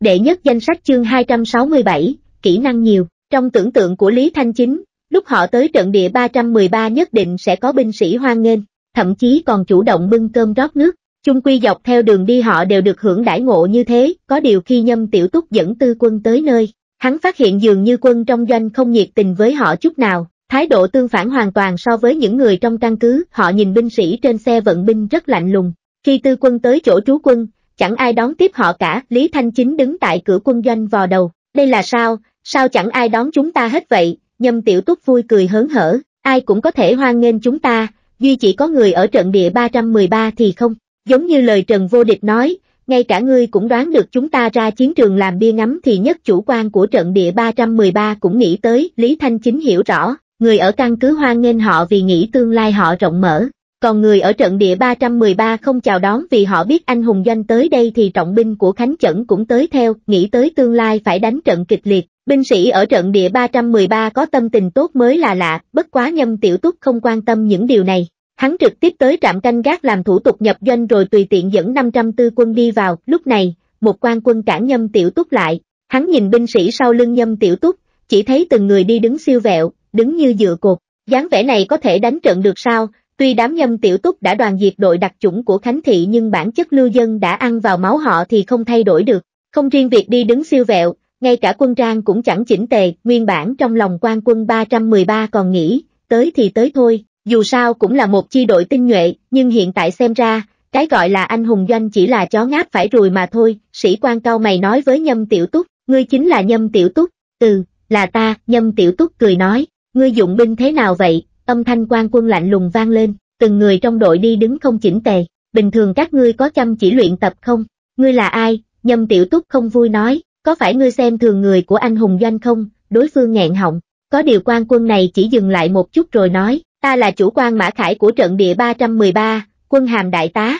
Đệ nhất danh sách chương 267, kỹ năng nhiều, trong tưởng tượng của Lý Thanh Chính, lúc họ tới trận địa 313 nhất định sẽ có binh sĩ hoan nghênh, thậm chí còn chủ động bưng cơm rót nước, chung quy dọc theo đường đi họ đều được hưởng đãi ngộ như thế, có điều khi nhâm tiểu túc dẫn tư quân tới nơi, hắn phát hiện dường như quân trong doanh không nhiệt tình với họ chút nào, thái độ tương phản hoàn toàn so với những người trong căn cứ, họ nhìn binh sĩ trên xe vận binh rất lạnh lùng, khi tư quân tới chỗ trú quân, chẳng ai đón tiếp họ cả. Lý Thanh Chính đứng tại cửa quân doanh vò đầu, đây là sao, sao chẳng ai đón chúng ta hết vậy, nhâm tiểu túc vui cười hớn hở, ai cũng có thể hoan nghênh chúng ta, duy chỉ có người ở trận địa 313 thì không, giống như lời Trần Vô Địch nói, ngay cả ngươi cũng đoán được chúng ta ra chiến trường làm bia ngắm thì nhất chủ quan của trận địa 313 cũng nghĩ tới, Lý Thanh Chính hiểu rõ, người ở căn cứ hoan nghênh họ vì nghĩ tương lai họ rộng mở, còn người ở trận địa 313 không chào đón vì họ biết anh hùng doanh tới đây thì trọng binh của Khánh Chẩn cũng tới theo, nghĩ tới tương lai phải đánh trận kịch liệt. Binh sĩ ở trận địa 313 có tâm tình tốt mới là lạ, bất quá nhâm tiểu túc không quan tâm những điều này. Hắn trực tiếp tới trạm canh gác làm thủ tục nhập doanh rồi tùy tiện dẫn 504 quân đi vào, lúc này, một quan quân cản nhâm tiểu túc lại, hắn nhìn binh sĩ sau lưng nhâm tiểu túc, chỉ thấy từng người đi đứng siêu vẹo, đứng như dựa cột, dáng vẻ này có thể đánh trận được sao, Tuy đám nhâm tiểu túc đã đoàn diệt đội đặc chủng của Khánh Thị nhưng bản chất lưu dân đã ăn vào máu họ thì không thay đổi được. Không riêng việc đi đứng siêu vẹo, ngay cả quân trang cũng chẳng chỉnh tề, nguyên bản trong lòng quan quân 313 còn nghĩ, tới thì tới thôi, dù sao cũng là một chi đội tinh nhuệ, nhưng hiện tại xem ra, cái gọi là anh hùng doanh chỉ là chó ngáp phải rùi mà thôi, sĩ quan cao mày nói với nhâm tiểu túc, ngươi chính là nhâm tiểu túc, Từ là ta, nhâm tiểu túc cười nói, ngươi dụng binh thế nào vậy, âm thanh quan quân lạnh lùng vang lên, từng người trong đội đi đứng không chỉnh tề, bình thường các ngươi có chăm chỉ luyện tập không? Ngươi là ai? Nhâm tiểu túc không vui nói, có phải ngươi xem thường người của anh hùng doanh không? Đối phương nghẹn họng, có điều quan quân này chỉ dừng lại một chút rồi nói, ta là chủ quan mã khải của trận địa 313, quân hàm đại tá.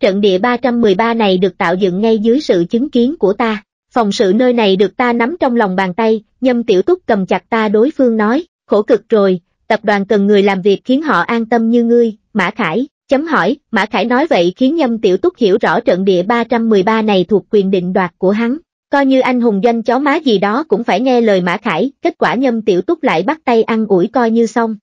Trận địa 313 này được tạo dựng ngay dưới sự chứng kiến của ta. Phòng sự nơi này được ta nắm trong lòng bàn tay, nhâm tiểu túc cầm chặt ta đối phương nói, khổ cực rồi, tập đoàn cần người làm việc khiến họ an tâm như ngươi, Mã Khải. Chấm hỏi, Mã Khải nói vậy khiến Nhâm Tiểu Túc hiểu rõ trận địa 313 này thuộc quyền định đoạt của hắn. Coi như anh hùng danh chó má gì đó cũng phải nghe lời Mã Khải, kết quả Nhâm Tiểu Túc lại bắt tay ăn ủi coi như xong.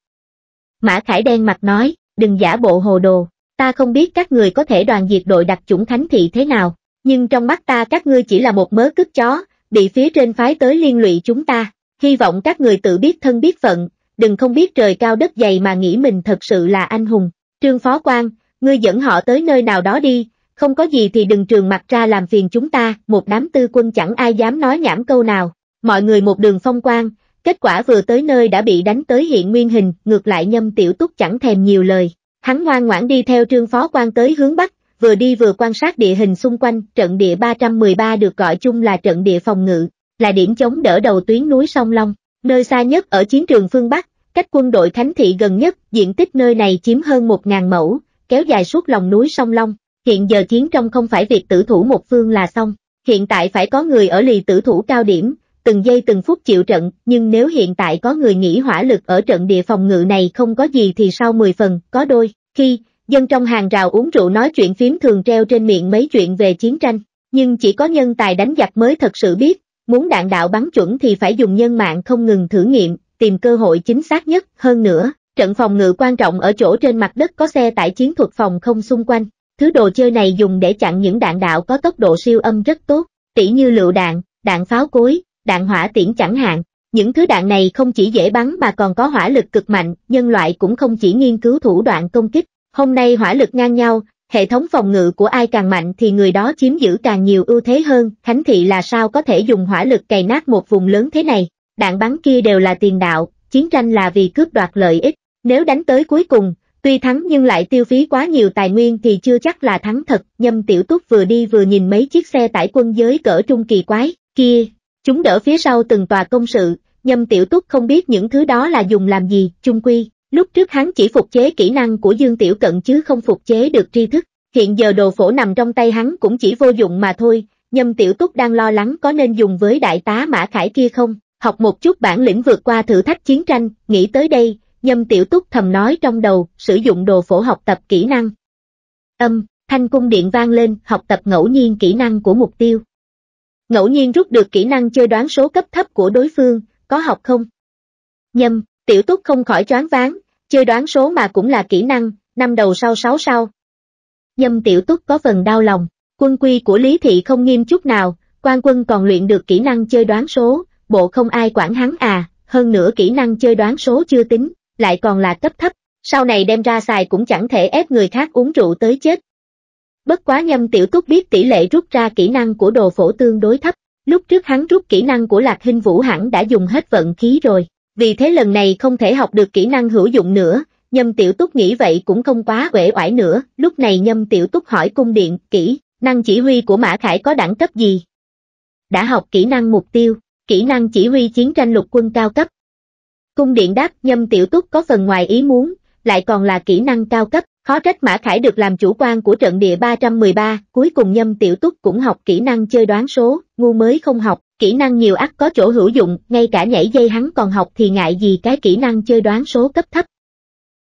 Mã Khải đen mặt nói, đừng giả bộ hồ đồ, ta không biết các người có thể đoàn diệt đội đặc chủng thánh thị thế nào, nhưng trong mắt ta các ngươi chỉ là một mớ cướp chó, bị phía trên phái tới liên lụy chúng ta, hy vọng các người tự biết thân biết phận, đừng không biết trời cao đất dày mà nghĩ mình thật sự là anh hùng. Trương Phó quan, ngươi dẫn họ tới nơi nào đó đi, không có gì thì đừng trường mặt ra làm phiền chúng ta, một đám tư quân chẳng ai dám nói nhảm câu nào. Mọi người một đường phong quang, kết quả vừa tới nơi đã bị đánh tới hiện nguyên hình, ngược lại nhâm tiểu túc chẳng thèm nhiều lời. Hắn ngoan ngoãn đi theo trương phó quan tới hướng Bắc, vừa đi vừa quan sát địa hình xung quanh, trận địa 313 được gọi chung là trận địa phòng ngự, là điểm chống đỡ đầu tuyến núi Song Long. Nơi xa nhất ở chiến trường phương Bắc, cách quân đội Khánh Thị gần nhất, diện tích nơi này chiếm hơn 1.000 mẫu, kéo dài suốt lòng núi Sông Long. Hiện giờ chiến trong không phải việc tử thủ một phương là xong, hiện tại phải có người ở lì tử thủ cao điểm, từng giây từng phút chịu trận, nhưng nếu hiện tại có người nghĩ hỏa lực ở trận địa phòng ngự này không có gì thì sau 10 phần, có đôi, khi, dân trong hàng rào uống rượu nói chuyện phím thường treo trên miệng mấy chuyện về chiến tranh, nhưng chỉ có nhân tài đánh giặc mới thật sự biết, Muốn đạn đạo bắn chuẩn thì phải dùng nhân mạng không ngừng thử nghiệm, tìm cơ hội chính xác nhất, hơn nữa, trận phòng ngự quan trọng ở chỗ trên mặt đất có xe tải chiến thuật phòng không xung quanh. Thứ đồ chơi này dùng để chặn những đạn đạo có tốc độ siêu âm rất tốt, tỉ như lựu đạn, đạn pháo cối, đạn hỏa tiễn chẳng hạn. Những thứ đạn này không chỉ dễ bắn mà còn có hỏa lực cực mạnh, nhân loại cũng không chỉ nghiên cứu thủ đoạn công kích. Hôm nay hỏa lực ngang nhau, hệ thống phòng ngự của ai càng mạnh thì người đó chiếm giữ càng nhiều ưu thế hơn, Khánh Thị là sao có thể dùng hỏa lực cày nát một vùng lớn thế này, đạn bắn kia đều là tiền đạo, chiến tranh là vì cướp đoạt lợi ích, nếu đánh tới cuối cùng, tuy thắng nhưng lại tiêu phí quá nhiều tài nguyên thì chưa chắc là thắng thật, nhâm tiểu túc vừa đi vừa nhìn mấy chiếc xe tải quân giới cỡ trung kỳ quái, kia, chúng đỡ phía sau từng tòa công sự, nhâm tiểu túc không biết những thứ đó là dùng làm gì, chung quy, Lúc trước hắn chỉ phục chế kỹ năng của Dương Tiểu Cận chứ không phục chế được tri thức, hiện giờ đồ phổ nằm trong tay hắn cũng chỉ vô dụng mà thôi, nhâm Tiểu Túc đang lo lắng có nên dùng với đại tá Mã Khải kia không, học một chút bản lĩnh vượt qua thử thách chiến tranh, nghĩ tới đây, nhâm Tiểu Túc thầm nói trong đầu, sử dụng đồ phổ học tập kỹ năng. Âm, thanh cung điện vang lên, học tập ngẫu nhiên kỹ năng của mục tiêu. Ngẫu nhiên rút được kỹ năng chơi đoán số cấp thấp của đối phương, có học không? Nhâm, Tiểu Túc không khỏi choáng váng, Chơi đoán số mà cũng là kỹ năng, năm đầu sau sáu sau. Nhâm tiểu túc có phần đau lòng, quân quy của Lý Thị không nghiêm chút nào, quan quân còn luyện được kỹ năng chơi đoán số, bộ không ai quản hắn à, hơn nữa kỹ năng chơi đoán số chưa tính, lại còn là cấp thấp, sau này đem ra xài cũng chẳng thể ép người khác uống rượu tới chết. Bất quá nhâm tiểu túc biết tỷ lệ rút ra kỹ năng của đồ phổ tương đối thấp, lúc trước hắn rút kỹ năng của lạc hình vũ hẳn đã dùng hết vận khí rồi. Vì thế lần này không thể học được kỹ năng hữu dụng nữa, Nhâm Tiểu Túc nghĩ vậy cũng không quá uể oải nữa, lúc này Nhâm Tiểu Túc hỏi cung điện, kỹ, năng chỉ huy của Mã Khải có đẳng cấp gì? Đã học kỹ năng mục tiêu, kỹ năng chỉ huy chiến tranh lục quân cao cấp. Cung điện đáp Nhâm Tiểu Túc có phần ngoài ý muốn, lại còn là kỹ năng cao cấp, khó trách Mã Khải được làm chủ quan của trận địa 313, cuối cùng Nhâm Tiểu Túc cũng học kỹ năng chơi đoán số, ngu mới không học, kỹ năng nhiều ắt có chỗ hữu dụng, ngay cả nhảy dây hắn còn học thì ngại gì cái kỹ năng chơi đoán số cấp thấp.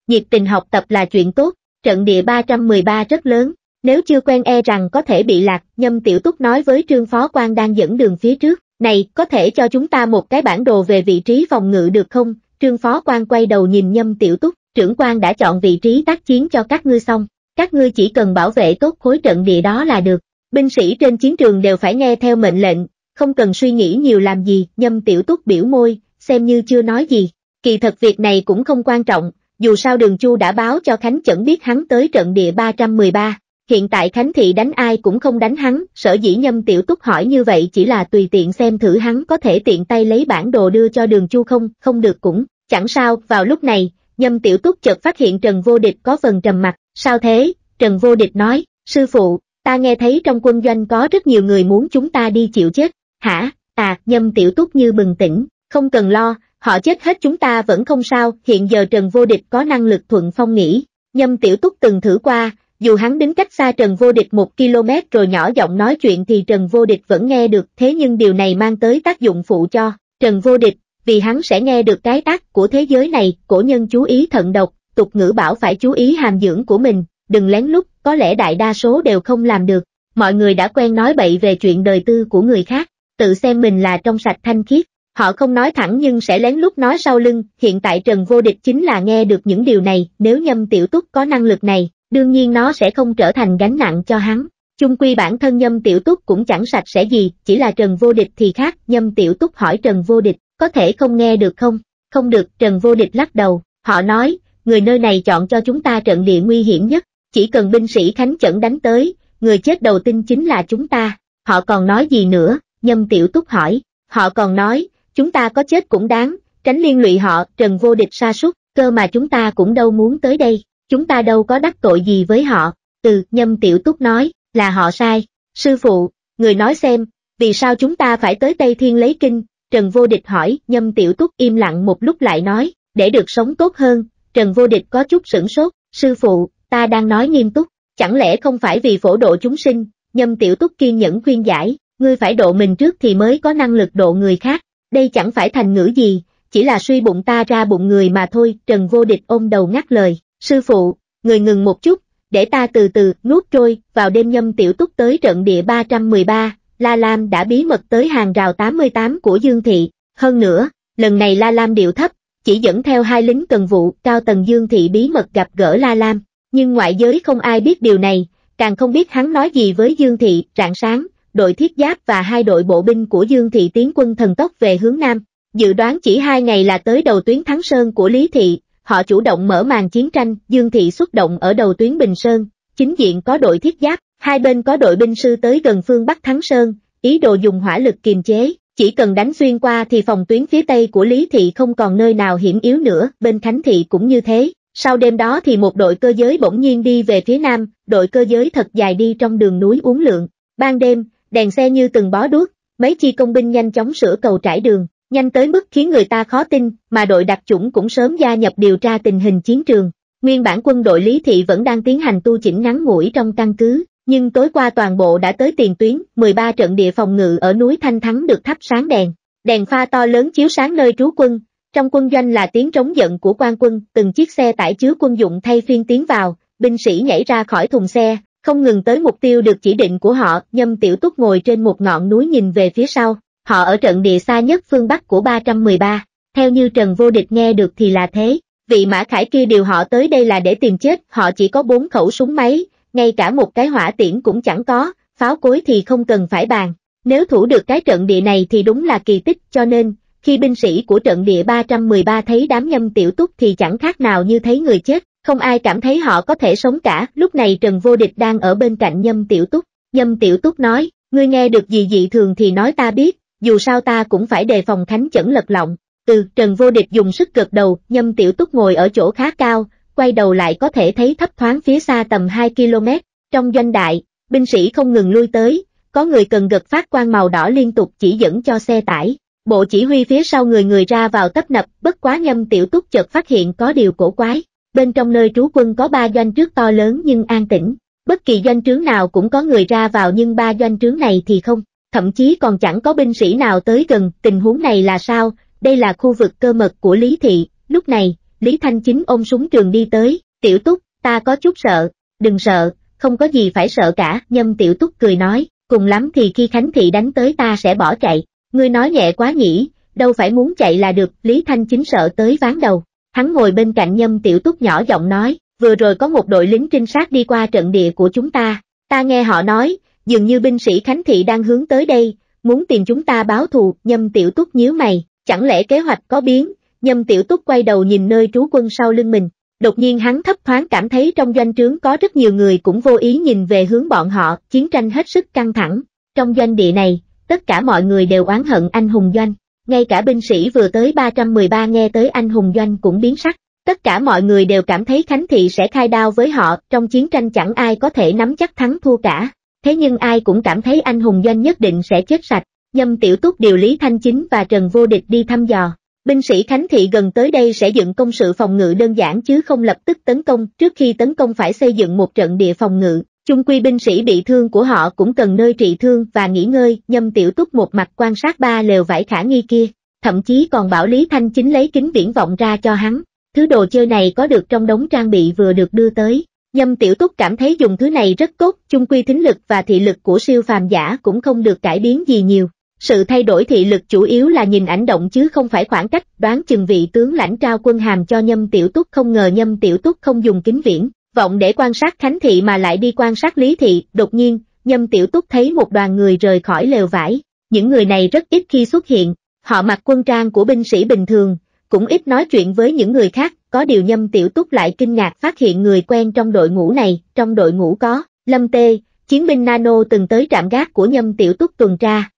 Nhiệt tình học tập là chuyện tốt, trận địa 313 rất lớn, nếu chưa quen e rằng có thể bị lạc, nhâm tiểu túc nói với trương phó quan đang dẫn đường phía trước, này, có thể cho chúng ta một cái bản đồ về vị trí phòng ngự được không? Trương phó quan quay đầu nhìn nhâm tiểu túc, trưởng quan đã chọn vị trí tác chiến cho các ngươi xong, các ngươi chỉ cần bảo vệ tốt khối trận địa đó là được. Binh sĩ trên chiến trường đều phải nghe theo mệnh lệnh, không cần suy nghĩ nhiều làm gì, nhâm tiểu túc biểu môi, xem như chưa nói gì. Kỳ thật việc này cũng không quan trọng, dù sao đường Chu đã báo cho Khánh Chẩn biết hắn tới trận địa 313. Hiện tại Khánh Thị đánh ai cũng không đánh hắn, sở dĩ nhâm tiểu túc hỏi như vậy chỉ là tùy tiện xem thử hắn có thể tiện tay lấy bản đồ đưa cho đường Chu không, không được cũng, chẳng sao, vào lúc này, nhâm tiểu túc chợt phát hiện Trần Vô Địch có phần trầm mặt, sao thế, Trần Vô Địch nói, sư phụ, Ta nghe thấy trong quân doanh có rất nhiều người muốn chúng ta đi chịu chết, hả, à, nhâm tiểu túc như bừng tỉnh, không cần lo, họ chết hết chúng ta vẫn không sao, hiện giờ Trần Vô Địch có năng lực thuận phong nghĩ, nhâm tiểu túc từng thử qua, dù hắn đứng cách xa Trần Vô Địch một km rồi nhỏ giọng nói chuyện thì Trần Vô Địch vẫn nghe được thế nhưng điều này mang tới tác dụng phụ cho Trần Vô Địch, vì hắn sẽ nghe được cái tác của thế giới này, cổ nhân chú ý thận độc, tục ngữ bảo phải chú ý hàm dưỡng của mình, đừng lén lút, có lẽ đại đa số đều không làm được, mọi người đã quen nói bậy về chuyện đời tư của người khác, tự xem mình là trong sạch thanh khiết, họ không nói thẳng nhưng sẽ lén lút nói sau lưng, hiện tại Trần Vô Địch chính là nghe được những điều này, nếu Nhâm Tiểu Túc có năng lực này, đương nhiên nó sẽ không trở thành gánh nặng cho hắn. Chung quy bản thân Nhâm Tiểu Túc cũng chẳng sạch sẽ gì, chỉ là Trần Vô Địch thì khác, Nhâm Tiểu Túc hỏi Trần Vô Địch, có thể không nghe được không? Không được, Trần Vô Địch lắc đầu, họ nói, người nơi này chọn cho chúng ta trận địa nguy hiểm nhất, chỉ cần binh sĩ Khánh Chẩn đánh tới, người chết đầu tiên chính là chúng ta. Họ còn nói gì nữa? Nhâm Tiểu Túc hỏi. Họ còn nói, chúng ta có chết cũng đáng, tránh liên lụy họ, trần vô địch sa sút cơ mà chúng ta cũng đâu muốn tới đây, chúng ta đâu có đắc tội gì với họ. Từ, Nhâm Tiểu Túc nói, là họ sai. Sư phụ, người nói xem, vì sao chúng ta phải tới Tây Thiên lấy kinh? Trần Vô Địch hỏi, Nhâm Tiểu Túc im lặng một lúc lại nói, để được sống tốt hơn, Trần Vô Địch có chút sửng sốt, sư phụ, ta đang nói nghiêm túc, chẳng lẽ không phải vì phổ độ chúng sinh, nhâm tiểu túc kiên nhẫn khuyên giải, ngươi phải độ mình trước thì mới có năng lực độ người khác, đây chẳng phải thành ngữ gì, chỉ là suy bụng ta ra bụng người mà thôi, Trần Vô Địch ôm đầu ngắt lời, sư phụ, người ngừng một chút, để ta từ từ nuốt trôi, vào đêm nhâm tiểu túc tới trận địa 313, La Lam đã bí mật tới hàng rào 88 của Dương Thị, hơn nữa, lần này La Lam điệu thấp, chỉ dẫn theo hai lính cần vụ cao tầng Dương Thị bí mật gặp gỡ La Lam, nhưng ngoại giới không ai biết điều này, càng không biết hắn nói gì với Dương Thị, rạng sáng, đội thiết giáp và hai đội bộ binh của Dương Thị tiến quân thần tốc về hướng Nam. Dự đoán chỉ hai ngày là tới đầu tuyến Thắng Sơn của Lý Thị, họ chủ động mở màn chiến tranh, Dương Thị xuất động ở đầu tuyến Bình Sơn, chính diện có đội thiết giáp, hai bên có đội binh sư tới gần phương Bắc Thắng Sơn, ý đồ dùng hỏa lực kiềm chế, chỉ cần đánh xuyên qua thì phòng tuyến phía Tây của Lý Thị không còn nơi nào hiểm yếu nữa, bên Khánh Thị cũng như thế, sau đêm đó thì một đội cơ giới bỗng nhiên đi về phía nam, đội cơ giới thật dài đi trong đường núi uống lượng. Ban đêm, đèn xe như từng bó đuốc, mấy chi công binh nhanh chóng sửa cầu trải đường, nhanh tới mức khiến người ta khó tin, mà đội đặc chủng cũng sớm gia nhập điều tra tình hình chiến trường. Nguyên bản quân đội Lý Thị vẫn đang tiến hành tu chỉnh ngắn ngủi trong căn cứ, nhưng tối qua toàn bộ đã tới tiền tuyến, 13 trận địa phòng ngự ở núi Thanh Thắng được thắp sáng đèn. Đèn pha to lớn chiếu sáng nơi trú quân, trong quân doanh là tiếng trống giận của quan quân, từng chiếc xe tải chứa quân dụng thay phiên tiến vào, binh sĩ nhảy ra khỏi thùng xe, không ngừng tới mục tiêu được chỉ định của họ, nhâm tiểu túc ngồi trên một ngọn núi nhìn về phía sau, họ ở trận địa xa nhất phương Bắc của 313, theo như Trần Vô Địch nghe được thì là thế, vị mã khải kia điều họ tới đây là để tìm chết, họ chỉ có bốn khẩu súng máy, ngay cả một cái hỏa tiễn cũng chẳng có, pháo cối thì không cần phải bàn, nếu thủ được cái trận địa này thì đúng là kỳ tích cho nên, khi binh sĩ của trận địa 313 thấy đám nhâm tiểu túc thì chẳng khác nào như thấy người chết, không ai cảm thấy họ có thể sống cả, lúc này Trần Vô Địch đang ở bên cạnh nhâm tiểu túc, nhâm tiểu túc nói, ngươi nghe được gì dị thường thì nói ta biết, dù sao ta cũng phải đề phòng khánh chẩn lật lọng, từ Trần Vô Địch dùng sức gật đầu, nhâm tiểu túc ngồi ở chỗ khá cao, quay đầu lại có thể thấy thấp thoáng phía xa tầm 2 km, trong doanh đại, binh sĩ không ngừng lui tới, có người cần gật phát quang màu đỏ liên tục chỉ dẫn cho xe tải, bộ chỉ huy phía sau người người ra vào tấp nập, bất quá nhâm tiểu túc chợt phát hiện có điều cổ quái. Bên trong nơi trú quân có ba doanh trước to lớn nhưng an tĩnh, bất kỳ doanh trướng nào cũng có người ra vào nhưng ba doanh trướng này thì không, thậm chí còn chẳng có binh sĩ nào tới gần, tình huống này là sao, đây là khu vực cơ mật của Lý Thị, lúc này, Lý Thanh Chính ôm súng trường đi tới, tiểu túc, ta có chút sợ, đừng sợ, không có gì phải sợ cả, nhâm tiểu túc cười nói, cùng lắm thì khi Khánh Thị đánh tới ta sẽ bỏ chạy. Ngươi nói nhẹ quá nhỉ, đâu phải muốn chạy là được, Lý Thanh Chính sợ tới ván đầu. Hắn ngồi bên cạnh nhâm tiểu túc nhỏ giọng nói, vừa rồi có một đội lính trinh sát đi qua trận địa của chúng ta, ta nghe họ nói, dường như binh sĩ Khánh Thị đang hướng tới đây, muốn tìm chúng ta báo thù, nhâm tiểu túc nhíu mày, chẳng lẽ kế hoạch có biến, nhâm tiểu túc quay đầu nhìn nơi trú quân sau lưng mình, đột nhiên hắn thấp thoáng cảm thấy trong doanh trướng có rất nhiều người cũng vô ý nhìn về hướng bọn họ, chiến tranh hết sức căng thẳng, trong doanh địa này, tất cả mọi người đều oán hận anh hùng doanh, ngay cả binh sĩ vừa tới 313 nghe tới anh hùng doanh cũng biến sắc, tất cả mọi người đều cảm thấy Khánh Thị sẽ khai đao với họ, trong chiến tranh chẳng ai có thể nắm chắc thắng thua cả, thế nhưng ai cũng cảm thấy anh hùng doanh nhất định sẽ chết sạch, nhâm tiểu túc điều Lý Thanh Chính và Trần Vô Địch đi thăm dò. Binh sĩ Khánh Thị gần tới đây sẽ dựng công sự phòng ngự đơn giản chứ không lập tức tấn công, trước khi tấn công phải xây dựng một trận địa phòng ngự. Chung quy binh sĩ bị thương của họ cũng cần nơi trị thương và nghỉ ngơi, nhâm tiểu túc một mặt quan sát ba lều vải khả nghi kia, thậm chí còn bảo Lý Thanh Chính lấy kính viễn vọng ra cho hắn. Thứ đồ chơi này có được trong đống trang bị vừa được đưa tới, nhâm tiểu túc cảm thấy dùng thứ này rất tốt, chung quy thính lực và thị lực của siêu phàm giả cũng không được cải biến gì nhiều. Sự thay đổi thị lực chủ yếu là nhìn ảnh động chứ không phải khoảng cách, đoán chừng vị tướng lãnh trao quân hàm cho nhâm tiểu túc không ngờ nhâm tiểu túc không dùng kính viễn vọng để quan sát Khánh Thị mà lại đi quan sát Lý Thị, đột nhiên, Nhâm Tiểu Túc thấy một đoàn người rời khỏi lều vải, những người này rất ít khi xuất hiện, họ mặc quân trang của binh sĩ bình thường, cũng ít nói chuyện với những người khác, có điều Nhâm Tiểu Túc lại kinh ngạc phát hiện người quen trong đội ngũ này, trong đội ngũ có, Lâm Tê, chiến binh Nano từng tới trạm gác của Nhâm Tiểu Túc tuần tra.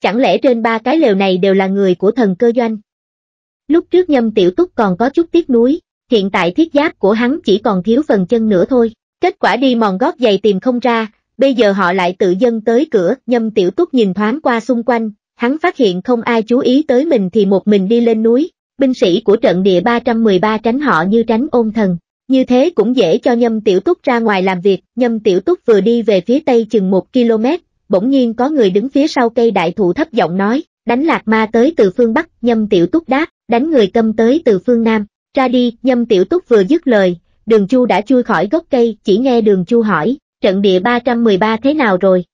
Chẳng lẽ trên ba cái lều này đều là người của thần cơ doanh? Lúc trước Nhâm Tiểu Túc còn có chút tiếc nuối, hiện tại thiết giáp của hắn chỉ còn thiếu phần chân nữa thôi. Kết quả đi mòn gót giày tìm không ra, bây giờ họ lại tự dân tới cửa, nhâm tiểu túc nhìn thoáng qua xung quanh, hắn phát hiện không ai chú ý tới mình thì một mình đi lên núi, binh sĩ của trận địa 313 tránh họ như tránh ôn thần. Như thế cũng dễ cho Nhâm Tiểu Túc ra ngoài làm việc, Nhâm Tiểu Túc vừa đi về phía tây chừng một km, bỗng nhiên có người đứng phía sau cây đại thụ thấp giọng nói, đánh lạc ma tới từ phương Bắc, Nhâm Tiểu Túc đáp, đánh người câm tới từ phương Nam, ra đi, nhâm tiểu túc vừa dứt lời, đường chu đã chui khỏi gốc cây, chỉ nghe đường chu hỏi, trận địa 313 thế nào rồi?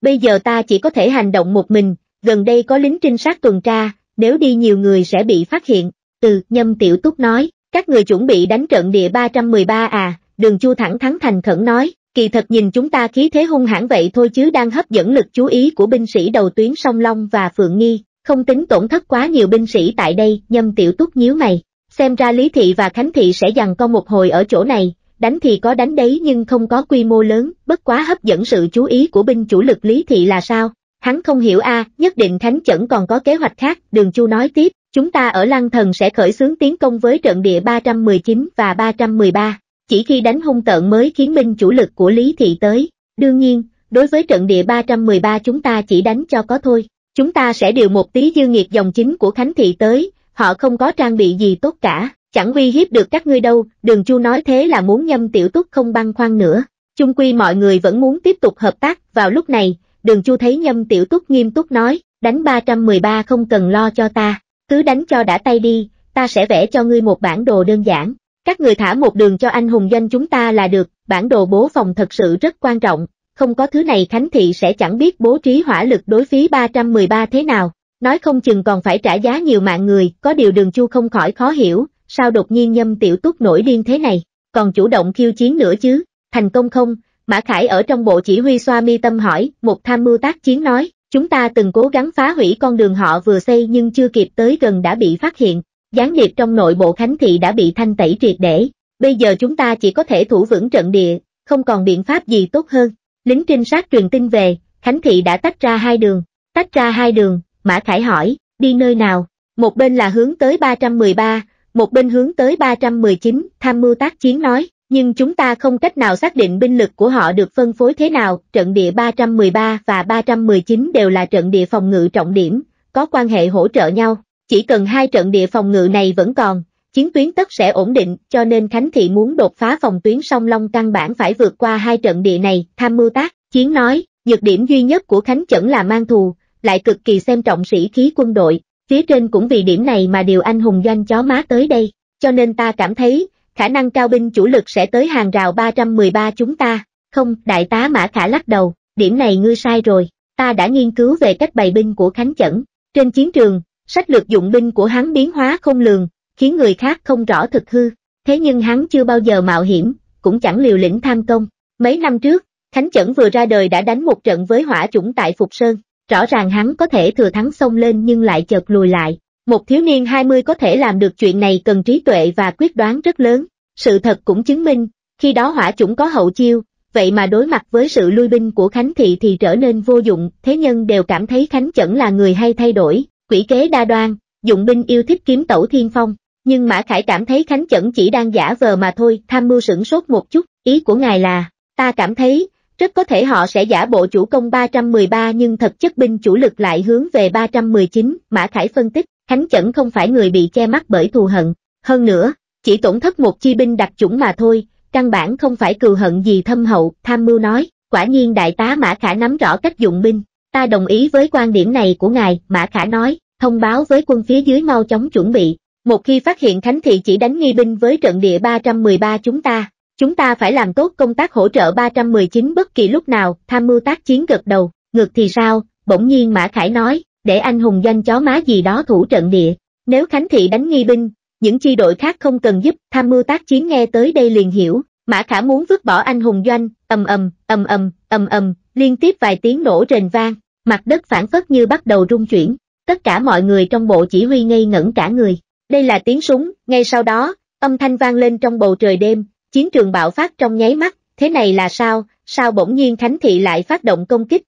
Bây giờ ta chỉ có thể hành động một mình, gần đây có lính trinh sát tuần tra, nếu đi nhiều người sẽ bị phát hiện. Từ, nhâm tiểu túc nói, các người chuẩn bị đánh trận địa 313 à, đường chu thẳng thắn thành khẩn nói, kỳ thật nhìn chúng ta khí thế hung hãn vậy thôi chứ đang hấp dẫn lực chú ý của binh sĩ đầu tuyến Song Long và Phượng Nghi, không tính tổn thất quá nhiều binh sĩ tại đây, nhâm tiểu túc nhíu mày, Xem ra Lý Thị và Khánh Thị sẽ dằn con một hồi ở chỗ này, đánh thì có đánh đấy nhưng không có quy mô lớn, bất quá hấp dẫn sự chú ý của binh chủ lực Lý Thị là sao? Hắn không hiểu a, nhất định Khánh Chẩn còn có kế hoạch khác, Đường Chu nói tiếp, chúng ta ở Lăng Thần sẽ khởi xướng tiến công với trận địa 319 và 313, chỉ khi đánh hung tợn mới khiến binh chủ lực của Lý Thị tới. Đương nhiên, đối với trận địa 313 chúng ta chỉ đánh cho có thôi, chúng ta sẽ điều một tí dư nghiệt dòng chính của Khánh Thị tới, họ không có trang bị gì tốt cả, chẳng uy hiếp được các ngươi đâu, đường chu nói thế là muốn nhâm tiểu túc không băng khoăn nữa. Chung quy mọi người vẫn muốn tiếp tục hợp tác, vào lúc này, đường chu thấy nhâm tiểu túc nghiêm túc nói, đánh 313 không cần lo cho ta, cứ đánh cho đã tay đi, ta sẽ vẽ cho ngươi một bản đồ đơn giản. Các người thả một đường cho anh hùng doanh chúng ta là được, bản đồ bố phòng thật sự rất quan trọng, không có thứ này Khánh Thị sẽ chẳng biết bố trí hỏa lực đối phí 313 thế nào. Nói không chừng còn phải trả giá nhiều mạng người, có điều đường chu không khỏi khó hiểu, sao đột nhiên nhâm tiểu túc nổi điên thế này, còn chủ động khiêu chiến nữa chứ, thành công không? Mã Khải ở trong bộ chỉ huy xoa mi tâm hỏi, một tham mưu tác chiến nói, chúng ta từng cố gắng phá hủy con đường họ vừa xây nhưng chưa kịp tới gần đã bị phát hiện, gián điệp trong nội bộ Khánh Thị đã bị thanh tẩy triệt để, bây giờ chúng ta chỉ có thể thủ vững trận địa, không còn biện pháp gì tốt hơn. Lính trinh sát truyền tin về, Khánh Thị đã tách ra hai đường, tách ra hai đường, Mã Khải hỏi, đi nơi nào? Một bên là hướng tới 313, một bên hướng tới 319, tham mưu tác chiến nói, nhưng chúng ta không cách nào xác định binh lực của họ được phân phối thế nào, trận địa 313 và 319 đều là trận địa phòng ngự trọng điểm, có quan hệ hỗ trợ nhau, chỉ cần hai trận địa phòng ngự này vẫn còn, chiến tuyến tất sẽ ổn định, cho nên Khánh Thị muốn đột phá phòng tuyến song long căn bản phải vượt qua hai trận địa này, tham mưu tác, chiến nói, nhược điểm duy nhất của Khánh Chẩn là mang thù, lại cực kỳ xem trọng sĩ khí quân đội, phía trên cũng vì điểm này mà điều anh hùng doanh chó má tới đây, cho nên ta cảm thấy, khả năng cao binh chủ lực sẽ tới hàng rào 313 chúng ta. Không, đại tá Mã Khả lắc đầu, điểm này ngươi sai rồi, ta đã nghiên cứu về cách bày binh của Khánh Chẩn. Trên chiến trường, sách lược dụng binh của hắn biến hóa không lường, khiến người khác không rõ thực hư. Thế nhưng hắn chưa bao giờ mạo hiểm, cũng chẳng liều lĩnh tham công. Mấy năm trước, Khánh Chẩn vừa ra đời đã đánh một trận với hỏa chủng tại Phục Sơn. Rõ ràng hắn có thể thừa thắng xông lên nhưng lại chợt lùi lại. Một thiếu niên 20 có thể làm được chuyện này cần trí tuệ và quyết đoán rất lớn. Sự thật cũng chứng minh, khi đó hỏa chủng có hậu chiêu, vậy mà đối mặt với sự lui binh của Khánh Thị thì trở nên vô dụng, thế nhân đều cảm thấy Khánh Chẩn là người hay thay đổi, quỷ kế đa đoan, dụng binh yêu thích kiếm tẩu thiên phong. Nhưng Mã Khải cảm thấy Khánh Chẩn chỉ đang giả vờ mà thôi, tham mưu sửng sốt một chút, ý của ngài là, ta cảm thấy, rất có thể họ sẽ giả bộ chủ công 313 nhưng thật chất binh chủ lực lại hướng về 319, Mã Khải phân tích, Khánh Chẩn không phải người bị che mắt bởi thù hận. Hơn nữa, chỉ tổn thất một chi binh đặc chủng mà thôi, căn bản không phải cừu hận gì thâm hậu, tham mưu nói, quả nhiên đại tá Mã Khả nắm rõ cách dụng binh. Ta đồng ý với quan điểm này của ngài, Mã Khả nói, thông báo với quân phía dưới mau chóng chuẩn bị. Một khi phát hiện Khánh thì chỉ đánh nghi binh với trận địa 313 chúng ta, Chúng ta phải làm tốt công tác hỗ trợ 319 bất kỳ lúc nào, tham mưu tác chiến gật đầu, ngược thì sao, bỗng nhiên Mã Khải nói, để anh hùng danh chó má gì đó thủ trận địa, nếu Khánh Thị đánh nghi binh, những chi đội khác không cần giúp, tham mưu tác chiến nghe tới đây liền hiểu, Mã Khả muốn vứt bỏ anh hùng doanh, ầm ầm, ầm ầm, ầm ầm, liên tiếp vài tiếng nổ rền vang, mặt đất phản phất như bắt đầu rung chuyển, tất cả mọi người trong bộ chỉ huy ngây ngẩn cả người. Đây là tiếng súng, ngay sau đó, âm thanh vang lên trong bầu trời đêm, Chiến trường bạo phát trong nháy mắt, thế này là sao, sao bỗng nhiên Khánh Thị lại phát động công kích?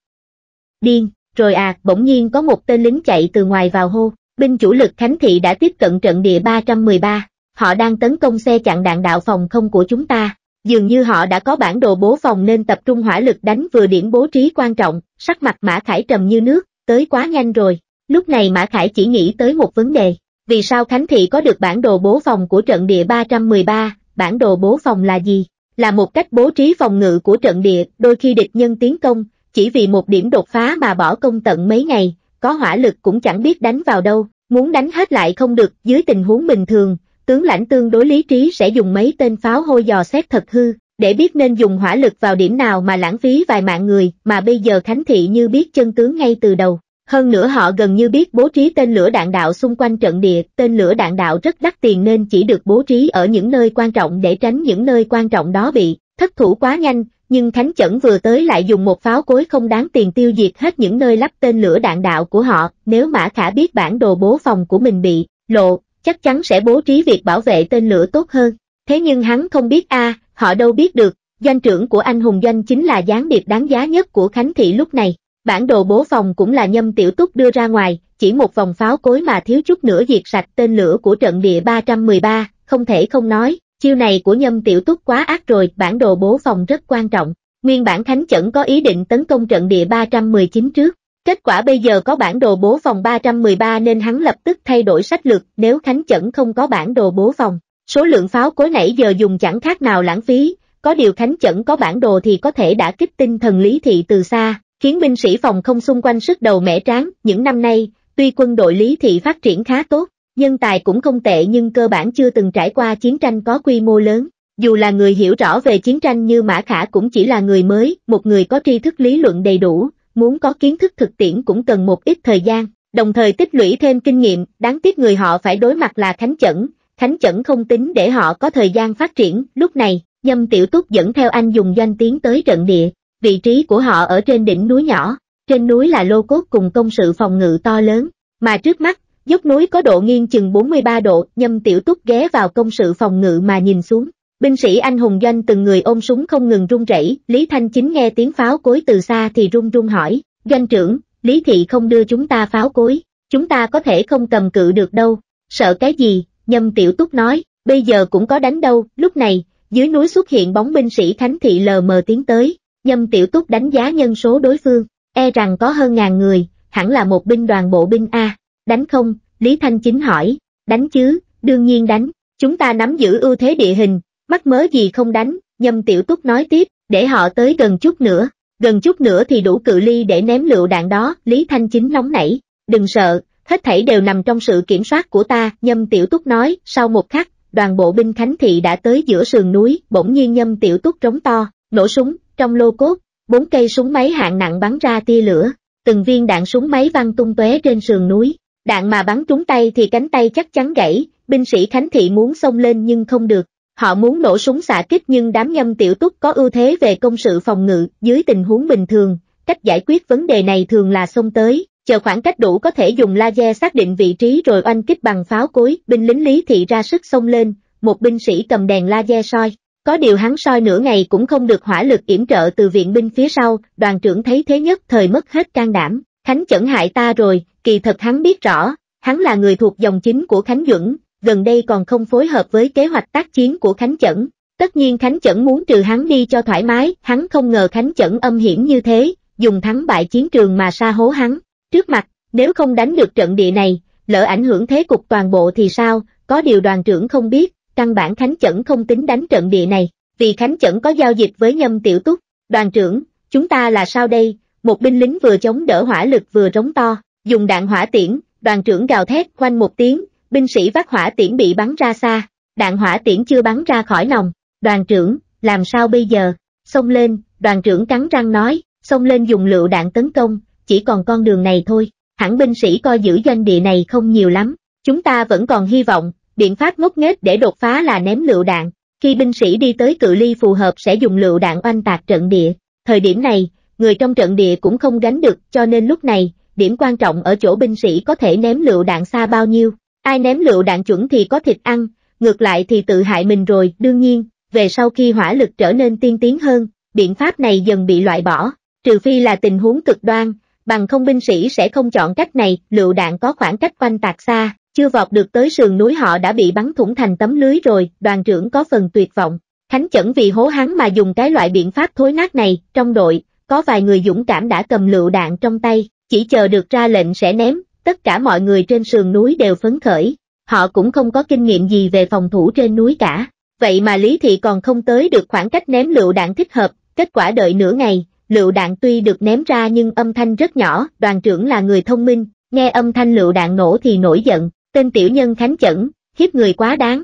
Điên, rồi à, bỗng nhiên có một tên lính chạy từ ngoài vào hô, binh chủ lực Khánh Thị đã tiếp cận trận địa 313, họ đang tấn công xe chặn đạn đạo phòng không của chúng ta. Dường như họ đã có bản đồ bố phòng nên tập trung hỏa lực đánh vừa điểm bố trí quan trọng, sắc mặt Mã Khải trầm như nước, tới quá nhanh rồi. Lúc này Mã Khải chỉ nghĩ tới một vấn đề, vì sao Khánh Thị có được bản đồ bố phòng của trận địa 313, bản đồ bố phòng là gì? Là một cách bố trí phòng ngự của trận địa, đôi khi địch nhân tiến công, chỉ vì một điểm đột phá mà bỏ công tận mấy ngày, có hỏa lực cũng chẳng biết đánh vào đâu, muốn đánh hết lại không được dưới tình huống bình thường, tướng lãnh tương đối lý trí sẽ dùng mấy tên pháo hôi dò xét thật hư, để biết nên dùng hỏa lực vào điểm nào mà lãng phí vài mạng người mà bây giờ Khánh Thị như biết chân tướng ngay từ đầu, hơn nữa họ gần như biết bố trí tên lửa đạn đạo xung quanh trận địa, tên lửa đạn đạo rất đắt tiền nên chỉ được bố trí ở những nơi quan trọng để tránh những nơi quan trọng đó bị thất thủ quá nhanh, nhưng Khánh Chẩn vừa tới lại dùng một pháo cối không đáng tiền tiêu diệt hết những nơi lắp tên lửa đạn đạo của họ, nếu Mã Khả biết bản đồ bố phòng của mình bị lộ, chắc chắn sẽ bố trí việc bảo vệ tên lửa tốt hơn. Thế nhưng hắn không biết a, à, họ đâu biết được, doanh trưởng của anh hùng doanh chính là gián điệp đáng giá nhất của Khánh Thị lúc này. Bản đồ bố phòng cũng là nhâm tiểu túc đưa ra ngoài, chỉ một vòng pháo cối mà thiếu chút nữa diệt sạch tên lửa của trận địa 313, không thể không nói, chiêu này của nhâm tiểu túc quá ác rồi, bản đồ bố phòng rất quan trọng. Nguyên bản Khánh Chẩn có ý định tấn công trận địa 319 trước. Kết quả bây giờ có bản đồ bố phòng 313 nên hắn lập tức thay đổi sách lược nếu Khánh Chẩn không có bản đồ bố phòng. Số lượng pháo cối nãy giờ dùng chẳng khác nào lãng phí, có điều Khánh Chẩn có bản đồ thì có thể đã kích tinh thần lý thị từ xa, khiến binh sĩ phòng không xung quanh sức đầu mẻ tráng. Những năm nay, tuy quân đội Lý Thị phát triển khá tốt, nhân tài cũng không tệ nhưng cơ bản chưa từng trải qua chiến tranh có quy mô lớn. Dù là người hiểu rõ về chiến tranh như Mã Khả cũng chỉ là người mới, một người có tri thức lý luận đầy đủ, muốn có kiến thức thực tiễn cũng cần một ít thời gian, đồng thời tích lũy thêm kinh nghiệm, đáng tiếc người họ phải đối mặt là Khánh Chẩn, Khánh Chẩn không tính để họ có thời gian phát triển, lúc này, Nhâm Tiểu Túc dẫn theo anh dùng danh tiếng tới trận địa, Vị trí của họ ở trên đỉnh núi nhỏ, trên núi là lô cốt cùng công sự phòng ngự to lớn, mà trước mắt, dốc núi có độ nghiêng chừng 43 độ, nhâm tiểu túc ghé vào công sự phòng ngự mà nhìn xuống. Binh sĩ anh hùng doanh từng người ôm súng không ngừng run rẩy, Lý Thanh Chính nghe tiếng pháo cối từ xa thì run run hỏi, doanh trưởng, Lý Thị không đưa chúng ta pháo cối, chúng ta có thể không cầm cự được đâu, sợ cái gì, nhâm tiểu túc nói, bây giờ cũng có đánh đâu, lúc này, dưới núi xuất hiện bóng binh sĩ Thánh Thị lờ mờ tiến tới, Nhâm Tiểu Túc đánh giá nhân số đối phương, e rằng có hơn ngàn người, hẳn là một binh đoàn bộ binh A. Đánh không? Lý Thanh Chính hỏi. Đánh chứ, đương nhiên đánh. Chúng ta nắm giữ ưu thế địa hình, mắc mớ gì không đánh, Nhâm Tiểu Túc nói tiếp, để họ tới gần chút nữa. Gần chút nữa thì đủ cự ly để ném lựu đạn đó, Lý Thanh Chính nóng nảy. Đừng sợ, hết thảy đều nằm trong sự kiểm soát của ta, Nhâm Tiểu Túc nói, sau một khắc, đoàn bộ binh Khánh Thị đã tới giữa sườn núi, bỗng nhiên Nhâm Tiểu Túc trống to, nổ súng, trong lô cốt, bốn cây súng máy hạng nặng bắn ra tia lửa, từng viên đạn súng máy văng tung tóe trên sườn núi. Đạn mà bắn trúng tay thì cánh tay chắc chắn gãy, binh sĩ Khánh Thị muốn xông lên nhưng không được. Họ muốn nổ súng xạ kích nhưng đám nhâm tiểu túc có ưu thế về công sự phòng ngự dưới tình huống bình thường. Cách giải quyết vấn đề này thường là xông tới, chờ khoảng cách đủ có thể dùng laser xác định vị trí rồi oanh kích bằng pháo cối. Binh lính Lý Thị ra sức xông lên, một binh sĩ cầm đèn laser soi, có điều hắn soi nửa ngày cũng không được hỏa lực yểm trợ từ viện binh phía sau, đoàn trưởng thấy thế nhất thời mất hết can đảm, Khánh chẩn hại ta rồi, kỳ thật hắn biết rõ, hắn là người thuộc dòng chính của Khánh Duẩn, gần đây còn không phối hợp với kế hoạch tác chiến của Khánh chẩn. Tất nhiên Khánh chẩn muốn trừ hắn đi cho thoải mái, hắn không ngờ Khánh chẩn âm hiểm như thế, dùng thắng bại chiến trường mà sa hố hắn. Trước mặt, nếu không đánh được trận địa này, lỡ ảnh hưởng thế cục toàn bộ thì sao, có điều đoàn trưởng không biết, căn bản Khánh Chẩn không tính đánh trận địa này, vì Khánh Chẩn có giao dịch với nhâm tiểu túc, đoàn trưởng, chúng ta là sao đây, một binh lính vừa chống đỡ hỏa lực vừa rống to, dùng đạn hỏa tiễn, đoàn trưởng gào thét khoanh một tiếng, binh sĩ vác hỏa tiễn bị bắn ra xa, đạn hỏa tiễn chưa bắn ra khỏi nòng, đoàn trưởng, làm sao bây giờ, xông lên, đoàn trưởng cắn răng nói, xông lên dùng lựu đạn tấn công, chỉ còn con đường này thôi, hẳn binh sĩ coi giữ doanh địa này không nhiều lắm, chúng ta vẫn còn hy vọng, biện pháp ngốc nghếch để đột phá là ném lựu đạn, khi binh sĩ đi tới cự ly phù hợp sẽ dùng lựu đạn oanh tạc trận địa. Thời điểm này, người trong trận địa cũng không gánh được cho nên lúc này, điểm quan trọng ở chỗ binh sĩ có thể ném lựu đạn xa bao nhiêu. Ai ném lựu đạn chuẩn thì có thịt ăn, ngược lại thì tự hại mình rồi, đương nhiên, về sau khi hỏa lực trở nên tiên tiến hơn, biện pháp này dần bị loại bỏ, trừ phi là tình huống cực đoan, bằng không binh sĩ sẽ không chọn cách này, lựu đạn có khoảng cách quanh tạc xa, chưa vọt được tới sườn núi họ đã bị bắn thủng thành tấm lưới rồi, đoàn trưởng có phần tuyệt vọng. Khánh chẩn vì hố hắn mà dùng cái loại biện pháp thối nát này, trong đội, có vài người dũng cảm đã cầm lựu đạn trong tay, chỉ chờ được ra lệnh sẽ ném, tất cả mọi người trên sườn núi đều phấn khởi, họ cũng không có kinh nghiệm gì về phòng thủ trên núi cả. Vậy mà Lý Thị còn không tới được khoảng cách ném lựu đạn thích hợp, kết quả đợi nửa ngày, lựu đạn tuy được ném ra nhưng âm thanh rất nhỏ, đoàn trưởng là người thông minh, nghe âm thanh lựu đạn nổ thì nổi giận, tên tiểu nhân khánh chẩn, hiếp người quá đáng.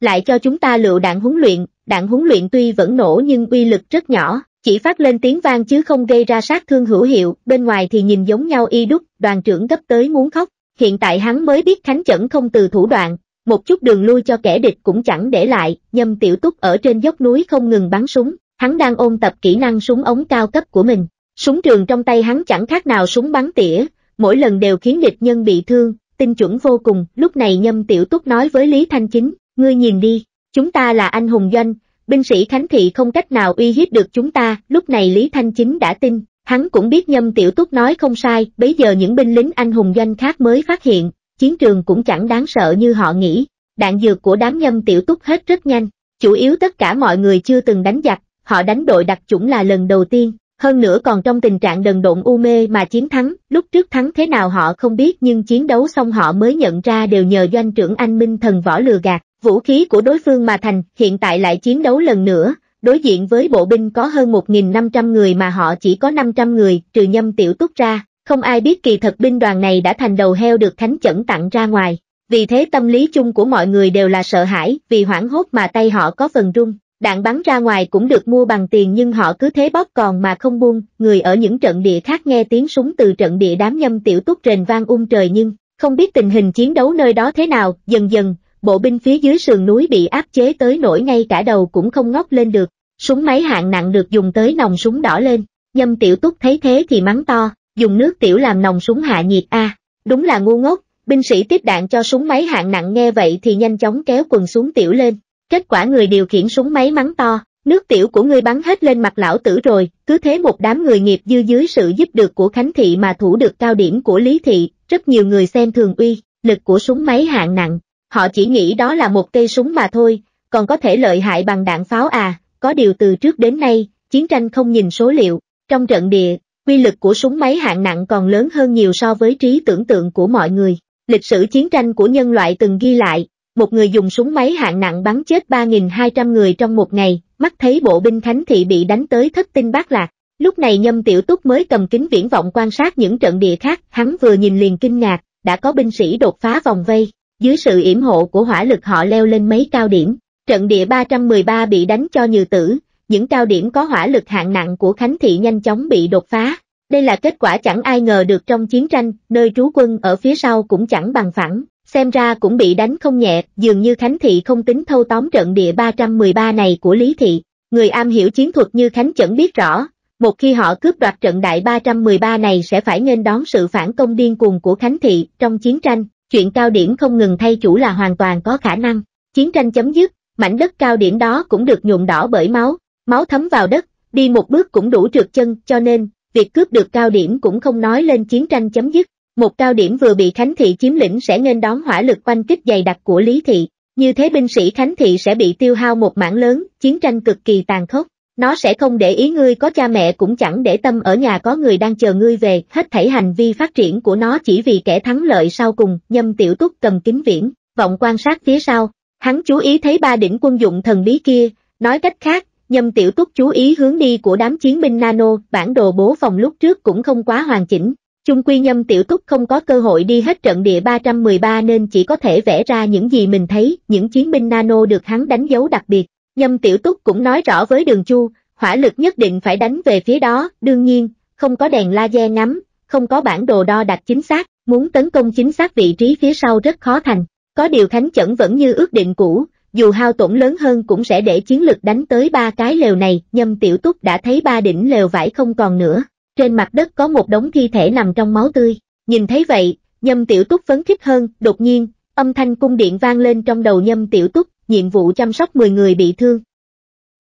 Lại cho chúng ta lựu đạn huấn luyện, đạn huấn luyện tuy vẫn nổ nhưng uy lực rất nhỏ, chỉ phát lên tiếng vang chứ không gây ra sát thương hữu hiệu, bên ngoài thì nhìn giống nhau y đúc, đoàn trưởng gấp tới muốn khóc, hiện tại hắn mới biết Khánh Chẩn không từ thủ đoạn, một chút đường lui cho kẻ địch cũng chẳng để lại, nhâm tiểu túc ở trên dốc núi không ngừng bắn súng, hắn đang ôn tập kỹ năng súng ống cao cấp của mình, súng trường trong tay hắn chẳng khác nào súng bắn tỉa, mỗi lần đều khiến địch nhân bị thương, tinh chuẩn vô cùng, lúc này Nhâm Tiểu Túc nói với Lý Thanh Chính, ngươi nhìn đi, chúng ta là anh hùng doanh, binh sĩ Khánh Thị không cách nào uy hiếp được chúng ta, lúc này Lý Thanh Chính đã tin, hắn cũng biết Nhâm Tiểu Túc nói không sai, bấy giờ những binh lính anh hùng doanh khác mới phát hiện, chiến trường cũng chẳng đáng sợ như họ nghĩ, đạn dược của đám Nhâm Tiểu Túc hết rất nhanh, chủ yếu tất cả mọi người chưa từng đánh giặc, họ đánh đội đặc chủng là lần đầu tiên, hơn nữa còn trong tình trạng đần độn u mê mà chiến thắng, lúc trước thắng thế nào họ không biết nhưng chiến đấu xong họ mới nhận ra đều nhờ doanh trưởng anh Minh thần võ lừa gạt, vũ khí của đối phương mà thành, hiện tại lại chiến đấu lần nữa, đối diện với bộ binh có hơn 1.500 người mà họ chỉ có 500 người, trừ nhâm tiểu túc ra, không ai biết kỳ thật binh đoàn này đã thành đầu heo được thánh Chẩn tặng ra ngoài, vì thế tâm lý chung của mọi người đều là sợ hãi, vì hoảng hốt mà tay họ có phần rung đạn bắn ra ngoài cũng được mua bằng tiền nhưng họ cứ thế bóp còn mà không buông, người ở những trận địa khác nghe tiếng súng từ trận địa đám nhâm tiểu túc rền vang um trời nhưng, không biết tình hình chiến đấu nơi đó thế nào, dần dần, bộ binh phía dưới sườn núi bị áp chế tới nổi ngay cả đầu cũng không ngóc lên được, súng máy hạng nặng được dùng tới nòng súng đỏ lên, nhâm tiểu túc thấy thế thì mắng to, dùng nước tiểu làm nòng súng hạ nhiệt a à, đúng là ngu ngốc, binh sĩ tiếp đạn cho súng máy hạng nặng nghe vậy thì nhanh chóng kéo quần xuống tiểu lên, Kết quả người điều khiển súng máy mắng to, nước tiểu của ngươi bắn hết lên mặt lão tử rồi, cứ thế một đám người nghiệp dư dưới sự giúp được của Khánh Thị mà thủ được cao điểm của Lý Thị, rất nhiều người xem thường uy, lực của súng máy hạng nặng, họ chỉ nghĩ đó là một cây súng mà thôi, còn có thể lợi hại bằng đạn pháo à, có điều từ trước đến nay, chiến tranh không nhìn số liệu, trong trận địa, quy lực của súng máy hạng nặng còn lớn hơn nhiều so với trí tưởng tượng của mọi người. Lịch sử chiến tranh của nhân loại từng ghi lại, một người dùng súng máy hạng nặng bắn chết 3.200 người trong một ngày, mắt thấy bộ binh Khánh Thị bị đánh tới thất tinh bát lạc. Lúc này Nhâm Tiểu Túc mới cầm kính viễn vọng quan sát những trận địa khác, hắn vừa nhìn liền kinh ngạc, đã có binh sĩ đột phá vòng vây, dưới sự yểm hộ của hỏa lực họ leo lên mấy cao điểm. Trận địa 313 bị đánh cho như tử, những cao điểm có hỏa lực hạng nặng của Khánh Thị nhanh chóng bị đột phá. Đây là kết quả chẳng ai ngờ được trong chiến tranh, nơi trú quân ở phía sau cũng chẳng bằng phẳng, xem ra cũng bị đánh không nhẹ, dường như Khánh Thị không tính thâu tóm trận địa 313 này của Lý Thị. Người am hiểu chiến thuật như Khánh Chẩn biết rõ, một khi họ cướp đoạt trận đại 313 này sẽ phải nên đón sự phản công điên cuồng của Khánh Thị trong chiến tranh, chuyện cao điểm không ngừng thay chủ là hoàn toàn có khả năng. Chiến tranh chấm dứt, mảnh đất cao điểm đó cũng được nhuộm đỏ bởi máu, máu thấm vào đất, đi một bước cũng đủ trượt chân, cho nên, việc cướp được cao điểm cũng không nói lên chiến tranh chấm dứt, một cao điểm vừa bị Khánh Thị chiếm lĩnh sẽ nên đón hỏa lực quanh kích dày đặc của Lý Thị, như thế binh sĩ Khánh Thị sẽ bị tiêu hao một mảng lớn, chiến tranh cực kỳ tàn khốc. Nó sẽ không để ý ngươi có cha mẹ cũng chẳng để tâm ở nhà có người đang chờ ngươi về, hết thảy hành vi phát triển của nó chỉ vì kẻ thắng lợi sau cùng, nhâm tiểu túc cầm kính viễn, vọng quan sát phía sau, hắn chú ý thấy ba đỉnh quân dụng thần bí kia, nói cách khác, nhâm tiểu túc chú ý hướng đi của đám chiến binh nano, bản đồ bố phòng lúc trước cũng không quá hoàn chỉnh, Chung quy nhâm tiểu túc không có cơ hội đi hết trận địa 313 nên chỉ có thể vẽ ra những gì mình thấy, những chiến binh nano được hắn đánh dấu đặc biệt. Nhâm tiểu túc cũng nói rõ với đường chu, hỏa lực nhất định phải đánh về phía đó, đương nhiên, không có đèn laser ngắm, không có bản đồ đo đạc chính xác, muốn tấn công chính xác vị trí phía sau rất khó thành. Có điều Khánh Chẩn vẫn như ước định cũ, dù hao tổn lớn hơn cũng sẽ để chiến lực đánh tới ba cái lều này, nhâm tiểu túc đã thấy ba đỉnh lều vải không còn nữa. Trên mặt đất có một đống thi thể nằm trong máu tươi. Nhìn thấy vậy, nhâm tiểu túc phấn khích hơn, đột nhiên, âm thanh cung điện vang lên trong đầu nhâm tiểu túc, nhiệm vụ chăm sóc 10 người bị thương.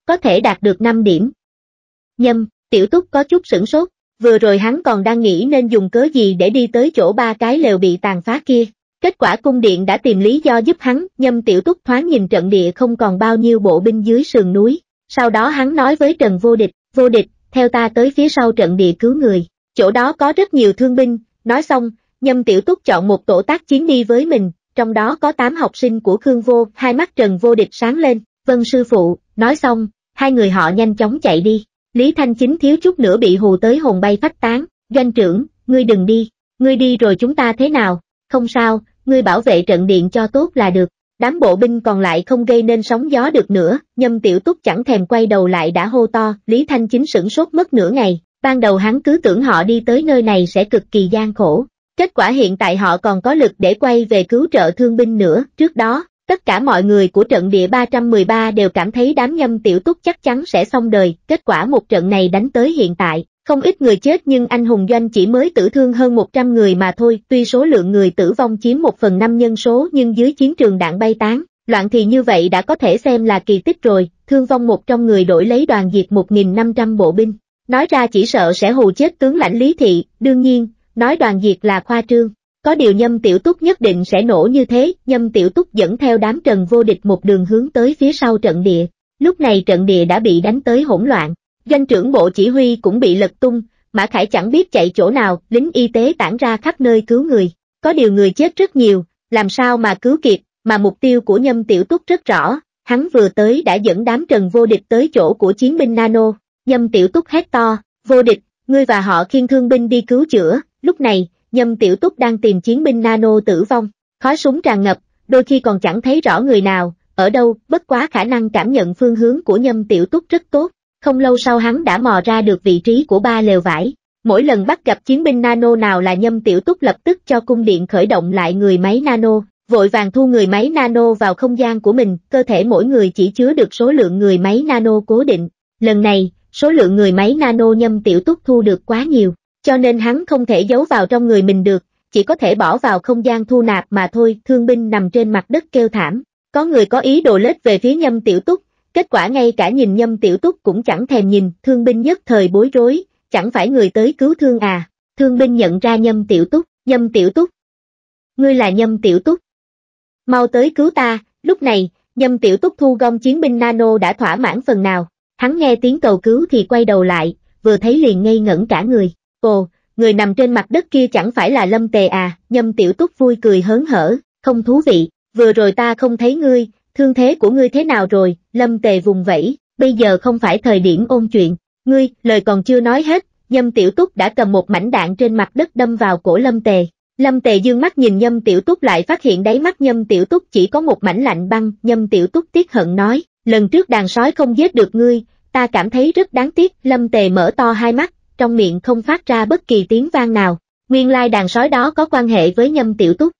Có thể đạt được 5 điểm. Nhâm, tiểu túc có chút sửng sốt, vừa rồi hắn còn đang nghĩ nên dùng cớ gì để đi tới chỗ ba cái lều bị tàn phá kia. Kết quả cung điện đã tìm lý do giúp hắn, nhâm tiểu túc thoáng nhìn trận địa không còn bao nhiêu bộ binh dưới sườn núi. Sau đó hắn nói với Trần Vô Địch, Vô Địch, theo ta tới phía sau trận địa cứu người, chỗ đó có rất nhiều thương binh, nói xong, nhâm tiểu túc chọn một tổ tác chiến đi với mình, trong đó có 8 học sinh của Khương Vô, hai mắt Trần Vô Địch sáng lên, vân sư phụ, nói xong, hai người họ nhanh chóng chạy đi, Lý Thanh Chính thiếu chút nữa bị hù tới hồn bay phách tán, doanh trưởng, ngươi đừng đi, ngươi đi rồi chúng ta thế nào, không sao, ngươi bảo vệ trận điện cho tốt là được, Đám bộ binh còn lại không gây nên sóng gió được nữa, nhâm tiểu túc chẳng thèm quay đầu lại đã hô to, Lý Thanh Chính sửng sốt mất nửa ngày, ban đầu hắn cứ tưởng họ đi tới nơi này sẽ cực kỳ gian khổ. Kết quả hiện tại họ còn có lực để quay về cứu trợ thương binh nữa, trước đó, tất cả mọi người của trận địa 313 đều cảm thấy đám nhâm tiểu túc chắc chắn sẽ xong đời, kết quả một trận này đánh tới hiện tại, không ít người chết nhưng anh hùng doanh chỉ mới tử thương hơn 100 người mà thôi, tuy số lượng người tử vong chiếm 1 phần 5 nhân số nhưng dưới chiến trường đạn bay tán, loạn thì như vậy đã có thể xem là kỳ tích rồi, thương vong một trong người đổi lấy đoàn diệt 1.500 bộ binh. Nói ra chỉ sợ sẽ hù chết tướng lãnh Lý Thị, đương nhiên, nói đoàn diệt là khoa trương. Có điều nhâm tiểu túc nhất định sẽ nổ như thế, nhâm tiểu túc dẫn theo đám trần vô địch một đường hướng tới phía sau trận địa. Lúc này trận địa đã bị đánh tới hỗn loạn, Doanh trưởng bộ chỉ huy cũng bị lật tung, Mã Khải chẳng biết chạy chỗ nào, lính y tế tản ra khắp nơi cứu người. Có điều người chết rất nhiều, làm sao mà cứu kịp, mà mục tiêu của Nhâm Tiểu Túc rất rõ, hắn vừa tới đã dẫn đám trần vô địch tới chỗ của chiến binh Nano. Nhâm Tiểu Túc hét to, vô địch, ngươi và họ khiên thương binh đi cứu chữa, lúc này, Nhâm Tiểu Túc đang tìm chiến binh Nano tử vong, khói súng tràn ngập, đôi khi còn chẳng thấy rõ người nào, ở đâu, bất quá khả năng cảm nhận phương hướng của Nhâm Tiểu Túc rất tốt, không lâu sau hắn đã mò ra được vị trí của ba lều vải. Mỗi lần bắt gặp chiến binh nano nào là nhâm tiểu túc lập tức cho cung điện khởi động lại người máy nano, vội vàng thu người máy nano vào không gian của mình, cơ thể mỗi người chỉ chứa được số lượng người máy nano cố định. Lần này, số lượng người máy nano nhâm tiểu túc thu được quá nhiều, cho nên hắn không thể giấu vào trong người mình được, chỉ có thể bỏ vào không gian thu nạp mà thôi. Thương binh nằm trên mặt đất kêu thảm, có người có ý đồ lết về phía nhâm tiểu túc, Kết quả ngay cả nhìn nhâm tiểu túc cũng chẳng thèm nhìn, thương binh nhất thời bối rối, chẳng phải người tới cứu thương à. Thương binh nhận ra nhâm tiểu túc, nhâm tiểu túc. Ngươi là nhâm tiểu túc. Mau tới cứu ta, lúc này, nhâm tiểu túc thu gom chiến binh nano đã thỏa mãn phần nào. Hắn nghe tiếng cầu cứu thì quay đầu lại, vừa thấy liền ngây ngẩn cả người. Ồ, người nằm trên mặt đất kia chẳng phải là lâm tề à, nhâm tiểu túc vui cười hớn hở, không thú vị, vừa rồi ta không thấy ngươi, thương thế của ngươi thế nào rồi, lâm tề vùng vẫy, bây giờ không phải thời điểm ôn chuyện, ngươi, lời còn chưa nói hết, nhâm tiểu túc đã cầm một mảnh đạn trên mặt đất đâm vào cổ lâm tề. Lâm tề dương mắt nhìn nhâm tiểu túc lại phát hiện đáy mắt nhâm tiểu túc chỉ có một mảnh lạnh băng, nhâm tiểu túc tiếc hận nói, lần trước đàn sói không giết được ngươi, ta cảm thấy rất đáng tiếc, lâm tề mở to hai mắt, trong miệng không phát ra bất kỳ tiếng vang nào, nguyên lai đàn sói đó có quan hệ với nhâm tiểu túc.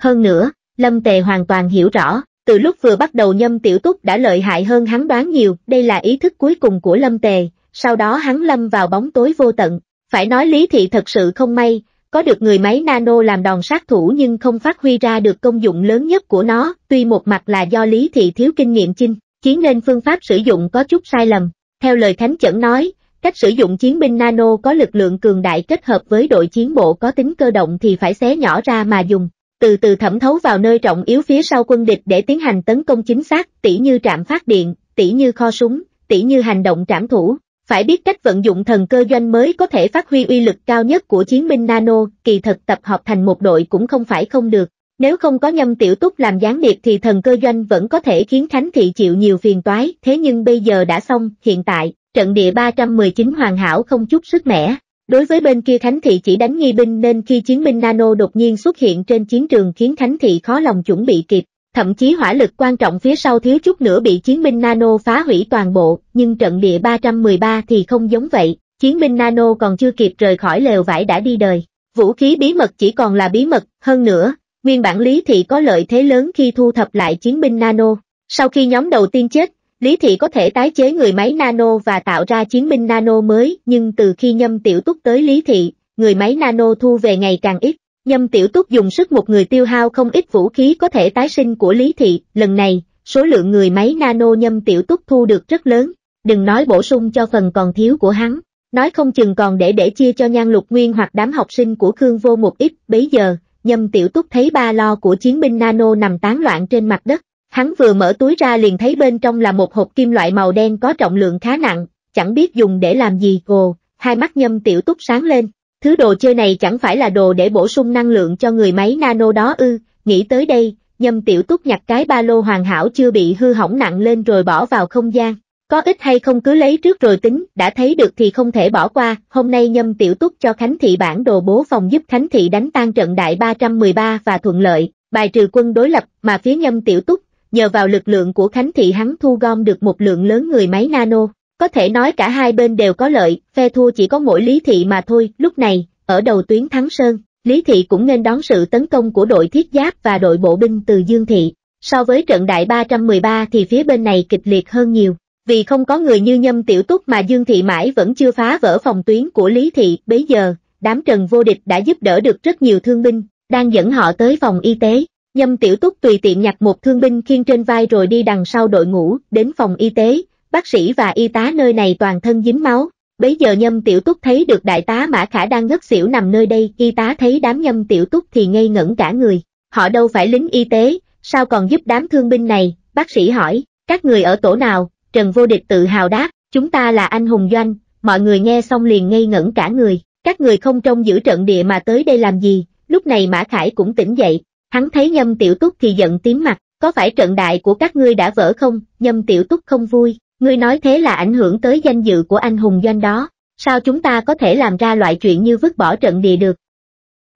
Hơn nữa, lâm tề hoàn toàn hiểu rõ, từ lúc vừa bắt đầu nhâm tiểu túc đã lợi hại hơn hắn đoán nhiều, đây là ý thức cuối cùng của lâm tề, sau đó hắn lâm vào bóng tối vô tận. Phải nói lý thị thật sự không may, có được người máy nano làm đòn sát thủ nhưng không phát huy ra được công dụng lớn nhất của nó, tuy một mặt là do lý thị thiếu kinh nghiệm chinh, chiến nên phương pháp sử dụng có chút sai lầm. Theo lời thánh Chẩn nói, cách sử dụng chiến binh nano có lực lượng cường đại kết hợp với đội chiến bộ có tính cơ động thì phải xé nhỏ ra mà dùng, từ từ thẩm thấu vào nơi trọng yếu phía sau quân địch để tiến hành tấn công chính xác, tỉ như trạm phát điện, tỉ như kho súng, tỉ như hành động trảm thủ. Phải biết cách vận dụng thần cơ doanh mới có thể phát huy uy lực cao nhất của chiến binh nano, kỳ thật tập hợp thành một đội cũng không phải không được. Nếu không có nhâm tiểu túc làm gián điệp thì thần cơ doanh vẫn có thể khiến Khánh Thị chịu nhiều phiền toái, thế nhưng bây giờ đã xong, hiện tại, trận địa 319 hoàn hảo không chút sức mẻ, Đối với bên kia Thánh Thị chỉ đánh nghi binh nên khi chiến binh nano đột nhiên xuất hiện trên chiến trường khiến Thánh Thị khó lòng chuẩn bị kịp, thậm chí hỏa lực quan trọng phía sau thiếu chút nữa bị chiến binh nano phá hủy toàn bộ, nhưng trận địa 313 thì không giống vậy, chiến binh nano còn chưa kịp rời khỏi lều vải đã đi đời. Vũ khí bí mật chỉ còn là bí mật, hơn nữa, nguyên bản Lý Thị có lợi thế lớn khi thu thập lại chiến binh nano. Sau khi nhóm đầu tiên chết, Lý Thị có thể tái chế người máy nano và tạo ra chiến binh nano mới, nhưng từ khi Nhâm Tiểu Túc tới Lý Thị, người máy nano thu về ngày càng ít. Nhâm Tiểu Túc dùng sức một người tiêu hao không ít vũ khí có thể tái sinh của Lý Thị, lần này, số lượng người máy nano Nhâm Tiểu Túc thu được rất lớn, đừng nói bổ sung cho phần còn thiếu của hắn, nói không chừng còn để để chia cho Nhan Lục Nguyên hoặc đám học sinh của Khương Vô một ít, bấy giờ, Nhâm Tiểu Túc thấy ba lo của chiến binh nano nằm tán loạn trên mặt đất, Hắn vừa mở túi ra liền thấy bên trong là một hộp kim loại màu đen có trọng lượng khá nặng, chẳng biết dùng để làm gì cô, hai mắt nhâm tiểu túc sáng lên. Thứ đồ chơi này chẳng phải là đồ để bổ sung năng lượng cho người máy nano đó ư, nghĩ tới đây, nhâm tiểu túc nhặt cái ba lô hoàn hảo chưa bị hư hỏng nặng lên rồi bỏ vào không gian. Có ích hay không cứ lấy trước rồi tính, đã thấy được thì không thể bỏ qua, hôm nay nhâm tiểu túc cho Khánh Thị bản đồ bố phòng giúp Khánh Thị đánh tan trận đại 313 và thuận lợi, bài trừ quân đối lập mà phía nhâm tiểu túc nhờ vào lực lượng của Khánh Thị hắn thu gom được một lượng lớn người máy nano. Có thể nói cả hai bên đều có lợi, phe thua chỉ có mỗi Lý Thị mà thôi. Lúc này, ở đầu tuyến Thắng Sơn, Lý Thị cũng nên đón sự tấn công của đội thiết giáp và đội bộ binh từ Dương Thị. So với trận đại 313 thì phía bên này kịch liệt hơn nhiều. Vì không có người như nhâm tiểu túc mà Dương Thị mãi vẫn chưa phá vỡ phòng tuyến của Lý Thị, bấy giờ, đám trần vô địch đã giúp đỡ được rất nhiều thương binh, đang dẫn họ tới phòng y tế. Nhâm tiểu túc tùy tiện nhặt một thương binh khiên trên vai rồi đi đằng sau đội ngũ, đến phòng y tế, bác sĩ và y tá nơi này toàn thân dính máu. Bấy giờ nhâm tiểu túc thấy được đại tá Mã Khả đang ngất xỉu nằm nơi đây, y tá thấy đám nhâm tiểu túc thì ngây ngẩn cả người. Họ đâu phải lính y tế, sao còn giúp đám thương binh này, bác sĩ hỏi, các người ở tổ nào, Trần Vô Địch tự hào đáp, chúng ta là anh hùng doanh, mọi người nghe xong liền ngây ngẩn cả người, các người không trông giữ trận địa mà tới đây làm gì, lúc này Mã Khải cũng tỉnh dậy, Hắn thấy nhâm tiểu túc thì giận tím mặt, có phải trận đại của các ngươi đã vỡ không, nhâm tiểu túc không vui, ngươi nói thế là ảnh hưởng tới danh dự của anh hùng doanh đó, sao chúng ta có thể làm ra loại chuyện như vứt bỏ trận địa được.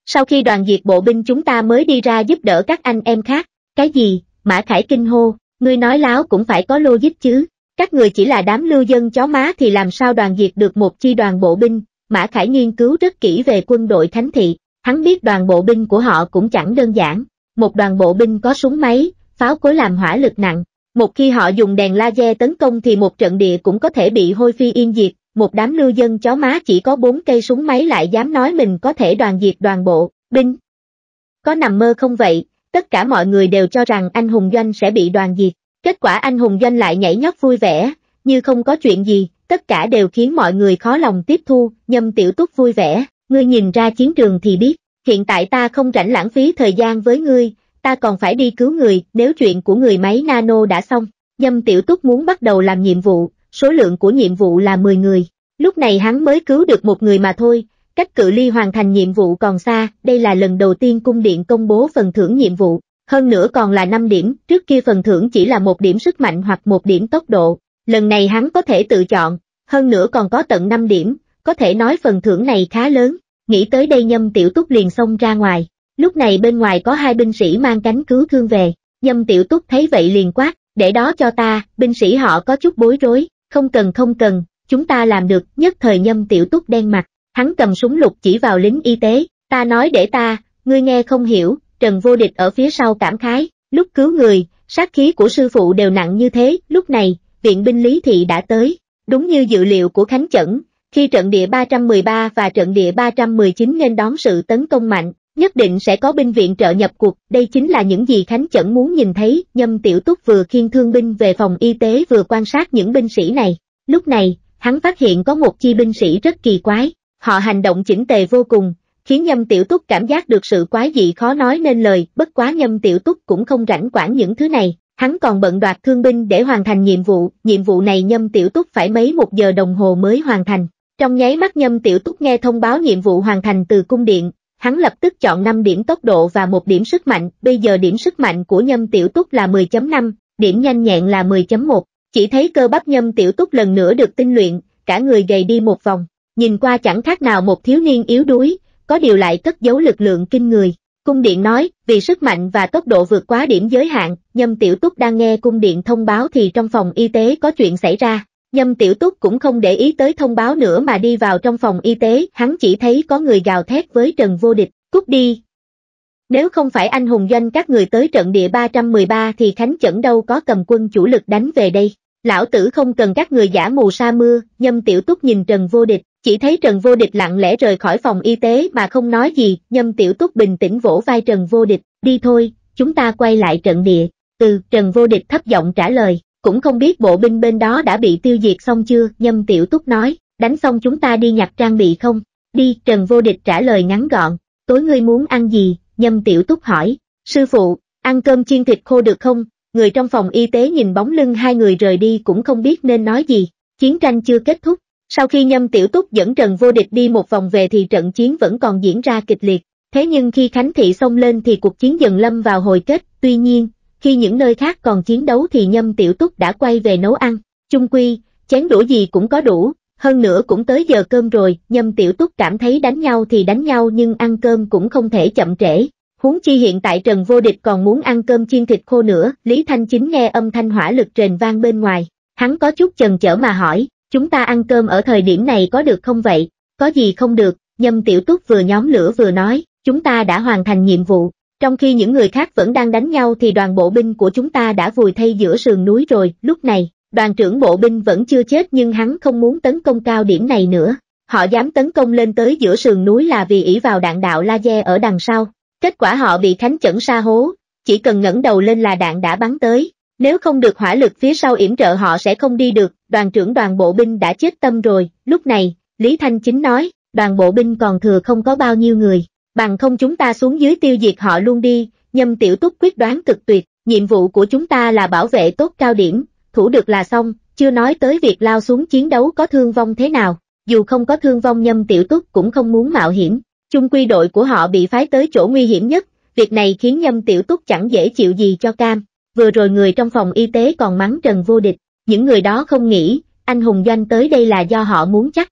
Sau khi đoàn diệt bộ binh chúng ta mới đi ra giúp đỡ các anh em khác, cái gì, Mã Khải kinh hô, ngươi nói láo cũng phải có logic chứ, các người chỉ là đám lưu dân chó má thì làm sao đoàn diệt được một chi đoàn bộ binh, Mã Khải nghiên cứu rất kỹ về quân đội thánh thị, Hắn biết đoàn bộ binh của họ cũng chẳng đơn giản, một đoàn bộ binh có súng máy, pháo cối làm hỏa lực nặng, một khi họ dùng đèn laser tấn công thì một trận địa cũng có thể bị hôi phi yên diệt, một đám lưu dân chó má chỉ có bốn cây súng máy lại dám nói mình có thể đoàn diệt đoàn bộ, binh. Có nằm mơ không vậy, tất cả mọi người đều cho rằng anh hùng doanh sẽ bị đoàn diệt, kết quả anh hùng doanh lại nhảy nhót vui vẻ, như không có chuyện gì, tất cả đều khiến mọi người khó lòng tiếp thu, nhâm tiểu túc vui vẻ ngươi nhìn ra chiến trường thì biết, hiện tại ta không rảnh lãng phí thời gian với ngươi, ta còn phải đi cứu người, nếu chuyện của người máy nano đã xong, Nhâm Tiểu Túc muốn bắt đầu làm nhiệm vụ, số lượng của nhiệm vụ là 10 người, lúc này hắn mới cứu được một người mà thôi, cách cự ly hoàn thành nhiệm vụ còn xa, đây là lần đầu tiên cung điện công bố phần thưởng nhiệm vụ, hơn nữa còn là 5 điểm, trước kia phần thưởng chỉ là một điểm sức mạnh hoặc một điểm tốc độ, lần này hắn có thể tự chọn, hơn nữa còn có tận 5 điểm, có thể nói phần thưởng này khá lớn, nghĩ tới đây nhâm tiểu túc liền xông ra ngoài, lúc này bên ngoài có hai binh sĩ mang cánh cứu thương về, nhâm tiểu túc thấy vậy liền quát, để đó cho ta, binh sĩ họ có chút bối rối, không cần không cần, chúng ta làm được, nhất thời nhâm tiểu túc đen mặt, hắn cầm súng lục chỉ vào lính y tế, ta nói để ta, ngươi nghe không hiểu, trần vô địch ở phía sau cảm khái, lúc cứu người, sát khí của sư phụ đều nặng như thế, lúc này, viện binh Lý Thị đã tới, đúng như dự liệu của Khánh Chẩn, khi trận địa 313 và trận địa 319 nên đón sự tấn công mạnh, nhất định sẽ có binh viện trợ nhập cuộc, đây chính là những gì Khánh Chẩn muốn nhìn thấy, nhâm tiểu túc vừa khiên thương binh về phòng y tế vừa quan sát những binh sĩ này. Lúc này, hắn phát hiện có một chi binh sĩ rất kỳ quái, họ hành động chỉnh tề vô cùng, khiến nhâm tiểu túc cảm giác được sự quái dị khó nói nên lời, bất quá nhâm tiểu túc cũng không rảnh quản những thứ này. Hắn còn bận đoạt thương binh để hoàn thành nhiệm vụ, nhiệm vụ này nhâm tiểu túc phải mấy một giờ đồng hồ mới hoàn thành. Trong nháy mắt nhâm tiểu túc nghe thông báo nhiệm vụ hoàn thành từ cung điện, hắn lập tức chọn 5 điểm tốc độ và một điểm sức mạnh, bây giờ điểm sức mạnh của nhâm tiểu túc là 10.5, điểm nhanh nhẹn là 10.1, chỉ thấy cơ bắp nhâm tiểu túc lần nữa được tinh luyện, cả người gầy đi một vòng, nhìn qua chẳng khác nào một thiếu niên yếu đuối, có điều lại cất giấu lực lượng kinh người. Cung điện nói, vì sức mạnh và tốc độ vượt quá điểm giới hạn, nhâm tiểu túc đang nghe cung điện thông báo thì trong phòng y tế có chuyện xảy ra, Nhâm Tiểu Túc cũng không để ý tới thông báo nữa mà đi vào trong phòng y tế, hắn chỉ thấy có người gào thét với Trần Vô Địch, cút đi. Nếu không phải anh hùng doanh các người tới trận địa 313 thì Khánh Chẩn đâu có cầm quân chủ lực đánh về đây. Lão tử không cần các người giả mù sa mưa, Nhâm Tiểu Túc nhìn Trần Vô Địch, chỉ thấy Trần Vô Địch lặng lẽ rời khỏi phòng y tế mà không nói gì, Nhâm Tiểu Túc bình tĩnh vỗ vai Trần Vô Địch, đi thôi, chúng ta quay lại trận địa. Từ, Trần Vô Địch thấp giọng trả lời cũng không biết bộ binh bên đó đã bị tiêu diệt xong chưa, nhâm tiểu túc nói, đánh xong chúng ta đi nhặt trang bị không? Đi, Trần Vô Địch trả lời ngắn gọn, tối ngươi muốn ăn gì, nhâm tiểu túc hỏi, sư phụ, ăn cơm chiên thịt khô được không? Người trong phòng y tế nhìn bóng lưng hai người rời đi cũng không biết nên nói gì, chiến tranh chưa kết thúc, sau khi nhâm tiểu túc dẫn Trần Vô Địch đi một vòng về thì trận chiến vẫn còn diễn ra kịch liệt, thế nhưng khi Khánh Thị xông lên thì cuộc chiến dần lâm vào hồi kết, tuy nhiên, khi những nơi khác còn chiến đấu thì Nhâm Tiểu Túc đã quay về nấu ăn. Chung quy, chén đũa gì cũng có đủ, hơn nữa cũng tới giờ cơm rồi, Nhâm Tiểu Túc cảm thấy đánh nhau thì đánh nhau nhưng ăn cơm cũng không thể chậm trễ. Huống chi hiện tại Trần Vô Địch còn muốn ăn cơm chiên thịt khô nữa, Lý Thanh Chính nghe âm thanh hỏa lực trền vang bên ngoài. Hắn có chút chần chở mà hỏi, chúng ta ăn cơm ở thời điểm này có được không vậy? Có gì không được, Nhâm Tiểu Túc vừa nhóm lửa vừa nói, chúng ta đã hoàn thành nhiệm vụ. Trong khi những người khác vẫn đang đánh nhau thì đoàn bộ binh của chúng ta đã vùi thay giữa sườn núi rồi, lúc này, đoàn trưởng bộ binh vẫn chưa chết nhưng hắn không muốn tấn công cao điểm này nữa. Họ dám tấn công lên tới giữa sườn núi là vì ỷ vào đạn đạo laser ở đằng sau. Kết quả họ bị khánh chẩn sa hố, chỉ cần ngẩng đầu lên là đạn đã bắn tới. Nếu không được hỏa lực phía sau yểm trợ họ sẽ không đi được, đoàn trưởng đoàn bộ binh đã chết tâm rồi, lúc này, Lý Thanh Chính nói, đoàn bộ binh còn thừa không có bao nhiêu người, bằng không chúng ta xuống dưới tiêu diệt họ luôn đi, nhâm tiểu túc quyết đoán cực tuyệt, nhiệm vụ của chúng ta là bảo vệ tốt cao điểm, thủ được là xong, chưa nói tới việc lao xuống chiến đấu có thương vong thế nào, dù không có thương vong nhâm tiểu túc cũng không muốn mạo hiểm, chung quy đội của họ bị phái tới chỗ nguy hiểm nhất, việc này khiến nhâm tiểu túc chẳng dễ chịu gì cho cam, vừa rồi người trong phòng y tế còn mắng trần vô địch, những người đó không nghĩ, anh hùng doanh tới đây là do họ muốn chắc.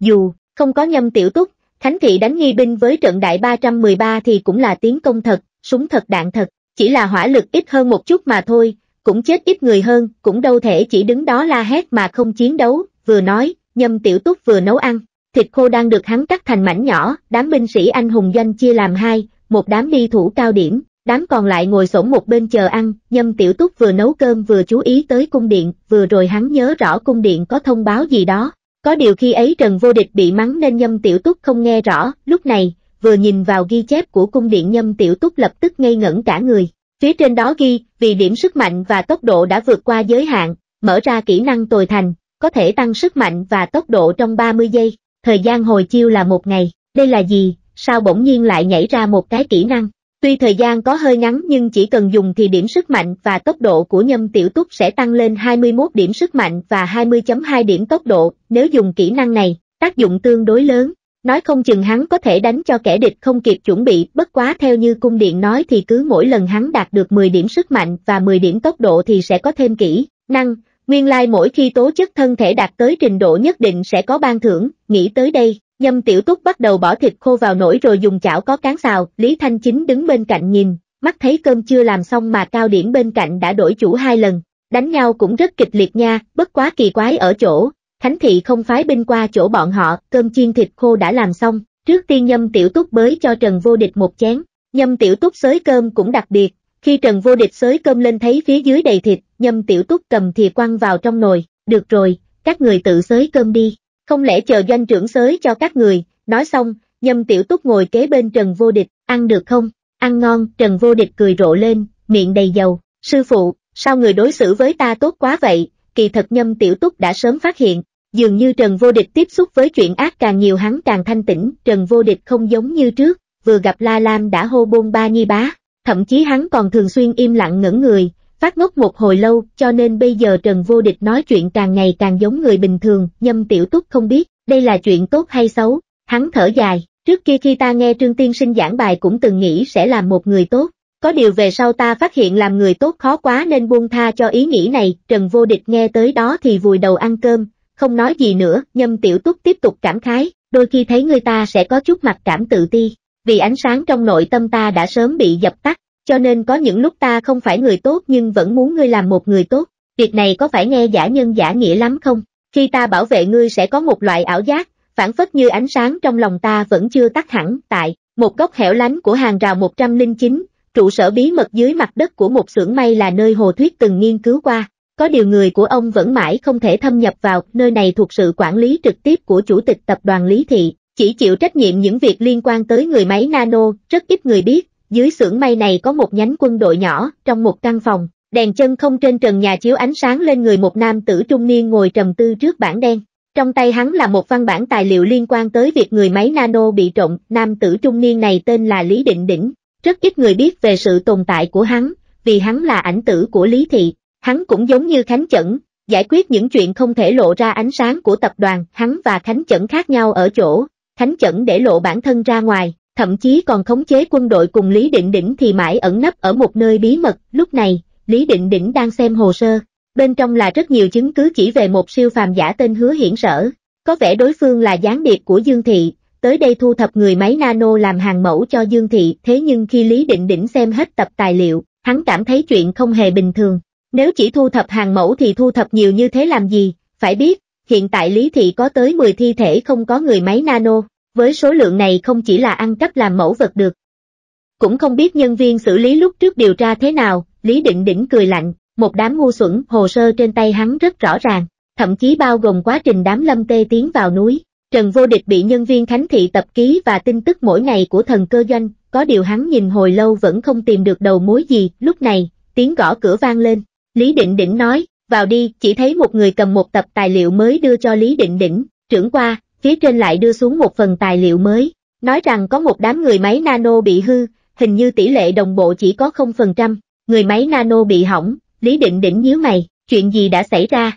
Dù, không có nhâm tiểu túc, Thánh thị đánh nghi binh với trận đại 313 thì cũng là tiến công thật, súng thật đạn thật, chỉ là hỏa lực ít hơn một chút mà thôi, cũng chết ít người hơn, cũng đâu thể chỉ đứng đó la hét mà không chiến đấu, vừa nói, nhâm tiểu túc vừa nấu ăn. Thịt khô đang được hắn cắt thành mảnh nhỏ, đám binh sĩ anh hùng doanh chia làm hai, một đám đi thủ cao điểm, đám còn lại ngồi xổm một bên chờ ăn, nhâm tiểu túc vừa nấu cơm vừa chú ý tới cung điện, vừa rồi hắn nhớ rõ cung điện có thông báo gì đó, có điều khi ấy Trần Vô Địch bị mắng nên Nhâm Tiểu Túc không nghe rõ, lúc này, vừa nhìn vào ghi chép của cung điện Nhâm Tiểu Túc lập tức ngây ngẩn cả người. Phía trên đó ghi, vì điểm sức mạnh và tốc độ đã vượt qua giới hạn, mở ra kỹ năng tồi thành, có thể tăng sức mạnh và tốc độ trong 30 giây, thời gian hồi chiêu là một ngày, đây là gì, sao bỗng nhiên lại nhảy ra một cái kỹ năng, Tuy thời gian có hơi ngắn nhưng chỉ cần dùng thì điểm sức mạnh và tốc độ của nhâm tiểu túc sẽ tăng lên 21 điểm sức mạnh và 20.2 điểm tốc độ, nếu dùng kỹ năng này, tác dụng tương đối lớn. Nói không chừng hắn có thể đánh cho kẻ địch không kịp chuẩn bị, bất quá theo như cung điện nói thì cứ mỗi lần hắn đạt được 10 điểm sức mạnh và 10 điểm tốc độ thì sẽ có thêm kỹ năng, nguyên lai like mỗi khi tố chất thân thể đạt tới trình độ nhất định sẽ có ban thưởng, nghĩ tới đây, Nhâm tiểu túc bắt đầu bỏ thịt khô vào nổi rồi dùng chảo có cán xào, Lý Thanh Chính đứng bên cạnh nhìn, mắt thấy cơm chưa làm xong mà cao điểm bên cạnh đã đổi chủ hai lần, đánh nhau cũng rất kịch liệt nha, bất quá kỳ quái ở chỗ, Khánh Thị không phái binh qua chỗ bọn họ, cơm chiên thịt khô đã làm xong, trước tiên Nhâm tiểu túc bới cho Trần Vô Địch một chén, Nhâm tiểu túc xới cơm cũng đặc biệt, khi Trần Vô Địch xới cơm lên thấy phía dưới đầy thịt, Nhâm tiểu túc cầm thìa quăng vào trong nồi, được rồi, các người tự xới cơm đi không lẽ chờ doanh trưởng xới cho các người, nói xong, nhâm tiểu túc ngồi kế bên Trần Vô Địch, ăn được không, ăn ngon, Trần Vô Địch cười rộ lên, miệng đầy dầu, sư phụ, sao người đối xử với ta tốt quá vậy, kỳ thật nhâm tiểu túc đã sớm phát hiện, dường như Trần Vô Địch tiếp xúc với chuyện ác càng nhiều hắn càng thanh tĩnh, Trần Vô Địch không giống như trước, vừa gặp La Lam đã hô bôn ba nhi bá, thậm chí hắn còn thường xuyên im lặng ngẩn người, phát ngốc một hồi lâu, cho nên bây giờ Trần Vô Địch nói chuyện càng ngày càng giống người bình thường, nhâm tiểu túc không biết, đây là chuyện tốt hay xấu, hắn thở dài, trước kia khi ta nghe Trương Tiên Sinh giảng bài cũng từng nghĩ sẽ là một người tốt, có điều về sau ta phát hiện làm người tốt khó quá nên buông tha cho ý nghĩ này, Trần Vô Địch nghe tới đó thì vùi đầu ăn cơm, không nói gì nữa, nhâm tiểu túc tiếp tục cảm khái, đôi khi thấy người ta sẽ có chút mặt cảm tự ti, vì ánh sáng trong nội tâm ta đã sớm bị dập tắt, cho nên có những lúc ta không phải người tốt nhưng vẫn muốn ngươi làm một người tốt, việc này có phải nghe giả nhân giả nghĩa lắm không? Khi ta bảo vệ ngươi sẽ có một loại ảo giác, phản phất như ánh sáng trong lòng ta vẫn chưa tắt hẳn tại một góc hẻo lánh của hàng rào 109, trụ sở bí mật dưới mặt đất của một xưởng may là nơi Hồ Thuyết từng nghiên cứu qua. Có điều người của ông vẫn mãi không thể thâm nhập vào, nơi này thuộc sự quản lý trực tiếp của Chủ tịch Tập đoàn Lý Thị, chỉ chịu trách nhiệm những việc liên quan tới người máy nano, rất ít người biết, dưới xưởng may này có một nhánh quân đội nhỏ, trong một căn phòng, đèn chân không trên trần nhà chiếu ánh sáng lên người một nam tử trung niên ngồi trầm tư trước bảng đen. Trong tay hắn là một văn bản tài liệu liên quan tới việc người máy nano bị trộm, nam tử trung niên này tên là Lý Định Đỉnh. Rất ít người biết về sự tồn tại của hắn, vì hắn là ảnh tử của Lý Thị, hắn cũng giống như Khánh Chẩn, giải quyết những chuyện không thể lộ ra ánh sáng của tập đoàn, hắn và Khánh Chẩn khác nhau ở chỗ, Khánh Chẩn để lộ bản thân ra ngoài, thậm chí còn khống chế quân đội cùng Lý Định Đỉnh thì mãi ẩn nấp ở một nơi bí mật, lúc này, Lý Định Đỉnh đang xem hồ sơ, bên trong là rất nhiều chứng cứ chỉ về một siêu phàm giả tên hứa hiển sở, có vẻ đối phương là gián điệp của Dương Thị, tới đây thu thập người máy nano làm hàng mẫu cho Dương Thị, thế nhưng khi Lý Định Đỉnh xem hết tập tài liệu, hắn cảm thấy chuyện không hề bình thường, nếu chỉ thu thập hàng mẫu thì thu thập nhiều như thế làm gì, phải biết, hiện tại Lý Thị có tới 10 thi thể không có người máy nano. Với số lượng này không chỉ là ăn cắp làm mẫu vật được. Cũng không biết nhân viên xử lý lúc trước điều tra thế nào, Lý Định Đỉnh cười lạnh, một đám ngu xuẩn, hồ sơ trên tay hắn rất rõ ràng, thậm chí bao gồm quá trình đám lâm tê tiến vào núi. Trần Vô Địch bị nhân viên Khánh Thị tập ký và tin tức mỗi ngày của thần cơ doanh, có điều hắn nhìn hồi lâu vẫn không tìm được đầu mối gì, lúc này, tiếng gõ cửa vang lên, Lý Định Đỉnh nói, vào đi, chỉ thấy một người cầm một tập tài liệu mới đưa cho Lý Định Đỉnh, trưởng qua, phía trên lại đưa xuống một phần tài liệu mới, nói rằng có một đám người máy nano bị hư, hình như tỷ lệ đồng bộ chỉ có 0%, người máy nano bị hỏng, Lý Định Đỉnh nhíu mày, chuyện gì đã xảy ra?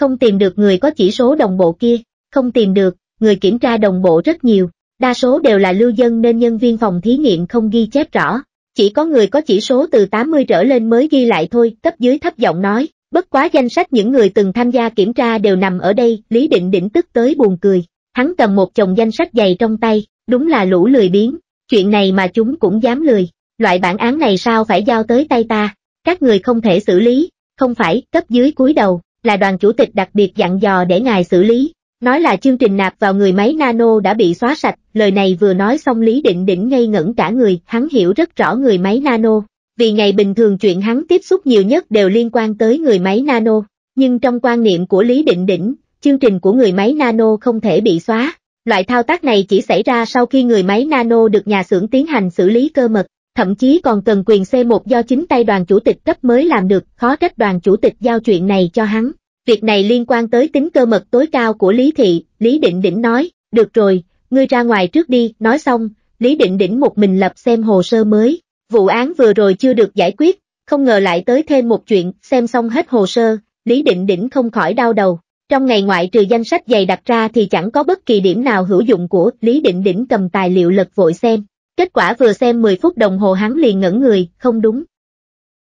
Không tìm được người có chỉ số đồng bộ kia, không tìm được, người kiểm tra đồng bộ rất nhiều, đa số đều là lưu dân nên nhân viên phòng thí nghiệm không ghi chép rõ, chỉ có người có chỉ số từ 80 trở lên mới ghi lại thôi, cấp dưới thấp giọng nói, Bất quá danh sách những người từng tham gia kiểm tra đều nằm ở đây, Lý Định Định tức tới buồn cười. Hắn cầm một chồng danh sách dày trong tay, đúng là lũ lười biếng, chuyện này mà chúng cũng dám lười. Loại bản án này sao phải giao tới tay ta, các người không thể xử lý, không phải, cấp dưới cúi đầu, là đoàn chủ tịch đặc biệt dặn dò để ngài xử lý. Nói là chương trình nạp vào người máy nano đã bị xóa sạch, lời này vừa nói xong Lý Định Định ngây ngẩn cả người, hắn hiểu rất rõ người máy nano, vì ngày bình thường chuyện hắn tiếp xúc nhiều nhất đều liên quan tới người máy nano, nhưng trong quan niệm của Lý Định Đỉnh, chương trình của người máy nano không thể bị xóa. Loại thao tác này chỉ xảy ra sau khi người máy nano được nhà xưởng tiến hành xử lý cơ mật, thậm chí còn cần quyền C1 do chính tay đoàn chủ tịch cấp mới làm được, khó trách đoàn chủ tịch giao chuyện này cho hắn. Việc này liên quan tới tính cơ mật tối cao của Lý Thị, Lý Định Đỉnh nói, được rồi, ngươi ra ngoài trước đi, nói xong, Lý Định Đỉnh một mình lập xem hồ sơ mới, Vụ án vừa rồi chưa được giải quyết, không ngờ lại tới thêm một chuyện, xem xong hết hồ sơ, Lý Định Đỉnh không khỏi đau đầu. Trong ngày ngoại trừ danh sách dày đặt ra thì chẳng có bất kỳ điểm nào hữu dụng của Lý Định Đỉnh cầm tài liệu lật vội xem. Kết quả vừa xem 10 phút đồng hồ hắn liền ngẩn người, không đúng.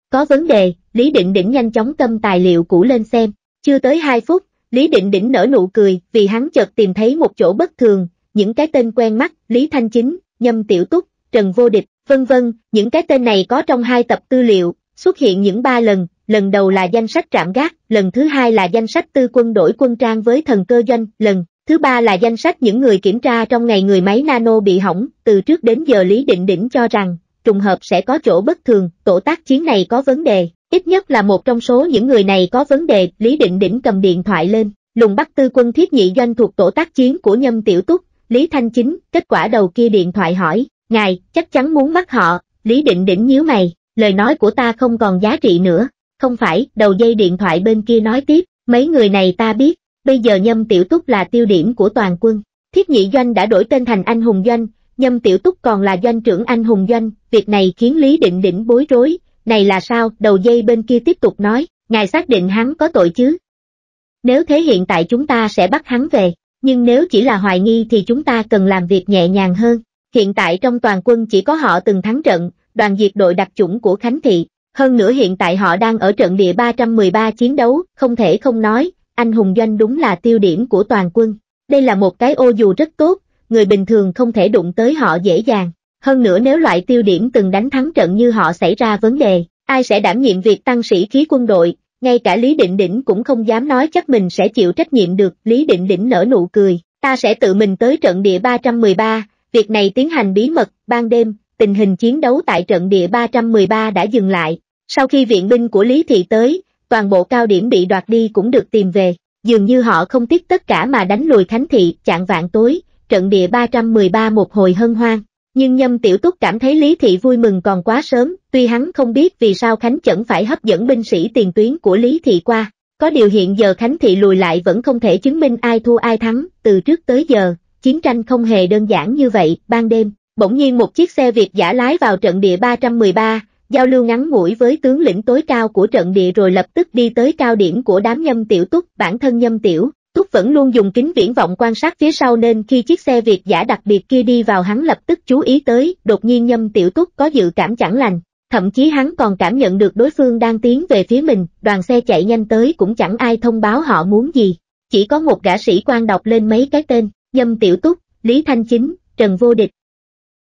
Có vấn đề, Lý Định Đỉnh nhanh chóng cầm tài liệu cũ lên xem, chưa tới 2 phút, Lý Định Đỉnh nở nụ cười vì hắn chợt tìm thấy một chỗ bất thường, những cái tên quen mắt, Lý Thanh Chính, Nhâm Tiểu Túc, Trần Vô Địch, vân vân, những cái tên này có trong hai tập tư liệu, xuất hiện những ba lần, lần đầu là danh sách trạm gác, lần thứ hai là danh sách tư quân đổi quân trang với thần cơ doanh, lần thứ ba là danh sách những người kiểm tra trong ngày người máy nano bị hỏng, từ trước đến giờ Lý Định Đỉnh cho rằng, trùng hợp sẽ có chỗ bất thường, tổ tác chiến này có vấn đề, ít nhất là một trong số những người này có vấn đề, Lý Định Đỉnh cầm điện thoại lên, lùng bắt tư quân thiết nhị doanh thuộc tổ tác chiến của Nhâm Tiểu Túc, Lý Thanh Chính, kết quả đầu kia điện thoại hỏi, Ngài, chắc chắn muốn bắt họ, Lý Định Đỉnh nhíu mày, lời nói của ta không còn giá trị nữa, không phải, đầu dây điện thoại bên kia nói tiếp, mấy người này ta biết, bây giờ Nhâm Tiểu Túc là tiêu điểm của toàn quân, thiết nhị doanh đã đổi tên thành anh hùng doanh, Nhâm Tiểu Túc còn là doanh trưởng anh hùng doanh, việc này khiến Lý Định Đỉnh bối rối, này là sao, đầu dây bên kia tiếp tục nói, ngài xác định hắn có tội chứ? Nếu thế hiện tại chúng ta sẽ bắt hắn về, nhưng nếu chỉ là hoài nghi thì chúng ta cần làm việc nhẹ nhàng hơn. Hiện tại trong toàn quân chỉ có họ từng thắng trận, đoàn diệt đội đặc chủng của Khánh Thị. Hơn nữa hiện tại họ đang ở trận địa 313 chiến đấu, không thể không nói, anh hùng doanh đúng là tiêu điểm của toàn quân. Đây là một cái ô dù rất tốt, người bình thường không thể đụng tới họ dễ dàng. Hơn nữa nếu loại tiêu điểm từng đánh thắng trận như họ xảy ra vấn đề, ai sẽ đảm nhiệm việc tăng sĩ khí quân đội, ngay cả Lý Định Đỉnh cũng không dám nói chắc mình sẽ chịu trách nhiệm được. Lý Định Đỉnh nở nụ cười, ta sẽ tự mình tới trận địa 313, việc này tiến hành bí mật, ban đêm, tình hình chiến đấu tại trận địa 313 đã dừng lại, sau khi viện binh của Lý Thị tới, toàn bộ cao điểm bị đoạt đi cũng được tìm về, dường như họ không tiếc tất cả mà đánh lùi Khánh Thị, chạng vạn tối, trận địa 313 một hồi hân hoan. Nhưng Nhâm Tiểu Túc cảm thấy Lý Thị vui mừng còn quá sớm, tuy hắn không biết vì sao Khánh Chẩn phải hấp dẫn binh sĩ tiền tuyến của Lý Thị qua. Có điều hiện giờ Khánh Thị lùi lại vẫn không thể chứng minh ai thua ai thắng, từ trước tới giờ, chiến tranh không hề đơn giản như vậy, ban đêm, bỗng nhiên một chiếc xe Việt giả lái vào trận địa 313, giao lưu ngắn ngủi với tướng lĩnh tối cao của trận địa rồi lập tức đi tới cao điểm của đám nhâm tiểu túc, bản thân nhâm tiểu. Túc vẫn luôn dùng kính viễn vọng quan sát phía sau nên khi chiếc xe Việt giả đặc biệt kia đi vào hắn lập tức chú ý tới, đột nhiên nhâm tiểu túc có dự cảm chẳng lành, thậm chí hắn còn cảm nhận được đối phương đang tiến về phía mình, đoàn xe chạy nhanh tới cũng chẳng ai thông báo họ muốn gì, chỉ có một gã sĩ quan đọc lên mấy cái tên, Nhâm Tiểu Túc, Lý Thanh Chính, Trần Vô Địch.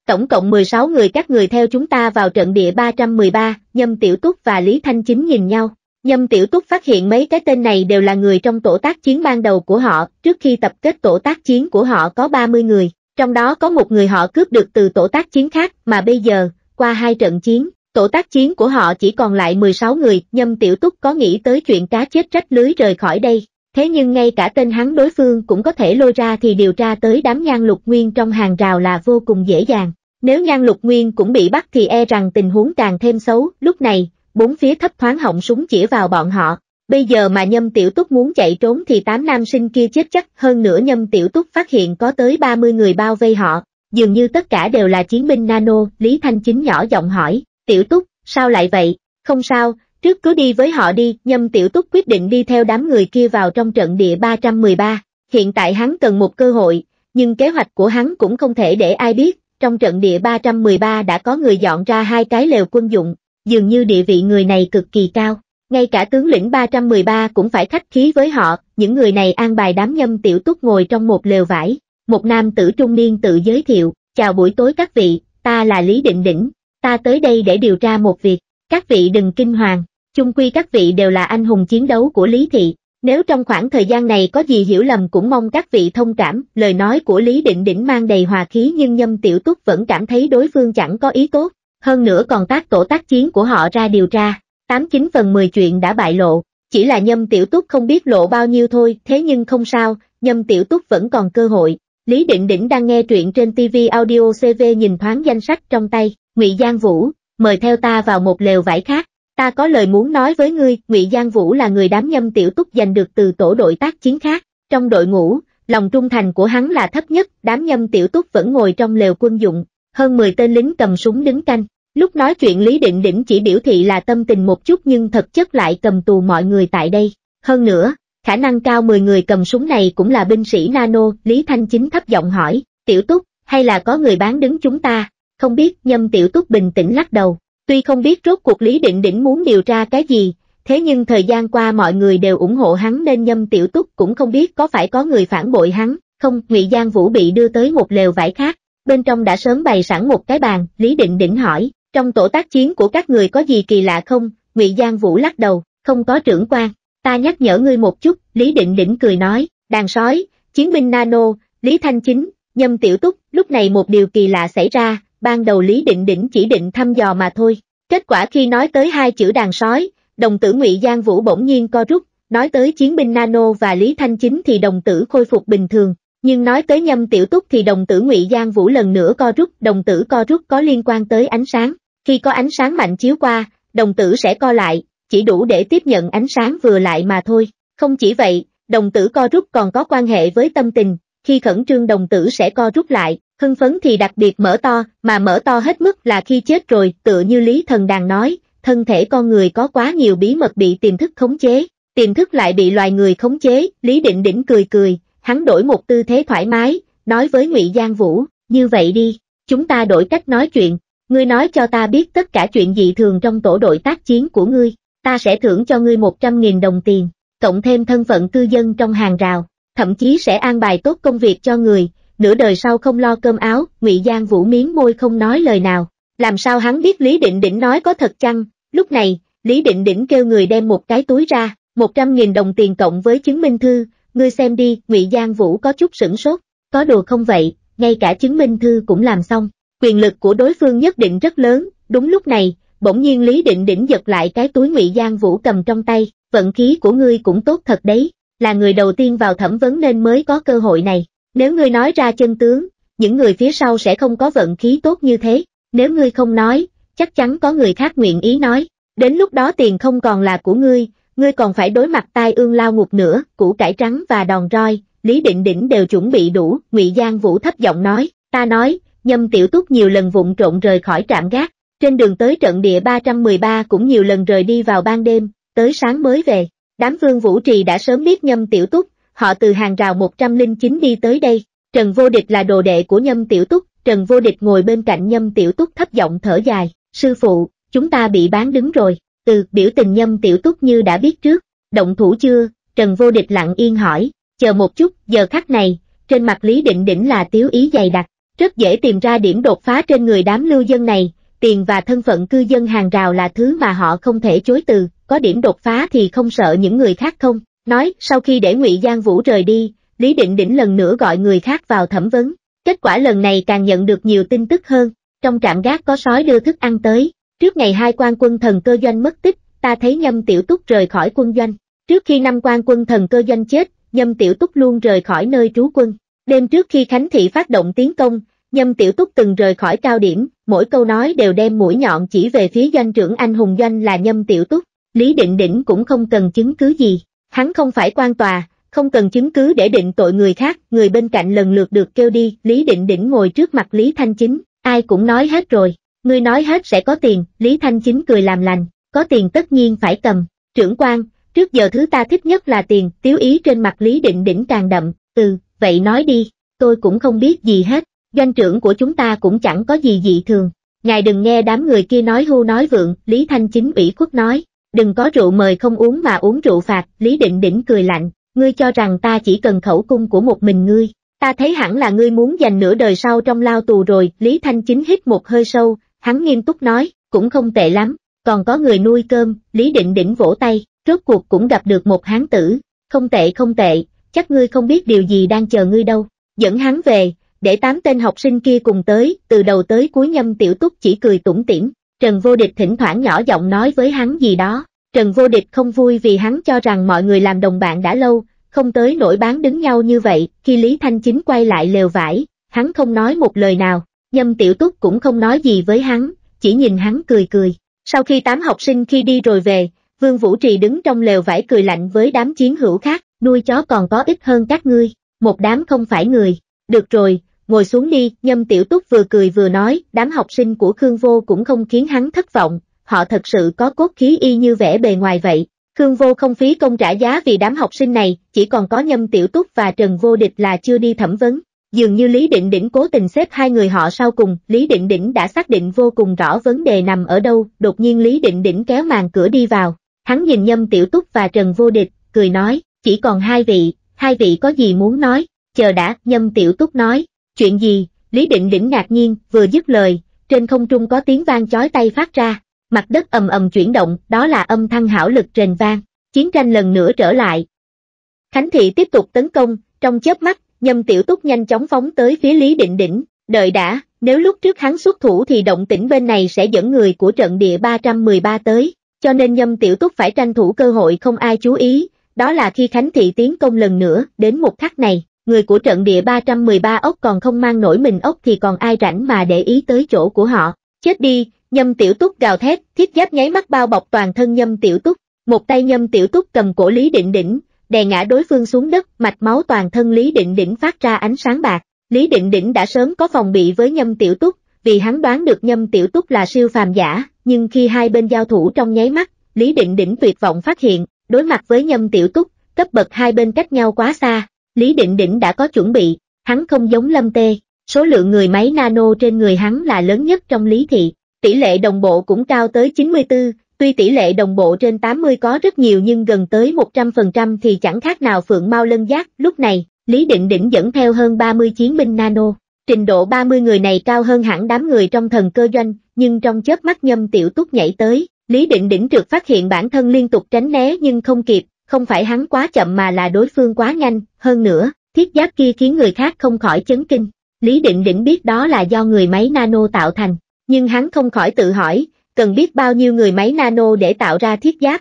Tổng cộng 16 người các người theo chúng ta vào trận địa 313, Nhâm Tiểu Túc và Lý Thanh Chính nhìn nhau. Nhâm Tiểu Túc phát hiện mấy cái tên này đều là người trong tổ tác chiến ban đầu của họ, trước khi tập kết tổ tác chiến của họ có 30 người, trong đó có một người họ cướp được từ tổ tác chiến khác mà bây giờ, qua hai trận chiến, tổ tác chiến của họ chỉ còn lại 16 người, Nhâm Tiểu Túc có nghĩ tới chuyện cá chết rách lưới rời khỏi đây, Thế nhưng ngay cả tên hắn đối phương cũng có thể lôi ra thì điều tra tới đám nhan lục nguyên trong hàng rào là vô cùng dễ dàng. Nếu nhan lục nguyên cũng bị bắt thì e rằng tình huống càng thêm xấu, lúc này, bốn phía thấp thoáng họng súng chỉ vào bọn họ. Bây giờ mà nhâm tiểu túc muốn chạy trốn thì tám nam sinh kia chết chắc hơn nữa nhâm tiểu túc phát hiện có tới 30 người bao vây họ, dường như tất cả đều là chiến binh nano, Lý Thanh Chính nhỏ giọng hỏi, tiểu túc, sao lại vậy, không sao, trước cứ đi với họ đi, nhâm tiểu túc quyết định đi theo đám người kia vào trong trận địa 313. Hiện tại hắn cần một cơ hội, nhưng kế hoạch của hắn cũng không thể để ai biết, trong trận địa 313 đã có người dọn ra hai cái lều quân dụng, dường như địa vị người này cực kỳ cao. Ngay cả tướng lĩnh 313 cũng phải khách khí với họ, những người này an bài đám nhâm tiểu túc ngồi trong một lều vải. Một nam tử trung niên tự giới thiệu, chào buổi tối các vị, ta là Lý Định Đỉnh, ta tới đây để điều tra một việc. Các vị đừng kinh hoàng, chung quy các vị đều là anh hùng chiến đấu của Lý Thị. Nếu trong khoảng thời gian này có gì hiểu lầm cũng mong các vị thông cảm, lời nói của Lý Định Đỉnh mang đầy hòa khí nhưng Nhâm Tiểu Túc vẫn cảm thấy đối phương chẳng có ý tốt, hơn nữa còn tác tổ tác chiến của họ ra điều tra, 89 phần 10 chuyện đã bại lộ, chỉ là Nhâm Tiểu Túc không biết lộ bao nhiêu thôi, thế nhưng không sao, Nhâm Tiểu Túc vẫn còn cơ hội. Lý Định Đỉnh đang nghe truyện trên TV Audio CV nhìn thoáng danh sách trong tay, Ngụy Giang Vũ, mời theo ta vào một lều vải khác, ta có lời muốn nói với ngươi, Ngụy Giang Vũ là người đám nhâm tiểu túc giành được từ tổ đội tác chiến khác, trong đội ngũ, lòng trung thành của hắn là thấp nhất, đám nhâm tiểu túc vẫn ngồi trong lều quân dụng, hơn 10 tên lính cầm súng đứng canh. Lúc nói chuyện Lý Định Đỉnh chỉ biểu thị là tâm tình một chút nhưng thực chất lại cầm tù mọi người tại đây. Hơn nữa, khả năng cao 10 người cầm súng này cũng là binh sĩ nano, Lý Thanh Chính thấp giọng hỏi, tiểu túc, hay là có người bán đứng chúng ta, không biết Nhâm Tiểu Túc bình tĩnh lắc đầu, tuy không biết rốt cuộc Lý Định Đỉnh muốn điều tra cái gì, thế nhưng thời gian qua mọi người đều ủng hộ hắn nên Nhâm Tiểu Túc cũng không biết có phải có người phản bội hắn, không Ngụy Giang Vũ bị đưa tới một lều vải khác, bên trong đã sớm bày sẵn một cái bàn, Lý Định Đỉnh hỏi, trong tổ tác chiến của các người có gì kỳ lạ không, Ngụy Giang Vũ lắc đầu, không có trưởng quan, ta nhắc nhở ngươi một chút, Lý Định Đỉnh cười nói, đàn sói, chiến binh nano, Lý Thanh Chính, Nhâm Tiểu Túc, lúc này một điều kỳ lạ xảy ra, ban đầu Lý Định Đỉnh chỉ định thăm dò mà thôi. Kết quả khi nói tới hai chữ đàn sói, đồng tử ngụy Giang Vũ bỗng nhiên co rút, nói tới chiến binh Nano và Lý Thanh Chính thì đồng tử khôi phục bình thường, nhưng nói tới nhâm tiểu túc thì đồng tử ngụy Giang Vũ lần nữa co rút, đồng tử co rút có liên quan tới ánh sáng. Khi có ánh sáng mạnh chiếu qua, đồng tử sẽ co lại, chỉ đủ để tiếp nhận ánh sáng vừa lại mà thôi. Không chỉ vậy, đồng tử co rút còn có quan hệ với tâm tình, khi khẩn trương đồng tử sẽ co rút lại, Hưng phấn thì đặc biệt mở to, mà mở to hết mức là khi chết rồi, tựa như Lý Thần Đàn nói, thân thể con người có quá nhiều bí mật bị tiềm thức khống chế, tiềm thức lại bị loài người khống chế, Lý Định Đỉnh cười cười, hắn đổi một tư thế thoải mái, nói với Ngụy Giang Vũ, như vậy đi, chúng ta đổi cách nói chuyện, ngươi nói cho ta biết tất cả chuyện dị thường trong tổ đội tác chiến của ngươi, ta sẽ thưởng cho ngươi 100.000 đồng tiền, cộng thêm thân phận cư dân trong hàng rào, thậm chí sẽ an bài tốt công việc cho người, nửa đời sau không lo cơm áo, Ngụy Giang Vũ miếng môi không nói lời nào. Làm sao hắn biết Lý Định Đỉnh nói có thật chăng? Lúc này, Lý Định Đỉnh kêu người đem một cái túi ra, 100.000 đồng tiền cộng với chứng minh thư, ngươi xem đi, Ngụy Giang Vũ có chút sửng sốt, có đồ không vậy, ngay cả chứng minh thư cũng làm xong. Quyền lực của đối phương nhất định rất lớn, đúng lúc này, bỗng nhiên Lý Định Đỉnh giật lại cái túi Ngụy Giang Vũ cầm trong tay, vận khí của ngươi cũng tốt thật đấy, là người đầu tiên vào thẩm vấn nên mới có cơ hội này. Nếu ngươi nói ra chân tướng, những người phía sau sẽ không có vận khí tốt như thế. Nếu ngươi không nói, chắc chắn có người khác nguyện ý nói. Đến lúc đó tiền không còn là của ngươi, ngươi còn phải đối mặt tai ương lao ngục nữa, củ cải trắng và đòn roi, Lý Định Đỉnh đều chuẩn bị đủ, Ngụy Giang Vũ thấp giọng nói, ta nói, Nhâm Tiểu Túc nhiều lần vụng trộn rời khỏi trạm gác, trên đường tới trận địa 313 cũng nhiều lần rời đi vào ban đêm, tới sáng mới về. Đám vương vũ trì đã sớm biết Nhâm Tiểu Túc, họ từ hàng rào 109 đi tới đây. Trần Vô Địch là đồ đệ của Nhâm Tiểu Túc, Trần Vô Địch ngồi bên cạnh Nhâm Tiểu Túc thấp giọng thở dài, sư phụ, chúng ta bị bán đứng rồi, từ biểu tình Nhâm Tiểu Túc như đã biết trước, động thủ chưa, Trần Vô Địch lặng yên hỏi, chờ một chút, giờ khắc này, trên mặt Lý Định Đỉnh là tiếu ý dày đặc, rất dễ tìm ra điểm đột phá trên người đám lưu dân này, tiền và thân phận cư dân hàng rào là thứ mà họ không thể chối từ, có điểm đột phá thì không sợ những người khác không, Nói, sau khi để ngụy Giang Vũ rời đi, Lý Định Đỉnh lần nữa gọi người khác vào thẩm vấn. Kết quả lần này càng nhận được nhiều tin tức hơn. Trong trạm gác có sói đưa thức ăn tới. Trước ngày hai quan quân thần cơ doanh mất tích, ta thấy Nhâm Tiểu Túc rời khỏi quân doanh. Trước khi năm quan quân thần cơ doanh chết, Nhâm Tiểu Túc luôn rời khỏi nơi trú quân. Đêm trước khi Khánh Thị phát động tiến công, Nhâm Tiểu Túc từng rời khỏi cao điểm, mỗi câu nói đều đem mũi nhọn chỉ về phía doanh trưởng anh hùng doanh là Nhâm Tiểu Túc. Lý Định Đỉnh cũng không cần chứng cứ gì. Hắn không phải quan tòa, không cần chứng cứ để định tội người khác, người bên cạnh lần lượt được kêu đi, Lý Định Đỉnh ngồi trước mặt Lý Thanh Chính, ai cũng nói hết rồi, ngươi nói hết sẽ có tiền, Lý Thanh Chính cười làm lành, có tiền tất nhiên phải cầm, trưởng quan, trước giờ thứ ta thích nhất là tiền, tiếu ý trên mặt Lý Định Đỉnh càng đậm, ừ, vậy nói đi, tôi cũng không biết gì hết, doanh trưởng của chúng ta cũng chẳng có gì dị thường, ngài đừng nghe đám người kia nói hưu nói vượng, Lý Thanh Chính ủy khuất nói, đừng có rượu mời không uống mà uống rượu phạt, Lý Định Đỉnh cười lạnh, ngươi cho rằng ta chỉ cần khẩu cung của một mình ngươi, ta thấy hẳn là ngươi muốn dành nửa đời sau trong lao tù rồi, Lý Thanh Chính hít một hơi sâu, hắn nghiêm túc nói, cũng không tệ lắm, còn có người nuôi cơm, Lý Định Đỉnh vỗ tay, rốt cuộc cũng gặp được một hán tử, không tệ không tệ, chắc ngươi không biết điều gì đang chờ ngươi đâu, dẫn hắn về, để tám tên học sinh kia cùng tới, từ đầu tới cuối nhâm tiểu túc chỉ cười tủm tỉm. Trần Vô Địch thỉnh thoảng nhỏ giọng nói với hắn gì đó. Trần Vô Địch không vui vì hắn cho rằng mọi người làm đồng bạn đã lâu, không tới nổi bán đứng nhau như vậy, khi Lý Thanh Chính quay lại lều vải, hắn không nói một lời nào, nhâm tiểu túc cũng không nói gì với hắn, chỉ nhìn hắn cười cười. Sau khi tám học sinh khi đi rồi về, Vương Vũ Trì đứng trong lều vải cười lạnh với đám chiến hữu khác, nuôi chó còn có ít hơn các ngươi, một đám không phải người. Được rồi, ngồi xuống đi, nhâm tiểu túc vừa cười vừa nói, đám học sinh của Khương Vô cũng không khiến hắn thất vọng, họ thật sự có cốt khí y như vẻ bề ngoài vậy. Khương Vô không phí công trả giá vì đám học sinh này, chỉ còn có Nhâm Tiểu Túc và Trần Vô Địch là chưa đi thẩm vấn. Dường như Lý Định Đỉnh cố tình xếp hai người họ sau cùng, Lý Định Đỉnh đã xác định vô cùng rõ vấn đề nằm ở đâu, đột nhiên Lý Định Đỉnh kéo màn cửa đi vào. Hắn nhìn Nhâm Tiểu Túc và Trần Vô Địch, cười nói, chỉ còn hai vị, hai vị có gì muốn nói, chờ đã, Nhâm Tiểu Túc nói, Chuyện gì? Lý Định Đỉnh ngạc nhiên, vừa dứt lời, trên không trung có tiếng vang chói tay phát ra, mặt đất ầm ầm chuyển động, đó là âm thăng hảo lực rền vang, chiến tranh lần nữa trở lại. Khánh Thị tiếp tục tấn công, trong chớp mắt, nhâm tiểu túc nhanh chóng phóng tới phía Lý Định Đỉnh, đợi đã, nếu lúc trước hắn xuất thủ thì động tĩnh bên này sẽ dẫn người của trận địa 313 tới, cho nên nhâm tiểu túc phải tranh thủ cơ hội không ai chú ý, đó là khi Khánh Thị tiến công lần nữa, đến một khắc này, người của trận địa 313 ốc còn không mang nổi mình ốc thì còn ai rảnh mà để ý tới chỗ của họ. Chết đi, nhâm tiểu túc gào thét, thiết giáp nháy mắt bao bọc toàn thân nhâm tiểu túc, một tay nhâm tiểu túc cầm cổ Lý Định Đỉnh, đè ngã đối phương xuống đất, mạch máu toàn thân Lý Định Đỉnh phát ra ánh sáng bạc. Lý Định Đỉnh đã sớm có phòng bị với nhâm tiểu túc, vì hắn đoán được nhâm tiểu túc là siêu phàm giả, nhưng khi hai bên giao thủ trong nháy mắt, Lý Định Đỉnh tuyệt vọng phát hiện, đối mặt với nhâm tiểu túc, cấp bậc hai bên cách nhau quá xa, Lý Định Định đã có chuẩn bị, hắn không giống Lâm Tê, số lượng người máy nano trên người hắn là lớn nhất trong Lý Thị, tỷ lệ đồng bộ cũng cao tới 94, tuy tỷ lệ đồng bộ trên 80 có rất nhiều nhưng gần tới 100% thì chẳng khác nào Phượng mau Lân Giác, lúc này, Lý Định Định dẫn theo hơn 30 chiến binh nano. Trình độ 30 người này cao hơn hẳn đám người trong thần cơ doanh, nhưng trong chớp mắt nhâm tiểu túc nhảy tới, Lý Định Đỉnh trượt phát hiện bản thân liên tục tránh né nhưng không kịp, không phải hắn quá chậm mà là đối phương quá nhanh, hơn nữa, thiết giáp kia khiến người khác không khỏi chấn kinh. Lý Định Định biết đó là do người máy nano tạo thành, nhưng hắn không khỏi tự hỏi, cần biết bao nhiêu người máy nano để tạo ra thiết giáp.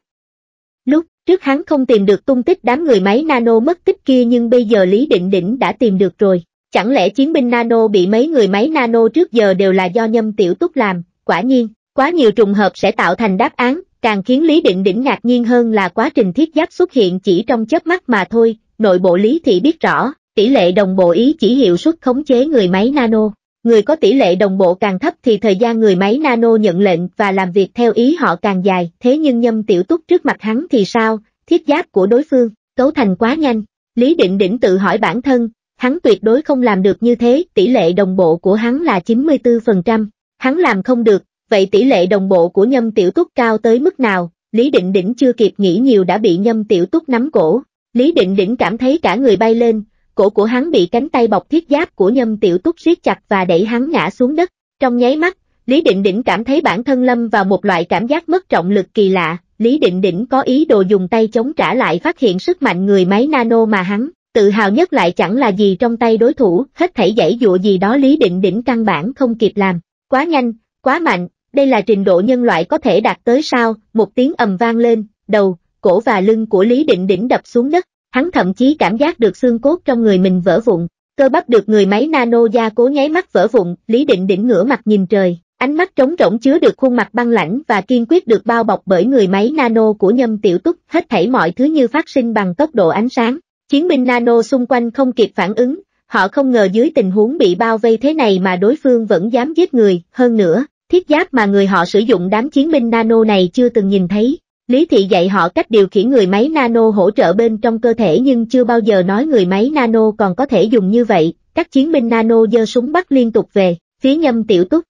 Lúc trước hắn không tìm được tung tích đám người máy nano mất tích kia nhưng bây giờ Lý Định Định đã tìm được rồi. Chẳng lẽ chiến binh nano bị mấy người máy nano trước giờ đều là do nhâm tiểu túc làm, quả nhiên, quá nhiều trùng hợp sẽ tạo thành đáp án, Càng khiến Lý Định Đỉnh ngạc nhiên hơn là quá trình thiết giáp xuất hiện chỉ trong chớp mắt mà thôi, nội bộ Lý Thị biết rõ, tỷ lệ đồng bộ ý chỉ hiệu suất khống chế người máy nano. Người có tỷ lệ đồng bộ càng thấp thì thời gian người máy nano nhận lệnh và làm việc theo ý họ càng dài, thế nhưng nhâm tiểu túc trước mặt hắn thì sao, thiết giáp của đối phương, cấu thành quá nhanh, Lý Định Đỉnh tự hỏi bản thân, hắn tuyệt đối không làm được như thế, tỷ lệ đồng bộ của hắn là 94%, hắn làm không được, vậy tỷ lệ đồng bộ của nhâm tiểu túc cao tới mức nào, Lý Định Đỉnh chưa kịp nghĩ nhiều đã bị nhâm tiểu túc nắm cổ, Lý Định Đỉnh cảm thấy cả người bay lên, cổ của hắn bị cánh tay bọc thiết giáp của nhâm tiểu túc siết chặt và đẩy hắn ngã xuống đất, trong nháy mắt, Lý Định Đỉnh cảm thấy bản thân lâm vào một loại cảm giác mất trọng lực kỳ lạ, Lý Định Đỉnh có ý đồ dùng tay chống trả lại phát hiện sức mạnh người máy nano mà hắn, tự hào nhất lại chẳng là gì trong tay đối thủ, hết thảy giải dụa gì đó Lý Định Đỉnh căn bản không kịp làm, quá nhanh, quá mạnh, đây là trình độ nhân loại có thể đạt tới sao, một tiếng ầm vang lên, đầu, cổ và lưng của Lý Định Đỉnh đập xuống đất, hắn thậm chí cảm giác được xương cốt trong người mình vỡ vụn, cơ bắp được người máy nano gia cố nháy mắt vỡ vụn, Lý Định Đỉnh ngửa mặt nhìn trời, ánh mắt trống rỗng chứa được khuôn mặt băng lãnh và kiên quyết được bao bọc bởi người máy nano của Nhâm Tiểu Túc, hết thảy mọi thứ như phát sinh bằng tốc độ ánh sáng. Chiến binh nano xung quanh không kịp phản ứng, họ không ngờ dưới tình huống bị bao vây thế này mà đối phương vẫn dám giết người, hơn nữa, Thiết giáp mà người họ sử dụng đám chiến binh nano này chưa từng nhìn thấy. Lý Thị dạy họ cách điều khiển người máy nano hỗ trợ bên trong cơ thể nhưng chưa bao giờ nói người máy nano còn có thể dùng như vậy, các chiến binh nano giơ súng bắt liên tục về, phía nhâm tiểu túc.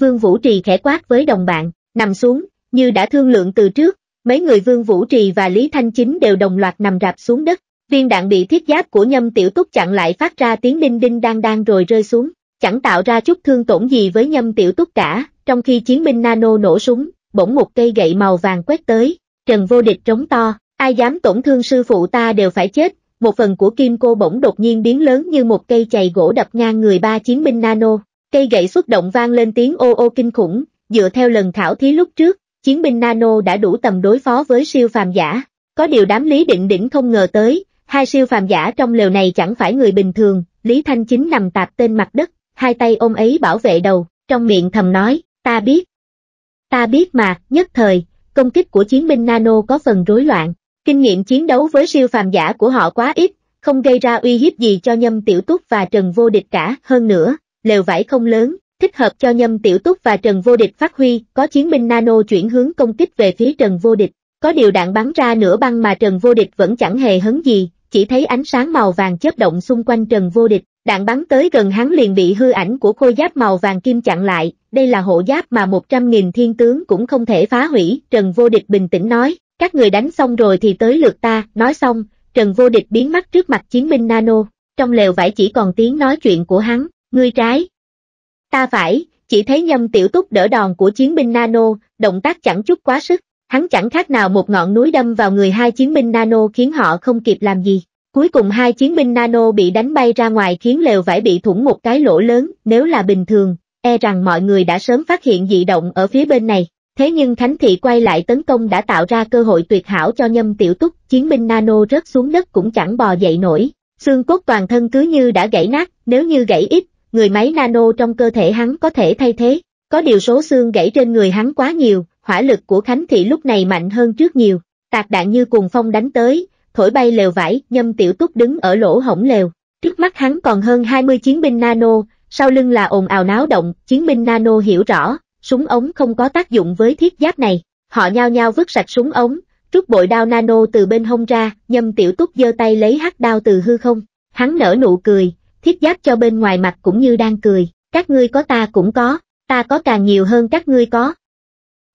Vương Vũ Trì khẽ quát với đồng bạn, nằm xuống, như đã thương lượng từ trước, mấy người Vương Vũ Trì và Lý Thanh Chính đều đồng loạt nằm rạp xuống đất, viên đạn bị thiết giáp của nhâm tiểu túc chặn lại phát ra tiếng đinh đinh đang đang rồi rơi xuống, chẳng tạo ra chút thương tổn gì với nhâm tiểu túc cả, trong khi chiến binh nano nổ súng, bỗng một cây gậy màu vàng quét tới, trần vô địch trống to, ai dám tổn thương sư phụ ta đều phải chết, một phần của kim cô bỗng đột nhiên biến lớn như một cây chày gỗ đập ngang người ba chiến binh nano, cây gậy xuất động vang lên tiếng ô ô kinh khủng, dựa theo lần khảo thí lúc trước, chiến binh nano đã đủ tầm đối phó với siêu phàm giả, có điều đám lý định đỉnh không ngờ tới, hai siêu phàm giả trong lều này chẳng phải người bình thường, Lý Thanh Chính nằm tạp tên mặt đất, hai tay ông ấy bảo vệ đầu, trong miệng thầm nói, ta biết. Ta biết mà, nhất thời, công kích của chiến binh nano có phần rối loạn, kinh nghiệm chiến đấu với siêu phàm giả của họ quá ít, không gây ra uy hiếp gì cho Nhâm Tiểu Túc và Trần Vô Địch cả, hơn nữa, lều vải không lớn, thích hợp cho Nhâm Tiểu Túc và Trần Vô Địch phát huy, có chiến binh nano chuyển hướng công kích về phía Trần Vô Địch, có điều đạn bắn ra nửa băng mà Trần Vô Địch vẫn chẳng hề hấn gì, chỉ thấy ánh sáng màu vàng chớp động xung quanh Trần Vô Địch, Đạn bắn tới gần hắn liền bị hư ảnh của khôi giáp màu vàng kim chặn lại, đây là hộ giáp mà 100.000 thiên tướng cũng không thể phá hủy, Trần Vô Địch bình tĩnh nói, các người đánh xong rồi thì tới lượt ta, nói xong, Trần Vô Địch biến mất trước mặt chiến binh Nano, trong lều vải chỉ còn tiếng nói chuyện của hắn, ngươi trái. Ta phải, chỉ thấy nhâm tiểu túc đỡ đòn của chiến binh Nano, động tác chẳng chút quá sức, hắn chẳng khác nào một ngọn núi đâm vào người hai chiến binh Nano khiến họ không kịp làm gì. Cuối cùng hai chiến binh nano bị đánh bay ra ngoài khiến lều vải bị thủng một cái lỗ lớn, nếu là bình thường, e rằng mọi người đã sớm phát hiện dị động ở phía bên này. Thế nhưng Khánh Thị quay lại tấn công đã tạo ra cơ hội tuyệt hảo cho nhâm tiểu túc, chiến binh nano rớt xuống đất cũng chẳng bò dậy nổi. Xương cốt toàn thân cứ như đã gãy nát, nếu như gãy ít, người máy nano trong cơ thể hắn có thể thay thế. Có điều số xương gãy trên người hắn quá nhiều, hỏa lực của Khánh Thị lúc này mạnh hơn trước nhiều. Tạc đạn như cuồng phong đánh tới, thổi bay lều vải, nhâm tiểu túc đứng ở lỗ hổng lều. Trước mắt hắn còn hơn 20 chiến binh nano, sau lưng là ồn ào náo động, chiến binh nano hiểu rõ, súng ống không có tác dụng với thiết giáp này. Họ nhao nhao vứt sạch súng ống, rút bội đao nano từ bên hông ra, nhâm tiểu túc giơ tay lấy hắc đao từ hư không. Hắn nở nụ cười, thiết giáp cho bên ngoài mặt cũng như đang cười, các ngươi có ta cũng có, ta có càng nhiều hơn các ngươi có.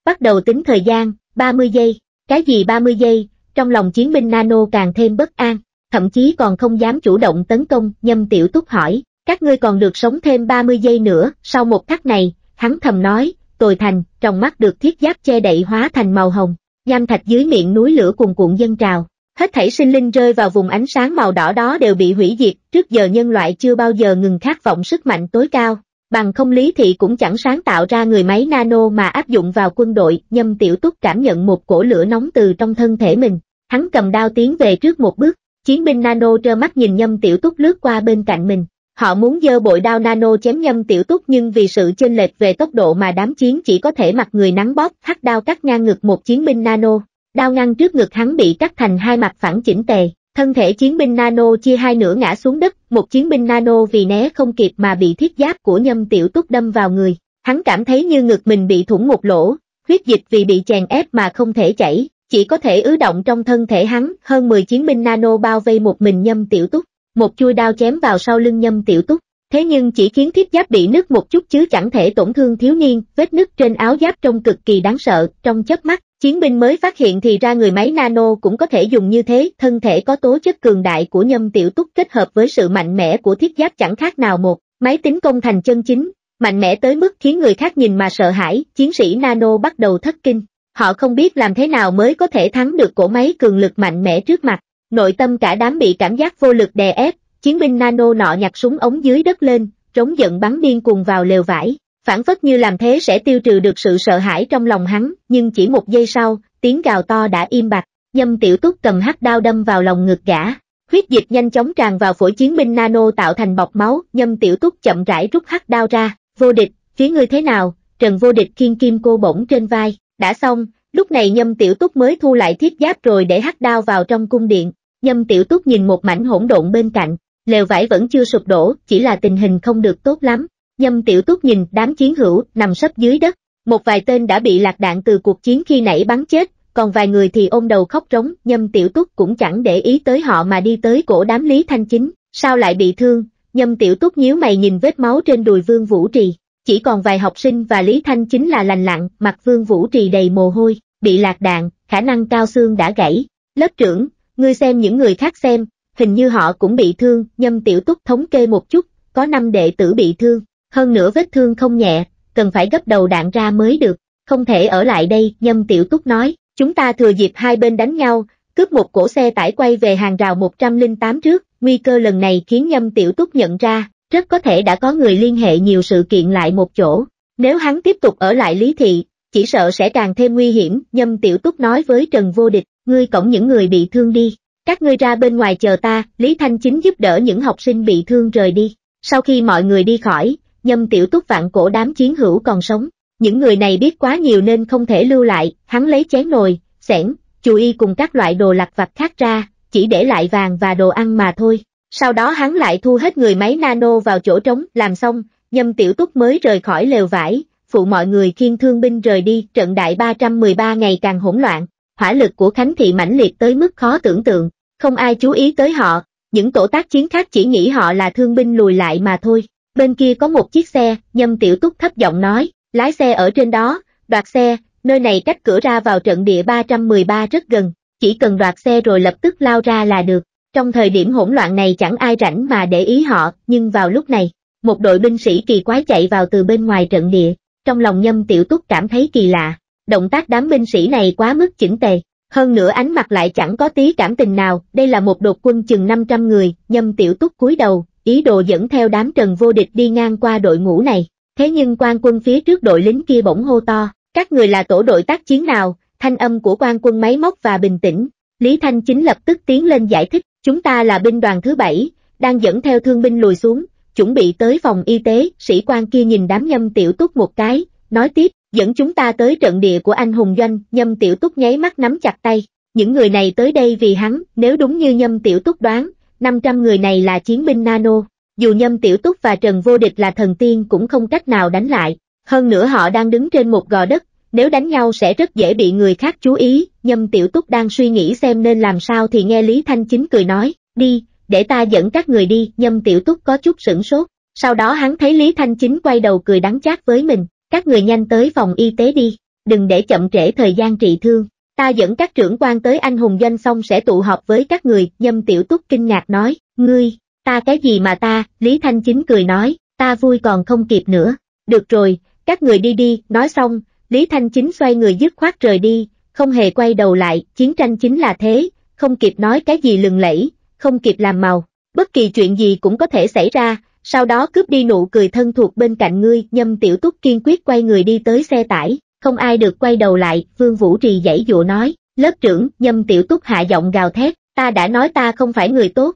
Bắt đầu tính thời gian, 30 giây, cái gì 30 giây, trong lòng chiến binh nano càng thêm bất an, thậm chí còn không dám chủ động tấn công, nhâm tiểu túc hỏi, các ngươi còn được sống thêm 30 giây nữa, sau một khắc này, hắn thầm nói, tồi thành, trong mắt được thiết giáp che đậy hóa thành màu hồng, nham thạch dưới miệng núi lửa cuồn cuộn dân trào. Hết thảy sinh linh rơi vào vùng ánh sáng màu đỏ đó đều bị hủy diệt, trước giờ nhân loại chưa bao giờ ngừng khát vọng sức mạnh tối cao, bằng không lý thì cũng chẳng sáng tạo ra người máy nano mà áp dụng vào quân đội, nhâm tiểu túc cảm nhận một cổ lửa nóng từ trong thân thể mình, Hắn cầm đao tiến về trước một bước, chiến binh nano trơ mắt nhìn nhâm tiểu túc lướt qua bên cạnh mình. Họ muốn dơ bội đao nano chém nhâm tiểu túc nhưng vì sự chênh lệch về tốc độ mà đám chiến chỉ có thể mặc người nắng bóp hắt đao cắt ngang ngực một chiến binh nano. Đao ngăn trước ngực hắn bị cắt thành hai mặt phản chỉnh tề. Thân thể chiến binh nano chia hai nửa ngã xuống đất, một chiến binh nano vì né không kịp mà bị thiết giáp của nhâm tiểu túc đâm vào người. Hắn cảm thấy như ngực mình bị thủng một lỗ, huyết dịch vì bị chèn ép mà không thể chảy, chỉ có thể ứ động trong thân thể hắn, hơn 10 chiến binh nano bao vây một mình nhâm tiểu túc, một chui đao chém vào sau lưng nhâm tiểu túc, thế nhưng chỉ khiến thiết giáp bị nứt một chút chứ chẳng thể tổn thương thiếu niên, vết nứt trên áo giáp trông cực kỳ đáng sợ, trong chớp mắt, chiến binh mới phát hiện thì ra người máy nano cũng có thể dùng như thế, thân thể có tố chất cường đại của nhâm tiểu túc kết hợp với sự mạnh mẽ của thiết giáp chẳng khác nào một, máy tính công thành chân chính, mạnh mẽ tới mức khiến người khác nhìn mà sợ hãi, chiến sĩ nano bắt đầu thất kinh họ không biết làm thế nào mới có thể thắng được cổ máy cường lực mạnh mẽ trước mặt. Nội tâm cả đám bị cảm giác vô lực đè ép, chiến binh nano nọ nhặt súng ống dưới đất lên, trống giận bắn điên cuồng vào lều vải, phản phất như làm thế sẽ tiêu trừ được sự sợ hãi trong lòng hắn, nhưng chỉ một giây sau, tiếng gào to đã im bặt, nhâm tiểu túc cầm hắc đao đâm vào lòng ngực gã. Huyết dịch nhanh chóng tràn vào phổi chiến binh nano tạo thành bọc máu, nhâm tiểu túc chậm rãi rút hắc đao ra, vô địch, phía ngươi thế nào, trần vô địch kiên kim cô bổng trên vai, đã xong, lúc này nhâm tiểu túc mới thu lại thiết giáp rồi để hắc đao vào trong cung điện. Nhâm tiểu túc nhìn một mảnh hỗn độn bên cạnh, lều vải vẫn chưa sụp đổ, chỉ là tình hình không được tốt lắm. Nhâm tiểu túc nhìn đám chiến hữu nằm sấp dưới đất, một vài tên đã bị lạc đạn từ cuộc chiến khi nãy bắn chết, còn vài người thì ôm đầu khóc rống, nhâm tiểu túc cũng chẳng để ý tới họ mà đi tới cổ đám Lý Thanh Chính, sao lại bị thương, nhâm tiểu túc nhíu mày nhìn vết máu trên đùi vương vũ trì, chỉ còn vài học sinh và Lý Thanh chính là lành lặng, mặt Vương Vũ trì đầy mồ hôi, bị lạc đạn, khả năng cao xương đã gãy. Lớp trưởng, ngươi xem những người khác xem, hình như họ cũng bị thương, nhâm tiểu túc thống kê một chút, có 5 đệ tử bị thương, hơn nữa vết thương không nhẹ, cần phải gấp đầu đạn ra mới được, không thể ở lại đây, nhâm tiểu túc nói, chúng ta thừa dịp hai bên đánh nhau, cướp một cổ xe tải quay về hàng rào 108 trước, nguy cơ lần này khiến nhâm tiểu túc nhận ra, rất có thể đã có người liên hệ nhiều sự kiện lại một chỗ. Nếu hắn tiếp tục ở lại Lý Thị, chỉ sợ sẽ càng thêm nguy hiểm, Nhâm Tiểu Túc nói với Trần Vô Địch, ngươi cổng những người bị thương đi, các ngươi ra bên ngoài chờ ta, Lý Thanh Chính giúp đỡ những học sinh bị thương rời đi. Sau khi mọi người đi khỏi, Nhâm Tiểu Túc vạn cổ đám chiến hữu còn sống, những người này biết quá nhiều nên không thể lưu lại, hắn lấy chén nồi, sẻn, chù y cùng các loại đồ lặt vặt khác ra, chỉ để lại vàng và đồ ăn mà thôi. Sau đó hắn lại thu hết người máy nano vào chỗ trống, làm xong, nhâm tiểu túc mới rời khỏi lều vải, phụ mọi người khiên thương binh rời đi, trận đại 313 ngày càng hỗn loạn, hỏa lực của Khánh Thị mãnh liệt tới mức khó tưởng tượng, không ai chú ý tới họ, những tổ tác chiến khác chỉ nghĩ họ là thương binh lùi lại mà thôi. Bên kia có một chiếc xe, nhâm tiểu túc thấp giọng nói, lái xe ở trên đó, đoạt xe, nơi này cách cửa ra vào trận địa 313 rất gần, chỉ cần đoạt xe rồi lập tức lao ra là được. Trong thời điểm hỗn loạn này chẳng ai rảnh mà để ý họ, nhưng vào lúc này, một đội binh sĩ kỳ quái chạy vào từ bên ngoài trận địa, trong lòng nhâm tiểu túc cảm thấy kỳ lạ, động tác đám binh sĩ này quá mức chỉnh tề, hơn nữa ánh mặt lại chẳng có tí cảm tình nào, đây là một đột quân chừng 500 người, nhâm tiểu túc cúi đầu, ý đồ dẫn theo đám trần vô địch đi ngang qua đội ngũ này, thế nhưng quan quân phía trước đội lính kia bỗng hô to, các người là tổ đội tác chiến nào, thanh âm của quan quân máy móc và bình tĩnh, Lý Thanh chính lập tức tiến lên giải thích, Chúng ta là binh đoàn thứ bảy, đang dẫn theo thương binh lùi xuống, chuẩn bị tới phòng y tế, sĩ quan kia nhìn đám nhâm tiểu túc một cái, nói tiếp, dẫn chúng ta tới trận địa của anh hùng doanh, nhâm tiểu túc nháy mắt nắm chặt tay, những người này tới đây vì hắn, nếu đúng như nhâm tiểu túc đoán, 500 người này là chiến binh nano, dù nhâm tiểu túc và Trần Vô Địch là thần tiên cũng không cách nào đánh lại, hơn nữa họ đang đứng trên một gò đất, nếu đánh nhau sẽ rất dễ bị người khác chú ý, nhâm tiểu túc đang suy nghĩ xem nên làm sao thì nghe Lý Thanh Chính cười nói, đi, để ta dẫn các người đi, nhâm tiểu túc có chút sửng sốt, sau đó hắn thấy Lý Thanh Chính quay đầu cười đắng chát với mình, các người nhanh tới phòng y tế đi, đừng để chậm trễ thời gian trị thương, ta dẫn các trưởng quan tới anh hùng doanh xong sẽ tụ họp với các người, nhâm tiểu túc kinh ngạc nói, ngươi, ta cái gì mà ta, Lý Thanh Chính cười nói, ta vui còn không kịp nữa, được rồi, các người đi đi, nói xong, Lý Thanh Chính xoay người dứt khoát rời đi, không hề quay đầu lại, chiến tranh chính là thế, không kịp nói cái gì lừng lẫy, không kịp làm màu. Bất kỳ chuyện gì cũng có thể xảy ra, sau đó cướp đi nụ cười thân thuộc bên cạnh ngươi, nhâm tiểu túc kiên quyết quay người đi tới xe tải, không ai được quay đầu lại, Vương Vũ Trì dãy dụa nói, lớp trưởng, nhâm tiểu túc hạ giọng gào thét, ta đã nói ta không phải người tốt.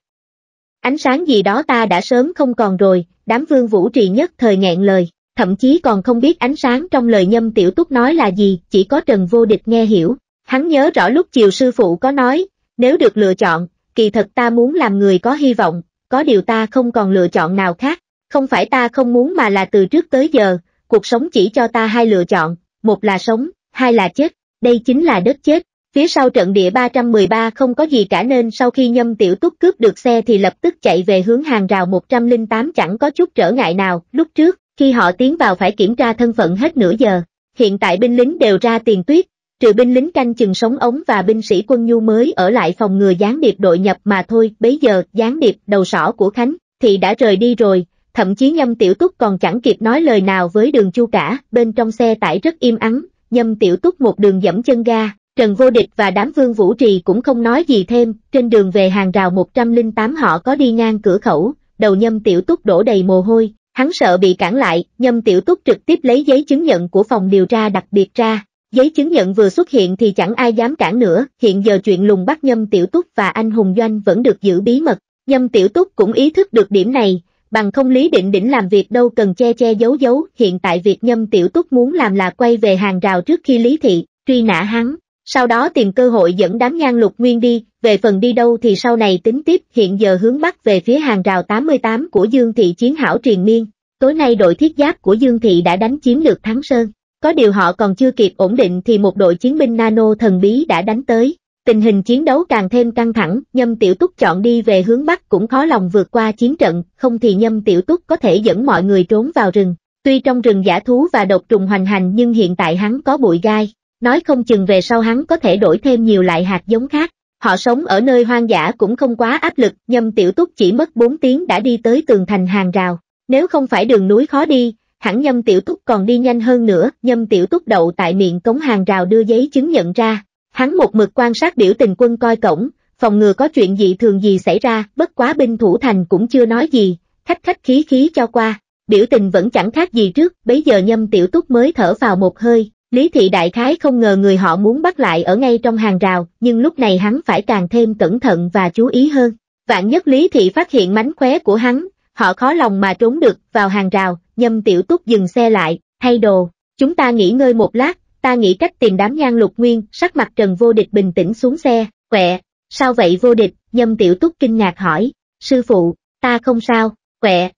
Ánh sáng gì đó ta đã sớm không còn rồi, đám Vương Vũ Trì nhất thời nghẹn lời, thậm chí còn không biết ánh sáng trong lời nhâm tiểu túc nói là gì, chỉ có Trần Vô Địch nghe hiểu. Hắn nhớ rõ lúc chiều sư phụ có nói, nếu được lựa chọn, kỳ thật ta muốn làm người có hy vọng, có điều ta không còn lựa chọn nào khác, không phải ta không muốn mà là từ trước tới giờ, cuộc sống chỉ cho ta hai lựa chọn, một là sống, hai là chết, đây chính là đất chết. Phía sau trận địa 313 không có gì cả nên sau khi nhâm tiểu túc cướp được xe thì lập tức chạy về hướng hàng rào 108 chẳng có chút trở ngại nào, lúc trước, khi họ tiến vào phải kiểm tra thân phận hết nửa giờ, hiện tại binh lính đều ra tiền tuyết, trừ binh lính canh chừng sống ống và binh sĩ quân nhu mới ở lại phòng ngừa gián điệp đội nhập mà thôi. Bấy giờ, gián điệp đầu sỏ của Khánh thì đã rời đi rồi, thậm chí Nhâm Tiểu Túc còn chẳng kịp nói lời nào với đường chu cả. Bên trong xe tải rất im ắng, Nhâm Tiểu Túc một đường dẫm chân ga, Trần Vô Địch và đám vương vũ trì cũng không nói gì thêm. Trên đường về hàng rào 108 họ có đi ngang cửa khẩu, đầu Nhâm Tiểu Túc đổ đầy mồ hôi, Hắn sợ bị cản lại, nhâm tiểu túc trực tiếp lấy giấy chứng nhận của phòng điều tra đặc biệt ra. Giấy chứng nhận vừa xuất hiện thì chẳng ai dám cản nữa, hiện giờ chuyện lùng bắt Nhâm Tiểu Túc và anh Hùng Doanh vẫn được giữ bí mật. Nhâm Tiểu Túc cũng ý thức được điểm này, bằng không lý định đỉnh làm việc đâu cần che che giấu giấu, hiện tại việc Nhâm Tiểu Túc muốn làm là quay về hàng rào trước khi lý thị, truy nã hắn. Sau đó tìm cơ hội dẫn đám nhan lục nguyên đi, về phần đi đâu thì sau này tính tiếp hiện giờ hướng bắc về phía hàng rào 88 của Dương Thị Chiến Hảo Triền Miên. Tối nay đội thiết giáp của Dương Thị đã đánh chiếm được Thắng Sơn. Có điều họ còn chưa kịp ổn định thì một đội chiến binh nano thần bí đã đánh tới. Tình hình chiến đấu càng thêm căng thẳng, nhâm tiểu túc chọn đi về hướng Bắc cũng khó lòng vượt qua chiến trận, không thì nhâm tiểu túc có thể dẫn mọi người trốn vào rừng. Tuy trong rừng giả thú và độc trùng hoành hành nhưng hiện tại hắn có bụi gai, nói không chừng về sau hắn có thể đổi thêm nhiều loại hạt giống khác. Họ sống ở nơi hoang dã cũng không quá áp lực, nhâm tiểu túc chỉ mất 4 tiếng đã đi tới tường thành hàng rào. Nếu không phải đường núi khó đi, hẳn nhâm tiểu túc còn đi nhanh hơn nữa, nhâm tiểu túc đậu tại miệng cống hàng rào đưa giấy chứng nhận ra. Hắn một mực quan sát biểu tình quân coi cổng, phòng ngừa có chuyện gì thường gì xảy ra, bất quá binh thủ thành cũng chưa nói gì, khách khách khí khí cho qua, biểu tình vẫn chẳng khác gì trước, bấy giờ nhâm tiểu túc mới thở vào một hơi, Lý thị đại khái không ngờ người họ muốn bắt lại ở ngay trong hàng rào, nhưng lúc này hắn phải càng thêm cẩn thận và chú ý hơn. Vạn nhất Lý thị phát hiện mánh khóe của hắn, họ khó lòng mà trốn được vào hàng rào, nhâm tiểu túc dừng xe lại, thay đồ, chúng ta nghỉ ngơi một lát, ta nghĩ cách tìm đám nhan lục nguyên, sắc mặt trần vô địch bình tĩnh xuống xe, quẹ, sao vậy vô địch, nhâm tiểu túc kinh ngạc hỏi, sư phụ, ta không sao, quẹ.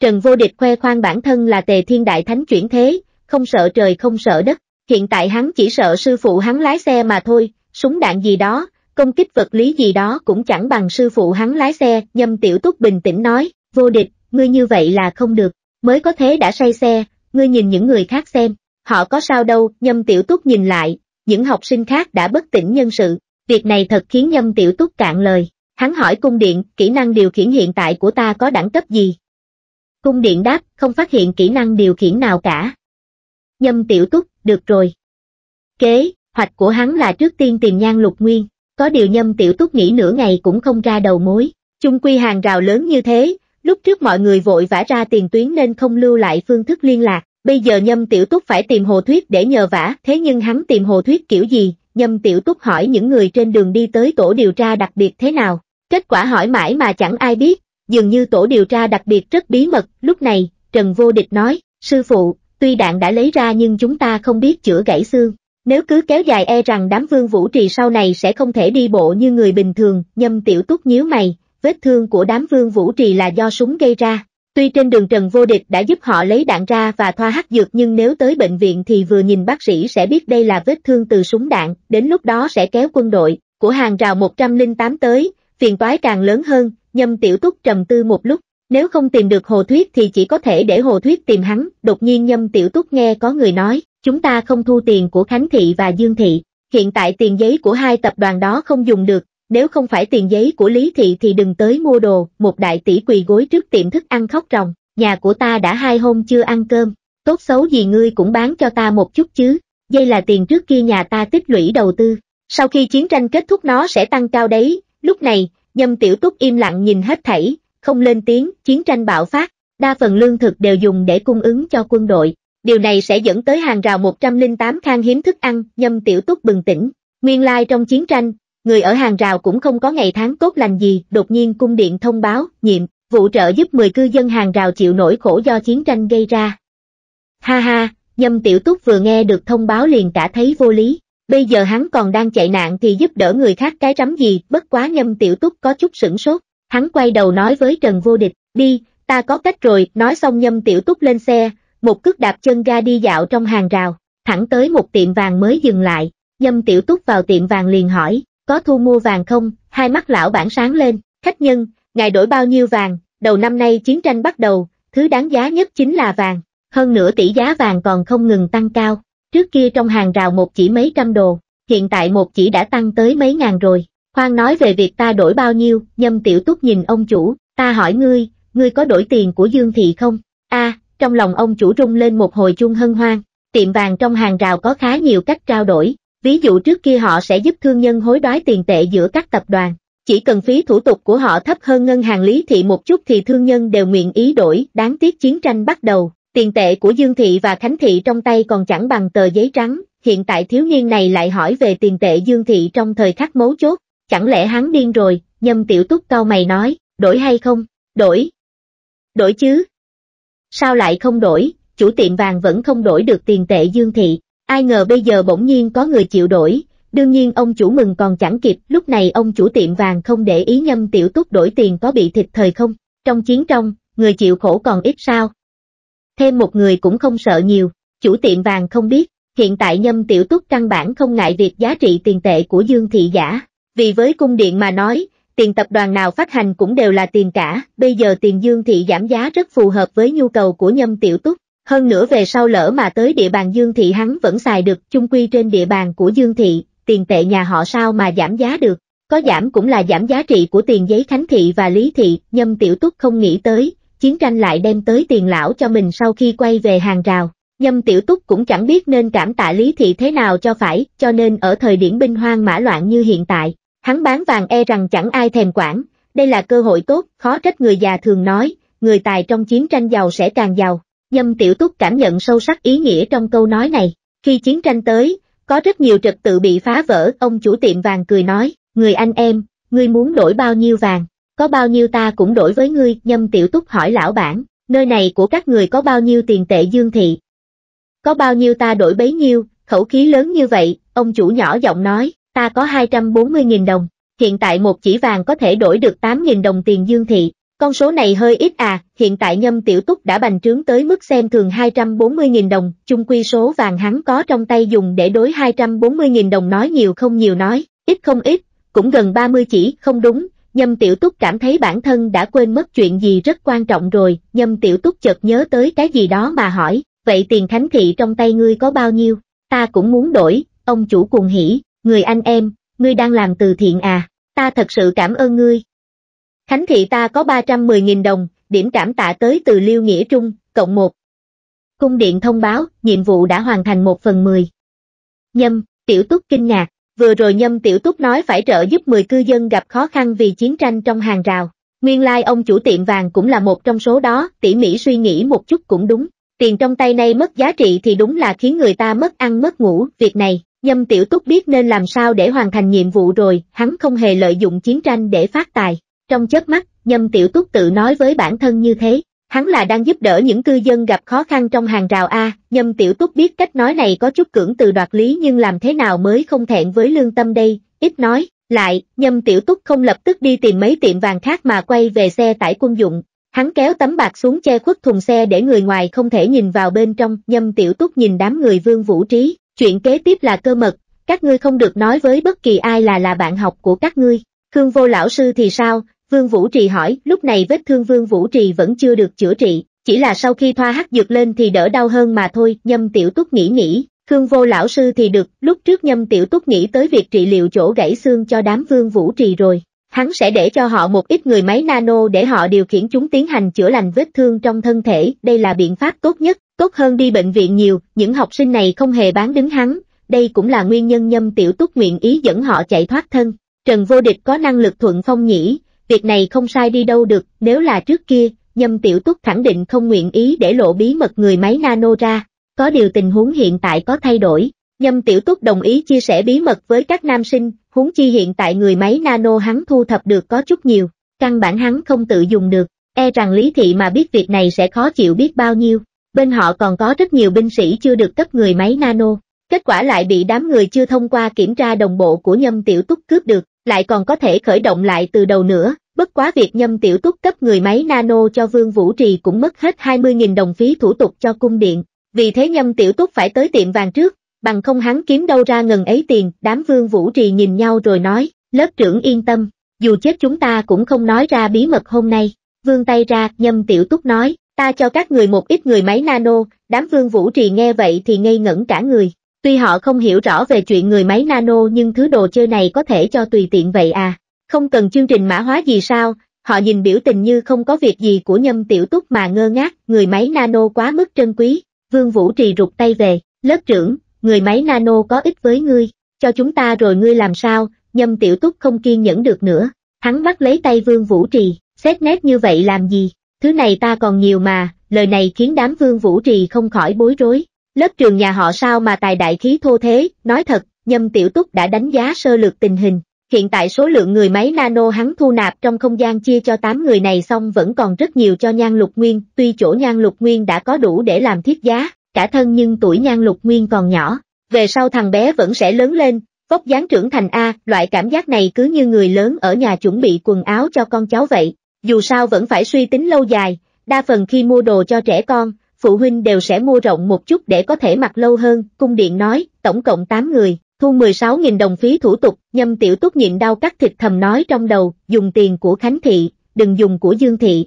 Trần vô địch khoe khoang bản thân là tề thiên đại thánh chuyển thế, không sợ trời không sợ đất, hiện tại hắn chỉ sợ sư phụ hắn lái xe mà thôi, súng đạn gì đó, công kích vật lý gì đó cũng chẳng bằng sư phụ hắn lái xe, nhâm tiểu túc bình tĩnh nói, vô địch, ngươi như vậy là không được, mới có thế đã say xe, ngươi nhìn những người khác xem, họ có sao đâu, nhâm tiểu túc nhìn lại, những học sinh khác đã bất tỉnh nhân sự, việc này thật khiến nhâm tiểu túc cạn lời, hắn hỏi cung điện, kỹ năng điều khiển hiện tại của ta có đẳng cấp gì? Cung điện đáp, không phát hiện kỹ năng điều khiển nào cả, nhâm tiểu túc, được rồi. Kế, hoạch của hắn là trước tiên tìm nhan lục nguyên, có điều nhâm tiểu túc nghĩ nửa ngày cũng không ra đầu mối, chung quy hàng rào lớn như thế, lúc trước mọi người vội vã ra tiền tuyến nên không lưu lại phương thức liên lạc, bây giờ nhâm tiểu túc phải tìm hồ thuyết để nhờ vả, thế nhưng hắn tìm hồ thuyết kiểu gì, nhâm tiểu túc hỏi những người trên đường đi tới tổ điều tra đặc biệt thế nào, kết quả hỏi mãi mà chẳng ai biết, dường như tổ điều tra đặc biệt rất bí mật, lúc này, Trần Vô Địch nói, sư phụ, tuy đạn đã lấy ra nhưng chúng ta không biết chữa gãy xương. Nếu cứ kéo dài e rằng đám vương vũ trì sau này sẽ không thể đi bộ như người bình thường, nhâm tiểu túc nhíu mày, vết thương của đám vương vũ trì là do súng gây ra. Tuy trên đường Trần Vô Địch đã giúp họ lấy đạn ra và thoa hắc dược nhưng nếu tới bệnh viện thì vừa nhìn bác sĩ sẽ biết đây là vết thương từ súng đạn, đến lúc đó sẽ kéo quân đội của hàng rào 108 tới, phiền toái càng lớn hơn, nhâm tiểu túc trầm tư một lúc, nếu không tìm được Hồ Thuyết thì chỉ có thể để Hồ Thuyết tìm hắn, đột nhiên Nhâm Tiểu Túc nghe có người nói, chúng ta không thu tiền của Khánh Thị và Dương Thị, hiện tại tiền giấy của hai tập đoàn đó không dùng được, nếu không phải tiền giấy của Lý Thị thì đừng tới mua đồ, một đại tỷ quỳ gối trước tiệm thức ăn khóc ròng, nhà của ta đã hai hôm chưa ăn cơm, tốt xấu gì ngươi cũng bán cho ta một chút chứ, đây là tiền trước kia nhà ta tích lũy đầu tư, sau khi chiến tranh kết thúc nó sẽ tăng cao đấy, lúc này, Nhâm Tiểu Túc im lặng nhìn hết thảy, không lên tiếng, chiến tranh bạo phát, đa phần lương thực đều dùng để cung ứng cho quân đội. Điều này sẽ dẫn tới hàng rào 108 khang hiếm thức ăn, nhâm tiểu túc bừng tỉnh. Nguyên lai trong chiến tranh, người ở hàng rào cũng không có ngày tháng tốt lành gì, đột nhiên cung điện thông báo, nhiệm, vụ trợ giúp 10 cư dân hàng rào chịu nỗi khổ do chiến tranh gây ra. Ha ha, nhâm tiểu túc vừa nghe được thông báo liền cả thấy vô lý, bây giờ hắn còn đang chạy nạn thì giúp đỡ người khác cái rắm gì, bất quá nhâm tiểu túc có chút sửng sốt, hắn quay đầu nói với Trần Vô Địch, đi, ta có cách rồi, nói xong nhâm tiểu túc lên xe, một cước đạp chân ga đi dạo trong hàng rào, thẳng tới một tiệm vàng mới dừng lại, nhâm tiểu túc vào tiệm vàng liền hỏi, có thu mua vàng không, hai mắt lão bản sáng lên, khách nhân, ngài đổi bao nhiêu vàng, đầu năm nay chiến tranh bắt đầu, thứ đáng giá nhất chính là vàng, hơn nữa tỷ giá vàng còn không ngừng tăng cao, trước kia trong hàng rào một chỉ mấy trăm đồ, hiện tại một chỉ đã tăng tới mấy ngàn rồi, Khoan nói về việc ta đổi bao nhiêu, nhâm tiểu túc nhìn ông chủ, ta hỏi ngươi, ngươi có đổi tiền của Dương Thị không? a trong lòng ông chủ rung lên một hồi chuông hân hoan, tiệm vàng trong hàng rào có khá nhiều cách trao đổi, ví dụ trước kia họ sẽ giúp thương nhân hối đoái tiền tệ giữa các tập đoàn, chỉ cần phí thủ tục của họ thấp hơn ngân hàng lý thị một chút thì thương nhân đều nguyện ý đổi, đáng tiếc chiến tranh bắt đầu, tiền tệ của Dương Thị và Khánh Thị trong tay còn chẳng bằng tờ giấy trắng, hiện tại thiếu niên này lại hỏi về tiền tệ Dương Thị trong thời khắc mấu chốt, Chẳng lẽ hắn điên rồi, nhâm tiểu túc cao mày nói, đổi hay không? Đổi. Đổi chứ. Sao lại không đổi, chủ tiệm vàng vẫn không đổi được tiền tệ dương thị. Ai ngờ bây giờ bỗng nhiên có người chịu đổi, đương nhiên ông chủ mừng còn chẳng kịp, lúc này ông chủ tiệm vàng không để ý nhâm tiểu túc đổi tiền có bị thịt thời không, trong chiến trong, người chịu khổ còn ít sao. Thêm một người cũng không sợ nhiều, chủ tiệm vàng không biết, hiện tại nhâm tiểu túc căn bản không ngại việc giá trị tiền tệ của Dương Thị Giả, vì với cung điện mà nói, tiền tập đoàn nào phát hành cũng đều là tiền cả, bây giờ tiền Dương Thị giảm giá rất phù hợp với nhu cầu của Nhâm Tiểu Túc. Hơn nữa về sau lỡ mà tới địa bàn Dương Thị hắn vẫn xài được chung quy trên địa bàn của Dương Thị, tiền tệ nhà họ sao mà giảm giá được. Có giảm cũng là giảm giá trị của tiền giấy Khánh Thị và Lý Thị, Nhâm Tiểu Túc không nghĩ tới, chiến tranh lại đem tới tiền lão cho mình sau khi quay về hàng rào. Nhâm Tiểu Túc cũng chẳng biết nên cảm tạ Lý Thị thế nào cho phải, cho nên ở thời điểm binh hoang mã loạn như hiện tại, Hắn bán vàng e rằng chẳng ai thèm quản, đây là cơ hội tốt, khó trách người già thường nói, người tài trong chiến tranh giàu sẽ càng giàu. Nhâm Tiểu Túc cảm nhận sâu sắc ý nghĩa trong câu nói này. Khi chiến tranh tới, có rất nhiều trật tự bị phá vỡ, ông chủ tiệm vàng cười nói, người anh em, ngươi muốn đổi bao nhiêu vàng, có bao nhiêu ta cũng đổi với ngươi, Nhâm Tiểu Túc hỏi lão bản, nơi này của các người có bao nhiêu tiền tệ dương thị. Có bao nhiêu ta đổi bấy nhiêu, khẩu khí lớn như vậy, ông chủ nhỏ giọng nói, ta có 240.000 đồng, hiện tại một chỉ vàng có thể đổi được 8.000 đồng tiền dương thị. Con số này hơi ít à, hiện tại nhâm tiểu túc đã bành trướng tới mức xem thường 240.000 đồng, chung quy số vàng hắn có trong tay dùng để đối 240.000 đồng nói nhiều không nhiều nói, ít không ít, cũng gần 30 chỉ, không đúng, nhâm tiểu túc cảm thấy bản thân đã quên mất chuyện gì rất quan trọng rồi, nhâm tiểu túc chợt nhớ tới cái gì đó mà hỏi, vậy tiền Thánh thị trong tay ngươi có bao nhiêu, ta cũng muốn đổi, ông chủ cuồng hỉ, người anh em, ngươi đang làm từ thiện à, ta thật sự cảm ơn ngươi. Khánh thị ta có 310.000 đồng, điểm cảm tạ tới từ Liêu Nghĩa Trung, cộng 1. Cung điện thông báo, nhiệm vụ đã hoàn thành 1 phần 10. Nhâm, Tiểu Túc kinh ngạc, vừa rồi Nhâm Tiểu Túc nói phải trợ giúp 10 cư dân gặp khó khăn vì chiến tranh trong hàng rào. Nguyên lai like ông chủ tiệm vàng cũng là một trong số đó, tỉ mỉ suy nghĩ một chút cũng đúng. Tiền trong tay nay mất giá trị thì đúng là khiến người ta mất ăn mất ngủ, việc này, Nhâm Tiểu Túc biết nên làm sao để hoàn thành nhiệm vụ rồi, hắn không hề lợi dụng chiến tranh để phát tài. Trong chớp mắt, Nhâm Tiểu Túc tự nói với bản thân như thế, hắn là đang giúp đỡ những cư dân gặp khó khăn trong hàng rào A, Nhâm Tiểu Túc biết cách nói này có chút cưỡng từ đoạt lý nhưng làm thế nào mới không thẹn với lương tâm đây, ít nói, lại, Nhâm Tiểu Túc không lập tức đi tìm mấy tiệm vàng khác mà quay về xe tải quân dụng. Hắn kéo tấm bạc xuống che khuất thùng xe để người ngoài không thể nhìn vào bên trong, Nhâm Tiểu Túc nhìn đám người Vương Vũ Trí, Chuyện kế tiếp là cơ mật, các ngươi không được nói với bất kỳ ai là là bạn học của các ngươi. Khương vô lão sư thì sao? Vương Vũ Trì hỏi, lúc này vết thương Vương Vũ Trì vẫn chưa được chữa trị, chỉ là sau khi thoa hắc dược lên thì đỡ đau hơn mà thôi, nhâm tiểu túc nghĩ nghĩ, Khương vô lão sư thì được, lúc trước nhâm tiểu túc nghĩ tới việc trị liệu chỗ gãy xương cho đám Vương Vũ Trì rồi, hắn sẽ để cho họ một ít người máy nano để họ điều khiển chúng tiến hành chữa lành vết thương trong thân thể, đây là biện pháp tốt nhất, tốt hơn đi bệnh viện nhiều, những học sinh này không hề bán đứng hắn, đây cũng là nguyên nhân nhâm tiểu túc nguyện ý dẫn họ chạy thoát thân. Trần Vô Địch có năng lực thuận phong nhĩ, việc này không sai đi đâu được, nếu là trước kia, nhâm tiểu túc khẳng định không nguyện ý để lộ bí mật người máy nano ra, có điều tình huống hiện tại có thay đổi. Nhâm Tiểu Túc đồng ý chia sẻ bí mật với các nam sinh, huống chi hiện tại người máy nano hắn thu thập được có chút nhiều, căn bản hắn không tự dùng được, e rằng lý thị mà biết việc này sẽ khó chịu biết bao nhiêu, bên họ còn có rất nhiều binh sĩ chưa được cấp người máy nano, kết quả lại bị đám người chưa thông qua kiểm tra đồng bộ của nhâm tiểu túc cướp được, lại còn có thể khởi động lại từ đầu nữa, bất quá việc nhâm tiểu túc cấp người máy nano cho Vương Vũ Trì cũng mất hết 20.000 đồng phí thủ tục cho cung điện, vì thế nhâm tiểu túc phải tới tiệm vàng trước, bằng không hắn kiếm đâu ra ngần ấy tiền, đám vương vũ trì nhìn nhau rồi nói, lớp trưởng yên tâm, dù chết chúng ta cũng không nói ra bí mật hôm nay, vương tay ra, nhâm tiểu túc nói, ta cho các người một ít người máy nano, đám vương vũ trì nghe vậy thì ngây ngẩn cả người, tuy họ không hiểu rõ về chuyện người máy nano nhưng thứ đồ chơi này có thể cho tùy tiện vậy à, không cần chương trình mã hóa gì sao, họ nhìn biểu tình như không có việc gì của nhâm tiểu túc mà ngơ ngác, người máy nano quá mức trân quý, vương vũ trì rụt tay về, lớp trưởng, người máy nano có ích với ngươi, cho chúng ta rồi ngươi làm sao, nhâm tiểu túc không kiên nhẫn được nữa, hắn bắt lấy tay vương vũ trì, xét nét như vậy làm gì, thứ này ta còn nhiều mà, lời này khiến đám vương vũ trì không khỏi bối rối, lớp trường nhà họ sao mà tài đại khí thô thế, nói thật, nhâm tiểu túc đã đánh giá sơ lược tình hình. Hiện tại số lượng người máy nano hắn thu nạp trong không gian chia cho 8 người này xong vẫn còn rất nhiều cho nhan lục nguyên, tuy chỗ nhan lục nguyên đã có đủ để làm thiết giá, cả thân nhưng tuổi nhan lục nguyên còn nhỏ, về sau thằng bé vẫn sẽ lớn lên, vóc dáng trưởng thành A, loại cảm giác này cứ như người lớn ở nhà chuẩn bị quần áo cho con cháu vậy, dù sao vẫn phải suy tính lâu dài, đa phần khi mua đồ cho trẻ con, phụ huynh đều sẽ mua rộng một chút để có thể mặc lâu hơn, cung điện nói, tổng cộng 8 người, thu 16.000 đồng phí thủ tục, nhâm tiểu túc nhịn đau cắt thịt thầm nói trong đầu, dùng tiền của Khánh Thị, đừng dùng của Dương Thị.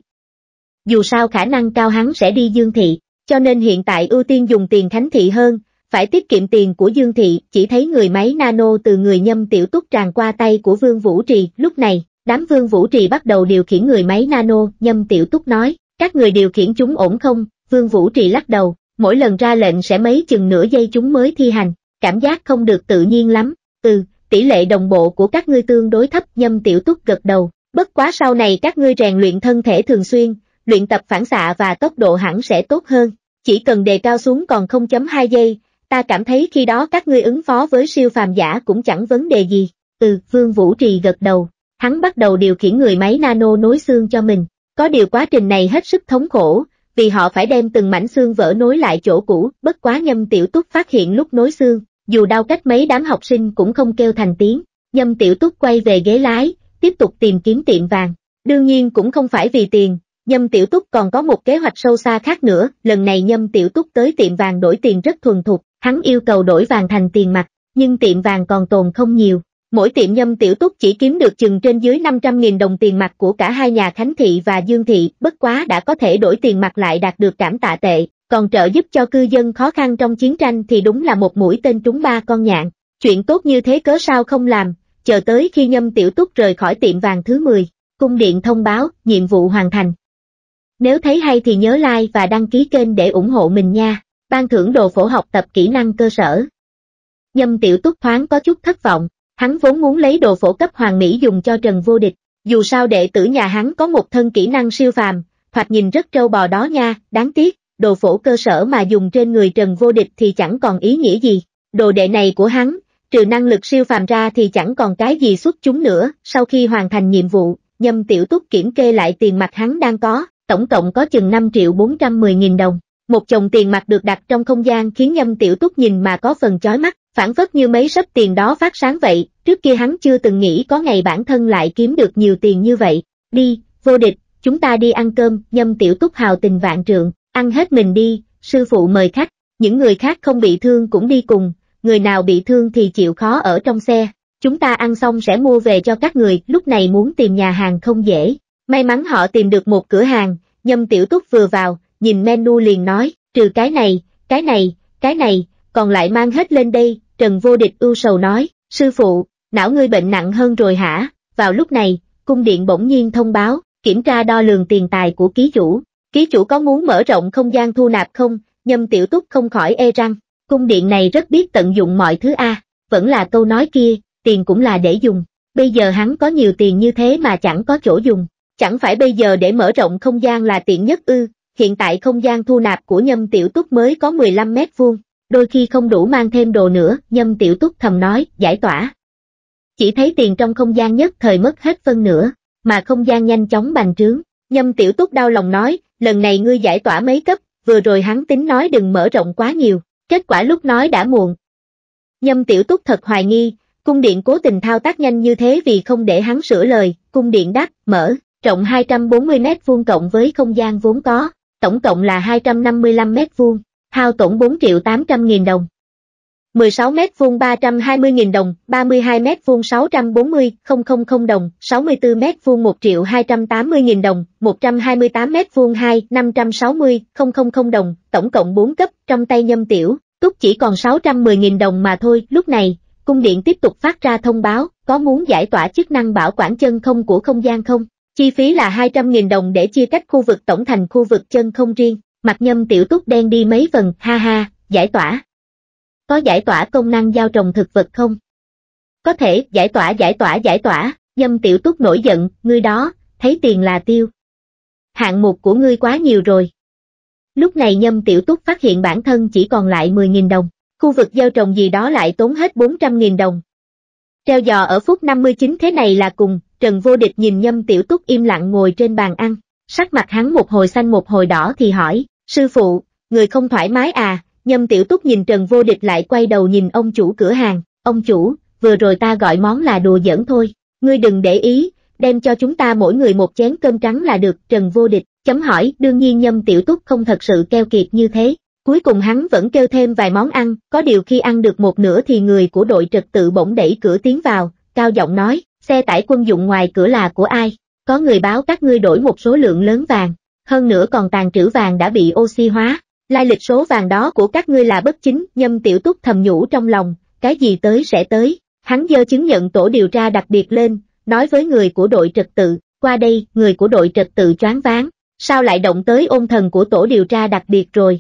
Dù sao khả năng cao hắn sẽ đi Dương Thị cho nên hiện tại ưu tiên dùng tiền thánh thị hơn, phải tiết kiệm tiền của Dương Thị, chỉ thấy người máy nano từ người nhâm tiểu túc tràn qua tay của Vương Vũ Trì, lúc này, đám Vương Vũ Trì bắt đầu điều khiển người máy nano, nhâm tiểu túc nói, các người điều khiển chúng ổn không, Vương Vũ Trì lắc đầu, mỗi lần ra lệnh sẽ mấy chừng nửa giây chúng mới thi hành, cảm giác không được tự nhiên lắm, ừ, tỷ lệ đồng bộ của các ngươi tương đối thấp, nhâm tiểu túc gật đầu, bất quá sau này các ngươi rèn luyện thân thể thường xuyên, luyện tập phản xạ và tốc độ hẳn sẽ tốt hơn. Chỉ cần đề cao xuống còn 0.2 giây, ta cảm thấy khi đó các ngươi ứng phó với siêu phàm giả cũng chẳng vấn đề gì. Ừ, Vương Vũ Trì gật đầu, hắn bắt đầu điều khiển người máy nano nối xương cho mình. Có điều quá trình này hết sức thống khổ, vì họ phải đem từng mảnh xương vỡ nối lại chỗ cũ, bất quá nhâm tiểu túc phát hiện lúc nối xương, dù đau cách mấy đám học sinh cũng không kêu thành tiếng, nhâm tiểu túc quay về ghế lái, tiếp tục tìm kiếm tiệm vàng. Đương nhiên cũng không phải vì tiền, Nhâm Tiểu Túc còn có một kế hoạch sâu xa khác nữa, lần này Nhâm Tiểu Túc tới tiệm vàng đổi tiền rất thuần thục, hắn yêu cầu đổi vàng thành tiền mặt, nhưng tiệm vàng còn tồn không nhiều. Mỗi tiệm Nhâm Tiểu Túc chỉ kiếm được chừng trên dưới 500.000 đồng tiền mặt của cả hai nhà Khánh Thị và Dương Thị, bất quá đã có thể đổi tiền mặt lại đạt được cảm tạ tệ, còn trợ giúp cho cư dân khó khăn trong chiến tranh thì đúng là một mũi tên trúng ba con nhạn. Chuyện tốt như thế cớ sao không làm, chờ tới khi Nhâm Tiểu Túc rời khỏi tiệm vàng thứ 10, cung điện thông báo, nhiệm vụ hoàn thành. Nếu thấy hay thì nhớ like và đăng ký kênh để ủng hộ mình nha. Ban thưởng đồ phổ học tập kỹ năng cơ sở. Nhâm tiểu túc thoáng có chút thất vọng, hắn vốn muốn lấy đồ phổ cấp hoàng mỹ dùng cho Trần Vô Địch, dù sao đệ tử nhà hắn có một thân kỹ năng siêu phàm, thoạt nhìn rất trâu bò đó nha, đáng tiếc, đồ phổ cơ sở mà dùng trên người Trần Vô Địch thì chẳng còn ý nghĩa gì, đồ đệ này của hắn, trừ năng lực siêu phàm ra thì chẳng còn cái gì xuất chúng nữa, sau khi hoàn thành nhiệm vụ, Nhâm Tiểu Túc kiểm kê lại tiền mặt hắn đang có, tổng cộng có chừng 5 triệu 410 nghìn đồng. Một chồng tiền mặt được đặt trong không gian khiến nhâm tiểu túc nhìn mà có phần chói mắt, phản phất như mấy sấp tiền đó phát sáng vậy, trước kia hắn chưa từng nghĩ có ngày bản thân lại kiếm được nhiều tiền như vậy. Đi, vô địch, chúng ta đi ăn cơm, nhâm tiểu túc hào tình vạn trượng, ăn hết mình đi, sư phụ mời khách, những người khác không bị thương cũng đi cùng, người nào bị thương thì chịu khó ở trong xe, chúng ta ăn xong sẽ mua về cho các người, lúc này muốn tìm nhà hàng không dễ. May mắn họ tìm được một cửa hàng, nhâm tiểu túc vừa vào, nhìn menu liền nói, trừ cái này, cái này, cái này, còn lại mang hết lên đây, Trần Vô Địch ưu sầu nói, sư phụ, não ngươi bệnh nặng hơn rồi hả? Vào lúc này, cung điện bỗng nhiên thông báo, kiểm tra đo lường tiền tài của ký chủ, ký chủ có muốn mở rộng không gian thu nạp không? Nhâm tiểu túc không khỏi e răng, cung điện này rất biết tận dụng mọi thứ a, vẫn là câu nói kia, tiền cũng là để dùng, bây giờ hắn có nhiều tiền như thế mà chẳng có chỗ dùng, Chẳng phải bây giờ để mở rộng không gian là tiện nhất ư, hiện tại không gian thu nạp của nhâm tiểu túc mới có 15 mét vuông, đôi khi không đủ mang thêm đồ nữa, nhâm tiểu túc thầm nói, giải tỏa. Chỉ thấy tiền trong không gian nhất thời mất hết phân nữa mà không gian nhanh chóng bành trướng, nhâm tiểu túc đau lòng nói, lần này ngươi giải tỏa mấy cấp, vừa rồi hắn tính nói đừng mở rộng quá nhiều, kết quả lúc nói đã muộn. Nhâm tiểu túc thật hoài nghi, cung điện cố tình thao tác nhanh như thế vì không để hắn sửa lời, cung điện đáp, mở rộng 240 mét vuông cộng với không gian vốn có, tổng cộng là 255 mét vuông, hao tổn 4 triệu 800 nghìn đồng. 16 mét vuông 320 nghìn đồng, 32 mét vuông 640, 000 đồng, 64 mét vuông 1 triệu 280 nghìn đồng, 128 mét vuông 2, 560, 000 đồng, tổng cộng 4 cấp, trong tay nhâm tiểu, túc chỉ còn 610 nghìn đồng mà thôi, lúc này, cung điện tiếp tục phát ra thông báo, có muốn giải tỏa chức năng bảo quản chân không của không gian không? Chi phí là 200.000 đồng để chia cách khu vực tổng thành khu vực chân không riêng, mặt nhâm tiểu túc đen đi mấy phần, ha ha, giải tỏa. Có giải tỏa công năng giao trồng thực vật không? Có thể, giải tỏa giải tỏa giải tỏa, nhâm tiểu túc nổi giận, ngươi đó, thấy tiền là tiêu. Hạng mục của ngươi quá nhiều rồi. Lúc này nhâm tiểu túc phát hiện bản thân chỉ còn lại 10.000 đồng, khu vực gieo trồng gì đó lại tốn hết 400.000 đồng, treo giò ở phút 59 thế này là cùng, Trần Vô Địch nhìn Nhâm Tiểu Túc im lặng ngồi trên bàn ăn, sắc mặt hắn một hồi xanh một hồi đỏ thì hỏi, sư phụ, người không thoải mái à, Nhâm Tiểu Túc nhìn Trần Vô Địch lại quay đầu nhìn ông chủ cửa hàng, ông chủ, vừa rồi ta gọi món là đùa giỡn thôi, ngươi đừng để ý, đem cho chúng ta mỗi người một chén cơm trắng là được, Trần Vô Địch, chấm hỏi, đương nhiên Nhâm Tiểu Túc không thật sự keo kiệt như thế, Cuối cùng hắn vẫn kêu thêm vài món ăn, có điều khi ăn được một nửa thì người của đội trật tự bỗng đẩy cửa tiến vào, cao giọng nói, xe tải quân dụng ngoài cửa là của ai? Có người báo các ngươi đổi một số lượng lớn vàng, hơn nữa còn tàn trữ vàng đã bị oxy hóa. Lai lịch số vàng đó của các ngươi là bất chính, nhâm tiểu túc thầm nhủ trong lòng, cái gì tới sẽ tới. Hắn dơ chứng nhận tổ điều tra đặc biệt lên, nói với người của đội trật tự, qua đây, người của đội trật tự choáng váng, sao lại động tới ôn thần của tổ điều tra đặc biệt rồi?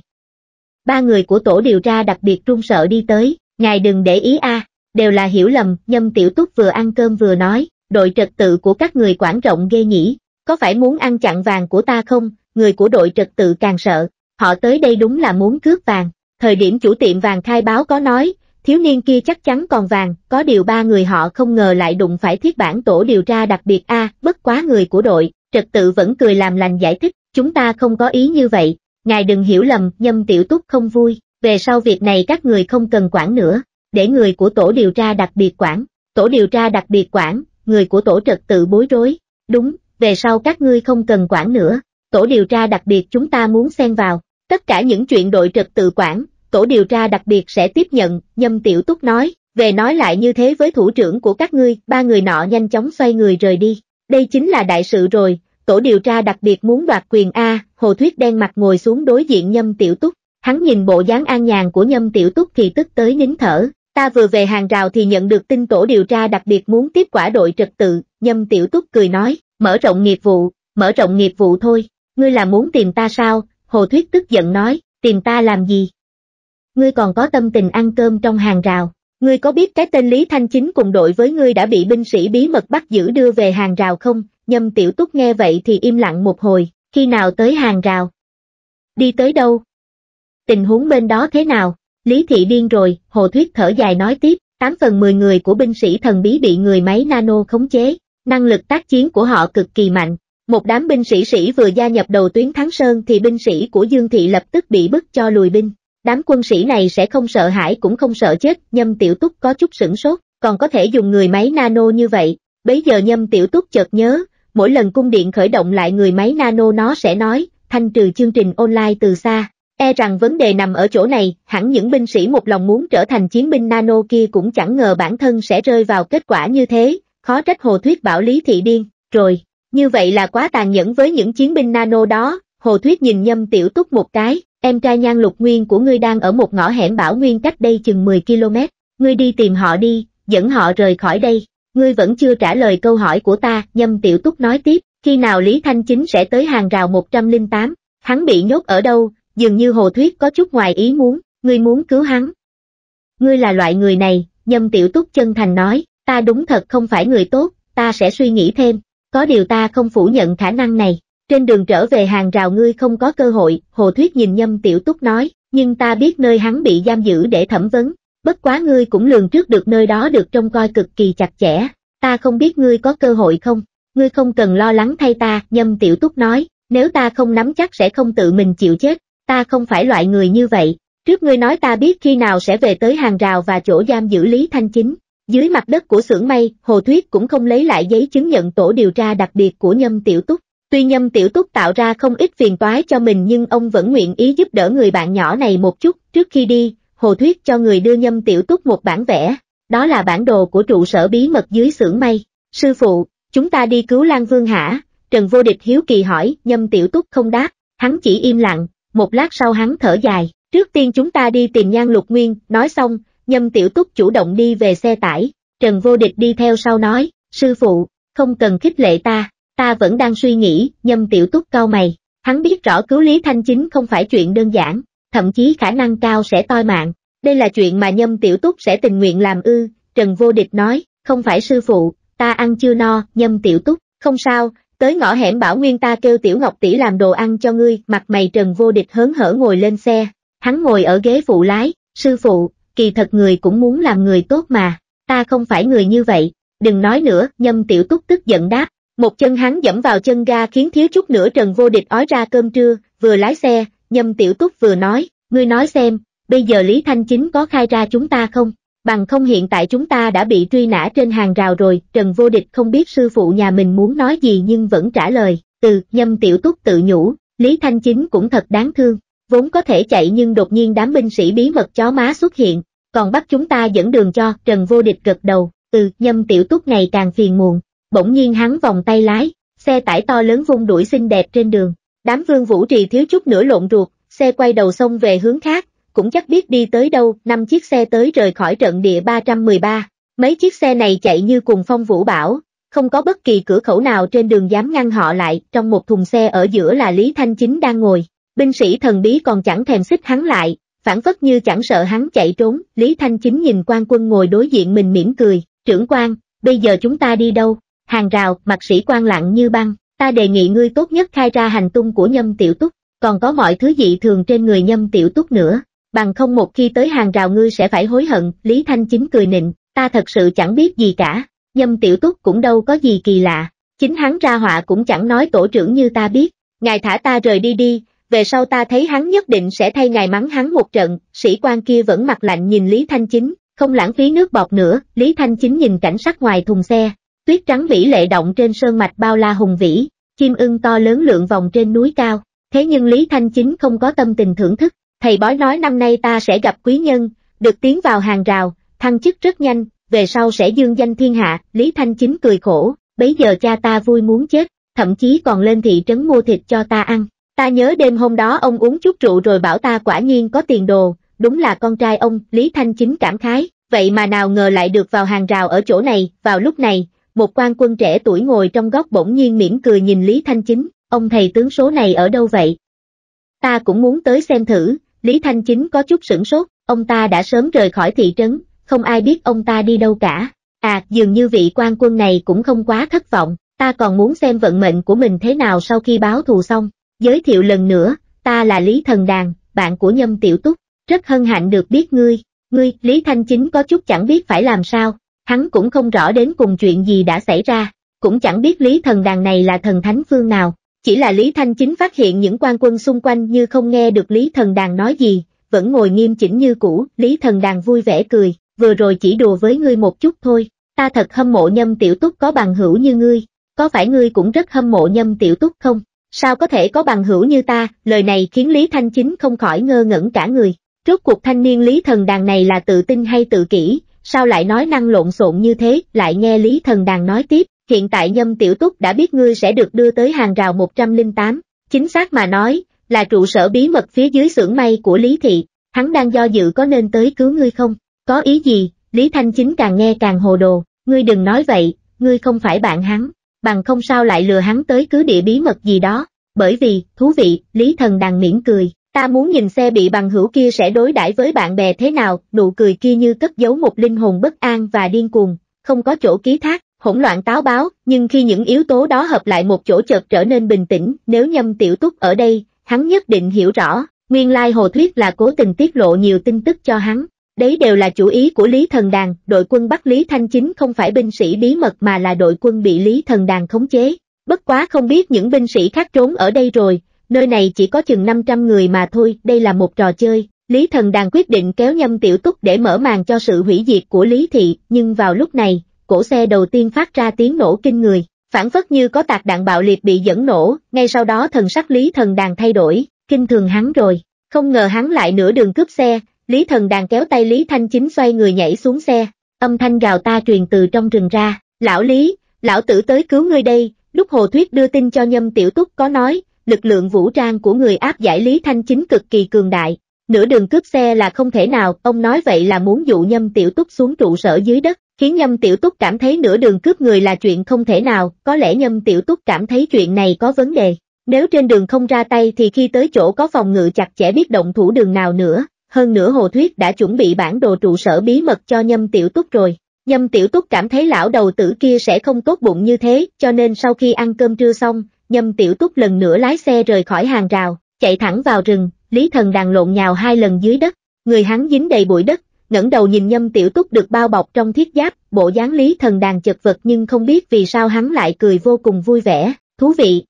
ba người của tổ điều tra đặc biệt run sợ đi tới, ngài đừng để ý a, đều là hiểu lầm, nhâm tiểu túc vừa ăn cơm vừa nói, đội trật tự của các người quản rộng ghê nhỉ, có phải muốn ăn chặn vàng của ta không, người của đội trật tự càng sợ, họ tới đây đúng là muốn cướp vàng, thời điểm chủ tiệm vàng khai báo có nói, thiếu niên kia chắc chắn còn vàng, có điều ba người họ không ngờ lại đụng phải thiết bản tổ điều tra đặc biệt a, bất quá người của đội, trật tự vẫn cười làm lành giải thích, chúng ta không có ý như vậy, ngài đừng hiểu lầm, nhâm tiểu túc không vui, về sau việc này các người không cần quản nữa, để người của tổ điều tra đặc biệt quản, tổ điều tra đặc biệt quản, người của tổ trật tự bối rối, đúng, về sau các ngươi không cần quản nữa, tổ điều tra đặc biệt chúng ta muốn xen vào, tất cả những chuyện đội trật tự quản, tổ điều tra đặc biệt sẽ tiếp nhận, nhâm tiểu túc nói, về nói lại như thế với thủ trưởng của các ngươi, ba người nọ nhanh chóng xoay người rời đi, đây chính là đại sự rồi, tổ điều tra đặc biệt muốn đoạt quyền A, hồ thuyết đen mặt ngồi xuống đối diện nhâm tiểu túc, hắn nhìn bộ dáng an nhàn của nhâm tiểu túc thì tức tới nín thở, ta vừa về hàng rào thì nhận được tin tổ điều tra đặc biệt muốn tiếp quả đội trật tự, nhâm tiểu túc cười nói, mở rộng nghiệp vụ, mở rộng nghiệp vụ thôi, ngươi là muốn tìm ta sao, hồ thuyết tức giận nói, tìm ta làm gì? Ngươi còn có tâm tình ăn cơm trong hàng rào. Ngươi có biết cái tên Lý Thanh Chính cùng đội với ngươi đã bị binh sĩ bí mật bắt giữ đưa về hàng rào không? Nhâm Tiểu Túc nghe vậy thì im lặng một hồi, khi nào tới hàng rào? Đi tới đâu? Tình huống bên đó thế nào? Lý Thị điên rồi, Hồ Thuyết thở dài nói tiếp, 8 phần 10 người của binh sĩ thần bí bị người máy nano khống chế, năng lực tác chiến của họ cực kỳ mạnh. Một đám binh sĩ sĩ vừa gia nhập đầu tuyến Thắng Sơn thì binh sĩ của Dương Thị lập tức bị bức cho lùi binh. Đám quân sĩ này sẽ không sợ hãi cũng không sợ chết, nhâm tiểu túc có chút sửng sốt, còn có thể dùng người máy nano như vậy. Bấy giờ nhâm tiểu túc chợt nhớ, mỗi lần cung điện khởi động lại người máy nano nó sẽ nói, thanh trừ chương trình online từ xa. E rằng vấn đề nằm ở chỗ này, hẳn những binh sĩ một lòng muốn trở thành chiến binh nano kia cũng chẳng ngờ bản thân sẽ rơi vào kết quả như thế, khó trách hồ thuyết bảo lý thị điên, rồi, như vậy là quá tàn nhẫn với những chiến binh nano đó, hồ thuyết nhìn nhâm tiểu túc một cái, Em trai nhan lục nguyên của ngươi đang ở một ngõ hẻm bảo nguyên cách đây chừng 10 km, ngươi đi tìm họ đi, dẫn họ rời khỏi đây, ngươi vẫn chưa trả lời câu hỏi của ta, nhâm tiểu túc nói tiếp, khi nào Lý Thanh Chính sẽ tới hàng rào 108, hắn bị nhốt ở đâu, dường như hồ thuyết có chút ngoài ý muốn, ngươi muốn cứu hắn. Ngươi là loại người này, nhâm tiểu túc chân thành nói, ta đúng thật không phải người tốt, ta sẽ suy nghĩ thêm, có điều ta không phủ nhận khả năng này. Trên đường trở về hàng rào ngươi không có cơ hội, Hồ Thuyết nhìn Nhâm Tiểu Túc nói, nhưng ta biết nơi hắn bị giam giữ để thẩm vấn, bất quá ngươi cũng lường trước được nơi đó được trông coi cực kỳ chặt chẽ, ta không biết ngươi có cơ hội không, ngươi không cần lo lắng thay ta, Nhâm Tiểu Túc nói, nếu ta không nắm chắc sẽ không tự mình chịu chết, ta không phải loại người như vậy, trước ngươi nói ta biết khi nào sẽ về tới hàng rào và chỗ giam giữ Lý Thanh Chính. Dưới mặt đất của xưởng may, Hồ Thuyết cũng không lấy lại giấy chứng nhận tổ điều tra đặc biệt của Nhâm Tiểu Túc. Tuy Nhâm Tiểu Túc tạo ra không ít phiền toái cho mình nhưng ông vẫn nguyện ý giúp đỡ người bạn nhỏ này một chút. Trước khi đi, Hồ Thuyết cho người đưa Nhâm Tiểu Túc một bản vẽ, đó là bản đồ của trụ sở bí mật dưới xưởng mây. Sư phụ, chúng ta đi cứu Lan Vương hả? Trần Vô Địch hiếu kỳ hỏi, Nhâm Tiểu Túc không đáp, hắn chỉ im lặng, một lát sau hắn thở dài, trước tiên chúng ta đi tìm Nhan Lục Nguyên, nói xong, Nhâm Tiểu Túc chủ động đi về xe tải, Trần Vô Địch đi theo sau nói, sư phụ, không cần khích lệ ta, ta vẫn đang suy nghĩ, nhâm tiểu túc cao mày. Hắn biết rõ cứu Lý Thanh Chính không phải chuyện đơn giản, thậm chí khả năng cao sẽ toi mạng. Đây là chuyện mà nhâm tiểu túc sẽ tình nguyện làm ư, Trần Vô Địch nói, không phải sư phụ, ta ăn chưa no, nhâm tiểu túc, không sao, tới ngõ hẻm bảo nguyên ta kêu tiểu ngọc tỷ làm đồ ăn cho ngươi, mặt mày Trần Vô Địch hớn hở ngồi lên xe, hắn ngồi ở ghế phụ lái, sư phụ, kỳ thật người cũng muốn làm người tốt mà, ta không phải người như vậy, đừng nói nữa, nhâm tiểu túc tức giận đáp, một chân hắn dẫm vào chân ga khiến thiếu chút nữa Trần Vô Địch ói ra cơm trưa, vừa lái xe, Nhâm Tiểu Túc vừa nói, ngươi nói xem, bây giờ Lý Thanh Chính có khai ra chúng ta không? Bằng không hiện tại chúng ta đã bị truy nã trên hàng rào rồi, Trần Vô Địch không biết sư phụ nhà mình muốn nói gì nhưng vẫn trả lời, từ Nhâm Tiểu Túc tự nhủ, Lý Thanh Chính cũng thật đáng thương, vốn có thể chạy nhưng đột nhiên đám binh sĩ bí mật chó má xuất hiện, còn bắt chúng ta dẫn đường cho, Trần Vô Địch gật đầu, từ Nhâm Tiểu Túc ngày càng phiền muộn, bỗng nhiên hắn vòng tay lái, xe tải to lớn vung đuổi xinh đẹp trên đường. Đám vương vũ trì thiếu chút nữa lộn ruột, xe quay đầu xông về hướng khác, cũng chắc biết đi tới đâu, năm chiếc xe tới rời khỏi trận địa 313. Mấy chiếc xe này chạy như cùng phong vũ bảo, không có bất kỳ cửa khẩu nào trên đường dám ngăn họ lại, trong một thùng xe ở giữa là Lý Thanh Chính đang ngồi. Binh sĩ thần bí còn chẳng thèm xích hắn lại, phản phất như chẳng sợ hắn chạy trốn, Lý Thanh Chính nhìn quan quân ngồi đối diện mình mỉm cười, trưởng quan, bây giờ chúng ta đi đâu? hàng rào, mặt sĩ quan lặng như băng, ta đề nghị ngươi tốt nhất khai ra hành tung của nhâm tiểu túc, còn có mọi thứ dị thường trên người nhâm tiểu túc nữa, bằng không một khi tới hàng rào ngươi sẽ phải hối hận, Lý Thanh Chính cười nịnh, ta thật sự chẳng biết gì cả, nhâm tiểu túc cũng đâu có gì kỳ lạ, chính hắn ra họa cũng chẳng nói tổ trưởng như ta biết, ngài thả ta rời đi đi, về sau ta thấy hắn nhất định sẽ thay ngài mắng hắn một trận, sĩ quan kia vẫn mặt lạnh nhìn Lý Thanh Chính, không lãng phí nước bọt nữa, Lý Thanh Chính nhìn cảnh sát ngoài thùng xe, tuyết trắng vĩ lệ động trên sơn mạch bao la hùng vĩ, chim ưng to lớn lượn vòng trên núi cao, thế nhưng Lý Thanh Chính không có tâm tình thưởng thức, thầy bói nói năm nay ta sẽ gặp quý nhân, được tiến vào hàng rào, thăng chức rất nhanh, về sau sẽ dương danh thiên hạ, Lý Thanh Chính cười khổ, bấy giờ cha ta vui muốn chết, thậm chí còn lên thị trấn mua thịt cho ta ăn, ta nhớ đêm hôm đó ông uống chút rượu rồi bảo ta quả nhiên có tiền đồ, đúng là con trai ông, Lý Thanh Chính cảm khái, vậy mà nào ngờ lại được vào hàng rào ở chỗ này, vào lúc này, một quan quân trẻ tuổi ngồi trong góc bỗng nhiên mỉm cười nhìn Lý Thanh Chính, ông thầy tướng số này ở đâu vậy? Ta cũng muốn tới xem thử, Lý Thanh Chính có chút sửng sốt, ông ta đã sớm rời khỏi thị trấn, không ai biết ông ta đi đâu cả. À, dường như vị quan quân này cũng không quá thất vọng, ta còn muốn xem vận mệnh của mình thế nào sau khi báo thù xong. Giới thiệu lần nữa, ta là Lý Thần Đàn, bạn của Nhâm Tiểu Túc, rất hân hạnh được biết ngươi. Ngươi, Lý Thanh Chính có chút chẳng biết phải làm sao, hắn cũng không rõ đến cùng chuyện gì đã xảy ra, cũng chẳng biết Lý Thần Đàn này là thần thánh phương nào, chỉ là Lý Thanh Chính phát hiện những quan quân xung quanh như không nghe được Lý Thần Đàn nói gì, vẫn ngồi nghiêm chỉnh như cũ, Lý Thần Đàn vui vẻ cười, vừa rồi chỉ đùa với ngươi một chút thôi, ta thật hâm mộ nhâm tiểu túc có bằng hữu như ngươi, có phải ngươi cũng rất hâm mộ nhâm tiểu túc không? Sao có thể có bằng hữu như ta, lời này khiến Lý Thanh Chính không khỏi ngơ ngẩn cả người. Rốt cuộc thanh niên Lý Thần Đàn này là tự tin hay tự kỷ, sao lại nói năng lộn xộn như thế, lại nghe Lý Thần Đàn nói tiếp, hiện tại Nhâm Tiểu Túc đã biết ngươi sẽ được đưa tới hàng rào 108, chính xác mà nói, là trụ sở bí mật phía dưới xưởng may của Lý Thị, hắn đang do dự có nên tới cứu ngươi không, có ý gì, Lý Thanh Chính càng nghe càng hồ đồ, ngươi đừng nói vậy, ngươi không phải bạn hắn, bằng không sao lại lừa hắn tới cứ địa bí mật gì đó, bởi vì, thú vị, Lý Thần Đàn miễn cười, Ta muốn nhìn xe bị bằng hữu kia sẽ đối đãi với bạn bè thế nào, nụ cười kia như cất giấu một linh hồn bất an và điên cuồng, không có chỗ ký thác, hỗn loạn táo báo, nhưng khi những yếu tố đó hợp lại một chỗ chợt trở nên bình tĩnh, nếu nhâm tiểu túc ở đây, hắn nhất định hiểu rõ, nguyên lai hồ thuyết là cố tình tiết lộ nhiều tin tức cho hắn. Đấy đều là chủ ý của Lý Thần Đàn, đội quân bắt Lý Thanh Chính không phải binh sĩ bí mật mà là đội quân bị Lý Thần Đàn khống chế. Bất quá không biết những binh sĩ khác trốn ở đây rồi, nơi này chỉ có chừng 500 người mà thôi, đây là một trò chơi. Lý Thần Đàn quyết định kéo nhâm tiểu túc để mở màn cho sự hủy diệt của Lý Thị, nhưng vào lúc này, cổ xe đầu tiên phát ra tiếng nổ kinh người, phản phất như có tạc đạn bạo liệt bị dẫn nổ, ngay sau đó thần sắc Lý Thần Đàn thay đổi, kinh thường hắn rồi, không ngờ hắn lại nửa đường cướp xe, Lý Thần Đàn kéo tay Lý Thanh Chính xoay người nhảy xuống xe, âm thanh gào ta truyền từ trong rừng ra, lão Lý, lão tử tới cứu ngươi đây, lúc Hồ Thuyết đưa tin cho nhâm tiểu túc có nói, lực lượng vũ trang của người áp giải Lý Thanh Chính cực kỳ cường đại, nửa đường cướp xe là không thể nào, ông nói vậy là muốn dụ nhâm tiểu túc xuống trụ sở dưới đất, khiến nhâm tiểu túc cảm thấy nửa đường cướp người là chuyện không thể nào, có lẽ nhâm tiểu túc cảm thấy chuyện này có vấn đề. Nếu trên đường không ra tay thì khi tới chỗ có phòng ngự chặt chẽ biết động thủ đường nào nữa, hơn nữa Hồ Thuyết đã chuẩn bị bản đồ trụ sở bí mật cho Nhâm Tiểu Túc rồi. Nhâm Tiểu Túc cảm thấy lão đầu tử kia sẽ không tốt bụng như thế, cho nên sau khi ăn cơm trưa xong, nhâm tiểu túc lần nữa lái xe rời khỏi hàng rào, chạy thẳng vào rừng, lý thần đàn lộn nhào hai lần dưới đất, người hắn dính đầy bụi đất, ngẩng đầu nhìn nhâm tiểu túc được bao bọc trong thiết giáp, bộ dáng lý thần đàn chật vật nhưng không biết vì sao hắn lại cười vô cùng vui vẻ, thú vị.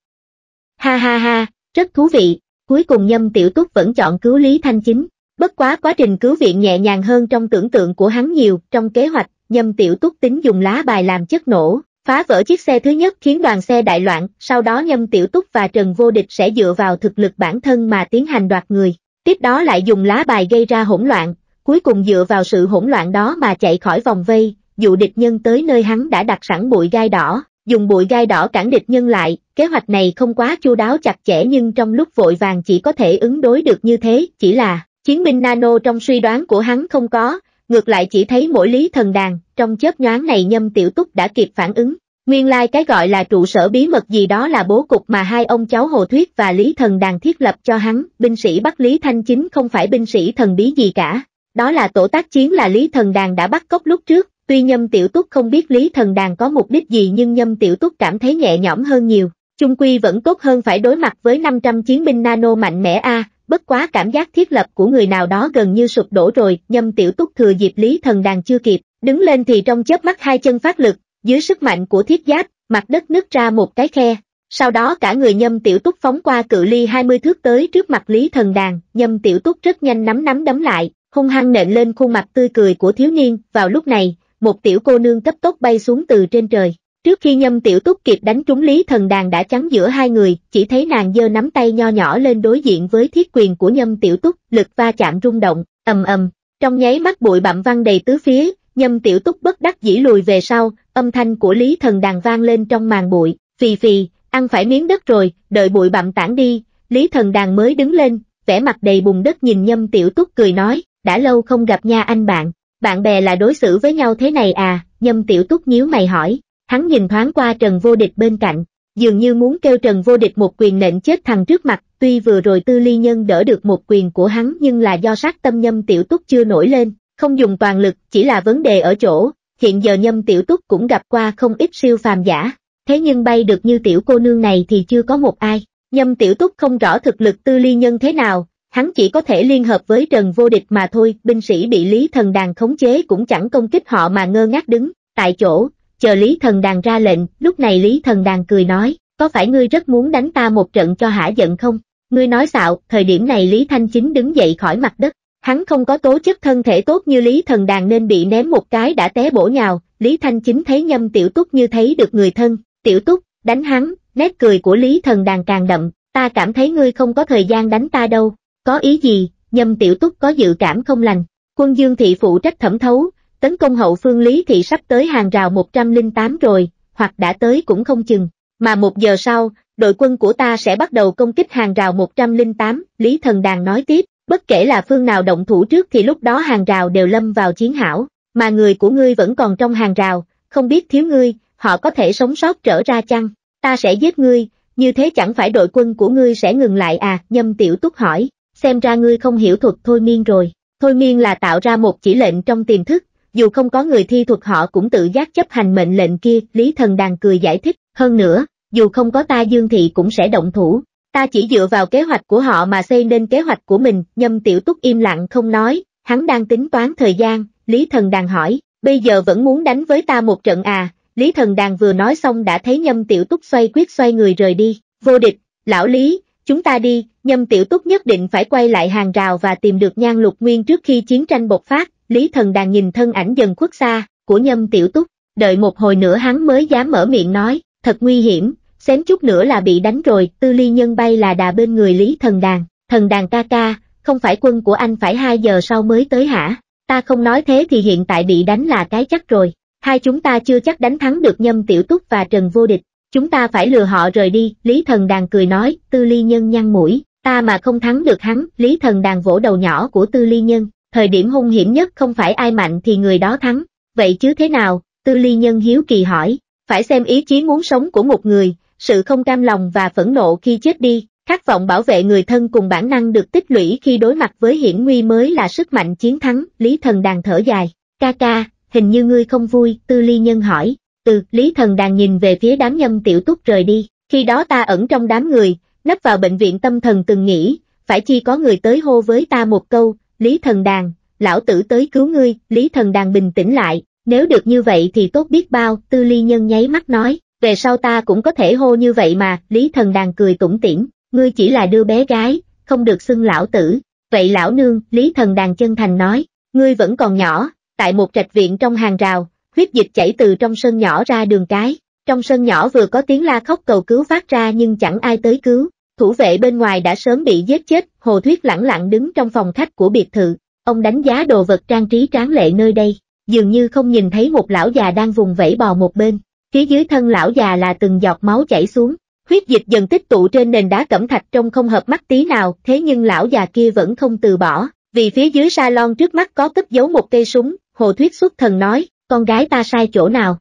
Ha ha ha, rất thú vị, cuối cùng nhâm tiểu túc vẫn chọn cứu lý thanh chính, bất quá quá trình cứu viện nhẹ nhàng hơn trong tưởng tượng của hắn nhiều, trong kế hoạch, nhâm tiểu túc tính dùng lá bài làm chất nổ, phá vỡ chiếc xe thứ nhất khiến đoàn xe đại loạn, sau đó Nhâm Tiểu Túc và Trần Vô Địch sẽ dựa vào thực lực bản thân mà tiến hành đoạt người. Tiếp đó lại dùng lá bài gây ra hỗn loạn, cuối cùng dựa vào sự hỗn loạn đó mà chạy khỏi vòng vây, dụ địch nhân tới nơi hắn đã đặt sẵn bụi gai đỏ, dùng bụi gai đỏ cản địch nhân lại, kế hoạch này không quá chu đáo chặt chẽ nhưng trong lúc vội vàng chỉ có thể ứng đối được như thế, chỉ là chiến binh nano trong suy đoán của hắn không có, ngược lại chỉ thấy mỗi lý thần đàn, trong chớp nhoáng này nhâm tiểu túc đã kịp phản ứng. Nguyên lai like cái gọi là trụ sở bí mật gì đó là bố cục mà hai ông cháu Hồ Thuyết và Lý Thần Đàn thiết lập cho hắn, binh sĩ bắt Lý Thanh Chính không phải binh sĩ thần bí gì cả. Đó là tổ tác chiến là Lý Thần Đàn đã bắt cóc lúc trước, tuy Nhâm Tiểu Túc không biết Lý Thần Đàn có mục đích gì nhưng Nhâm Tiểu Túc cảm thấy nhẹ nhõm hơn nhiều, trung quy vẫn tốt hơn phải đối mặt với 500 chiến binh nano mạnh mẽ A, bất quá cảm giác thiết lập của người nào đó gần như sụp đổ rồi, nhâm tiểu túc thừa dịp lý thần đàn chưa kịp, đứng lên thì trong chớp mắt hai chân phát lực, dưới sức mạnh của thiết giáp, mặt đất nứt ra một cái khe. Sau đó cả người nhâm tiểu túc phóng qua cự ly 20 thước tới trước mặt lý thần đàn, nhâm tiểu túc rất nhanh nắm nắm đấm lại, hung hăng nện lên khuôn mặt tươi cười của thiếu niên, vào lúc này, một tiểu cô nương cấp tốc bay xuống từ trên trời. Trước khi nhâm tiểu túc kịp đánh trúng lý thần đàn đã chắn giữa hai người, chỉ thấy nàng giơ nắm tay nho nhỏ lên đối diện với thiết quyền của nhâm tiểu túc, lực va chạm rung động, ầm ầm, trong nháy mắt bụi bặm văng đầy tứ phía, nhâm tiểu túc bất đắc dĩ lùi về sau, âm thanh của lý thần đàn vang lên trong màn bụi, phì phì, ăn phải miếng đất rồi, đợi bụi bặm tản đi, lý thần đàn mới đứng lên, vẻ mặt đầy bùn đất nhìn nhâm tiểu túc cười nói, đã lâu không gặp nha anh bạn, bạn bè là đối xử với nhau thế này à, nhâm tiểu túc nhíu mày hỏi, Hắn nhìn thoáng qua Trần Vô Địch bên cạnh, dường như muốn kêu Trần Vô Địch một quyền nện chết thằng trước mặt, tuy vừa rồi Tư Ly Nhân đỡ được một quyền của hắn nhưng là do sát tâm nhâm tiểu túc chưa nổi lên, không dùng toàn lực, chỉ là vấn đề ở chỗ, hiện giờ nhâm tiểu túc cũng gặp qua không ít siêu phàm giả, thế nhưng bay được như tiểu cô nương này thì chưa có một ai, nhâm tiểu túc không rõ thực lực Tư Ly Nhân thế nào, hắn chỉ có thể liên hợp với Trần Vô Địch mà thôi, binh sĩ bị Lý Thần Đàn khống chế cũng chẳng công kích họ mà ngơ ngác đứng, tại chỗ, chờ Lý Thần Đàn ra lệnh, lúc này Lý Thần Đàn cười nói, có phải ngươi rất muốn đánh ta một trận cho hả giận không? Ngươi nói xạo, thời điểm này Lý Thanh Chính đứng dậy khỏi mặt đất, hắn không có tố chất thân thể tốt như Lý Thần Đàn nên bị ném một cái đã té bổ nhào, Lý Thanh Chính thấy nhâm tiểu túc như thấy được người thân, tiểu túc, đánh hắn, nét cười của Lý Thần Đàn càng đậm, ta cảm thấy ngươi không có thời gian đánh ta đâu, có ý gì, nhâm tiểu túc có dự cảm không lành, quân dương thị phụ trách thẩm thấu, tấn công hậu phương Lý Thị sắp tới hàng rào 108 rồi, hoặc đã tới cũng không chừng. Mà một giờ sau, đội quân của ta sẽ bắt đầu công kích hàng rào 108, Lý Thần Đàn nói tiếp, bất kể là phương nào động thủ trước thì lúc đó hàng rào đều lâm vào chiến hảo, mà người của ngươi vẫn còn trong hàng rào, không biết thiếu ngươi, họ có thể sống sót trở ra chăng, ta sẽ giết ngươi, như thế chẳng phải đội quân của ngươi sẽ ngừng lại à, nhâm tiểu túc hỏi, xem ra ngươi không hiểu thuật thôi miên rồi, thôi miên là tạo ra một chỉ lệnh trong tiềm thức, dù không có người thi thuật họ cũng tự giác chấp hành mệnh lệnh kia, Lý Thần Đàn cười giải thích, hơn nữa, dù không có ta Dương Thị cũng sẽ động thủ, ta chỉ dựa vào kế hoạch của họ mà xây nên kế hoạch của mình, nhâm tiểu túc im lặng không nói, hắn đang tính toán thời gian, Lý Thần Đàn hỏi, bây giờ vẫn muốn đánh với ta một trận à, Lý Thần Đàn vừa nói xong đã thấy nhâm tiểu túc xoay quyết xoay người rời đi, vô địch, lão Lý, chúng ta đi, nhâm tiểu túc nhất định phải quay lại hàng rào và tìm được nhan lục nguyên trước khi chiến tranh bộc phát, Lý Thần Đàn nhìn thân ảnh dần khuất xa, của nhâm tiểu túc, đợi một hồi nữa hắn mới dám mở miệng nói, thật nguy hiểm, xém chút nữa là bị đánh rồi, tư ly nhân bay là đà bên người Lý Thần Đàn, Thần Đàn ca ca, không phải quân của anh phải hai giờ sau mới tới hả, ta không nói thế thì hiện tại bị đánh là cái chắc rồi, hai chúng ta chưa chắc đánh thắng được nhâm tiểu túc và Trần Vô Địch, chúng ta phải lừa họ rời đi, Lý Thần Đàn cười nói, tư ly nhân nhăn mũi, ta mà không thắng được hắn, Lý Thần Đàn vỗ đầu nhỏ của tư ly nhân, thời điểm hung hiểm nhất không phải ai mạnh thì người đó thắng, vậy chứ thế nào, tư ly nhân hiếu kỳ hỏi, phải xem ý chí muốn sống của một người, sự không cam lòng và phẫn nộ khi chết đi, khát vọng bảo vệ người thân cùng bản năng được tích lũy khi đối mặt với hiểm nguy mới là sức mạnh chiến thắng, Lý Thần Đàn thở dài, ca ca, hình như ngươi không vui, tư ly nhân hỏi, từ Lý Thần Đàn nhìn về phía đám nhâm tiểu túc rời đi, khi đó ta ẩn trong đám người, nấp vào bệnh viện tâm thần từng nghĩ, phải chi có người tới hô với ta một câu, Lý Thần Đàn, lão tử tới cứu ngươi, Lý Thần Đàn bình tĩnh lại, nếu được như vậy thì tốt biết bao, tư ly nhân nháy mắt nói, về sau ta cũng có thể hô như vậy mà, Lý Thần Đàn cười tủm tỉm, ngươi chỉ là đưa bé gái, không được xưng lão tử, vậy lão nương, Lý Thần Đàn chân thành nói, ngươi vẫn còn nhỏ, tại một trạch viện trong hàng rào, huyết dịch chảy từ trong sân nhỏ ra đường cái, trong sân nhỏ vừa có tiếng la khóc cầu cứu phát ra nhưng chẳng ai tới cứu, thủ vệ bên ngoài đã sớm bị giết chết, Hồ Thuyết lẳng lặng đứng trong phòng khách của biệt thự, ông đánh giá đồ vật trang trí tráng lệ nơi đây, dường như không nhìn thấy một lão già đang vùng vẫy bò một bên, phía dưới thân lão già là từng giọt máu chảy xuống, huyết dịch dần tích tụ trên nền đá cẩm thạch trông không hợp mắt tí nào, thế nhưng lão già kia vẫn không từ bỏ, vì phía dưới salon trước mắt có cất giấu một cây súng, Hồ Thuyết xuất thần nói, con gái ta sai chỗ nào.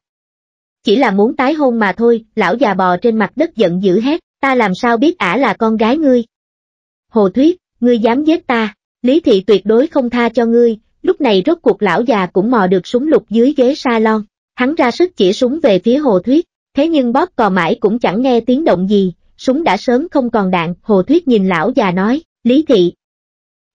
Chỉ là muốn tái hôn mà thôi, lão già bò trên mặt đất giận dữ hét, ta làm sao biết ả là con gái ngươi? Hồ Thuyết, ngươi dám giết ta, Lý Thị tuyệt đối không tha cho ngươi, lúc này rốt cuộc lão già cũng mò được súng lục dưới ghế salon, hắn ra sức chỉ súng về phía Hồ Thuyết, thế nhưng bóp cò mãi cũng chẳng nghe tiếng động gì, súng đã sớm không còn đạn, Hồ Thuyết nhìn lão già nói, Lý Thị.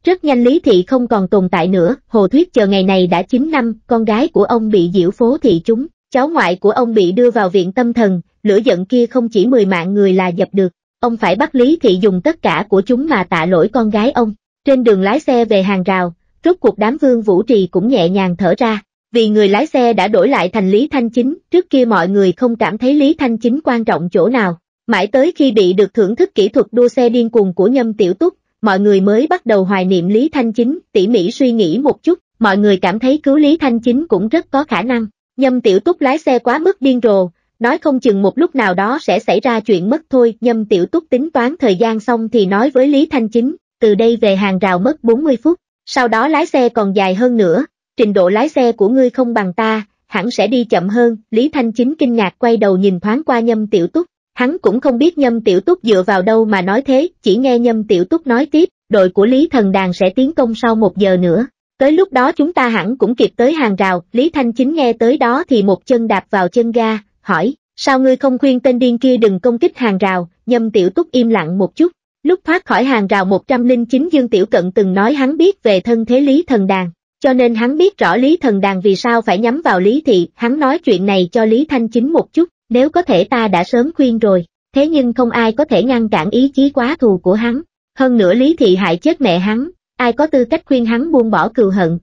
Rất nhanh Lý Thị không còn tồn tại nữa, Hồ Thuyết chờ ngày này đã 9 năm, con gái của ông bị diễu phố thị chúng, cháu ngoại của ông bị đưa vào viện tâm thần, lửa giận kia không chỉ mười mạng người là dập được, ông phải bắt Lý Thị dùng tất cả của chúng mà tạ lỗi con gái ông. Trên đường lái xe về hàng rào, rốt cuộc đám vương vũ trì cũng nhẹ nhàng thở ra, vì người lái xe đã đổi lại thành Lý Thanh Chính, trước kia mọi người không cảm thấy Lý Thanh Chính quan trọng chỗ nào. Mãi tới khi bị được thưởng thức kỹ thuật đua xe điên cuồng của Nhâm Tiểu Túc, mọi người mới bắt đầu hoài niệm Lý Thanh Chính, tỉ mỉ suy nghĩ một chút, mọi người cảm thấy cứu Lý Thanh Chính cũng rất có khả năng, Nhâm tiểu túc lái xe quá mức điên rồ, nói không chừng một lúc nào đó sẽ xảy ra chuyện mất thôi. Nhâm tiểu túc tính toán thời gian xong thì nói với Lý Thanh Chính, từ đây về hàng rào mất 40 phút, sau đó lái xe còn dài hơn nữa, trình độ lái xe của ngươi không bằng ta, hẳn sẽ đi chậm hơn. Lý Thanh Chính kinh ngạc quay đầu nhìn thoáng qua nhâm tiểu túc, hắn cũng không biết nhâm tiểu túc dựa vào đâu mà nói thế, chỉ nghe nhâm tiểu túc nói tiếp, đội của Lý Thần Đàn sẽ tiến công sau một giờ nữa. Tới lúc đó chúng ta hẳn cũng kịp tới hàng rào, Lý Thanh Chính nghe tới đó thì một chân đạp vào chân ga, hỏi, sao ngươi không khuyên tên điên kia đừng công kích hàng rào, nhâm tiểu túc im lặng một chút. Lúc thoát khỏi hàng rào 109 Dương Tiểu Cận từng nói hắn biết về thân thế Lý Thần Đàn, cho nên hắn biết rõ Lý Thần Đàn vì sao phải nhắm vào Lý Thị, hắn nói chuyện này cho Lý Thanh Chính một chút, nếu có thể ta đã sớm khuyên rồi, thế nhưng không ai có thể ngăn cản ý chí quá thù của hắn. Hơn nữa Lý Thị hại chết mẹ hắn, ai có tư cách khuyên hắn buông bỏ cừu hận.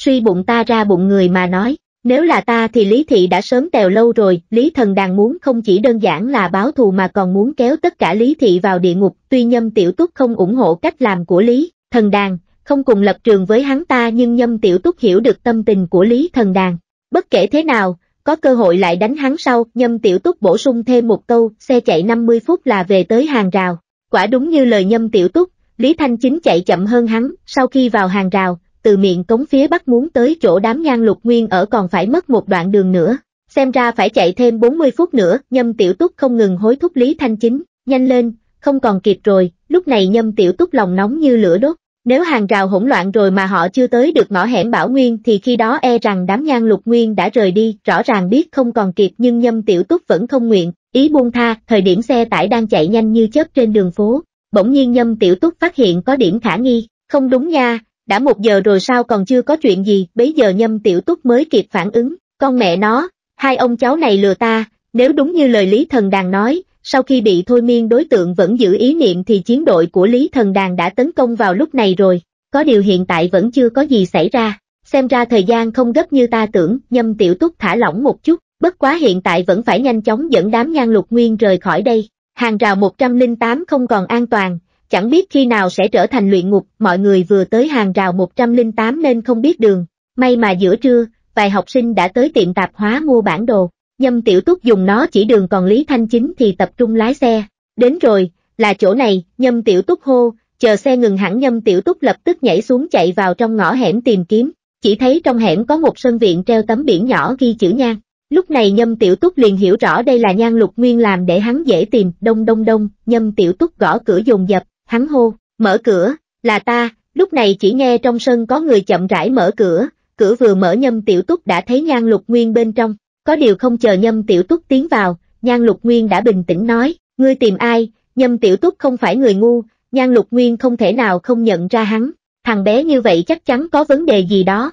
Suy bụng ta ra bụng người mà nói, nếu là ta thì Lý Thị đã sớm tèo lâu rồi, Lý Thần Đàn muốn không chỉ đơn giản là báo thù mà còn muốn kéo tất cả Lý Thị vào địa ngục, tuy nhâm tiểu túc không ủng hộ cách làm của Lý, Thần Đàn, không cùng lập trường với hắn ta nhưng nhâm tiểu túc hiểu được tâm tình của Lý Thần Đàn. Bất kể thế nào, có cơ hội lại đánh hắn sau, nhâm tiểu túc bổ sung thêm một câu, xe chạy 50 phút là về tới hàng rào. Quả đúng như lời nhâm tiểu túc, Lý Thanh Chính chạy chậm hơn hắn, sau khi vào hàng rào, từ miệng cống phía bắc muốn tới chỗ đám nhan lục nguyên ở còn phải mất một đoạn đường nữa. Xem ra phải chạy thêm 40 phút nữa, nhâm tiểu túc không ngừng hối thúc Lý Thanh Chính, nhanh lên, không còn kịp rồi, lúc này nhâm tiểu túc lòng nóng như lửa đốt. Nếu hàng rào hỗn loạn rồi mà họ chưa tới được ngõ hẻm Bảo Nguyên thì khi đó e rằng đám nhan lục nguyên đã rời đi, rõ ràng biết không còn kịp nhưng nhâm tiểu túc vẫn không nguyện, ý buông tha, thời điểm xe tải đang chạy nhanh như chớp trên đường phố, bỗng nhiên nhâm tiểu túc phát hiện có điểm khả nghi, không đúng nha, đã một giờ rồi sao còn chưa có chuyện gì, bấy giờ nhâm tiểu túc mới kịp phản ứng, con mẹ nó, hai ông cháu này lừa ta, nếu đúng như lời Lý Thần Đàn nói, sau khi bị thôi miên đối tượng vẫn giữ ý niệm thì chiến đội của Lý Thần Đàn đã tấn công vào lúc này rồi, có điều hiện tại vẫn chưa có gì xảy ra, xem ra thời gian không gấp như ta tưởng, nhâm tiểu túc thả lỏng một chút, bất quá hiện tại vẫn phải nhanh chóng dẫn đám nhan lục nguyên rời khỏi đây hàng rào 108 không còn an toàn, chẳng biết khi nào sẽ trở thành luyện ngục, mọi người vừa tới hàng rào 108 nên không biết đường. May mà giữa trưa, vài học sinh đã tới tiệm tạp hóa mua bản đồ, nhâm tiểu túc dùng nó chỉ đường còn Lý Thanh Chính thì tập trung lái xe. Đến rồi, là chỗ này, nhâm tiểu túc hô, chờ xe ngừng hẳn nhâm tiểu túc lập tức nhảy xuống chạy vào trong ngõ hẻm tìm kiếm, chỉ thấy trong hẻm có một sân viện treo tấm biển nhỏ ghi chữ nhang. Lúc này nhâm tiểu túc liền hiểu rõ đây là nhan lục nguyên làm để hắn dễ tìm, đông đông đông, nhâm tiểu túc gõ cửa dồn dập, hắn hô, mở cửa, là ta, lúc này chỉ nghe trong sân có người chậm rãi mở cửa, cửa vừa mở nhâm tiểu túc đã thấy nhan lục nguyên bên trong, có điều không chờ nhâm tiểu túc tiến vào, nhan lục nguyên đã bình tĩnh nói, ngươi tìm ai, nhâm tiểu túc không phải người ngu, nhan lục nguyên không thể nào không nhận ra hắn, thằng bé như vậy chắc chắn có vấn đề gì đó.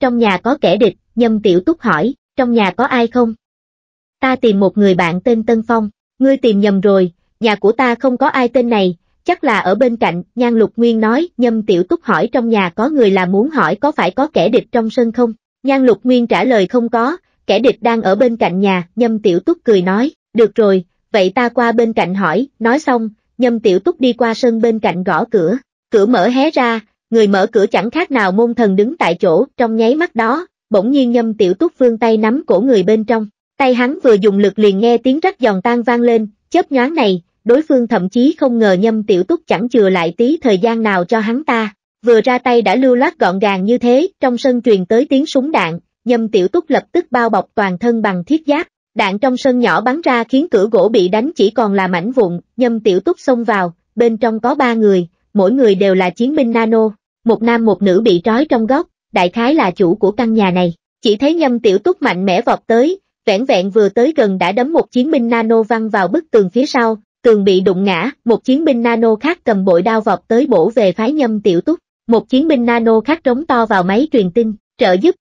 Trong nhà có kẻ địch, nhâm tiểu túc hỏi, trong nhà có ai không? Ta tìm một người bạn tên Tân Phong, ngươi tìm nhầm rồi, nhà của ta không có ai tên này, chắc là ở bên cạnh, Nhan Lục Nguyên nói, Nhâm Tiểu Túc hỏi trong nhà có người là muốn hỏi có phải có kẻ địch trong sân không? Nhan Lục Nguyên trả lời không có, kẻ địch đang ở bên cạnh nhà, Nhâm Tiểu Túc cười nói, được rồi, vậy ta qua bên cạnh hỏi, nói xong, Nhâm Tiểu Túc đi qua sân bên cạnh gõ cửa, cửa mở hé ra, người mở cửa chẳng khác nào môn thần đứng tại chỗ, trong nháy mắt đó, bỗng nhiên nhâm tiểu túc vương tay nắm cổ người bên trong, tay hắn vừa dùng lực liền nghe tiếng rắc giòn tan vang lên, chớp nhoáng này, đối phương thậm chí không ngờ nhâm tiểu túc chẳng chừa lại tí thời gian nào cho hắn ta, vừa ra tay đã lưu loát gọn gàng như thế, trong sân truyền tới tiếng súng đạn, nhâm tiểu túc lập tức bao bọc toàn thân bằng thiết giáp, đạn trong sân nhỏ bắn ra khiến cửa gỗ bị đánh chỉ còn là mảnh vụn, nhâm tiểu túc xông vào, bên trong có ba người, mỗi người đều là chiến binh nano, một nam một nữ bị trói trong góc, đại khái là chủ của căn nhà này. Chỉ thấy nhâm tiểu túc mạnh mẽ vọt tới, vẻn vẹn vừa tới gần đã đấm một chiến binh nano văng vào bức tường phía sau, tường bị đụng ngã, một chiến binh nano khác cầm bội đao vọt tới bổ về phái nhâm tiểu túc, một chiến binh nano khác trống to vào máy truyền tin, trợ giúp.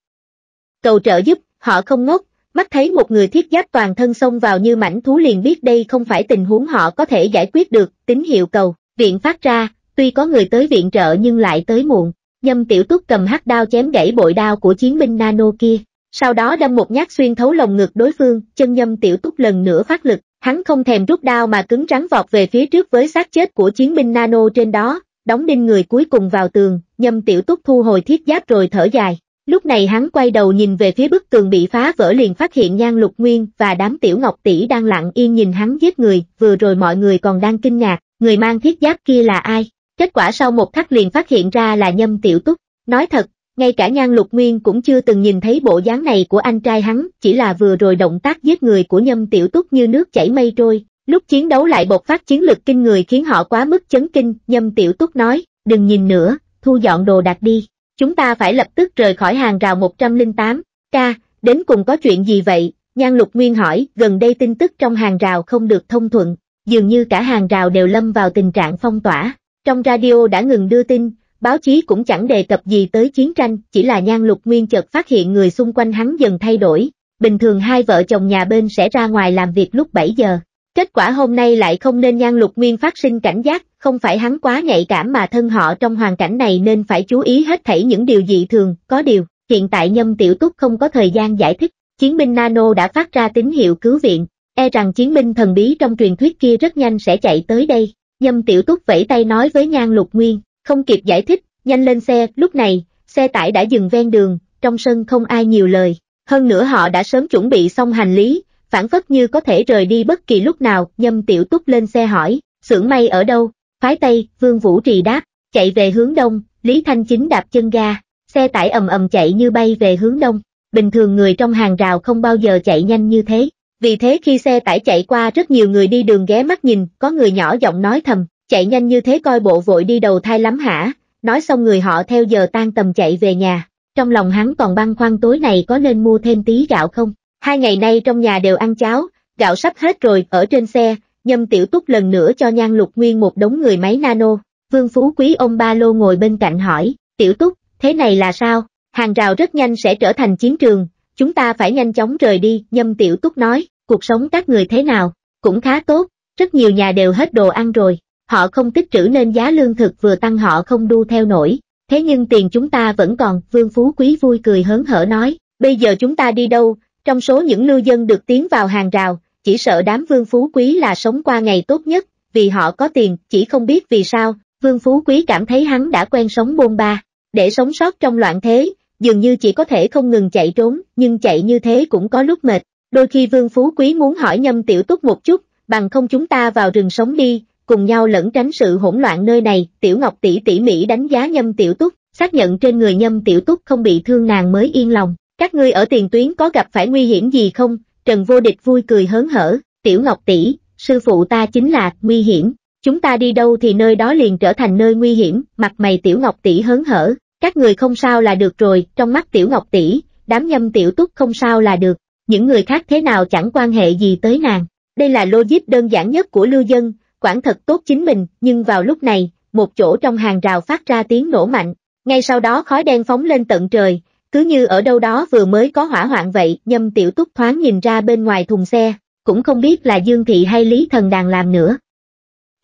Cầu trợ giúp, họ không ngốc, mắt thấy một người thiết giáp toàn thân xông vào như mảnh thú liền biết đây không phải tình huống họ có thể giải quyết được, tín hiệu cầu, viện phát ra, tuy có người tới viện trợ nhưng lại tới muộn, nhâm tiểu túc cầm hắc đao chém gãy bội đao của chiến binh nano kia, sau đó đâm một nhát xuyên thấu lồng ngực đối phương, chân nhâm tiểu túc lần nữa phát lực, hắn không thèm rút đao mà cứng rắn vọt về phía trước với xác chết của chiến binh nano trên đó, đóng đinh người cuối cùng vào tường, nhâm tiểu túc thu hồi thiết giáp rồi thở dài. Lúc này hắn quay đầu nhìn về phía bức tường bị phá vỡ liền phát hiện Nhan Lục Nguyên và đám tiểu ngọc tỷ đang lặng yên nhìn hắn giết người, vừa rồi mọi người còn đang kinh ngạc, người mang thiết giáp kia là ai? Kết quả sau một khắc liền phát hiện ra là nhâm tiểu túc. Nói thật, ngay cả nhan lục nguyên cũng chưa từng nhìn thấy bộ dáng này của anh trai hắn, chỉ là vừa rồi động tác giết người của nhâm tiểu túc như nước chảy mây trôi. Lúc chiến đấu lại bộc phát chiến lực kinh người khiến họ quá mức chấn kinh, nhâm tiểu túc nói, đừng nhìn nữa, thu dọn đồ đạc đi. Chúng ta phải lập tức rời khỏi hàng rào 108, ca, đến cùng có chuyện gì vậy? Nhan lục nguyên hỏi, gần đây tin tức trong hàng rào không được thông thuận, dường như cả hàng rào đều lâm vào tình trạng phong tỏa. Trong radio đã ngừng đưa tin, báo chí cũng chẳng đề cập gì tới chiến tranh, chỉ là nhan lục nguyên chợt phát hiện người xung quanh hắn dần thay đổi. Bình thường hai vợ chồng nhà bên sẽ ra ngoài làm việc lúc 7 giờ. Kết quả hôm nay lại không nên nhan lục nguyên phát sinh cảnh giác, không phải hắn quá nhạy cảm mà thân họ trong hoàn cảnh này nên phải chú ý hết thảy những điều dị thường, có điều, hiện tại nhâm tiểu túc không có thời gian giải thích, chiến binh nano đã phát ra tín hiệu cứu viện, e rằng chiến binh thần bí trong truyền thuyết kia rất nhanh sẽ chạy tới đây. Nhâm Tiểu Túc vẫy tay nói với Nhan Lục Nguyên, không kịp giải thích, nhanh lên xe, lúc này, xe tải đã dừng ven đường, trong sân không ai nhiều lời. Hơn nữa họ đã sớm chuẩn bị xong hành lý, phản phất như có thể rời đi bất kỳ lúc nào, Nhâm Tiểu Túc lên xe hỏi, xưởng may ở đâu? Phái Tây, Vương Vũ Trì đáp, chạy về hướng đông, Lý Thanh Chính đạp chân ga, xe tải ầm ầm chạy như bay về hướng đông, bình thường người trong hàng rào không bao giờ chạy nhanh như thế vì thế khi xe tải chạy qua rất nhiều người đi đường ghé mắt nhìn, có người nhỏ giọng nói thầm, chạy nhanh như thế coi bộ vội đi đầu thai lắm hả, nói xong người họ theo giờ tan tầm chạy về nhà, trong lòng hắn còn băn khoăn tối này có nên mua thêm tí gạo không, hai ngày nay trong nhà đều ăn cháo, gạo sắp hết rồi, ở trên xe, nhâm tiểu túc lần nữa cho nhan lục nguyên một đống người máy nano, vương phú quý ông ba lô ngồi bên cạnh hỏi, tiểu túc, thế này là sao, hàng rào rất nhanh sẽ trở thành chiến trường, Chúng ta phải nhanh chóng rời đi, nhâm tiểu túc nói, cuộc sống các người thế nào, cũng khá tốt, rất nhiều nhà đều hết đồ ăn rồi, họ không tích trữ nên giá lương thực vừa tăng họ không đu theo nổi, thế nhưng tiền chúng ta vẫn còn, vương phú quý vui cười hớn hở nói, bây giờ chúng ta đi đâu, trong số những lưu dân được tiến vào hàng rào, chỉ sợ đám vương phú quý là sống qua ngày tốt nhất, vì họ có tiền, chỉ không biết vì sao, vương phú quý cảm thấy hắn đã quen sống bôn ba, để sống sót trong loạn thế, dường như chỉ có thể không ngừng chạy trốn, nhưng chạy như thế cũng có lúc mệt. Đôi khi Vương Phú Quý muốn hỏi nhâm tiểu túc một chút, bằng không chúng ta vào rừng sống đi, cùng nhau lẫn tránh sự hỗn loạn nơi này, tiểu ngọc tỷ tỷ mỹ đánh giá nhâm tiểu túc, xác nhận trên người nhâm tiểu túc không bị thương nàng mới yên lòng. Các ngươi ở tiền tuyến có gặp phải nguy hiểm gì không? Trần vô địch vui cười hớn hở, tiểu ngọc tỷ, sư phụ ta chính là nguy hiểm, chúng ta đi đâu thì nơi đó liền trở thành nơi nguy hiểm, mặt mày tiểu ngọc tỷ hớn hở, các người không sao là được rồi, trong mắt Tiểu Ngọc tỷ, đám nhâm tiểu túc không sao là được, những người khác thế nào chẳng quan hệ gì tới nàng. Đây là logic đơn giản nhất của lưu dân, quản thật tốt chính mình, nhưng vào lúc này, một chỗ trong hàng rào phát ra tiếng nổ mạnh, ngay sau đó khói đen phóng lên tận trời, cứ như ở đâu đó vừa mới có hỏa hoạn vậy, nhâm tiểu túc thoáng nhìn ra bên ngoài thùng xe, cũng không biết là Dương Thị hay Lý Thần Đàn làm nữa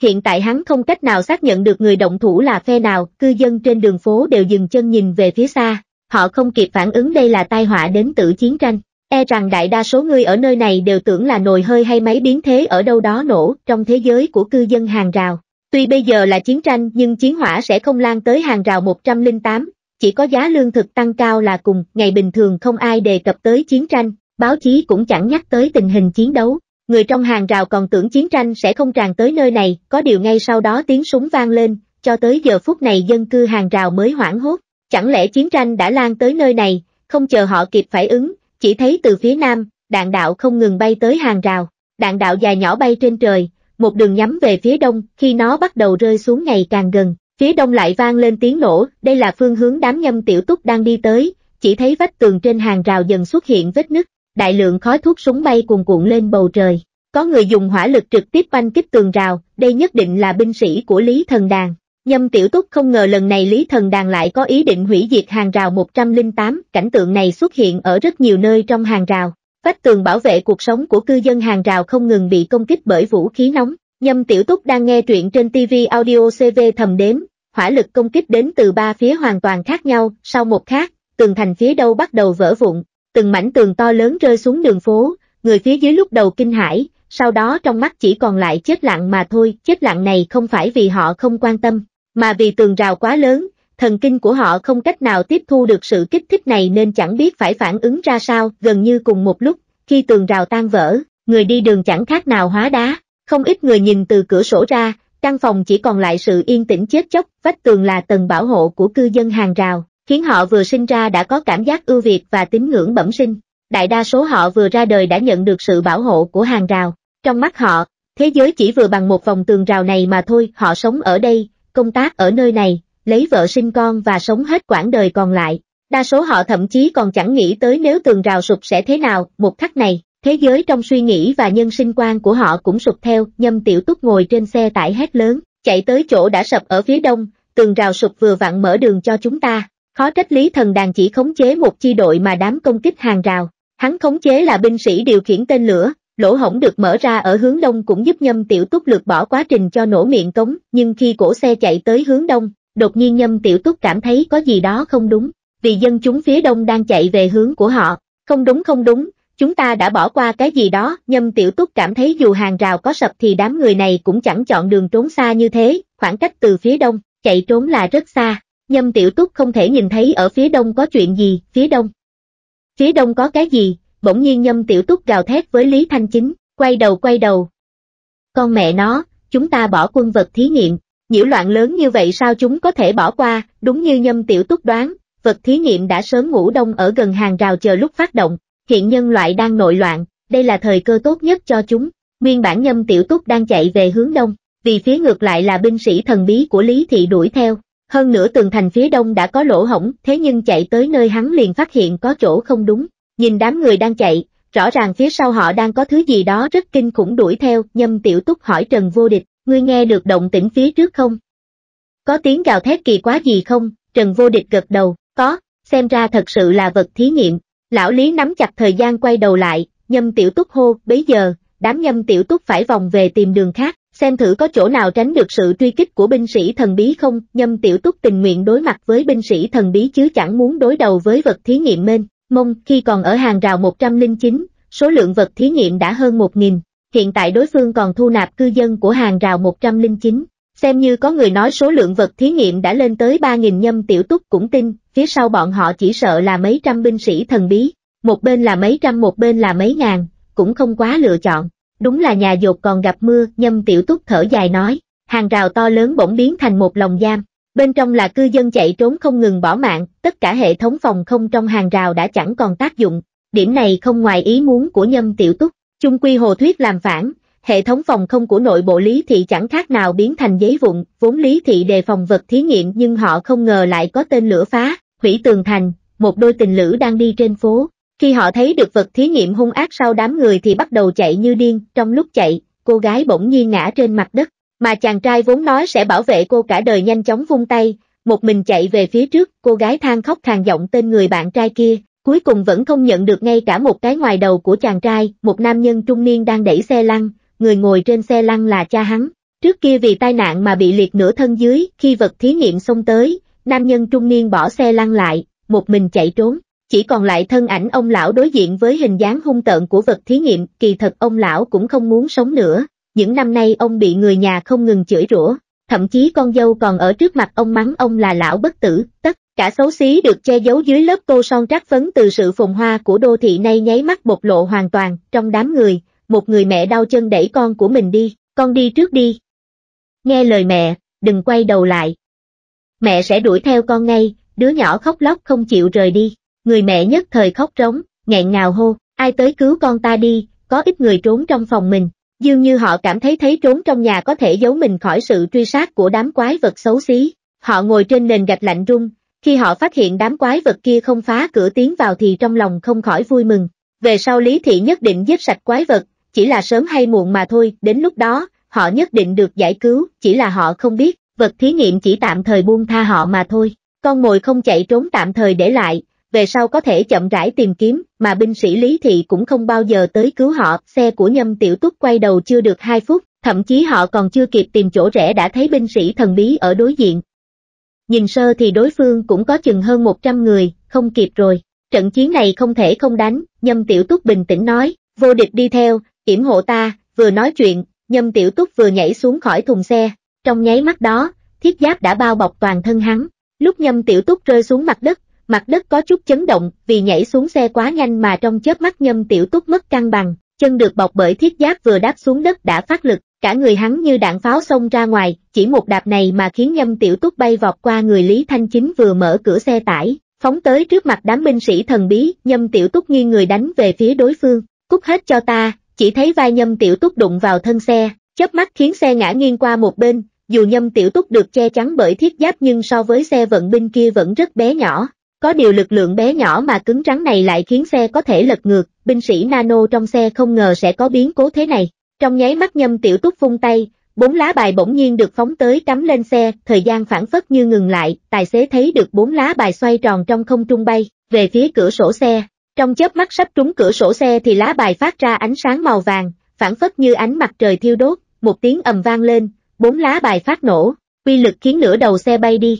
hiện tại hắn không cách nào xác nhận được người động thủ là phe nào, cư dân trên đường phố đều dừng chân nhìn về phía xa, họ không kịp phản ứng đây là tai họa đến tử chiến tranh. E rằng đại đa số người ở nơi này đều tưởng là nồi hơi hay máy biến thế ở đâu đó nổ trong thế giới của cư dân hàng rào. Tuy bây giờ là chiến tranh nhưng chiến hỏa sẽ không lan tới hàng rào 108, chỉ có giá lương thực tăng cao là cùng, ngày bình thường không ai đề cập tới chiến tranh, báo chí cũng chẳng nhắc tới tình hình chiến đấu, người trong hàng rào còn tưởng chiến tranh sẽ không tràn tới nơi này, có điều ngay sau đó tiếng súng vang lên, cho tới giờ phút này dân cư hàng rào mới hoảng hốt. Chẳng lẽ chiến tranh đã lan tới nơi này, không chờ họ kịp phải ứng, chỉ thấy từ phía nam, đạn đạo không ngừng bay tới hàng rào, đạn đạo dài nhỏ bay trên trời, một đường nhắm về phía đông, khi nó bắt đầu rơi xuống ngày càng gần, phía đông lại vang lên tiếng nổ, đây là phương hướng đám nhâm tiểu túc đang đi tới, chỉ thấy vách tường trên hàng rào dần xuất hiện vết nứt, đại lượng khói thuốc súng bay cuồn cuộn lên bầu trời. Có người dùng hỏa lực trực tiếp banh kích tường rào, đây nhất định là binh sĩ của Lý Thần Đàn. Nhâm Tiểu Túc không ngờ lần này Lý Thần Đàn lại có ý định hủy diệt hàng rào 108, cảnh tượng này xuất hiện ở rất nhiều nơi trong hàng rào. Vách tường bảo vệ cuộc sống của cư dân hàng rào không ngừng bị công kích bởi vũ khí nóng. Nhâm Tiểu Túc đang nghe truyện trên TV Audio CV thầm đếm, hỏa lực công kích đến từ ba phía hoàn toàn khác nhau, sau một khắc, tường thành phía đâu bắt đầu vỡ vụn, từng mảnh tường to lớn rơi xuống đường phố, người phía dưới lúc đầu kinh hãi, sau đó trong mắt chỉ còn lại chết lặng mà thôi, chết lặng này không phải vì họ không quan tâm, mà vì tường rào quá lớn, thần kinh của họ không cách nào tiếp thu được sự kích thích này nên chẳng biết phải phản ứng ra sao, gần như cùng một lúc, khi tường rào tan vỡ, người đi đường chẳng khác nào hóa đá, không ít người nhìn từ cửa sổ ra, căn phòng chỉ còn lại sự yên tĩnh chết chóc, vách tường là tầng bảo hộ của cư dân hàng rào, khiến họ vừa sinh ra đã có cảm giác ưu việt và tín ngưỡng bẩm sinh. Đại đa số họ vừa ra đời đã nhận được sự bảo hộ của hàng rào. Trong mắt họ, thế giới chỉ vừa bằng một vòng tường rào này mà thôi, họ sống ở đây, công tác ở nơi này, lấy vợ sinh con và sống hết quãng đời còn lại. Đa số họ thậm chí còn chẳng nghĩ tới nếu tường rào sụp sẽ thế nào, một khắc này, thế giới trong suy nghĩ và nhân sinh quan của họ cũng sụp theo, nhâm tiểu túc ngồi trên xe tải hét lớn, chạy tới chỗ đã sập ở phía đông, tường rào sụp vừa vặn mở đường cho chúng ta. Khó trách Lý Thần Đàn chỉ khống chế một chi đội mà đám công kích hàng rào, hắn khống chế là binh sĩ điều khiển tên lửa, lỗ hổng được mở ra ở hướng đông cũng giúp Nhâm Tiểu Túc lược bỏ quá trình cho nổ miệng cống, nhưng khi cổ xe chạy tới hướng đông, đột nhiên Nhâm Tiểu Túc cảm thấy có gì đó không đúng, vì dân chúng phía đông đang chạy về hướng của họ, không đúng không đúng, chúng ta đã bỏ qua cái gì đó, Nhâm Tiểu Túc cảm thấy dù hàng rào có sập thì đám người này cũng chẳng chọn đường trốn xa như thế, khoảng cách từ phía đông, chạy trốn là rất xa, Nhâm Tiểu Túc không thể nhìn thấy ở phía đông có chuyện gì, phía đông. Phía đông có cái gì, bỗng nhiên Nhâm Tiểu Túc gào thét với Lý Thanh Chính, quay đầu quay đầu. Con mẹ nó, chúng ta bỏ quân vật thí nghiệm, nhiễu loạn lớn như vậy sao chúng có thể bỏ qua, đúng như Nhâm Tiểu Túc đoán, vật thí nghiệm đã sớm ngủ đông ở gần hàng rào chờ lúc phát động, hiện nhân loại đang nội loạn, đây là thời cơ tốt nhất cho chúng, nguyên bản Nhâm Tiểu Túc đang chạy về hướng đông, vì phía ngược lại là binh sĩ thần bí của Lý Thị đuổi theo, hơn nữa tường thành phía đông đã có lỗ hổng, thế nhưng chạy tới nơi hắn liền phát hiện có chỗ không đúng. Nhìn đám người đang chạy, rõ ràng phía sau họ đang có thứ gì đó rất kinh khủng đuổi theo, nhâm tiểu túc hỏi Trần Vô Địch, ngươi nghe được động tĩnh phía trước không? Có tiếng gào thét kỳ quá gì không? Trần Vô Địch gật đầu, có, xem ra thật sự là vật thí nghiệm. Lão Lý nắm chặt thời gian quay đầu lại, nhâm tiểu túc hô, bấy giờ, đám nhâm tiểu túc phải vòng về tìm đường khác xem thử có chỗ nào tránh được sự truy kích của binh sĩ thần bí không, nhâm tiểu túc tình nguyện đối mặt với binh sĩ thần bí chứ chẳng muốn đối đầu với vật thí nghiệm mênh, mông khi còn ở hàng rào 109, số lượng vật thí nghiệm đã hơn 1.000, hiện tại đối phương còn thu nạp cư dân của hàng rào 109. Xem như có người nói số lượng vật thí nghiệm đã lên tới 3.000 nhâm tiểu túc cũng tin, phía sau bọn họ chỉ sợ là mấy trăm binh sĩ thần bí, một bên là mấy trăm một bên là mấy ngàn, cũng không quá lựa chọn đúng là nhà dột còn gặp mưa, nhâm tiểu túc thở dài nói, hàng rào to lớn bỗng biến thành một lồng giam, bên trong là cư dân chạy trốn không ngừng bỏ mạng, tất cả hệ thống phòng không trong hàng rào đã chẳng còn tác dụng, điểm này không ngoài ý muốn của nhâm tiểu túc, chung quy hồ thuyết làm phản, hệ thống phòng không của nội bộ lý thị chẳng khác nào biến thành giấy vụn, vốn lý thị đề phòng vật thí nghiệm nhưng họ không ngờ lại có tên lửa phá, hủy tường thành, một đôi tình lữ đang đi trên phố, khi họ thấy được vật thí nghiệm hung ác sau đám người thì bắt đầu chạy như điên, trong lúc chạy, cô gái bỗng nhiên ngã trên mặt đất, mà chàng trai vốn nói sẽ bảo vệ cô cả đời nhanh chóng vung tay, một mình chạy về phía trước, cô gái than khóc khàn giọng tên người bạn trai kia, cuối cùng vẫn không nhận được ngay cả một cái ngoài đầu của chàng trai, một nam nhân trung niên đang đẩy xe lăn, người ngồi trên xe lăn là cha hắn. Trước kia vì tai nạn mà bị liệt nửa thân dưới, khi vật thí nghiệm xông tới, nam nhân trung niên bỏ xe lăn lại, một mình chạy trốn, chỉ còn lại thân ảnh ông lão đối diện với hình dáng hung tợn của vật thí nghiệm, kỳ thật ông lão cũng không muốn sống nữa, những năm nay ông bị người nhà không ngừng chửi rủa, thậm chí con dâu còn ở trước mặt ông mắng ông là lão bất tử, tất cả xấu xí được che giấu dưới lớp tô son trắc phấn từ sự phồn hoa của đô thị nay nháy mắt bộc lộ hoàn toàn, trong đám người, một người mẹ đau chân đẩy con của mình đi, con đi trước đi. Nghe lời mẹ, đừng quay đầu lại. Mẹ sẽ đuổi theo con ngay, đứa nhỏ khóc lóc không chịu rời đi. Người mẹ nhất thời khóc trống, nghẹn ngào hô, ai tới cứu con ta đi, có ít người trốn trong phòng mình. Dường như họ cảm thấy thấy trốn trong nhà có thể giấu mình khỏi sự truy sát của đám quái vật xấu xí. Họ ngồi trên nền gạch lạnh rung, khi họ phát hiện đám quái vật kia không phá cửa tiến vào thì trong lòng không khỏi vui mừng. Về sau Lý Thị nhất định giết sạch quái vật, chỉ là sớm hay muộn mà thôi, đến lúc đó, họ nhất định được giải cứu, chỉ là họ không biết, vật thí nghiệm chỉ tạm thời buông tha họ mà thôi. Con mồi không chạy trốn tạm thời để lại, về sau có thể chậm rãi tìm kiếm, mà binh sĩ Lý Thị cũng không bao giờ tới cứu họ, xe của nhâm tiểu túc quay đầu chưa được 2 phút, thậm chí họ còn chưa kịp tìm chỗ rẽ đã thấy binh sĩ thần bí ở đối diện. Nhìn sơ thì đối phương cũng có chừng hơn 100 người, không kịp rồi, trận chiến này không thể không đánh, nhâm tiểu túc bình tĩnh nói, vô địch đi theo, kiểm hộ ta, vừa nói chuyện, nhâm tiểu túc vừa nhảy xuống khỏi thùng xe, trong nháy mắt đó, thiết giáp đã bao bọc toàn thân hắn, lúc nhâm tiểu túc rơi xuống mặt đất, mặt đất có chút chấn động vì nhảy xuống xe quá nhanh mà trong chớp mắt nhâm tiểu túc mất cân bằng, chân được bọc bởi thiết giáp vừa đáp xuống đất đã phát lực, cả người hắn như đạn pháo xông ra ngoài, chỉ một đạp này mà khiến nhâm tiểu túc bay vọt qua người Lý Thanh Chính vừa mở cửa xe tải, phóng tới trước mặt đám binh sĩ thần bí, nhâm tiểu túc nghiêng người đánh về phía đối phương, cút hết cho ta, chỉ thấy vai nhâm tiểu túc đụng vào thân xe, chớp mắt khiến xe ngã nghiêng qua một bên, dù nhâm tiểu túc được che chắn bởi thiết giáp nhưng so với xe vận binh kia vẫn rất bé nhỏ, có điều lực lượng bé nhỏ mà cứng rắn này lại khiến xe có thể lật ngược, binh sĩ nano trong xe không ngờ sẽ có biến cố thế này. Trong nháy mắt nhâm tiểu túc phung tay, bốn lá bài bỗng nhiên được phóng tới cắm lên xe, thời gian phản phất như ngừng lại, tài xế thấy được bốn lá bài xoay tròn trong không trung bay, về phía cửa sổ xe. Trong chớp mắt sắp trúng cửa sổ xe thì lá bài phát ra ánh sáng màu vàng, phản phất như ánh mặt trời thiêu đốt, một tiếng ầm vang lên, bốn lá bài phát nổ, quy lực khiến nửa đầu xe bay đi.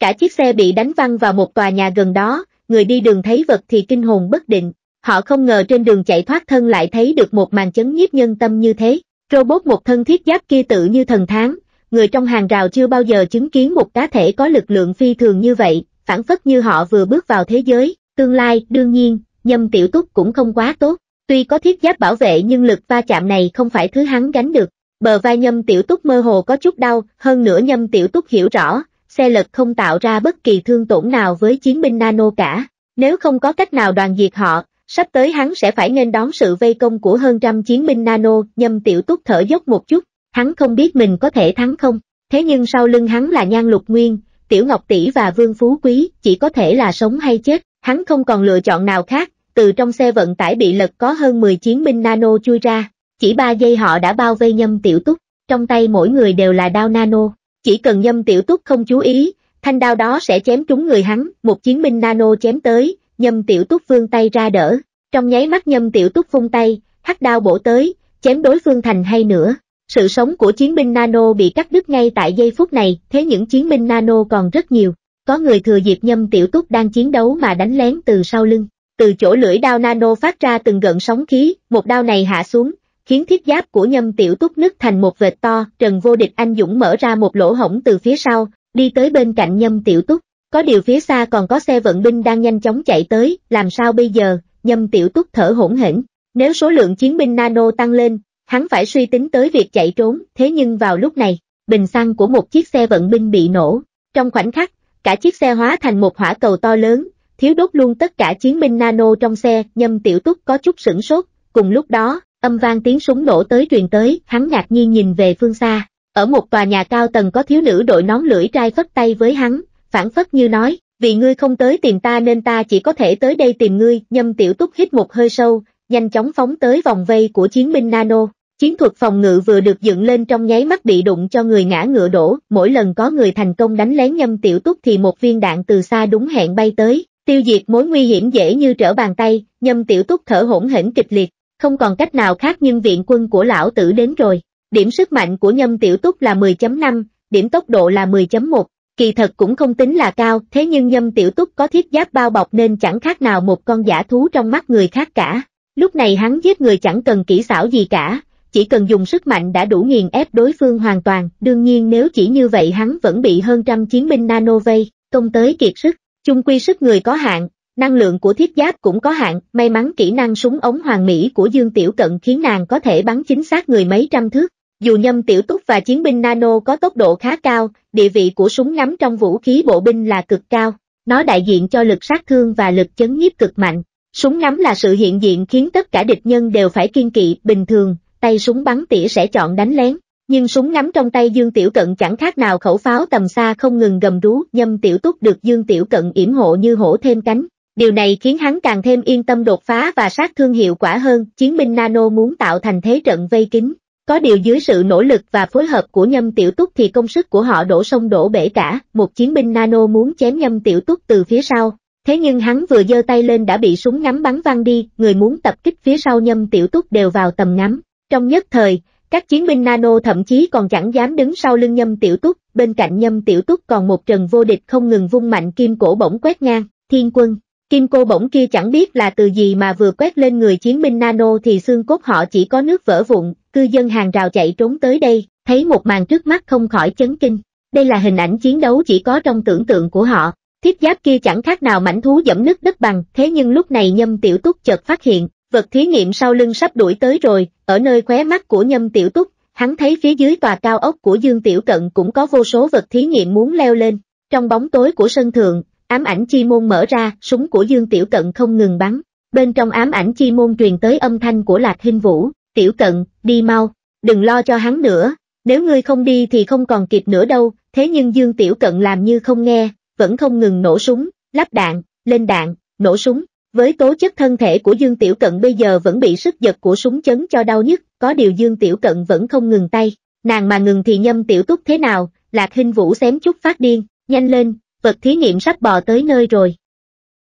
Cả chiếc xe bị đánh văng vào một tòa nhà gần đó, người đi đường thấy vật thì kinh hồn bất định. Họ không ngờ trên đường chạy thoát thân lại thấy được một màn chấn nhiếp nhân tâm như thế. Robot một thân thiết giáp kia tự như thần tháng, người trong hàng rào chưa bao giờ chứng kiến một cá thể có lực lượng phi thường như vậy, phản phất như họ vừa bước vào thế giới, tương lai, đương nhiên, nhâm tiểu túc cũng không quá tốt. Tuy có thiết giáp bảo vệ nhưng lực va chạm này không phải thứ hắn gánh được. Bờ vai nhâm tiểu túc mơ hồ có chút đau, hơn nữa nhâm tiểu túc hiểu rõ, xe lật không tạo ra bất kỳ thương tổn nào với chiến binh nano cả. Nếu không có cách nào đoàn diệt họ, sắp tới hắn sẽ phải nên đón sự vây công của hơn trăm chiến binh nano, nhâm tiểu túc thở dốc một chút, hắn không biết mình có thể thắng không, thế nhưng sau lưng hắn là nhan lục nguyên, tiểu ngọc tỷ và vương phú quý, chỉ có thể là sống hay chết, hắn không còn lựa chọn nào khác, từ trong xe vận tải bị lật có hơn 10 chiến binh nano chui ra, chỉ 3 giây họ đã bao vây nhâm tiểu túc, trong tay mỗi người đều là đao nano, chỉ cần nhâm tiểu túc không chú ý, thanh đao đó sẽ chém trúng người hắn, một chiến binh nano chém tới, nhâm tiểu túc vươn tay ra đỡ, trong nháy mắt nhâm tiểu túc vung tay, hắc đao bổ tới, chém đối phương thành hay nữa. Sự sống của chiến binh nano bị cắt đứt ngay tại giây phút này, thế những chiến binh nano còn rất nhiều, có người thừa dịp nhâm tiểu túc đang chiến đấu mà đánh lén từ sau lưng. Từ chỗ lưỡi đao nano phát ra từng gợn sóng khí, một đao này hạ xuống, khiến thiết giáp của nhâm tiểu túc nứt thành một vệt to, Trần Vô Địch anh dũng mở ra một lỗ hổng từ phía sau, đi tới bên cạnh nhâm tiểu túc. Có điều phía xa còn có xe vận binh đang nhanh chóng chạy tới, làm sao bây giờ, nhâm tiểu túc thở hổn hển. Nếu số lượng chiến binh nano tăng lên, hắn phải suy tính tới việc chạy trốn, thế nhưng vào lúc này, bình xăng của một chiếc xe vận binh bị nổ. Trong khoảnh khắc, cả chiếc xe hóa thành một hỏa cầu to lớn, thiếu đốt luôn tất cả chiến binh nano trong xe, nhâm tiểu túc có chút sửng sốt, cùng lúc đó, Âm vang tiếng súng nổ tới truyền tới, hắn ngạc nhiên nhìn về phương xa. Ở một tòa nhà cao tầng có thiếu nữ đội nón lưỡi trai phất tay với hắn, phản phất như nói, vì ngươi không tới tìm ta nên ta chỉ có thể tới đây tìm ngươi, nhâm tiểu túc hít một hơi sâu, nhanh chóng phóng tới vòng vây của chiến binh nano. Chiến thuật phòng ngự vừa được dựng lên trong nháy mắt bị đụng cho người ngã ngựa đổ, mỗi lần có người thành công đánh lén nhâm tiểu túc thì một viên đạn từ xa đúng hẹn bay tới, tiêu diệt mối nguy hiểm dễ như trở bàn tay, nhâm tiểu túc thở hổn hển kịch liệt, không còn cách nào khác nhưng viện quân của lão tử đến rồi. Điểm sức mạnh của nhâm tiểu túc là 10.5, điểm tốc độ là 10.1, kỳ thật cũng không tính là cao, thế nhưng nhâm tiểu túc có thiết giáp bao bọc nên chẳng khác nào một con giả thú trong mắt người khác cả. Lúc này hắn giết người chẳng cần kỹ xảo gì cả, chỉ cần dùng sức mạnh đã đủ nghiền ép đối phương hoàn toàn, đương nhiên nếu chỉ như vậy hắn vẫn bị hơn trăm chiến binh nano vây, công tới kiệt sức, chung quy sức người có hạn, Năng lượng của thiết giáp cũng có hạn, may mắn kỹ năng súng ống hoàng mỹ của Dương Tiểu Cận khiến nàng có thể bắn chính xác người mấy trăm thước. Dù nhâm tiểu túc và chiến binh nano có tốc độ khá cao, địa vị của súng ngắm trong vũ khí bộ binh là cực cao. Nó đại diện cho lực sát thương và lực chấn nhiếp cực mạnh. Súng ngắm là sự hiện diện khiến tất cả địch nhân đều phải kiên kỵ, bình thường, tay súng bắn tỉa sẽ chọn đánh lén. Nhưng súng ngắm trong tay Dương Tiểu Cận chẳng khác nào khẩu pháo tầm xa không ngừng gầm rú, nhâm tiểu túc được Dương Tiểu Cận yểm hộ như hổ thêm cánh, Điều này khiến hắn càng thêm yên tâm đột phá và sát thương hiệu quả hơn, chiến binh nano muốn tạo thành thế trận vây kín. Có điều dưới sự nỗ lực và phối hợp của nhâm tiểu túc thì công sức của họ đổ sông đổ bể cả, một chiến binh nano muốn chém nhâm tiểu túc từ phía sau. Thế nhưng hắn vừa giơ tay lên đã bị súng ngắm bắn văng đi, người muốn tập kích phía sau nhâm tiểu túc đều vào tầm ngắm. Trong nhất thời, các chiến binh nano thậm chí còn chẳng dám đứng sau lưng nhâm tiểu túc, bên cạnh nhâm tiểu túc còn một trần vô địch không ngừng vung mạnh kim cổ bổng quét ngang, thiên quân. Kim cô bỗng kia chẳng biết là từ gì mà vừa quét lên người chiến binh nano thì xương cốt họ chỉ có nước vỡ vụn, cư dân hàng rào chạy trốn tới đây, thấy một màn trước mắt không khỏi chấn kinh. Đây là hình ảnh chiến đấu chỉ có trong tưởng tượng của họ. Thiết giáp kia chẳng khác nào mảnh thú dẫm nước đất bằng, thế nhưng lúc này nhâm tiểu túc chợt phát hiện, vật thí nghiệm sau lưng sắp đuổi tới rồi, ở nơi khóe mắt của nhâm tiểu túc, hắn thấy phía dưới tòa cao ốc của Dương Tiểu Cận cũng có vô số vật thí nghiệm muốn leo lên. Trong bóng tối của sân thượng, Ám ảnh chi môn mở ra, súng của Dương Tiểu Cận không ngừng bắn. Bên trong ám ảnh chi môn truyền tới âm thanh của Lạc Hinh Vũ, Tiểu Cận, đi mau, đừng lo cho hắn nữa, nếu ngươi không đi thì không còn kịp nữa đâu, thế nhưng Dương Tiểu Cận làm như không nghe, vẫn không ngừng nổ súng, lắp đạn, lên đạn, nổ súng. Với tố chất thân thể của Dương Tiểu Cận bây giờ vẫn bị sức giật của súng chấn cho đau nhất. có điều Dương Tiểu Cận vẫn không ngừng tay, nàng mà ngừng thì nhâm tiểu túc thế nào, Lạc Hinh Vũ xém chút phát điên, nhanh lên, vật thí nghiệm sắp bò tới nơi rồi.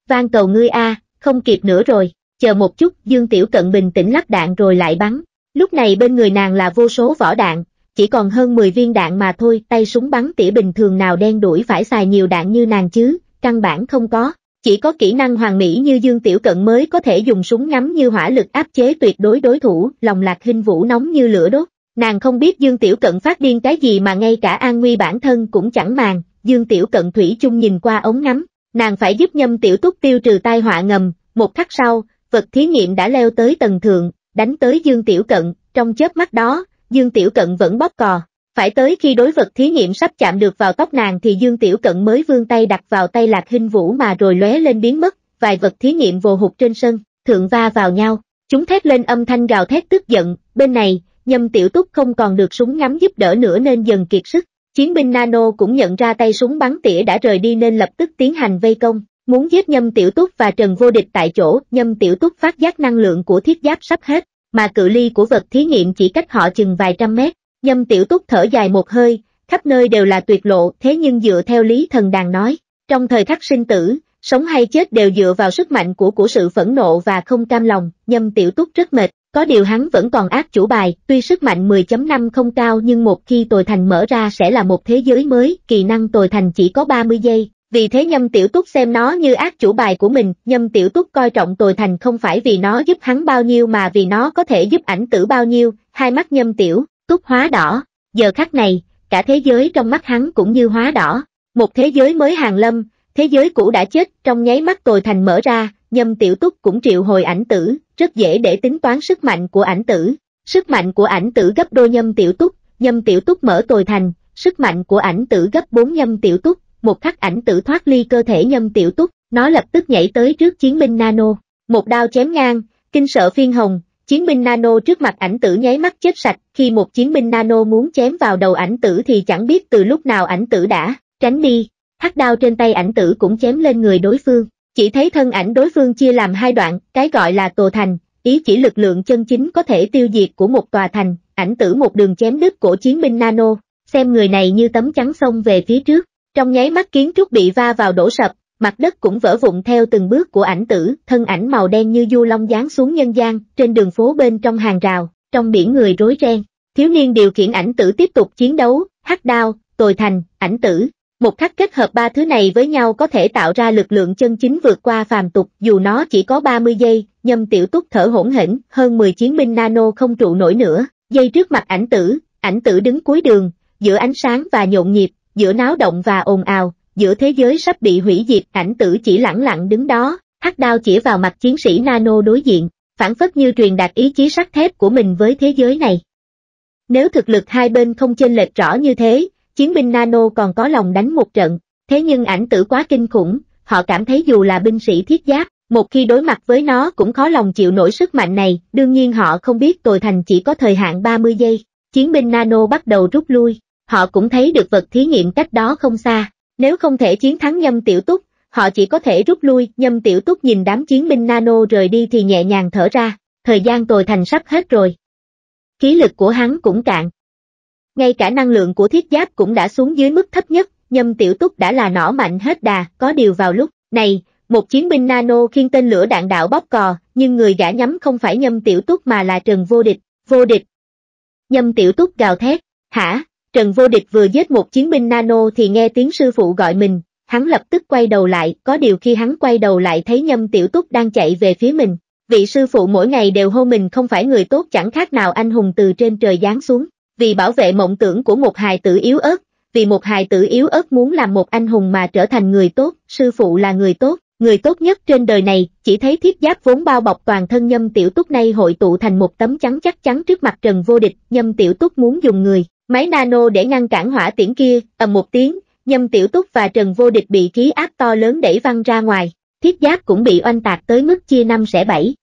Van cầu ngươi a, không kịp nữa rồi, chờ một chút Dương Tiểu Cận bình tĩnh lắp đạn rồi lại bắn. Lúc này bên người nàng là vô số vỏ đạn, chỉ còn hơn 10 viên đạn mà thôi, tay súng bắn tỉa bình thường nào đen đuổi phải xài nhiều đạn như nàng chứ, căn bản không có. Chỉ có kỹ năng hoàng mỹ như Dương Tiểu Cận mới có thể dùng súng ngắm như hỏa lực áp chế tuyệt đối đối thủ, lòng lạc hinh vũ nóng như lửa đốt. Nàng không biết Dương Tiểu Cận phát điên cái gì mà ngay cả an nguy bản thân cũng chẳng màng, Dương Tiểu Cận Thủy chung nhìn qua ống ngắm, nàng phải giúp nhâm tiểu túc tiêu trừ tai họa ngầm, một khắc sau, vật thí nghiệm đã leo tới tầng thượng, đánh tới Dương Tiểu Cận, trong chớp mắt đó, Dương Tiểu Cận vẫn bóp cò, phải tới khi đối vật thí nghiệm sắp chạm được vào tóc nàng thì Dương Tiểu Cận mới vươn tay đặt vào tay Lạc Hinh Vũ mà rồi lóe lên biến mất, vài vật thí nghiệm vồ hụt trên sân, thượng va vào nhau, chúng thét lên âm thanh gào thét tức giận, bên này, nhâm tiểu túc không còn được súng ngắm giúp đỡ nữa nên dần kiệt sức, Chiến binh Nano cũng nhận ra tay súng bắn tỉa đã rời đi nên lập tức tiến hành vây công, muốn giết Nhâm Tiểu Túc và Trần Vô Địch tại chỗ, Nhâm Tiểu Túc phát giác năng lượng của thiết giáp sắp hết, mà cự ly của vật thí nghiệm chỉ cách họ chừng vài trăm mét, Nhâm Tiểu Túc thở dài một hơi, khắp nơi đều là tuyệt lộ, thế nhưng dựa theo lý thần đàn nói, trong thời khắc sinh tử, sống hay chết đều dựa vào sức mạnh của của sự phẫn nộ và không cam lòng, Nhâm Tiểu Túc rất mệt, có điều hắn vẫn còn ác chủ bài, tuy sức mạnh 10.5 không cao nhưng một khi tồi thành mở ra sẽ là một thế giới mới, kỳ năng tồi thành chỉ có 30 giây, vì thế nhâm tiểu túc xem nó như ác chủ bài của mình, nhâm tiểu túc coi trọng tồi thành không phải vì nó giúp hắn bao nhiêu mà vì nó có thể giúp ảnh tử bao nhiêu, hai mắt nhâm tiểu, túc hóa đỏ, giờ khắc này, cả thế giới trong mắt hắn cũng như hóa đỏ, một thế giới mới hàng lâm, thế giới cũ đã chết, trong nháy mắt tồi thành mở ra, nhâm tiểu túc cũng triệu hồi ảnh tử, rất dễ để tính toán sức mạnh của ảnh tử. Sức mạnh của ảnh tử gấp đôi nhâm tiểu túc, nhâm tiểu túc mở tồi thành, sức mạnh của ảnh tử gấp 4 nhâm tiểu túc, một khắc ảnh tử thoát ly cơ thể nhâm tiểu túc, nó lập tức nhảy tới trước chiến binh nano, một đao chém ngang, kinh sợ phiên hồng, chiến binh nano trước mặt ảnh tử nháy mắt chết sạch, khi một chiến binh nano muốn chém vào đầu ảnh tử thì chẳng biết từ lúc nào ảnh tử đã, tránh đi, hắc đao trên tay ảnh tử cũng chém lên người đối phương, chỉ thấy thân ảnh đối phương chia làm hai đoạn, cái gọi là tồ thành, ý chỉ lực lượng chân chính có thể tiêu diệt của một tòa thành, ảnh tử một đường chém đứt của chiến binh nano, xem người này như tấm chắn sông về phía trước, trong nháy mắt kiến trúc bị va vào đổ sập, mặt đất cũng vỡ vụn theo từng bước của ảnh tử, thân ảnh màu đen như du long giáng xuống nhân gian, trên đường phố bên trong hàng rào, trong biển người rối ren. Thiếu niên điều khiển ảnh tử tiếp tục chiến đấu, hắc đao, tồi thành, ảnh tử, một khắc kết hợp ba thứ này với nhau có thể tạo ra lực lượng chân chính vượt qua phàm tục, dù nó chỉ có 30 giây, nhâm tiểu túc thở hỗn hển, hơn 10 chiến binh nano không trụ nổi nữa, dây trước mặt ảnh tử, ảnh tử đứng cuối đường, giữa ánh sáng và nhộn nhịp, giữa náo động và ồn ào, giữa thế giới sắp bị hủy diệt, ảnh tử chỉ lẳng lặng đứng đó, hắc đao chỉ vào mặt chiến sĩ nano đối diện, phản phất như truyền đạt ý chí sắt thép của mình với thế giới này. Nếu thực lực hai bên không chênh lệch rõ như thế, chiến binh nano còn có lòng đánh một trận, thế nhưng ảnh tử quá kinh khủng, họ cảm thấy dù là binh sĩ thiết giáp, một khi đối mặt với nó cũng khó lòng chịu nổi sức mạnh này, đương nhiên họ không biết tồi thành chỉ có thời hạn 30 giây. Chiến binh nano bắt đầu rút lui, họ cũng thấy được vật thí nghiệm cách đó không xa, nếu không thể chiến thắng nhâm tiểu túc, họ chỉ có thể rút lui, nhâm tiểu túc nhìn đám chiến binh nano rời đi thì nhẹ nhàng thở ra, thời gian tồi thành sắp hết rồi. Khí lực của hắn cũng cạn, ngay cả năng lượng của thiết giáp cũng đã xuống dưới mức thấp nhất, nhâm tiểu túc đã là nỏ mạnh hết đà, có điều vào lúc này, một chiến binh nano khiên tên lửa đạn đạo bóp cò, nhưng người gã nhắm không phải nhâm tiểu túc mà là Trần Vô Địch, Vô Địch. Nhâm tiểu túc gào thét, hả, Trần Vô Địch vừa giết một chiến binh nano thì nghe tiếng sư phụ gọi mình, hắn lập tức quay đầu lại, có điều khi hắn quay đầu lại thấy nhâm tiểu túc đang chạy về phía mình, vị sư phụ mỗi ngày đều hô mình không phải người tốt chẳng khác nào anh hùng từ trên trời giáng xuống vì bảo vệ mộng tưởng của một hài tử yếu ớt, vì một hài tử yếu ớt muốn làm một anh hùng mà trở thành người tốt, sư phụ là người tốt, người tốt nhất trên đời này, chỉ thấy thiết giáp vốn bao bọc toàn thân nhâm tiểu túc này hội tụ thành một tấm trắng chắc chắn trước mặt trần vô địch, nhâm tiểu túc muốn dùng người, máy nano để ngăn cản hỏa tiễn kia, ầm một tiếng, nhâm tiểu túc và trần vô địch bị khí áp to lớn đẩy văng ra ngoài, thiết giáp cũng bị oanh tạc tới mức chia năm xẻ bảy.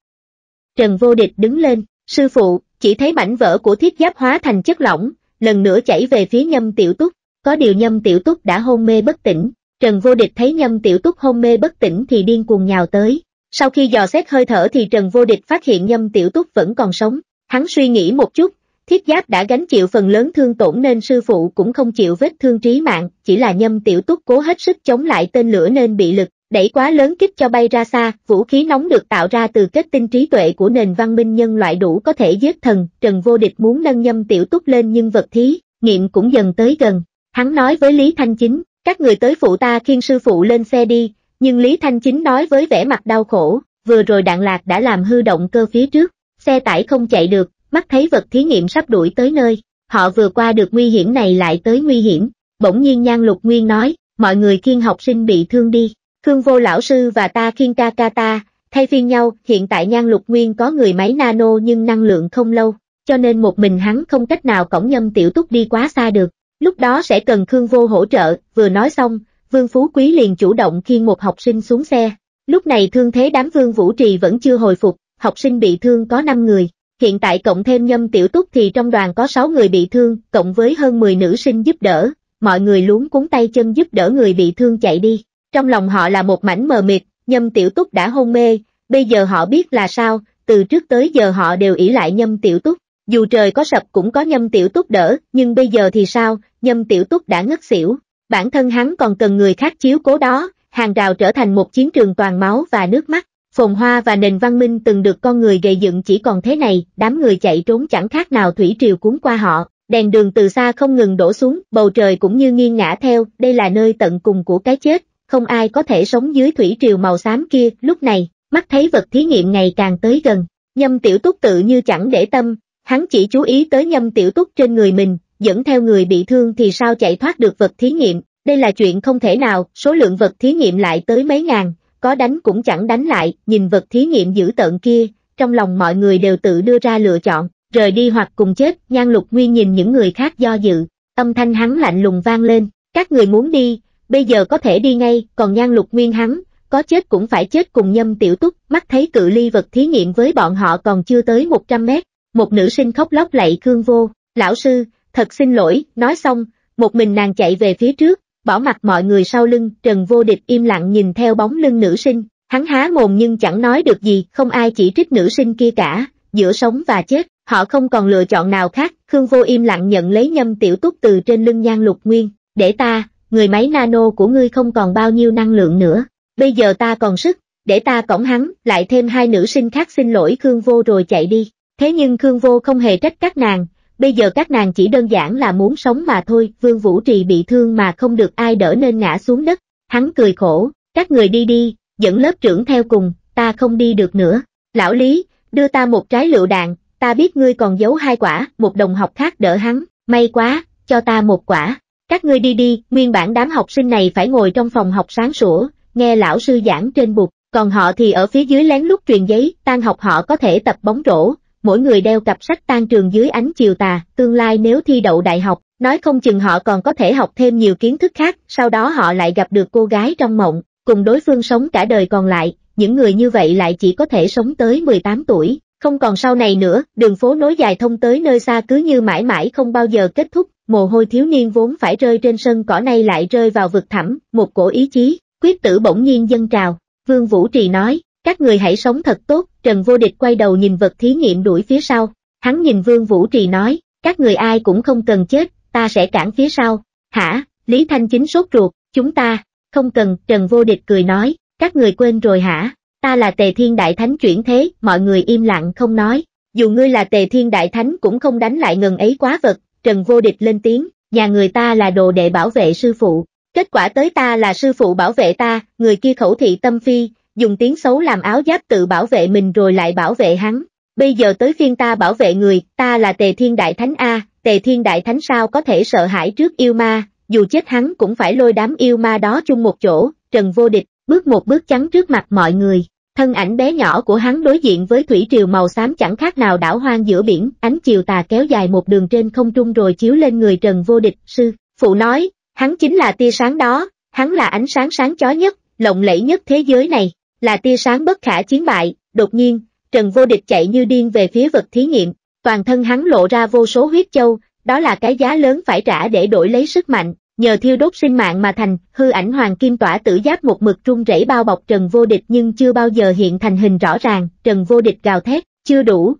Trần vô địch đứng lên, Sư phụ, chỉ thấy mảnh vỡ của thiết giáp hóa thành chất lỏng, lần nữa chảy về phía nhâm tiểu túc, có điều nhâm tiểu túc đã hôn mê bất tỉnh, Trần Vô Địch thấy nhâm tiểu túc hôn mê bất tỉnh thì điên cuồng nhào tới. Sau khi dò xét hơi thở thì Trần Vô Địch phát hiện nhâm tiểu túc vẫn còn sống, hắn suy nghĩ một chút, thiết giáp đã gánh chịu phần lớn thương tổn nên sư phụ cũng không chịu vết thương trí mạng, chỉ là nhâm tiểu túc cố hết sức chống lại tên lửa nên bị lực, đẩy quá lớn kích cho bay ra xa, vũ khí nóng được tạo ra từ kết tinh trí tuệ của nền văn minh nhân loại đủ có thể giết thần, Trần Vô Địch muốn nâng nhâm tiểu túc lên nhưng vật thí, nghiệm cũng dần tới gần. Hắn nói với Lý Thanh Chính, các người tới phụ ta khiên sư phụ lên xe đi, nhưng Lý Thanh Chính nói với vẻ mặt đau khổ, vừa rồi đạn lạc đã làm hư động cơ phía trước, xe tải không chạy được, mắt thấy vật thí nghiệm sắp đuổi tới nơi, họ vừa qua được nguy hiểm này lại tới nguy hiểm, bỗng nhiên Nhan Lục Nguyên nói, mọi người khiên học sinh bị thương đi. Khương vô lão sư và ta khiên ca ca ta, thay phiên nhau, hiện tại nhan lục nguyên có người máy nano nhưng năng lượng không lâu, cho nên một mình hắn không cách nào cổng nhâm tiểu túc đi quá xa được. Lúc đó sẽ cần Khương Vô hỗ trợ, vừa nói xong, Vương Phú Quý liền chủ động khiên một học sinh xuống xe. Lúc này thương thế đám Vương Vũ Trì vẫn chưa hồi phục, học sinh bị thương có 5 người. Hiện tại cộng thêm nhâm tiểu túc thì trong đoàn có 6 người bị thương, cộng với hơn 10 nữ sinh giúp đỡ, mọi người luống cuốn tay chân giúp đỡ người bị thương chạy đi. Trong lòng họ là một mảnh mờ mịt, nhâm tiểu túc đã hôn mê, bây giờ họ biết là sao, từ trước tới giờ họ đều ỷ lại nhâm tiểu túc. Dù trời có sập cũng có nhâm tiểu túc đỡ, nhưng bây giờ thì sao, nhâm tiểu túc đã ngất xỉu. Bản thân hắn còn cần người khác chiếu cố đó, hàng rào trở thành một chiến trường toàn máu và nước mắt. Phồn hoa và nền văn minh từng được con người gây dựng chỉ còn thế này, đám người chạy trốn chẳng khác nào thủy triều cuốn qua họ, đèn đường từ xa không ngừng đổ xuống, bầu trời cũng như nghiêng ngã theo, đây là nơi tận cùng của cái chết, không ai có thể sống dưới thủy triều màu xám kia, lúc này, mắt thấy vật thí nghiệm ngày càng tới gần, nhâm tiểu túc tự như chẳng để tâm, hắn chỉ chú ý tới nhâm tiểu túc trên người mình, dẫn theo người bị thương thì sao chạy thoát được vật thí nghiệm, đây là chuyện không thể nào, số lượng vật thí nghiệm lại tới mấy ngàn, có đánh cũng chẳng đánh lại, nhìn vật thí nghiệm dữ tợn kia, trong lòng mọi người đều tự đưa ra lựa chọn, rời đi hoặc cùng chết, nhan lục nguyên nhìn những người khác do dự, âm thanh hắn lạnh lùng vang lên, các người muốn đi, bây giờ có thể đi ngay, còn nhan lục nguyên hắn, có chết cũng phải chết cùng nhâm tiểu túc, mắt thấy cự ly vật thí nghiệm với bọn họ còn chưa tới 100 mét, một nữ sinh khóc lóc lạy Khương Vô, lão sư, thật xin lỗi, nói xong, một mình nàng chạy về phía trước, bỏ mặt mọi người sau lưng, Trần Vô Địch im lặng nhìn theo bóng lưng nữ sinh, hắn há mồm nhưng chẳng nói được gì, không ai chỉ trích nữ sinh kia cả, giữa sống và chết, họ không còn lựa chọn nào khác, Khương Vô im lặng nhận lấy nhâm tiểu túc từ trên lưng nhan lục nguyên, để ta, người máy nano của ngươi không còn bao nhiêu năng lượng nữa. Bây giờ ta còn sức, để ta cõng hắn, lại thêm hai nữ sinh khác xin lỗi Khương Vô rồi chạy đi. Thế nhưng Khương Vô không hề trách các nàng, bây giờ các nàng chỉ đơn giản là muốn sống mà thôi, Vương Vũ Trì bị thương mà không được ai đỡ nên ngã xuống đất. Hắn cười khổ, các người đi đi, dẫn lớp trưởng theo cùng, ta không đi được nữa. Lão Lý, đưa ta một trái lựu đạn, ta biết ngươi còn giấu hai quả, một đồng học khác đỡ hắn, may quá, cho ta một quả. Các ngươi đi đi, nguyên bản đám học sinh này phải ngồi trong phòng học sáng sủa, nghe lão sư giảng trên bục, còn họ thì ở phía dưới lén lút truyền giấy, tan học họ có thể tập bóng rổ, mỗi người đeo cặp sách tan trường dưới ánh chiều tà, tương lai nếu thi đậu đại học, nói không chừng họ còn có thể học thêm nhiều kiến thức khác, sau đó họ lại gặp được cô gái trong mộng, cùng đối phương sống cả đời còn lại, những người như vậy lại chỉ có thể sống tới 18 tuổi, không còn sau này nữa, đường phố nối dài thông tới nơi xa cứ như mãi mãi không bao giờ kết thúc, mồ hôi thiếu niên vốn phải rơi trên sân cỏ này lại rơi vào vực thẳm, một cổ ý chí, quyết tử bỗng nhiên dân trào. Vương Vũ Trì nói, các người hãy sống thật tốt, Trần Vô Địch quay đầu nhìn vật thí nghiệm đuổi phía sau. Hắn nhìn Vương Vũ Trì nói, các người ai cũng không cần chết, ta sẽ cản phía sau. Hả, Lý Thanh Chính sốt ruột, chúng ta, không cần, Trần Vô Địch cười nói, các người quên rồi hả? Ta là tề thiên đại thánh chuyển thế, mọi người im lặng không nói. Dù ngươi là tề thiên đại thánh cũng không đánh lại ngần ấy quá vật, Trần Vô Địch lên tiếng, nhà người ta là đồ đệ bảo vệ sư phụ. Kết quả tới ta là sư phụ bảo vệ ta, người kia khẩu thị tâm phi, dùng tiếng xấu làm áo giáp tự bảo vệ mình rồi lại bảo vệ hắn. Bây giờ tới phiên ta bảo vệ người, ta là tề thiên đại thánh A, tề thiên đại thánh sao có thể sợ hãi trước yêu ma, dù chết hắn cũng phải lôi đám yêu ma đó chung một chỗ, Trần Vô Địch, bước một bước chắn trước mặt mọi người. Thân ảnh bé nhỏ của hắn đối diện với thủy triều màu xám chẳng khác nào đảo hoang giữa biển, ánh chiều tà kéo dài một đường trên không trung rồi chiếu lên người Trần Vô Địch, sư, phụ nói, hắn chính là tia sáng đó, hắn là ánh sáng sáng chói nhất, lộng lẫy nhất thế giới này, là tia sáng bất khả chiến bại, đột nhiên, Trần Vô Địch chạy như điên về phía vật thí nghiệm, toàn thân hắn lộ ra vô số huyết châu, đó là cái giá lớn phải trả để đổi lấy sức mạnh, nhờ thiêu đốt sinh mạng mà thành, hư ảnh hoàng kim tỏa tử giáp một mực trung rẩy bao bọc Trần Vô Địch nhưng chưa bao giờ hiện thành hình rõ ràng, Trần Vô Địch gào thét, chưa đủ.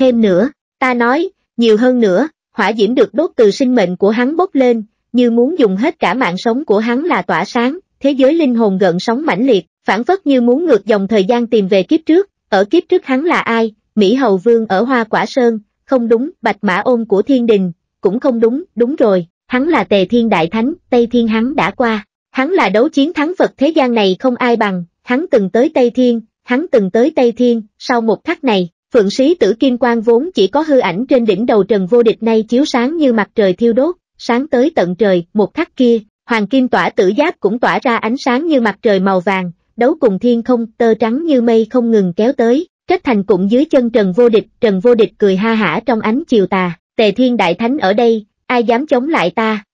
Thêm nữa, ta nói, nhiều hơn nữa, hỏa diễm được đốt từ sinh mệnh của hắn bốc lên, như muốn dùng hết cả mạng sống của hắn là tỏa sáng, thế giới linh hồn gợn sóng mãnh liệt, phản phất như muốn ngược dòng thời gian tìm về kiếp trước, ở kiếp trước hắn là ai, Mỹ Hầu Vương ở Hoa Quả Sơn, không đúng, Bạch Mã Ôn của Thiên Đình, cũng không đúng, đúng rồi, hắn là tề thiên đại thánh, Tây Thiên hắn đã qua. Hắn là đấu chiến thắng Phật thế gian này không ai bằng, hắn từng tới Tây Thiên, hắn từng tới Tây Thiên, sau một khắc này, phượng sĩ tử kim quang vốn chỉ có hư ảnh trên đỉnh đầu trần vô địch nay chiếu sáng như mặt trời thiêu đốt, sáng tới tận trời, một khắc kia, hoàng kim tỏa tử giáp cũng tỏa ra ánh sáng như mặt trời màu vàng, đấu cùng thiên không, tơ trắng như mây không ngừng kéo tới, kết thành cụm dưới chân trần vô địch, trần vô địch cười ha hả trong ánh chiều tà, tề thiên đại thánh ở đây, ai dám chống lại ta.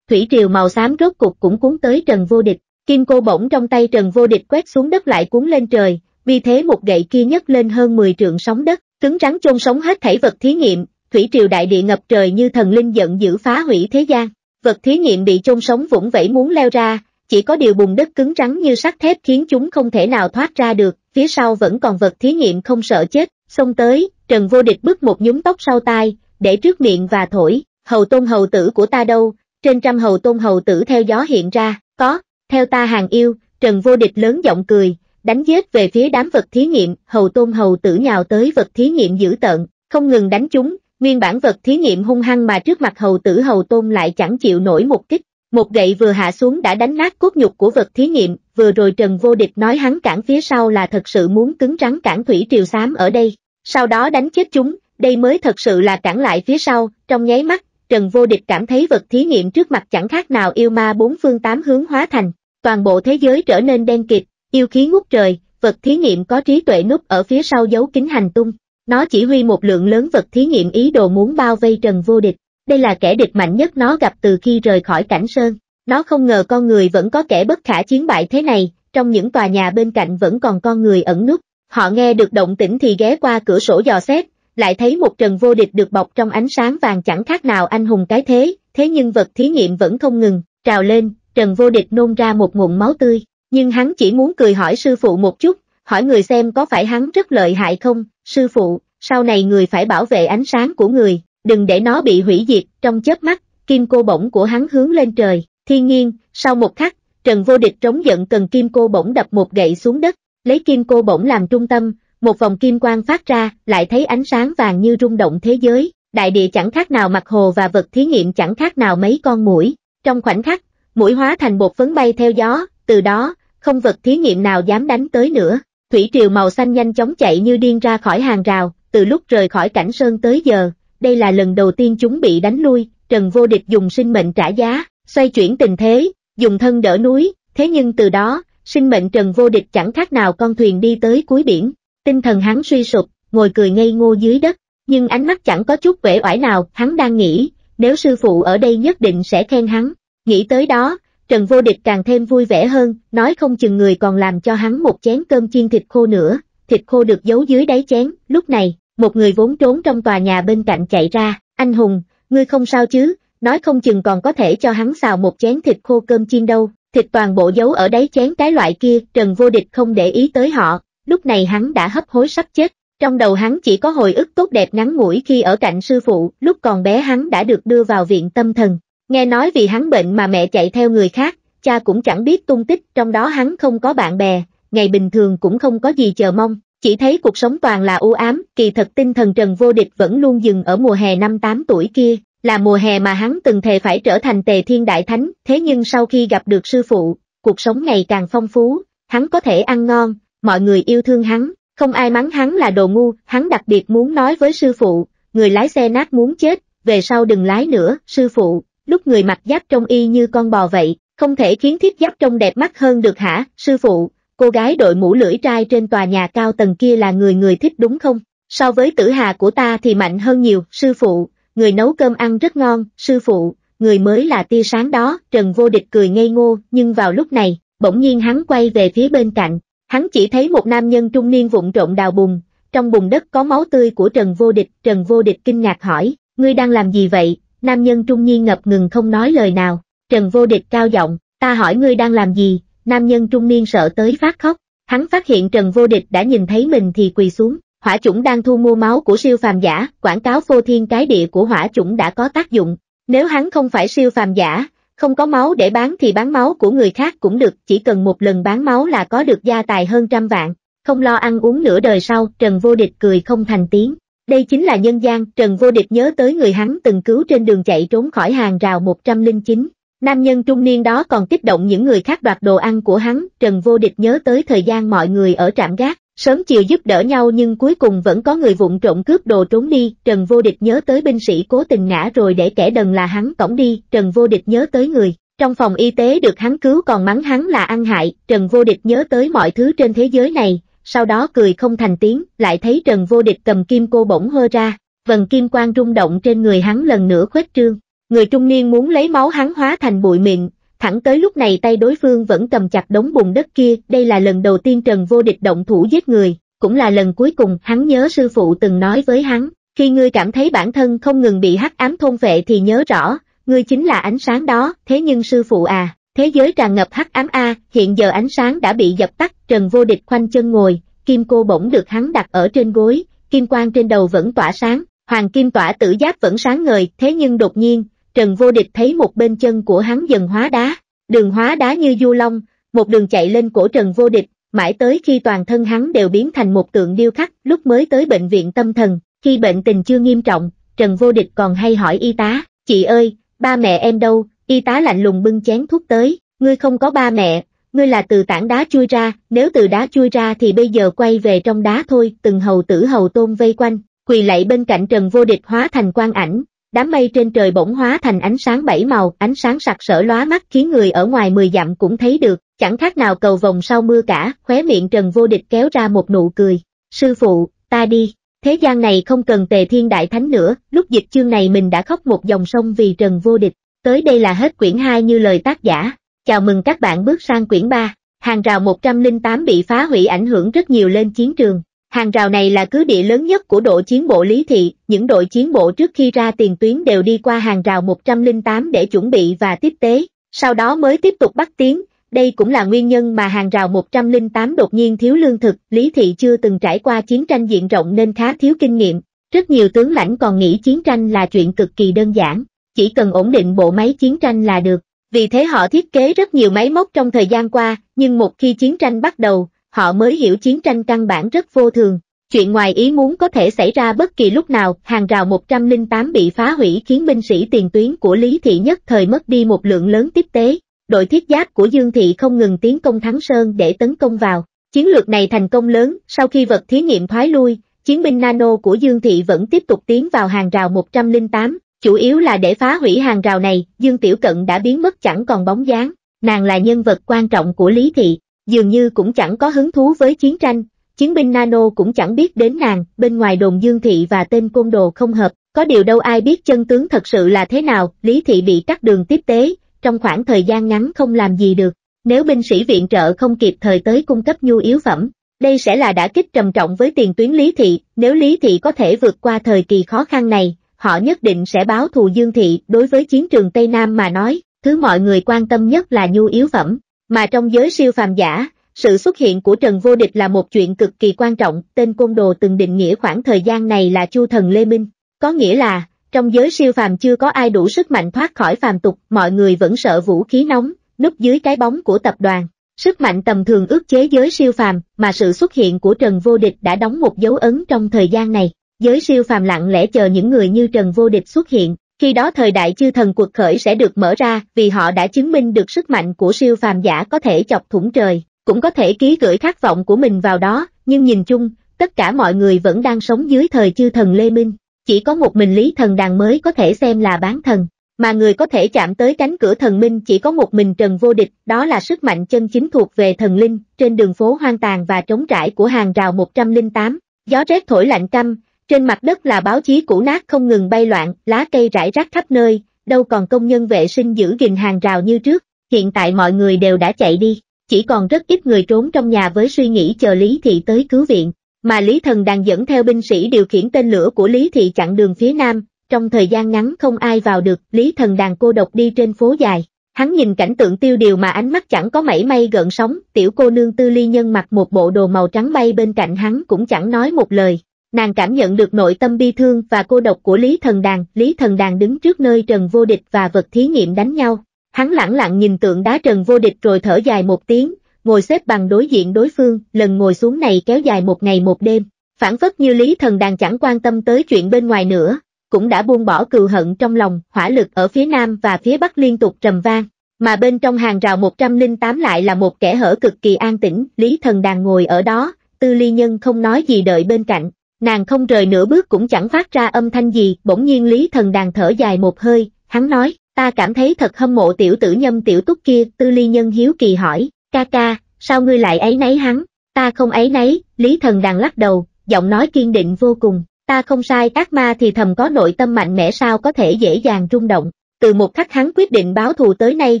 Thủy triều màu xám rốt cục cũng cuốn tới Trần Vô Địch, kim cô bổng trong tay Trần Vô Địch quét xuống đất lại cuốn lên trời, vì thế một gậy kia nhấc lên hơn 10 trượng sóng đất, cứng rắn chôn sống hết thảy vật thí nghiệm, thủy triều đại địa ngập trời như thần linh giận dữ phá hủy thế gian. Vật thí nghiệm bị chôn sống vũng vẫy muốn leo ra, chỉ có điều bùn đất cứng rắn như sắt thép khiến chúng không thể nào thoát ra được, phía sau vẫn còn vật thí nghiệm không sợ chết, xông tới, Trần Vô Địch bước một nhúm tóc sau tai, để trước miệng và thổi, hầu tôn hầu tử của ta đâu, trên trăm hầu tôn hầu tử theo gió hiện ra, có, theo ta hàng yêu, Trần Vô Địch lớn giọng cười, đánh giết về phía đám vật thí nghiệm, hầu tôn hầu tử nhào tới vật thí nghiệm dữ tợn, không ngừng đánh chúng, nguyên bản vật thí nghiệm hung hăng mà trước mặt hầu tử hầu tôn lại chẳng chịu nổi một kích, một gậy vừa hạ xuống đã đánh nát cốt nhục của vật thí nghiệm, vừa rồi Trần Vô Địch nói hắn cản phía sau là thật sự muốn cứng rắn cản thủy triều xám ở đây, sau đó đánh chết chúng, đây mới thật sự là cản lại phía sau, trong nháy mắt, Trần Vô Địch cảm thấy vật thí nghiệm trước mặt chẳng khác nào yêu ma bốn phương tám hướng hóa thành, toàn bộ thế giới trở nên đen kịt, yêu khí ngút trời, vật thí nghiệm có trí tuệ núp ở phía sau giấu kín hành tung. Nó chỉ huy một lượng lớn vật thí nghiệm ý đồ muốn bao vây Trần Vô Địch, đây là kẻ địch mạnh nhất nó gặp từ khi rời khỏi cảnh sơn. Nó không ngờ con người vẫn có kẻ bất khả chiến bại thế này, trong những tòa nhà bên cạnh vẫn còn con người ẩn núp. Họ nghe được động tĩnh thì ghé qua cửa sổ dò xét, lại thấy một trần vô địch được bọc trong ánh sáng vàng chẳng khác nào anh hùng cái thế, thế nhưng vật thí nghiệm vẫn không ngừng, trào lên, trần vô địch nôn ra một nguồn máu tươi, nhưng hắn chỉ muốn cười hỏi sư phụ một chút, hỏi người xem có phải hắn rất lợi hại không, sư phụ, sau này người phải bảo vệ ánh sáng của người, đừng để nó bị hủy diệt, trong chớp mắt, kim cô bổng của hắn hướng lên trời, thiên nhiên, sau một khắc, Trần Vô Địch trống giận cần kim cô bổng đập một gậy xuống đất, lấy kim cô bổng làm trung tâm, một vòng kim quang phát ra, lại thấy ánh sáng vàng như rung động thế giới, đại địa chẳng khác nào mặt hồ và vật thí nghiệm chẳng khác nào mấy con mũi. Trong khoảnh khắc, mũi hóa thành bột phấn bay theo gió, từ đó, không vật thí nghiệm nào dám đánh tới nữa. Thủy triều màu xanh nhanh chóng chạy như điên ra khỏi hàng rào, từ lúc rời khỏi cảnh sơn tới giờ, đây là lần đầu tiên chúng bị đánh lui, Trần Vô Địch dùng sinh mệnh trả giá, xoay chuyển tình thế, dùng thân đỡ núi, thế nhưng từ đó, sinh mệnh Trần Vô Địch chẳng khác nào con thuyền đi tới cuối biển, Tinh thần hắn suy sụp, ngồi cười ngây ngô dưới đất, nhưng ánh mắt chẳng có chút vẻ oải nào, hắn đang nghĩ, nếu sư phụ ở đây nhất định sẽ khen hắn. Nghĩ tới đó, Trần Vô Địch càng thêm vui vẻ hơn, nói không chừng người còn làm cho hắn một chén cơm chiên thịt khô nữa, thịt khô được giấu dưới đáy chén, lúc này, một người vốn trốn trong tòa nhà bên cạnh chạy ra, anh hùng, ngươi không sao chứ, nói không chừng còn có thể cho hắn xào một chén thịt khô cơm chiên đâu, thịt toàn bộ giấu ở đáy chén cái loại kia, Trần Vô Địch không để ý tới họ, lúc này hắn đã hấp hối sắp chết. Trong đầu hắn chỉ có hồi ức tốt đẹp ngắn ngủi khi ở cạnh sư phụ, lúc còn bé hắn đã được đưa vào viện tâm thần. Nghe nói vì hắn bệnh mà mẹ chạy theo người khác, cha cũng chẳng biết tung tích, trong đó hắn không có bạn bè, ngày bình thường cũng không có gì chờ mong, chỉ thấy cuộc sống toàn là u ám, kỳ thật tinh thần Trần Vô Địch vẫn luôn dừng ở mùa hè năm 8 tuổi kia, là mùa hè mà hắn từng thề phải trở thành tề thiên đại thánh, thế nhưng sau khi gặp được sư phụ, cuộc sống ngày càng phong phú, hắn có thể ăn ngon, mọi người yêu thương hắn, không ai mắng hắn là đồ ngu, hắn đặc biệt muốn nói với sư phụ, người lái xe nát muốn chết, về sau đừng lái nữa, sư phụ, lúc người mặc giáp trông y như con bò vậy, không thể khiến thiết giáp trông đẹp mắt hơn được hả, sư phụ, cô gái đội mũ lưỡi trai trên tòa nhà cao tầng kia là người người thích đúng không? So với tử hà của ta thì mạnh hơn nhiều, sư phụ, người nấu cơm ăn rất ngon, sư phụ, người mới là tia sáng đó, Trần Vô Địch cười ngây ngô, nhưng vào lúc này, bỗng nhiên hắn quay về phía bên cạnh, Hắn chỉ thấy một nam nhân trung niên vụn trộn đào bùn, trong bùn đất có máu tươi của Trần Vô Địch. Trần Vô Địch kinh ngạc hỏi, ngươi đang làm gì vậy? Nam nhân trung niên ngập ngừng không nói lời nào. Trần Vô Địch cao giọng, ta hỏi ngươi đang làm gì? Nam nhân trung niên sợ tới phát khóc. Hắn phát hiện Trần Vô Địch đã nhìn thấy mình thì quỳ xuống. Hỏa chủng đang thu mua máu của siêu phàm giả, quảng cáo phô thiên cái địa của hỏa chủng đã có tác dụng. Nếu hắn không phải siêu phàm giả, không có máu để bán thì bán máu của người khác cũng được, chỉ cần một lần bán máu là có được gia tài hơn trăm vạn. Không lo ăn uống nửa đời sau, Trần Vô Địch cười không thành tiếng. Đây chính là nhân gian, Trần Vô Địch nhớ tới người hắn từng cứu trên đường chạy trốn khỏi hàng rào 109. Nam nhân trung niên đó còn kích động những người khác đoạt đồ ăn của hắn, Trần Vô Địch nhớ tới thời gian mọi người ở trạm gác, Sớm chiều giúp đỡ nhau nhưng cuối cùng vẫn có người vụng trộm cướp đồ trốn đi, Trần Vô Địch nhớ tới binh sĩ cố tình ngã rồi để kẻ đần là hắn cổng đi, Trần Vô Địch nhớ tới người. Trong phòng y tế được hắn cứu còn mắng hắn là ăn hại, Trần Vô Địch nhớ tới mọi thứ trên thế giới này, sau đó cười không thành tiếng, lại thấy Trần Vô Địch cầm kim cô bỗng hơ ra, vần kim quang rung động trên người hắn lần nữa khuếch trương. Người trung niên muốn lấy máu hắn hóa thành bụi miệng, Thẳng tới lúc này tay đối phương vẫn cầm chặt đống bùn đất kia, đây là lần đầu tiên Trần Vô Địch động thủ giết người, cũng là lần cuối cùng hắn nhớ sư phụ từng nói với hắn, khi ngươi cảm thấy bản thân không ngừng bị hắc ám thôn vệ thì nhớ rõ, ngươi chính là ánh sáng đó, thế nhưng sư phụ à, thế giới tràn ngập hắc ám a, hiện giờ ánh sáng đã bị dập tắt, Trần Vô Địch khoanh chân ngồi, kim cô bỗng được hắn đặt ở trên gối, kim quang trên đầu vẫn tỏa sáng, hoàng kim tỏa tử giáp vẫn sáng ngời, thế nhưng đột nhiên, Trần Vô Địch thấy một bên chân của hắn dần hóa đá, đường hóa đá như du long, một đường chạy lên cổ Trần Vô Địch, mãi tới khi toàn thân hắn đều biến thành một tượng điêu khắc, lúc mới tới bệnh viện tâm thần, khi bệnh tình chưa nghiêm trọng, Trần Vô Địch còn hay hỏi y tá, chị ơi, ba mẹ em đâu, y tá lạnh lùng bưng chén thuốc tới, ngươi không có ba mẹ, ngươi là từ tảng đá chui ra, nếu từ đá chui ra thì bây giờ quay về trong đá thôi, từng hầu tử hầu tôm vây quanh, quỳ lạy bên cạnh Trần Vô Địch hóa thành quan ảnh, Đám mây trên trời bỗng hóa thành ánh sáng bảy màu, ánh sáng sặc sỡ lóa mắt khiến người ở ngoài mười dặm cũng thấy được, chẳng khác nào cầu vòng sau mưa cả, khóe miệng Trần Vô Địch kéo ra một nụ cười. Sư phụ, ta đi, thế gian này không cần tề thiên đại thánh nữa, lúc dịch chương này mình đã khóc một dòng sông vì Trần Vô Địch. Tới đây là hết quyển 2 như lời tác giả. Chào mừng các bạn bước sang quyển 3. Hàng rào 108 bị phá hủy ảnh hưởng rất nhiều lên chiến trường. Hàng rào này là cứ địa lớn nhất của đội chiến bộ Lý Thị, những đội chiến bộ trước khi ra tiền tuyến đều đi qua hàng rào 108 để chuẩn bị và tiếp tế, sau đó mới tiếp tục bắt tiến, đây cũng là nguyên nhân mà hàng rào 108 đột nhiên thiếu lương thực, Lý Thị chưa từng trải qua chiến tranh diện rộng nên khá thiếu kinh nghiệm, rất nhiều tướng lãnh còn nghĩ chiến tranh là chuyện cực kỳ đơn giản, chỉ cần ổn định bộ máy chiến tranh là được, vì thế họ thiết kế rất nhiều máy móc trong thời gian qua, nhưng một khi chiến tranh bắt đầu, họ mới hiểu chiến tranh căn bản rất vô thường. Chuyện ngoài ý muốn có thể xảy ra bất kỳ lúc nào, hàng rào 108 bị phá hủy khiến binh sĩ tiền tuyến của Lý Thị nhất thời mất đi một lượng lớn tiếp tế. Đội thiết giáp của Dương Thị không ngừng tiến công Thắng Sơn để tấn công vào. Chiến lược này thành công lớn, sau khi vật thí nghiệm thoái lui, chiến binh nano của Dương Thị vẫn tiếp tục tiến vào hàng rào 108, chủ yếu là để phá hủy hàng rào này, Dương Tiểu Cận đã biến mất chẳng còn bóng dáng, nàng là nhân vật quan trọng của Lý Thị dường như cũng chẳng có hứng thú với chiến tranh, chiến binh Nano cũng chẳng biết đến nàng, bên ngoài đồn Dương Thị và tên côn đồ không hợp, có điều đâu ai biết chân tướng thật sự là thế nào, Lý Thị bị cắt đường tiếp tế, trong khoảng thời gian ngắn không làm gì được, nếu binh sĩ viện trợ không kịp thời tới cung cấp nhu yếu phẩm, đây sẽ là đả kích trầm trọng với tiền tuyến Lý Thị, nếu Lý Thị có thể vượt qua thời kỳ khó khăn này, họ nhất định sẽ báo thù Dương Thị đối với chiến trường Tây Nam mà nói, thứ mọi người quan tâm nhất là nhu yếu phẩm mà trong giới siêu phàm giả, sự xuất hiện của Trần Vô Địch là một chuyện cực kỳ quan trọng, tên côn đồ từng định nghĩa khoảng thời gian này là Chu Thần Lê Minh, có nghĩa là, trong giới siêu phàm chưa có ai đủ sức mạnh thoát khỏi phàm tục, mọi người vẫn sợ vũ khí nóng, núp dưới cái bóng của tập đoàn. Sức mạnh tầm thường ước chế giới siêu phàm, mà sự xuất hiện của Trần Vô Địch đã đóng một dấu ấn trong thời gian này. Giới siêu phàm lặng lẽ chờ những người như Trần Vô Địch xuất hiện, khi đó thời đại chư thần cuộc khởi sẽ được mở ra vì họ đã chứng minh được sức mạnh của siêu phàm giả có thể chọc thủng trời, cũng có thể ký gửi khát vọng của mình vào đó, nhưng nhìn chung, tất cả mọi người vẫn đang sống dưới thời chư thần Lê Minh. Chỉ có một mình Lý Thần Đàn mới có thể xem là bán thần, mà người có thể chạm tới cánh cửa thần minh chỉ có một mình Trần Vô Địch, đó là sức mạnh chân chính thuộc về thần linh, trên đường phố hoang tàn và trống trải của hàng rào 108. Gió rét thổi lạnh căm, trên mặt đất là báo chí cũ nát không ngừng bay loạn, lá cây rải rác khắp nơi, đâu còn công nhân vệ sinh giữ gìn hàng rào như trước, hiện tại mọi người đều đã chạy đi, chỉ còn rất ít người trốn trong nhà với suy nghĩ chờ Lý Thị tới cứu viện, mà Lý Thần đang dẫn theo binh sĩ điều khiển tên lửa của Lý Thị chặn đường phía nam, trong thời gian ngắn không ai vào được, Lý Thần Đàn cô độc đi trên phố dài. Hắn nhìn cảnh tượng tiêu điều mà ánh mắt chẳng có mảy may gợn sóng, tiểu cô nương tư ly nhân mặc một bộ đồ màu trắng bay bên cạnh hắn cũng chẳng nói một lời, nàng cảm nhận được nội tâm bi thương và cô độc của Lý Thần Đàn. Lý Thần Đàn đứng trước nơi Trần Vô Địch và vật thí nghiệm đánh nhau. Hắn lẳng lặng nhìn tượng đá Trần Vô Địch rồi thở dài một tiếng, ngồi xếp bằng đối diện đối phương, lần ngồi xuống này kéo dài một ngày một đêm. Phản phất như Lý Thần Đàn chẳng quan tâm tới chuyện bên ngoài nữa, cũng đã buông bỏ cừu hận trong lòng, hỏa lực ở phía nam và phía bắc liên tục trầm vang. Mà bên trong hàng rào 108 lại là một kẻ hở cực kỳ an tĩnh, Lý Thần Đàn ngồi ở đó, Tư Ly Nhân không nói gì đợi bên cạnh, nàng không rời nửa bước cũng chẳng phát ra âm thanh gì, bỗng nhiên Lý Thần Đàn thở dài một hơi, hắn nói, ta cảm thấy thật hâm mộ tiểu tử nhâm tiểu túc kia, tư ly nhân hiếu kỳ hỏi, ca ca, sao ngươi lại ấy nấy hắn, ta không ấy nấy, Lý Thần Đàn lắc đầu, giọng nói kiên định vô cùng, ta không sai ác ma thì thầm có nội tâm mạnh mẽ sao có thể dễ dàng rung động. Từ một khắc hắn quyết định báo thù tới nay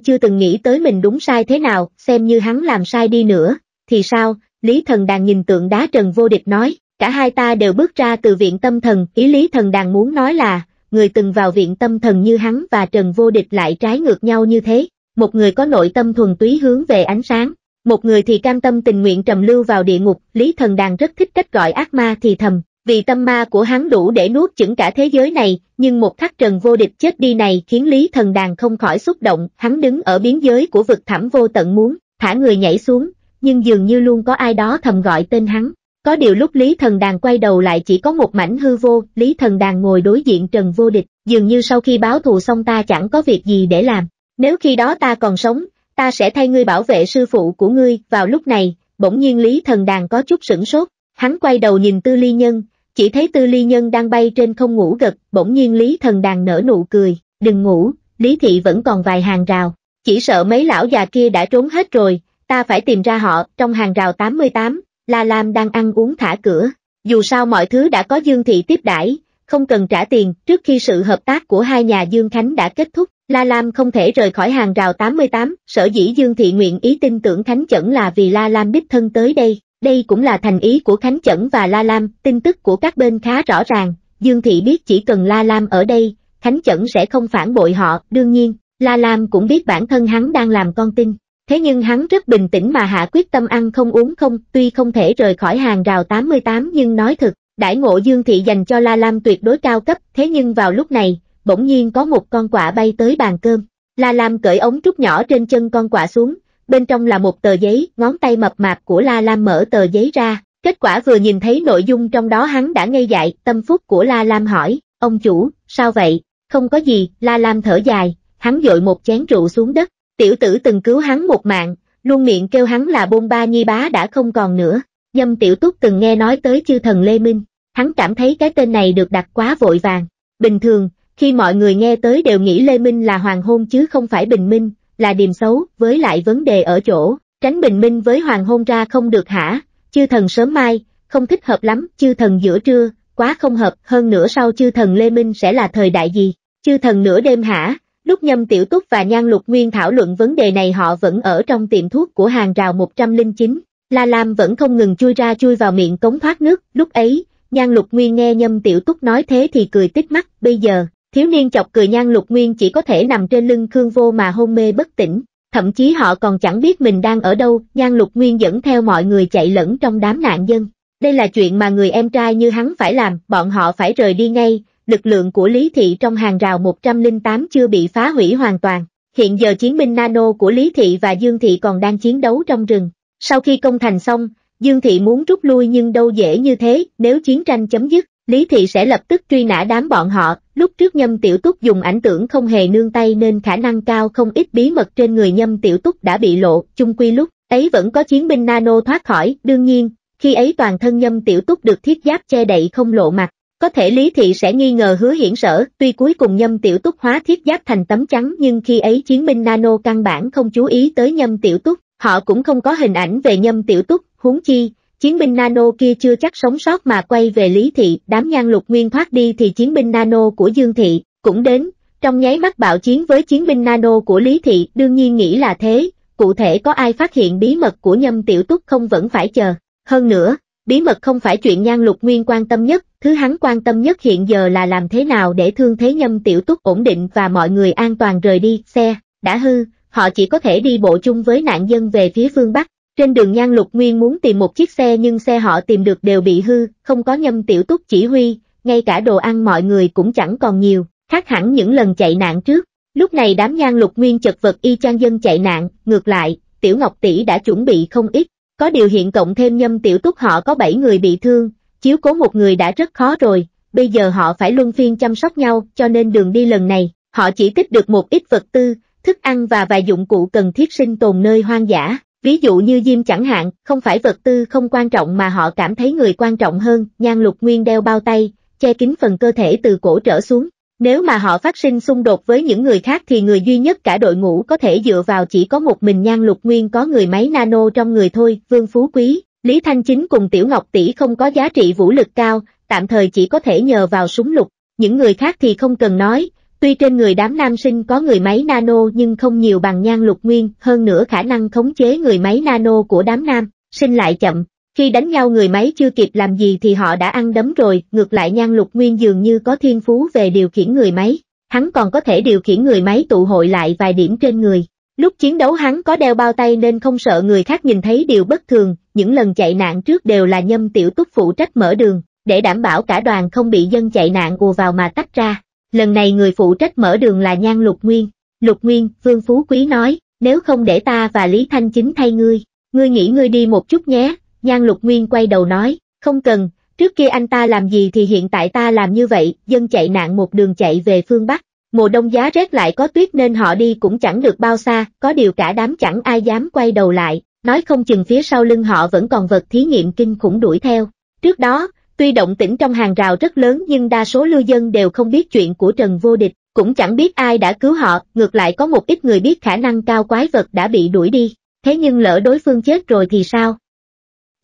chưa từng nghĩ tới mình đúng sai thế nào, xem như hắn làm sai đi nữa, thì sao, Lý Thần Đàn nhìn tượng đá trần vô địch nói, cả hai ta đều bước ra từ viện tâm thần, ý lý thần đàn muốn nói là, người từng vào viện tâm thần như hắn và Trần Vô Địch lại trái ngược nhau như thế, một người có nội tâm thuần túy hướng về ánh sáng, một người thì cam tâm tình nguyện trầm lưu vào địa ngục, lý thần đàn rất thích cách gọi ác ma thì thầm, vì tâm ma của hắn đủ để nuốt chửng cả thế giới này, nhưng một khắc Trần Vô Địch chết đi này khiến lý thần đàn không khỏi xúc động, hắn đứng ở biên giới của vực thẳm vô tận muốn, thả người nhảy xuống, nhưng dường như luôn có ai đó thầm gọi tên hắn. Có điều lúc Lý Thần Đàn quay đầu lại chỉ có một mảnh hư vô, Lý Thần Đàn ngồi đối diện Trần Vô Địch, dường như sau khi báo thù xong ta chẳng có việc gì để làm. Nếu khi đó ta còn sống, ta sẽ thay ngươi bảo vệ sư phụ của ngươi. Vào lúc này, bỗng nhiên Lý Thần Đàn có chút sửng sốt, hắn quay đầu nhìn Tư Ly Nhân, chỉ thấy Tư Ly Nhân đang bay trên không ngủ gật, bỗng nhiên Lý Thần Đàn nở nụ cười, đừng ngủ, Lý Thị vẫn còn vài hàng rào, chỉ sợ mấy lão già kia đã trốn hết rồi, ta phải tìm ra họ, trong hàng rào 88, La Lam đang ăn uống thả cửa. Dù sao mọi thứ đã có Dương Thị tiếp đãi, không cần trả tiền, trước khi sự hợp tác của hai nhà Dương Khánh đã kết thúc, La Lam không thể rời khỏi hàng rào 88, sở dĩ Dương Thị nguyện ý tin tưởng Khánh Chẩn là vì La Lam đích thân tới đây, đây cũng là thành ý của Khánh Chẩn và La Lam, tin tức của các bên khá rõ ràng, Dương Thị biết chỉ cần La Lam ở đây, Khánh Chẩn sẽ không phản bội họ, đương nhiên, La Lam cũng biết bản thân hắn đang làm con tin, Thế nhưng hắn rất bình tĩnh mà hạ quyết tâm ăn không uống không, tuy không thể rời khỏi hàng rào 88 nhưng nói thật đại ngộ Dương Thị dành cho La Lam tuyệt đối cao cấp, thế nhưng vào lúc này, bỗng nhiên có một con quả bay tới bàn cơm. La Lam cởi ống trúc nhỏ trên chân con quả xuống, bên trong là một tờ giấy, ngón tay mập mạp của La Lam mở tờ giấy ra, kết quả vừa nhìn thấy nội dung trong đó hắn đã ngây dại, tâm phúc của La Lam hỏi, ông chủ, sao vậy, không có gì, La Lam thở dài, hắn dội một chén rượu xuống đất, Tiểu tử từng cứu hắn một mạng, luôn miệng kêu hắn là bôn ba nhi bá đã không còn nữa. Dâm tiểu túc từng nghe nói tới chư thần Lê Minh, hắn cảm thấy cái tên này được đặt quá vội vàng. Bình thường, khi mọi người nghe tới đều nghĩ Lê Minh là hoàng hôn chứ không phải bình minh, là điềm xấu, với lại vấn đề ở chỗ, tránh bình minh với hoàng hôn ra không được hả, chư thần sớm mai, không thích hợp lắm, chư thần giữa trưa, quá không hợp, hơn nữa sau chư thần Lê Minh sẽ là thời đại gì, chư thần nửa đêm hả, Lúc Nhâm Tiểu Túc và Nhan Lục Nguyên thảo luận vấn đề này họ vẫn ở trong tiệm thuốc của hàng rào 109. La Lam vẫn không ngừng chui ra chui vào miệng cống thoát nước, lúc ấy, Nhan Lục Nguyên nghe Nhâm Tiểu Túc nói thế thì cười tích mắt, bây giờ, thiếu niên chọc cười Nhan Lục Nguyên chỉ có thể nằm trên lưng Khương Vô mà hôn mê bất tỉnh, thậm chí họ còn chẳng biết mình đang ở đâu, Nhan Lục Nguyên dẫn theo mọi người chạy lẫn trong đám nạn dân. Đây là chuyện mà người em trai như hắn phải làm, bọn họ phải rời đi ngay, lực lượng của Lý Thị trong hàng rào 108 chưa bị phá hủy hoàn toàn. Hiện giờ chiến binh nano của Lý Thị và Dương Thị còn đang chiến đấu trong rừng. Sau khi công thành xong, Dương Thị muốn rút lui nhưng đâu dễ như thế, nếu chiến tranh chấm dứt, Lý Thị sẽ lập tức truy nã đám bọn họ. Lúc trước Nhâm Tiểu Túc dùng ảnh tưởng không hề nương tay nên khả năng cao không ít bí mật trên người Nhâm Tiểu Túc đã bị lộ, chung quy lúc ấy vẫn có chiến binh nano thoát khỏi, đương nhiên, khi ấy toàn thân Nhâm Tiểu Túc được thiết giáp che đậy không lộ mặt, có thể Lý Thị sẽ nghi ngờ hứa hiển sở, tuy cuối cùng nhâm tiểu túc hóa thiết giáp thành tấm trắng nhưng khi ấy chiến binh nano căn bản không chú ý tới nhâm tiểu túc, họ cũng không có hình ảnh về nhâm tiểu túc, huống chi, chiến binh nano kia chưa chắc sống sót mà quay về Lý Thị, đám nhan lục nguyên thoát đi thì chiến binh nano của Dương Thị cũng đến, trong nháy mắt bạo chiến với chiến binh nano của Lý Thị đương nhiên nghĩ là thế, cụ thể có ai phát hiện bí mật của nhâm tiểu túc không vẫn phải chờ, hơn nữa, bí mật không phải chuyện nhan lục nguyên quan tâm nhất, Thứ hắn quan tâm nhất hiện giờ là làm thế nào để thương thế nhâm tiểu túc ổn định và mọi người an toàn rời đi, xe, đã hư, họ chỉ có thể đi bộ chung với nạn dân về phía phương Bắc. Trên đường Nhan Lục Nguyên muốn tìm một chiếc xe nhưng xe họ tìm được đều bị hư, không có nhâm tiểu túc chỉ huy, ngay cả đồ ăn mọi người cũng chẳng còn nhiều, khác hẳn những lần chạy nạn trước. Lúc này đám Nhan Lục Nguyên chật vật y chang dân chạy nạn, ngược lại, Tiểu Ngọc Tỷ đã chuẩn bị không ít, có điều hiện cộng thêm nhâm tiểu túc họ có 7 người bị thương, Chiếu cố một người đã rất khó rồi, bây giờ họ phải luân phiên chăm sóc nhau cho nên đường đi lần này, họ chỉ tích được một ít vật tư, thức ăn và vài dụng cụ cần thiết sinh tồn nơi hoang dã. Ví dụ như diêm chẳng hạn, không phải vật tư không quan trọng mà họ cảm thấy người quan trọng hơn, nhan lục nguyên đeo bao tay, che kín phần cơ thể từ cổ trở xuống. Nếu mà họ phát sinh xung đột với những người khác thì người duy nhất cả đội ngũ có thể dựa vào chỉ có một mình nhan lục nguyên có người máy nano trong người thôi, Vương Phú Quý, Lý Thanh Chính cùng Tiểu Ngọc Tỷ không có giá trị vũ lực cao, tạm thời chỉ có thể nhờ vào súng lục, những người khác thì không cần nói, tuy trên người đám nam sinh có người máy nano nhưng không nhiều bằng nhan lục nguyên, hơn nữa khả năng khống chế người máy nano của đám nam, sinh lại chậm, khi đánh nhau người máy chưa kịp làm gì thì họ đã ăn đấm rồi, ngược lại nhan lục nguyên dường như có thiên phú về điều khiển người máy, hắn còn có thể điều khiển người máy tụ hội lại vài điểm trên người, Lúc chiến đấu hắn có đeo bao tay nên không sợ người khác nhìn thấy điều bất thường, những lần chạy nạn trước đều là nhâm tiểu túc phụ trách mở đường, để đảm bảo cả đoàn không bị dân chạy nạn ùa vào mà tách ra. Lần này người phụ trách mở đường là Nhan Lục Nguyên. Lục Nguyên, Vương Phú Quý nói, nếu không để ta và Lý Thanh Chính thay ngươi, ngươi nghĩ ngươi đi một chút nhé. Nhan Lục Nguyên quay đầu nói, không cần, trước kia anh ta làm gì thì hiện tại ta làm như vậy, dân chạy nạn một đường chạy về phương Bắc, mùa đông giá rét lại có tuyết nên họ đi cũng chẳng được bao xa, có điều cả đám chẳng ai dám quay đầu lại, nói không chừng phía sau lưng họ vẫn còn vật thí nghiệm kinh khủng đuổi theo. Trước đó, tuy động tĩnh trong hàng rào rất lớn nhưng đa số lưu dân đều không biết chuyện của Trần Vô Địch, cũng chẳng biết ai đã cứu họ, ngược lại có một ít người biết khả năng cao quái vật đã bị đuổi đi, thế nhưng lỡ đối phương chết rồi thì sao?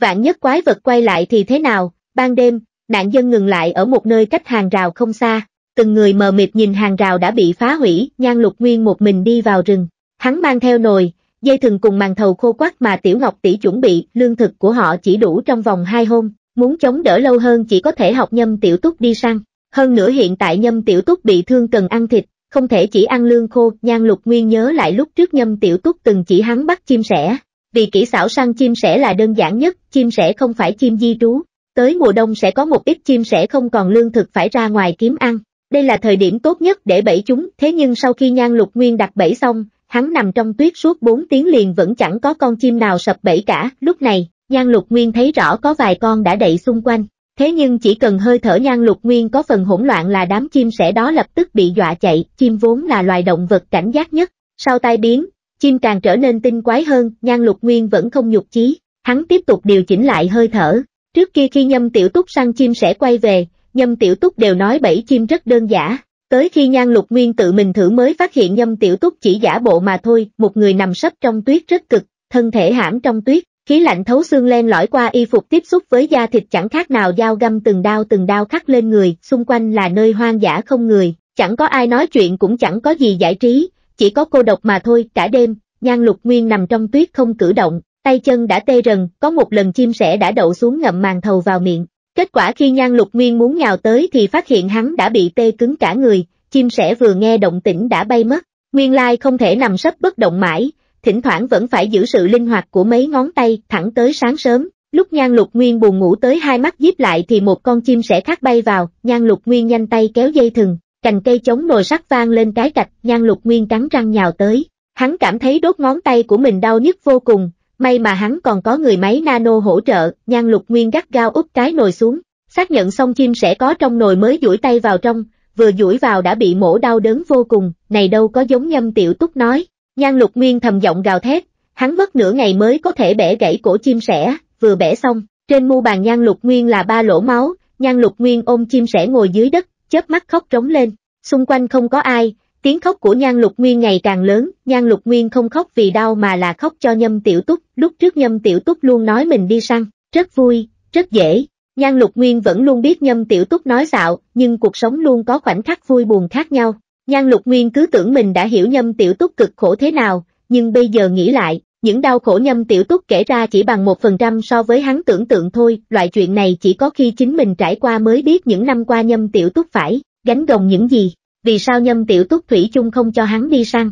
Vạn nhất quái vật quay lại thì thế nào? Ban đêm, nạn dân ngừng lại ở một nơi cách hàng rào không xa, từng người mờ mịt nhìn hàng rào đã bị phá hủy, nhan lục nguyên một mình đi vào rừng. Hắn mang theo nồi, dây thừng cùng màn thầu khô quắt mà Tiểu Ngọc tỷ chuẩn bị, lương thực của họ chỉ đủ trong vòng hai hôm, muốn chống đỡ lâu hơn chỉ có thể học nhâm Tiểu Túc đi săn. Hơn nữa hiện tại nhâm Tiểu Túc bị thương cần ăn thịt, không thể chỉ ăn lương khô, nhan lục nguyên nhớ lại lúc trước nhâm Tiểu Túc từng chỉ hắn bắt chim sẻ. Vì kỹ xảo săn chim sẻ là đơn giản nhất, chim sẻ không phải chim di trú, tới mùa đông sẽ có một ít chim sẻ không còn lương thực phải ra ngoài kiếm ăn. Đây là thời điểm tốt nhất để bẫy chúng, thế nhưng sau khi nhan lục nguyên đặt bẫy xong, hắn nằm trong tuyết suốt 4 tiếng liền vẫn chẳng có con chim nào sập bẫy cả, lúc này, nhan lục nguyên thấy rõ có vài con đã đậy xung quanh, thế nhưng chỉ cần hơi thở nhan lục nguyên có phần hỗn loạn là đám chim sẽ đó lập tức bị dọa chạy, chim vốn là loài động vật cảnh giác nhất, sau tai biến, chim càng trở nên tinh quái hơn, nhan lục nguyên vẫn không nhục chí, hắn tiếp tục điều chỉnh lại hơi thở, trước kia khi nhâm tiểu túc sang chim sẽ quay về, nhâm tiểu túc đều nói bẫy chim rất đơn giản. Tới khi Nhan Lục Nguyên tự mình thử mới phát hiện Nhâm Tiểu Túc chỉ giả bộ mà thôi, một người nằm sấp trong tuyết rất cực, thân thể hãm trong tuyết, khí lạnh thấu xương len lõi qua y phục tiếp xúc với da thịt chẳng khác nào dao găm từng đao từng đao khắc lên người, xung quanh là nơi hoang dã không người, chẳng có ai nói chuyện cũng chẳng có gì giải trí, chỉ có cô độc mà thôi, cả đêm, Nhan Lục Nguyên nằm trong tuyết không cử động, tay chân đã tê rần, có một lần chim sẻ đã đậu xuống ngậm màn thầu vào miệng, Kết quả khi Nhan Lục Nguyên muốn nhào tới thì phát hiện hắn đã bị tê cứng cả người, chim sẻ vừa nghe động tĩnh đã bay mất, nguyên lai không thể nằm sấp bất động mãi, thỉnh thoảng vẫn phải giữ sự linh hoạt của mấy ngón tay thẳng tới sáng sớm. Lúc Nhan Lục Nguyên buồn ngủ tới hai mắt díp lại thì một con chim sẻ khác bay vào, Nhan Lục Nguyên nhanh tay kéo dây thừng, cành cây chống nồi sắt vang lên cái cạch, Nhan Lục Nguyên cắn răng nhào tới. Hắn cảm thấy đốt ngón tay của mình đau nhức vô cùng, May mà hắn còn có người máy nano hỗ trợ, nhan lục nguyên gắt gao úp cái nồi xuống, xác nhận xong chim sẽ có trong nồi mới duỗi tay vào trong, vừa duỗi vào đã bị mổ đau đớn vô cùng, này đâu có giống nhâm tiểu túc nói. Nhan lục nguyên thầm giọng gào thét, hắn mất nửa ngày mới có thể bẻ gãy cổ chim sẻ, vừa bẻ xong, trên mu bàn nhan lục nguyên là ba lỗ máu, nhan lục nguyên ôm chim sẻ ngồi dưới đất, chớp mắt khóc trống lên, xung quanh không có ai, Tiếng khóc của Nhan Lục Nguyên ngày càng lớn, Nhan Lục Nguyên không khóc vì đau mà là khóc cho Nhâm Tiểu Túc, lúc trước Nhâm Tiểu Túc luôn nói mình đi săn, rất vui, rất dễ. Nhan Lục Nguyên vẫn luôn biết Nhâm Tiểu Túc nói xạo, nhưng cuộc sống luôn có khoảnh khắc vui buồn khác nhau. Nhan Lục Nguyên cứ tưởng mình đã hiểu Nhâm Tiểu Túc cực khổ thế nào, nhưng bây giờ nghĩ lại, những đau khổ Nhâm Tiểu Túc kể ra chỉ bằng một phần trăm so với hắn tưởng tượng thôi, loại chuyện này chỉ có khi chính mình trải qua mới biết những năm qua Nhâm Tiểu Túc phải gánh gồng những gì vì sao nhâm tiểu túc thủy chung không cho hắn đi săn.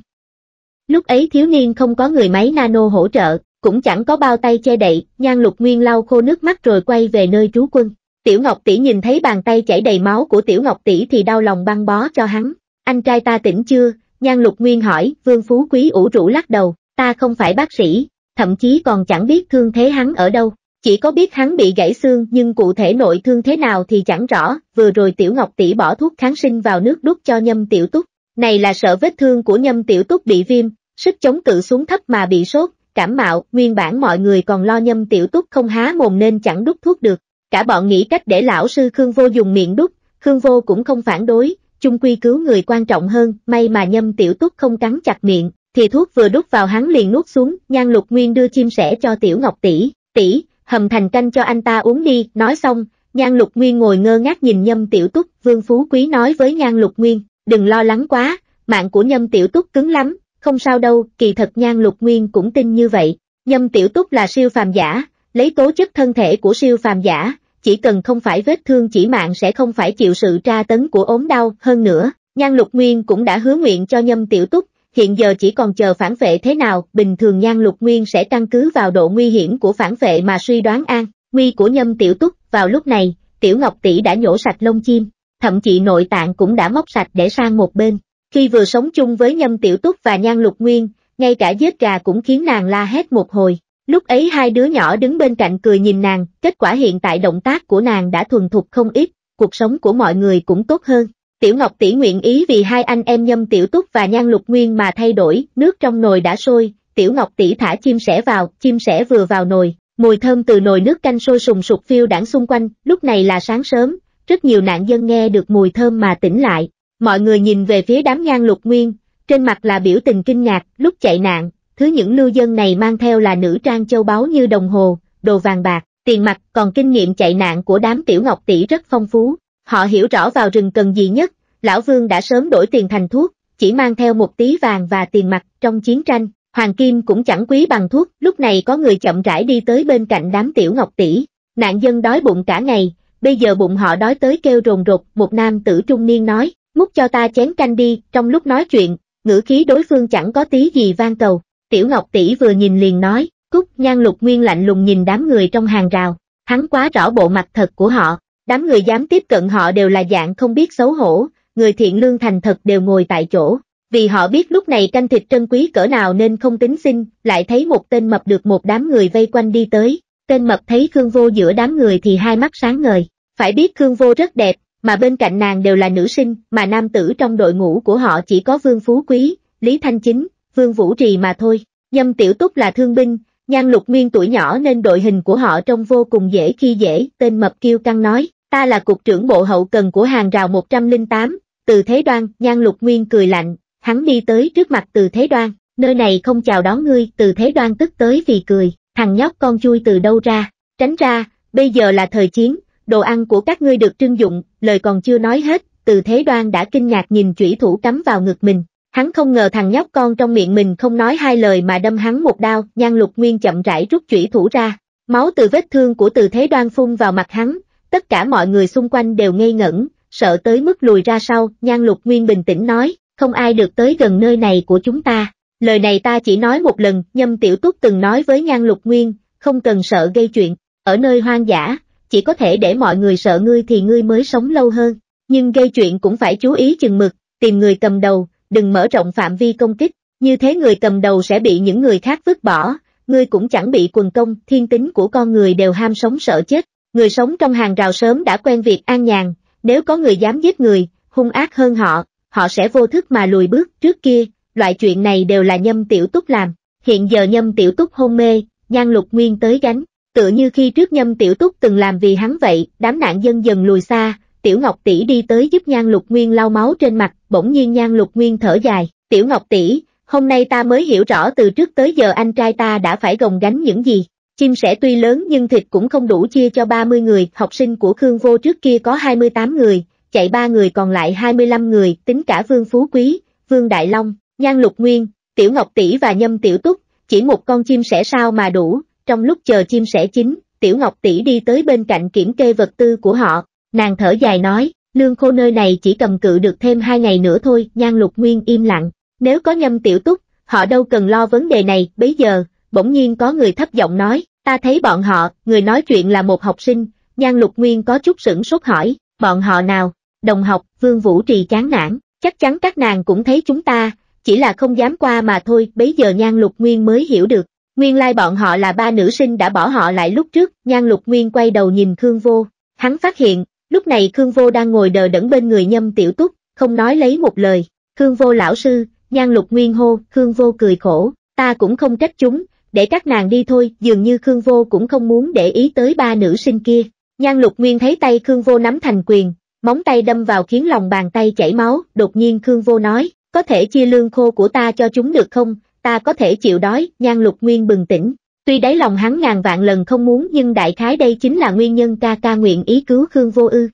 Lúc ấy thiếu niên không có người máy nano hỗ trợ, cũng chẳng có bao tay che đậy, nhan lục nguyên lau khô nước mắt rồi quay về nơi trú quân. Tiểu Ngọc Tỷ nhìn thấy bàn tay chảy đầy máu của Tiểu Ngọc Tỷ thì đau lòng băng bó cho hắn. Anh trai ta tỉnh chưa? Nhan lục nguyên hỏi, vương phú quý ủ rũ lắc đầu, ta không phải bác sĩ, thậm chí còn chẳng biết thương thế hắn ở đâu. Chỉ có biết hắn bị gãy xương nhưng cụ thể nội thương thế nào thì chẳng rõ, vừa rồi Tiểu Ngọc tỷ bỏ thuốc kháng sinh vào nước đút cho nhâm tiểu túc. Này là sợ vết thương của nhâm tiểu túc bị viêm, sức chống cự xuống thấp mà bị sốt, cảm mạo, nguyên bản mọi người còn lo nhâm tiểu túc không há mồm nên chẳng đút thuốc được. Cả bọn nghĩ cách để lão sư Khương Vô dùng miệng đút, Khương Vô cũng không phản đối, chung quy cứu người quan trọng hơn, may mà nhâm tiểu túc không cắn chặt miệng, thì thuốc vừa đút vào hắn liền nuốt xuống, nhan lục nguyên đưa chim sẻ cho tiểu ngọc tỷ, tỷ, hầm thành canh cho anh ta uống đi, nói xong, Nhan Lục Nguyên ngồi ngơ ngác nhìn Nhâm Tiểu Túc, Vương Phú Quý nói với Nhan Lục Nguyên, đừng lo lắng quá, mạng của Nhâm Tiểu Túc cứng lắm, không sao đâu, kỳ thật Nhan Lục Nguyên cũng tin như vậy, Nhâm Tiểu Túc là siêu phàm giả, lấy tố chất thân thể của siêu phàm giả, chỉ cần không phải vết thương chỉ mạng sẽ không phải chịu sự tra tấn của ốm đau, hơn nữa, Nhan Lục Nguyên cũng đã hứa nguyện cho Nhâm Tiểu Túc, hiện giờ chỉ còn chờ phản vệ thế nào, bình thường nhan lục nguyên sẽ căn cứ vào độ nguy hiểm của phản vệ mà suy đoán an, nguy của nhâm tiểu túc, vào lúc này, tiểu ngọc tỷ đã nhổ sạch lông chim, thậm chí nội tạng cũng đã móc sạch để sang một bên. Khi vừa sống chung với nhâm tiểu túc và nhan lục nguyên, ngay cả giết gà cũng khiến nàng la hét một hồi. Lúc ấy hai đứa nhỏ đứng bên cạnh cười nhìn nàng, kết quả hiện tại động tác của nàng đã thuần thục không ít, cuộc sống của mọi người cũng tốt hơn. Tiểu Ngọc tỷ nguyện ý vì hai anh em nhâm tiểu túc và nhan lục nguyên mà thay đổi, nước trong nồi đã sôi, tiểu Ngọc tỷ thả chim sẻ vào, chim sẻ vừa vào nồi, mùi thơm từ nồi nước canh sôi sùng sục phiêu đảng xung quanh, lúc này là sáng sớm, rất nhiều nạn dân nghe được mùi thơm mà tỉnh lại, mọi người nhìn về phía đám nhan lục nguyên, trên mặt là biểu tình kinh ngạc, lúc chạy nạn, thứ những lưu dân này mang theo là nữ trang châu báu như đồng hồ, đồ vàng bạc, tiền mặt, còn kinh nghiệm chạy nạn của đám tiểu Ngọc tỷ rất phong phú. Họ hiểu rõ vào rừng cần gì nhất, Lão Vương đã sớm đổi tiền thành thuốc, chỉ mang theo một tí vàng và tiền mặt trong chiến tranh, hoàng kim cũng chẳng quý bằng thuốc, lúc này có người chậm rãi đi tới bên cạnh đám tiểu ngọc tỷ, nạn dân đói bụng cả ngày, bây giờ bụng họ đói tới kêu rồn rụt. một nam tử trung niên nói, múc cho ta chén canh đi, trong lúc nói chuyện, ngữ khí đối phương chẳng có tí gì van cầu, tiểu ngọc tỷ vừa nhìn liền nói, cúc nhan lục nguyên lạnh lùng nhìn đám người trong hàng rào, hắn quá rõ bộ mặt thật của họ, Đám người dám tiếp cận họ đều là dạng không biết xấu hổ, người thiện lương thành thật đều ngồi tại chỗ. Vì họ biết lúc này canh thịt trân quý cỡ nào nên không tính xin, lại thấy một tên mập được một đám người vây quanh đi tới. Tên mập thấy Khương Vô giữa đám người thì hai mắt sáng ngời. Phải biết Khương Vô rất đẹp, mà bên cạnh nàng đều là nữ sinh, mà nam tử trong đội ngũ của họ chỉ có Vương Phú Quý, Lý Thanh Chính, Vương Vũ Trì mà thôi. Nhâm Tiểu Túc là thương binh, Nhan Lục Nguyên tuổi nhỏ nên đội hình của họ trông vô cùng dễ khi dễ, tên mập kêu căng nói. Ta là cục trưởng bộ hậu cần của hàng rào 108, từ thế đoan, nhan lục nguyên cười lạnh, hắn đi tới trước mặt từ thế đoan, nơi này không chào đón ngươi, từ thế đoan tức tới vì cười, thằng nhóc con chui từ đâu ra, tránh ra, bây giờ là thời chiến, đồ ăn của các ngươi được trưng dụng, lời còn chưa nói hết, từ thế đoan đã kinh ngạc nhìn chủy thủ cắm vào ngực mình, hắn không ngờ thằng nhóc con trong miệng mình không nói hai lời mà đâm hắn một đao, nhan lục nguyên chậm rãi rút chủy thủ ra, máu từ vết thương của từ thế đoan phun vào mặt hắn, tất cả mọi người xung quanh đều ngây ngẩn, sợ tới mức lùi ra sau, nhan lục nguyên bình tĩnh nói, không ai được tới gần nơi này của chúng ta. Lời này ta chỉ nói một lần, nhâm tiểu túc từng nói với nhan lục nguyên, không cần sợ gây chuyện, ở nơi hoang dã, chỉ có thể để mọi người sợ ngươi thì ngươi mới sống lâu hơn, nhưng gây chuyện cũng phải chú ý chừng mực, tìm người cầm đầu, đừng mở rộng phạm vi công kích, như thế người cầm đầu sẽ bị những người khác vứt bỏ, ngươi cũng chẳng bị quần công, thiên tính của con người đều ham sống sợ chết, Người sống trong hàng rào sớm đã quen việc an nhàn, nếu có người dám giết người, hung ác hơn họ, họ sẽ vô thức mà lùi bước trước kia, loại chuyện này đều là nhâm tiểu túc làm. Hiện giờ nhâm tiểu túc hôn mê, nhan lục nguyên tới gánh, tựa như khi trước nhâm tiểu túc từng làm vì hắn vậy, đám nạn dân dần lùi xa, tiểu ngọc tỷ đi tới giúp nhan lục nguyên lau máu trên mặt, bỗng nhiên nhan lục nguyên thở dài, tiểu ngọc tỷ, hôm nay ta mới hiểu rõ từ trước tới giờ anh trai ta đã phải gồng gánh những gì, Chim sẻ tuy lớn nhưng thịt cũng không đủ chia cho 30 người, học sinh của Khương Vô trước kia có 28 người, chạy ba người còn lại 25 người, tính cả Vương Phú Quý, Vương Đại Long, Nhan Lục Nguyên, Tiểu Ngọc Tỷ và Nhâm Tiểu Túc, chỉ một con chim sẻ sao mà đủ, trong lúc chờ chim sẻ chín, Tiểu Ngọc Tỷ đi tới bên cạnh kiểm kê vật tư của họ, nàng thở dài nói, lương khô nơi này chỉ cầm cự được thêm hai ngày nữa thôi, Nhan Lục Nguyên im lặng, nếu có Nhâm Tiểu Túc, họ đâu cần lo vấn đề này, bây giờ, bỗng nhiên có người thấp giọng nói, ta thấy bọn họ, người nói chuyện là một học sinh, Nhan Lục Nguyên có chút sửng sốt hỏi, bọn họ nào, đồng học, Vương Vũ Trì chán nản, chắc chắn các nàng cũng thấy chúng ta, chỉ là không dám qua mà thôi, bấy giờ Nhan Lục Nguyên mới hiểu được, nguyên lai bọn họ là ba nữ sinh đã bỏ họ lại lúc trước, Nhan Lục Nguyên quay đầu nhìn Khương Vô, hắn phát hiện, lúc này Khương Vô đang ngồi đờ đẫn bên người Nhâm Tiểu Túc, không nói lấy một lời, Khương Vô lão sư, Nhan Lục Nguyên hô, Khương Vô cười khổ, ta cũng không trách chúng, để các nàng đi thôi, dường như Khương Vô cũng không muốn để ý tới ba nữ sinh kia. Nhan Lục Nguyên thấy tay Khương Vô nắm thành quyền, móng tay đâm vào khiến lòng bàn tay chảy máu, đột nhiên Khương Vô nói, có thể chia lương khô của ta cho chúng được không, ta có thể chịu đói, Nhan Lục Nguyên bừng tỉnh. Tuy đáy lòng hắn ngàn vạn lần không muốn nhưng đại khái đây chính là nguyên nhân ca ca nguyện ý cứu Khương Vô Ư.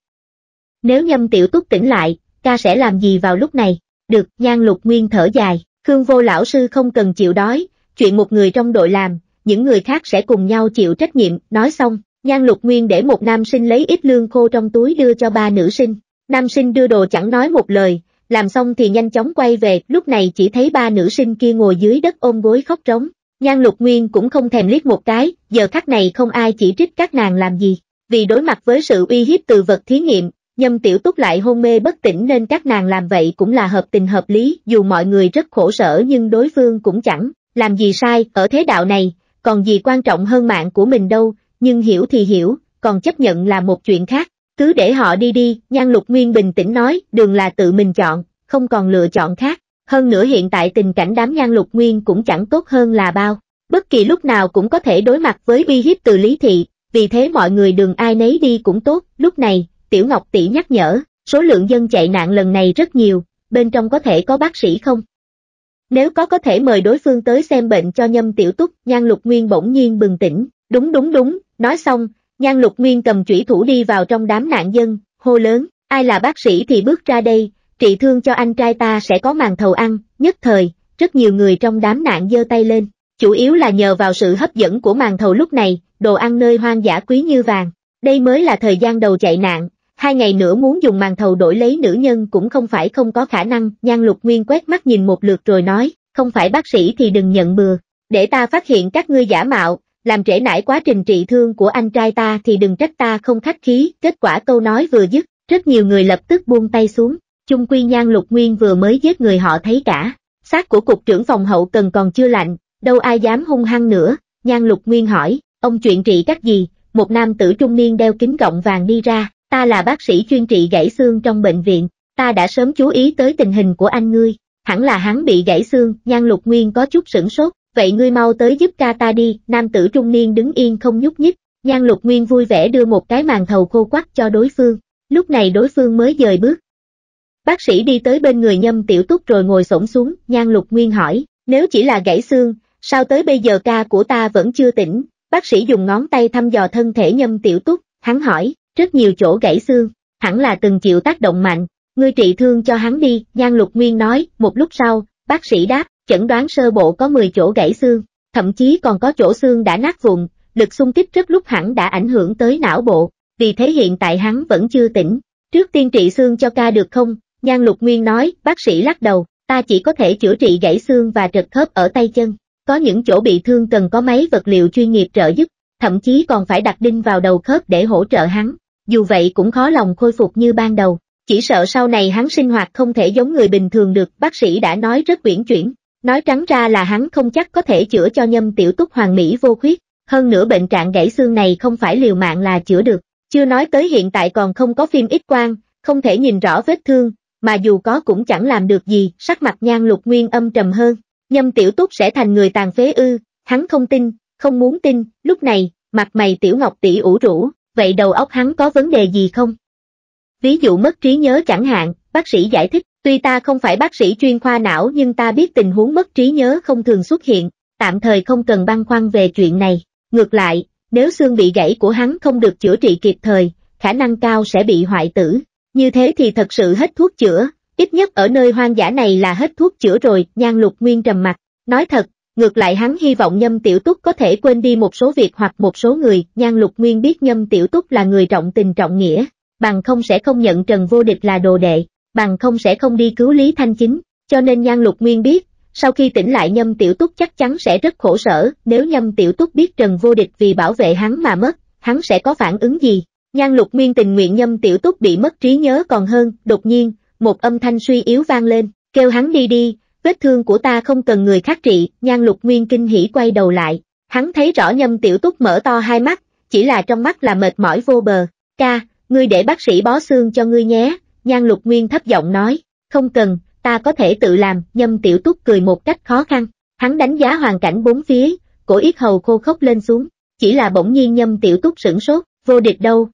Nếu nhâm tiểu túc tỉnh lại, ca sẽ làm gì vào lúc này? Được, Nhan Lục Nguyên thở dài, Khương Vô lão sư không cần chịu đói, chuyện một người trong đội làm, những người khác sẽ cùng nhau chịu trách nhiệm, nói xong, Nhan Lục Nguyên để một nam sinh lấy ít lương khô trong túi đưa cho ba nữ sinh, nam sinh đưa đồ chẳng nói một lời, làm xong thì nhanh chóng quay về, lúc này chỉ thấy ba nữ sinh kia ngồi dưới đất ôm gối khóc rống, Nhan Lục Nguyên cũng không thèm liếc một cái, giờ khắc này không ai chỉ trích các nàng làm gì, vì đối mặt với sự uy hiếp từ vật thí nghiệm, Nhâm Tiểu Túc lại hôn mê bất tỉnh nên các nàng làm vậy cũng là hợp tình hợp lý, dù mọi người rất khổ sở nhưng đối phương cũng chẳng làm gì sai ở thế đạo này, còn gì quan trọng hơn mạng của mình đâu, nhưng hiểu thì hiểu, còn chấp nhận là một chuyện khác, cứ để họ đi đi, Nhan Lục Nguyên bình tĩnh nói, đường là tự mình chọn, không còn lựa chọn khác, hơn nữa hiện tại tình cảnh đám Nhan Lục Nguyên cũng chẳng tốt hơn là bao, bất kỳ lúc nào cũng có thể đối mặt với bi hiếp từ Lý Thị, vì thế mọi người đường ai nấy đi cũng tốt, lúc này, Tiểu Ngọc Tỷ nhắc nhở, số lượng dân chạy nạn lần này rất nhiều, bên trong có thể có bác sĩ không? Nếu có có thể mời đối phương tới xem bệnh cho nhâm tiểu túc, nhan lục nguyên bỗng nhiên bừng tỉnh, đúng đúng đúng, nói xong, nhan lục nguyên cầm chủy thủ đi vào trong đám nạn dân, hô lớn, ai là bác sĩ thì bước ra đây, trị thương cho anh trai ta sẽ có màn thầu ăn, nhất thời, rất nhiều người trong đám nạn giơ tay lên, chủ yếu là nhờ vào sự hấp dẫn của màn thầu lúc này, đồ ăn nơi hoang dã quý như vàng, đây mới là thời gian đầu chạy nạn, hai ngày nữa muốn dùng màn thầu đổi lấy nữ nhân cũng không phải không có khả năng, nhan lục nguyên quét mắt nhìn một lượt rồi nói, không phải bác sĩ thì đừng nhận bừa, để ta phát hiện các ngươi giả mạo, làm trễ nải quá trình trị thương của anh trai ta thì đừng trách ta không khách khí, kết quả câu nói vừa dứt, rất nhiều người lập tức buông tay xuống, chung quy nhan lục nguyên vừa mới giết người họ thấy cả, xác của cục trưởng phòng hậu cần còn chưa lạnh, đâu ai dám hung hăng nữa, nhan lục nguyên hỏi, ông chuyện trị các gì, một nam tử trung niên đeo kính gọng vàng đi ra, ta là bác sĩ chuyên trị gãy xương trong bệnh viện, ta đã sớm chú ý tới tình hình của anh ngươi, hẳn là hắn bị gãy xương, nhan lục nguyên có chút sửng sốt, vậy ngươi mau tới giúp ca ta đi, nam tử trung niên đứng yên không nhúc nhích, nhan lục nguyên vui vẻ đưa một cái màn thầu khô quắt cho đối phương, lúc này đối phương mới dời bước. Bác sĩ đi tới bên người nhâm tiểu túc rồi ngồi xổm xuống, nhan lục nguyên hỏi, nếu chỉ là gãy xương, sao tới bây giờ ca của ta vẫn chưa tỉnh, bác sĩ dùng ngón tay thăm dò thân thể nhâm tiểu túc, hắn hỏi, rất nhiều chỗ gãy xương, hẳn là từng chịu tác động mạnh, ngươi trị thương cho hắn đi, Nhan Lục Nguyên nói, một lúc sau, bác sĩ đáp, chẩn đoán sơ bộ có 10 chỗ gãy xương, thậm chí còn có chỗ xương đã nát vụn, lực xung kích rất lúc hẳn đã ảnh hưởng tới não bộ, vì thế hiện tại hắn vẫn chưa tỉnh, trước tiên trị xương cho ca được không, Nhan Lục Nguyên nói, bác sĩ lắc đầu, ta chỉ có thể chữa trị gãy xương và trật khớp ở tay chân, có những chỗ bị thương cần có máy vật liệu chuyên nghiệp trợ giúp, thậm chí còn phải đặt đinh vào đầu khớp để hỗ trợ hắn dù vậy cũng khó lòng khôi phục như ban đầu, chỉ sợ sau này hắn sinh hoạt không thể giống người bình thường được, bác sĩ đã nói rất uyển chuyển, nói trắng ra là hắn không chắc có thể chữa cho nhâm tiểu túc hoàng mỹ vô khuyết, hơn nữa bệnh trạng gãy xương này không phải liều mạng là chữa được, chưa nói tới hiện tại còn không có phim ít quang, không thể nhìn rõ vết thương, mà dù có cũng chẳng làm được gì, sắc mặt nhan lục nguyên âm trầm hơn, nhâm tiểu túc sẽ thành người tàn phế ư, hắn không tin, không muốn tin, lúc này, mặt mày tiểu ngọc tỷ ủ rũ, vậy đầu óc hắn có vấn đề gì không? Ví dụ mất trí nhớ chẳng hạn, bác sĩ giải thích, tuy ta không phải bác sĩ chuyên khoa não nhưng ta biết tình huống mất trí nhớ không thường xuất hiện, tạm thời không cần băn khoăn về chuyện này. Ngược lại, nếu xương bị gãy của hắn không được chữa trị kịp thời, khả năng cao sẽ bị hoại tử. Như thế thì thật sự hết thuốc chữa, ít nhất ở nơi hoang dã này là hết thuốc chữa rồi, nhan lục nguyên trầm mặt. Nói thật, Ngược lại hắn hy vọng Nhâm Tiểu Túc có thể quên đi một số việc hoặc một số người, Nhan Lục Nguyên biết Nhâm Tiểu Túc là người trọng tình trọng nghĩa, bằng không sẽ không nhận Trần Vô Địch là đồ đệ, bằng không sẽ không đi cứu Lý Thanh Chính, cho nên Nhan Lục Nguyên biết, sau khi tỉnh lại Nhâm Tiểu Túc chắc chắn sẽ rất khổ sở, nếu Nhâm Tiểu Túc biết Trần Vô Địch vì bảo vệ hắn mà mất, hắn sẽ có phản ứng gì. Nhan Lục Nguyên tình nguyện Nhâm Tiểu Túc bị mất trí nhớ còn hơn, đột nhiên, một âm thanh suy yếu vang lên, kêu hắn đi đi, vết thương của ta không cần người khác trị, nhan lục nguyên kinh hỉ quay đầu lại, hắn thấy rõ nhâm tiểu túc mở to hai mắt, chỉ là trong mắt là mệt mỏi vô bờ, ca, ngươi để bác sĩ bó xương cho ngươi nhé, nhan lục nguyên thấp giọng nói, không cần, ta có thể tự làm, nhâm tiểu túc cười một cách khó khăn, hắn đánh giá hoàn cảnh bốn phía, cổ yết hầu khô khốc lên xuống, chỉ là bỗng nhiên nhâm tiểu túc sửng sốt, vô địch đâu.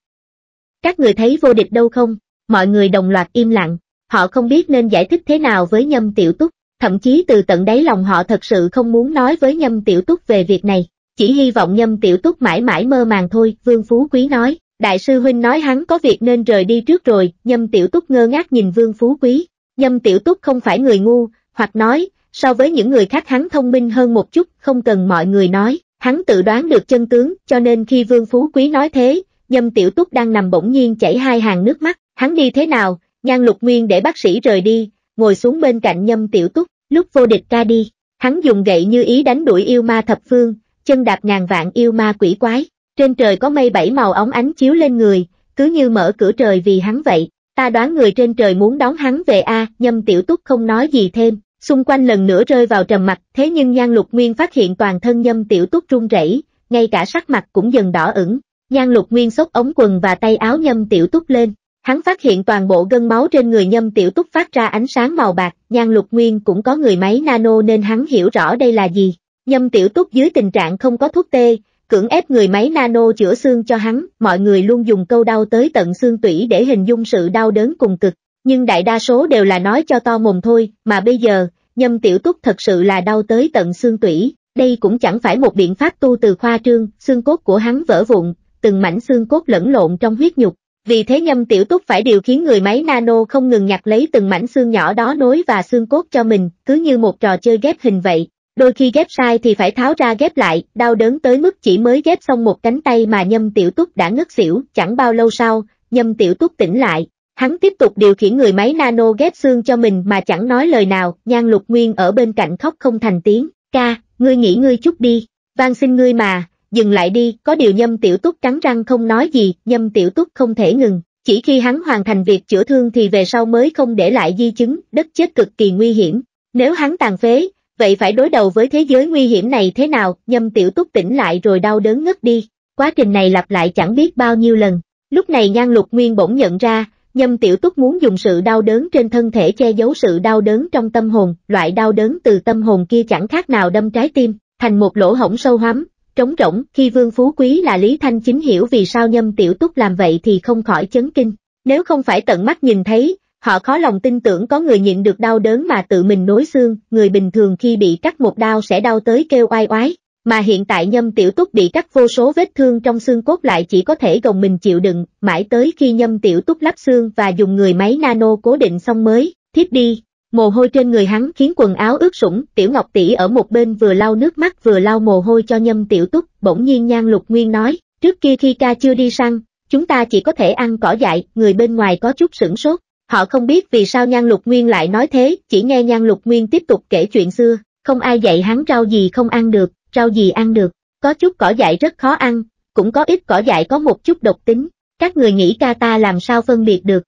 Các người thấy vô địch đâu không, mọi người đồng loạt im lặng, họ không biết nên giải thích thế nào với nhâm tiểu túc thậm chí từ tận đáy lòng họ thật sự không muốn nói với Nhâm Tiểu Túc về việc này, chỉ hy vọng Nhâm Tiểu Túc mãi mãi mơ màng thôi, Vương Phú Quý nói, Đại sư Huynh nói hắn có việc nên rời đi trước rồi, Nhâm Tiểu Túc ngơ ngác nhìn Vương Phú Quý, Nhâm Tiểu Túc không phải người ngu, hoặc nói, so với những người khác hắn thông minh hơn một chút, không cần mọi người nói, hắn tự đoán được chân tướng, cho nên khi Vương Phú Quý nói thế, Nhâm Tiểu Túc đang nằm bỗng nhiên chảy hai hàng nước mắt, hắn đi thế nào, Nhan Lục Nguyên để bác sĩ rời đi, ngồi xuống bên cạnh nhâm tiểu túc, lúc vô địch ca đi, hắn dùng gậy như ý đánh đuổi yêu ma thập phương, chân đạp ngàn vạn yêu ma quỷ quái, trên trời có mây bảy màu óng ánh chiếu lên người, cứ như mở cửa trời vì hắn vậy, ta đoán người trên trời muốn đón hắn về a, nhâm tiểu túc không nói gì thêm, xung quanh lần nữa rơi vào trầm mặc, thế nhưng Nhan Lục Nguyên phát hiện toàn thân nhâm tiểu túc run rẩy, ngay cả sắc mặt cũng dần đỏ ửng. Nhan Lục Nguyên xốc ống quần và tay áo nhâm tiểu túc lên, Hắn phát hiện toàn bộ gân máu trên người nhâm tiểu túc phát ra ánh sáng màu bạc, nhan lục nguyên cũng có người máy nano nên hắn hiểu rõ đây là gì. Nhâm tiểu túc dưới tình trạng không có thuốc tê, cưỡng ép người máy nano chữa xương cho hắn, mọi người luôn dùng câu đau tới tận xương tủy để hình dung sự đau đớn cùng cực, nhưng đại đa số đều là nói cho to mồm thôi, mà bây giờ, nhâm tiểu túc thật sự là đau tới tận xương tủy, đây cũng chẳng phải một biện pháp tu từ khoa trương, xương cốt của hắn vỡ vụn, từng mảnh xương cốt lẫn lộn trong huyết nhục, vì thế nhâm tiểu túc phải điều khiến người máy nano không ngừng nhặt lấy từng mảnh xương nhỏ đó nối và xương cốt cho mình, cứ như một trò chơi ghép hình vậy. Đôi khi ghép sai thì phải tháo ra ghép lại, đau đớn tới mức chỉ mới ghép xong một cánh tay mà nhâm tiểu túc đã ngất xỉu, chẳng bao lâu sau, nhâm tiểu túc tỉnh lại. Hắn tiếp tục điều khiển người máy nano ghép xương cho mình mà chẳng nói lời nào, nhan lục nguyên ở bên cạnh khóc không thành tiếng, ca, ngươi nghỉ ngươi chút đi, van xin ngươi mà, dừng lại đi, có điều nhâm tiểu túc cắn răng không nói gì, nhâm tiểu túc không thể ngừng, chỉ khi hắn hoàn thành việc chữa thương thì về sau mới không để lại di chứng, đất chết cực kỳ nguy hiểm, nếu hắn tàn phế, vậy phải đối đầu với thế giới nguy hiểm này thế nào, nhâm tiểu túc tỉnh lại rồi đau đớn ngất đi, quá trình này lặp lại chẳng biết bao nhiêu lần, lúc này nhan lục nguyên bỗng nhận ra, Nhâm Tiểu Túc muốn dùng sự đau đớn trên thân thể che giấu sự đau đớn trong tâm hồn, loại đau đớn từ tâm hồn kia chẳng khác nào đâm trái tim, thành một lỗ hổng sâu hắm trống rỗng, khi Vương Phú Quý là Lý Thanh chính hiểu vì sao nhâm tiểu túc làm vậy thì không khỏi chấn kinh. Nếu không phải tận mắt nhìn thấy, họ khó lòng tin tưởng có người nhịn được đau đớn mà tự mình nối xương, người bình thường khi bị cắt một đau sẽ đau tới kêu oai oái, mà hiện tại nhâm tiểu túc bị cắt vô số vết thương trong xương cốt lại chỉ có thể gồng mình chịu đựng, mãi tới khi nhâm tiểu túc lắp xương và dùng người máy nano cố định xong mới, thiếp đi, Mồ hôi trên người hắn khiến quần áo ướt sũng, tiểu ngọc tỷ ở một bên vừa lau nước mắt vừa lau mồ hôi cho nhâm tiểu túc, bỗng nhiên nhan lục nguyên nói, trước kia khi ca chưa đi săn, chúng ta chỉ có thể ăn cỏ dại, người bên ngoài có chút sửng sốt. Họ không biết vì sao Nhan Lục Nguyên lại nói thế, chỉ nghe Nhan Lục Nguyên tiếp tục kể chuyện xưa, không ai dạy hắn rau gì không ăn được, rau gì ăn được, có chút cỏ dại rất khó ăn, cũng có ít cỏ dại có một chút độc tính, các người nghĩ ca ta làm sao phân biệt được.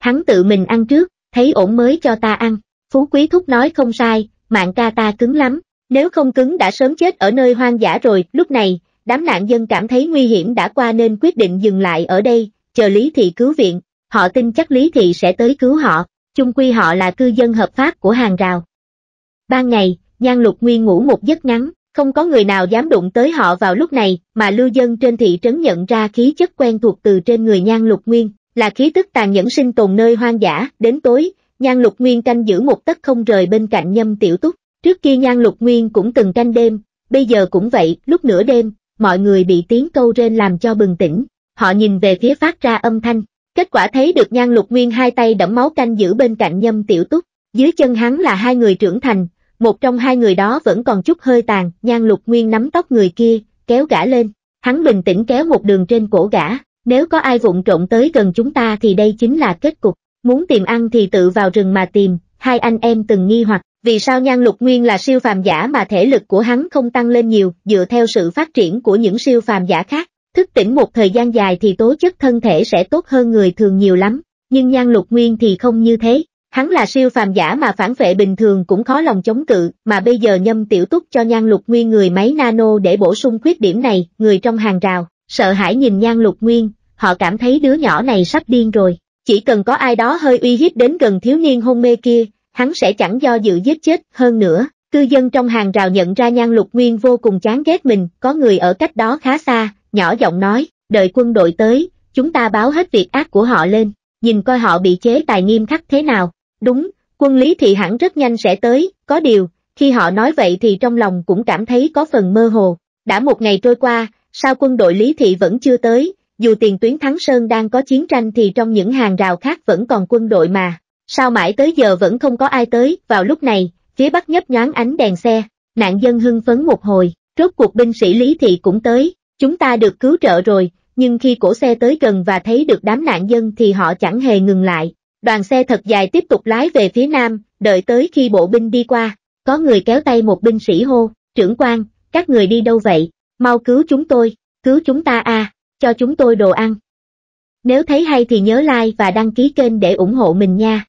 Hắn tự mình ăn trước, thấy ổn mới cho ta ăn. Phú Quý Thúc nói không sai, mạng ca ta cứng lắm, nếu không cứng đã sớm chết ở nơi hoang dã rồi, lúc này, đám nạn dân cảm thấy nguy hiểm đã qua nên quyết định dừng lại ở đây, chờ Lý Thị cứu viện, họ tin chắc Lý Thị sẽ tới cứu họ, chung quy họ là cư dân hợp pháp của hàng rào. Ban ngày, Nhan Lục Nguyên ngủ một giấc ngắn, không có người nào dám đụng tới họ vào lúc này, mà lưu dân trên thị trấn nhận ra khí chất quen thuộc từ trên người Nhan Lục Nguyên, là khí tức tàn nhẫn sinh tồn nơi hoang dã, đến tối, Nhan Lục Nguyên canh giữ một tấc không rời bên cạnh Nhâm Tiểu Túc, trước kia Nhan Lục Nguyên cũng từng canh đêm, bây giờ cũng vậy, lúc nửa đêm, mọi người bị tiếng câu rên làm cho bừng tỉnh, họ nhìn về phía phát ra âm thanh, kết quả thấy được Nhan Lục Nguyên hai tay đẫm máu canh giữ bên cạnh Nhâm Tiểu Túc, dưới chân hắn là hai người trưởng thành, một trong hai người đó vẫn còn chút hơi tàn, Nhan Lục Nguyên nắm tóc người kia, kéo gã lên, hắn bình tĩnh kéo một đường trên cổ gã, nếu có ai vụng trộn tới gần chúng ta thì đây chính là kết cục. Muốn tìm ăn thì tự vào rừng mà tìm, hai anh em từng nghi hoặc, vì sao nhan lục nguyên là siêu phàm giả mà thể lực của hắn không tăng lên nhiều dựa theo sự phát triển của những siêu phàm giả khác. Thức tỉnh một thời gian dài thì tố chất thân thể sẽ tốt hơn người thường nhiều lắm, nhưng nhan lục nguyên thì không như thế. Hắn là siêu phàm giả mà phản vệ bình thường cũng khó lòng chống cự, mà bây giờ nhâm tiểu túc cho nhan lục nguyên người máy nano để bổ sung khuyết điểm này, người trong hàng rào, sợ hãi nhìn nhan lục nguyên, họ cảm thấy đứa nhỏ này sắp điên rồi. Chỉ cần có ai đó hơi uy hiếp đến gần thiếu niên hôn mê kia, hắn sẽ chẳng do dự giết chết hơn nữa. Cư dân trong hàng rào nhận ra nhan lục nguyên vô cùng chán ghét mình, có người ở cách đó khá xa, nhỏ giọng nói, đợi quân đội tới, chúng ta báo hết việc ác của họ lên, nhìn coi họ bị chế tài nghiêm khắc thế nào. Đúng, quân lý thị hẳn rất nhanh sẽ tới, có điều, khi họ nói vậy thì trong lòng cũng cảm thấy có phần mơ hồ. Đã một ngày trôi qua, sao quân đội Lý Thị vẫn chưa tới, dù tiền tuyến Thắng Sơn đang có chiến tranh thì trong những hàng rào khác vẫn còn quân đội mà, sao mãi tới giờ vẫn không có ai tới, vào lúc này, phía bắc nhấp nhoáng ánh đèn xe, nạn dân hưng phấn một hồi, rốt cuộc binh sĩ Lý Thị cũng tới, chúng ta được cứu trợ rồi, nhưng khi cổ xe tới gần và thấy được đám nạn dân thì họ chẳng hề ngừng lại, đoàn xe thật dài tiếp tục lái về phía nam, đợi tới khi bộ binh đi qua, có người kéo tay một binh sĩ hô, trưởng quan, các người đi đâu vậy? mau cứu chúng tôi, cứu chúng ta à, cho chúng tôi đồ ăn. Nếu thấy hay thì nhớ like và đăng ký kênh để ủng hộ mình nha.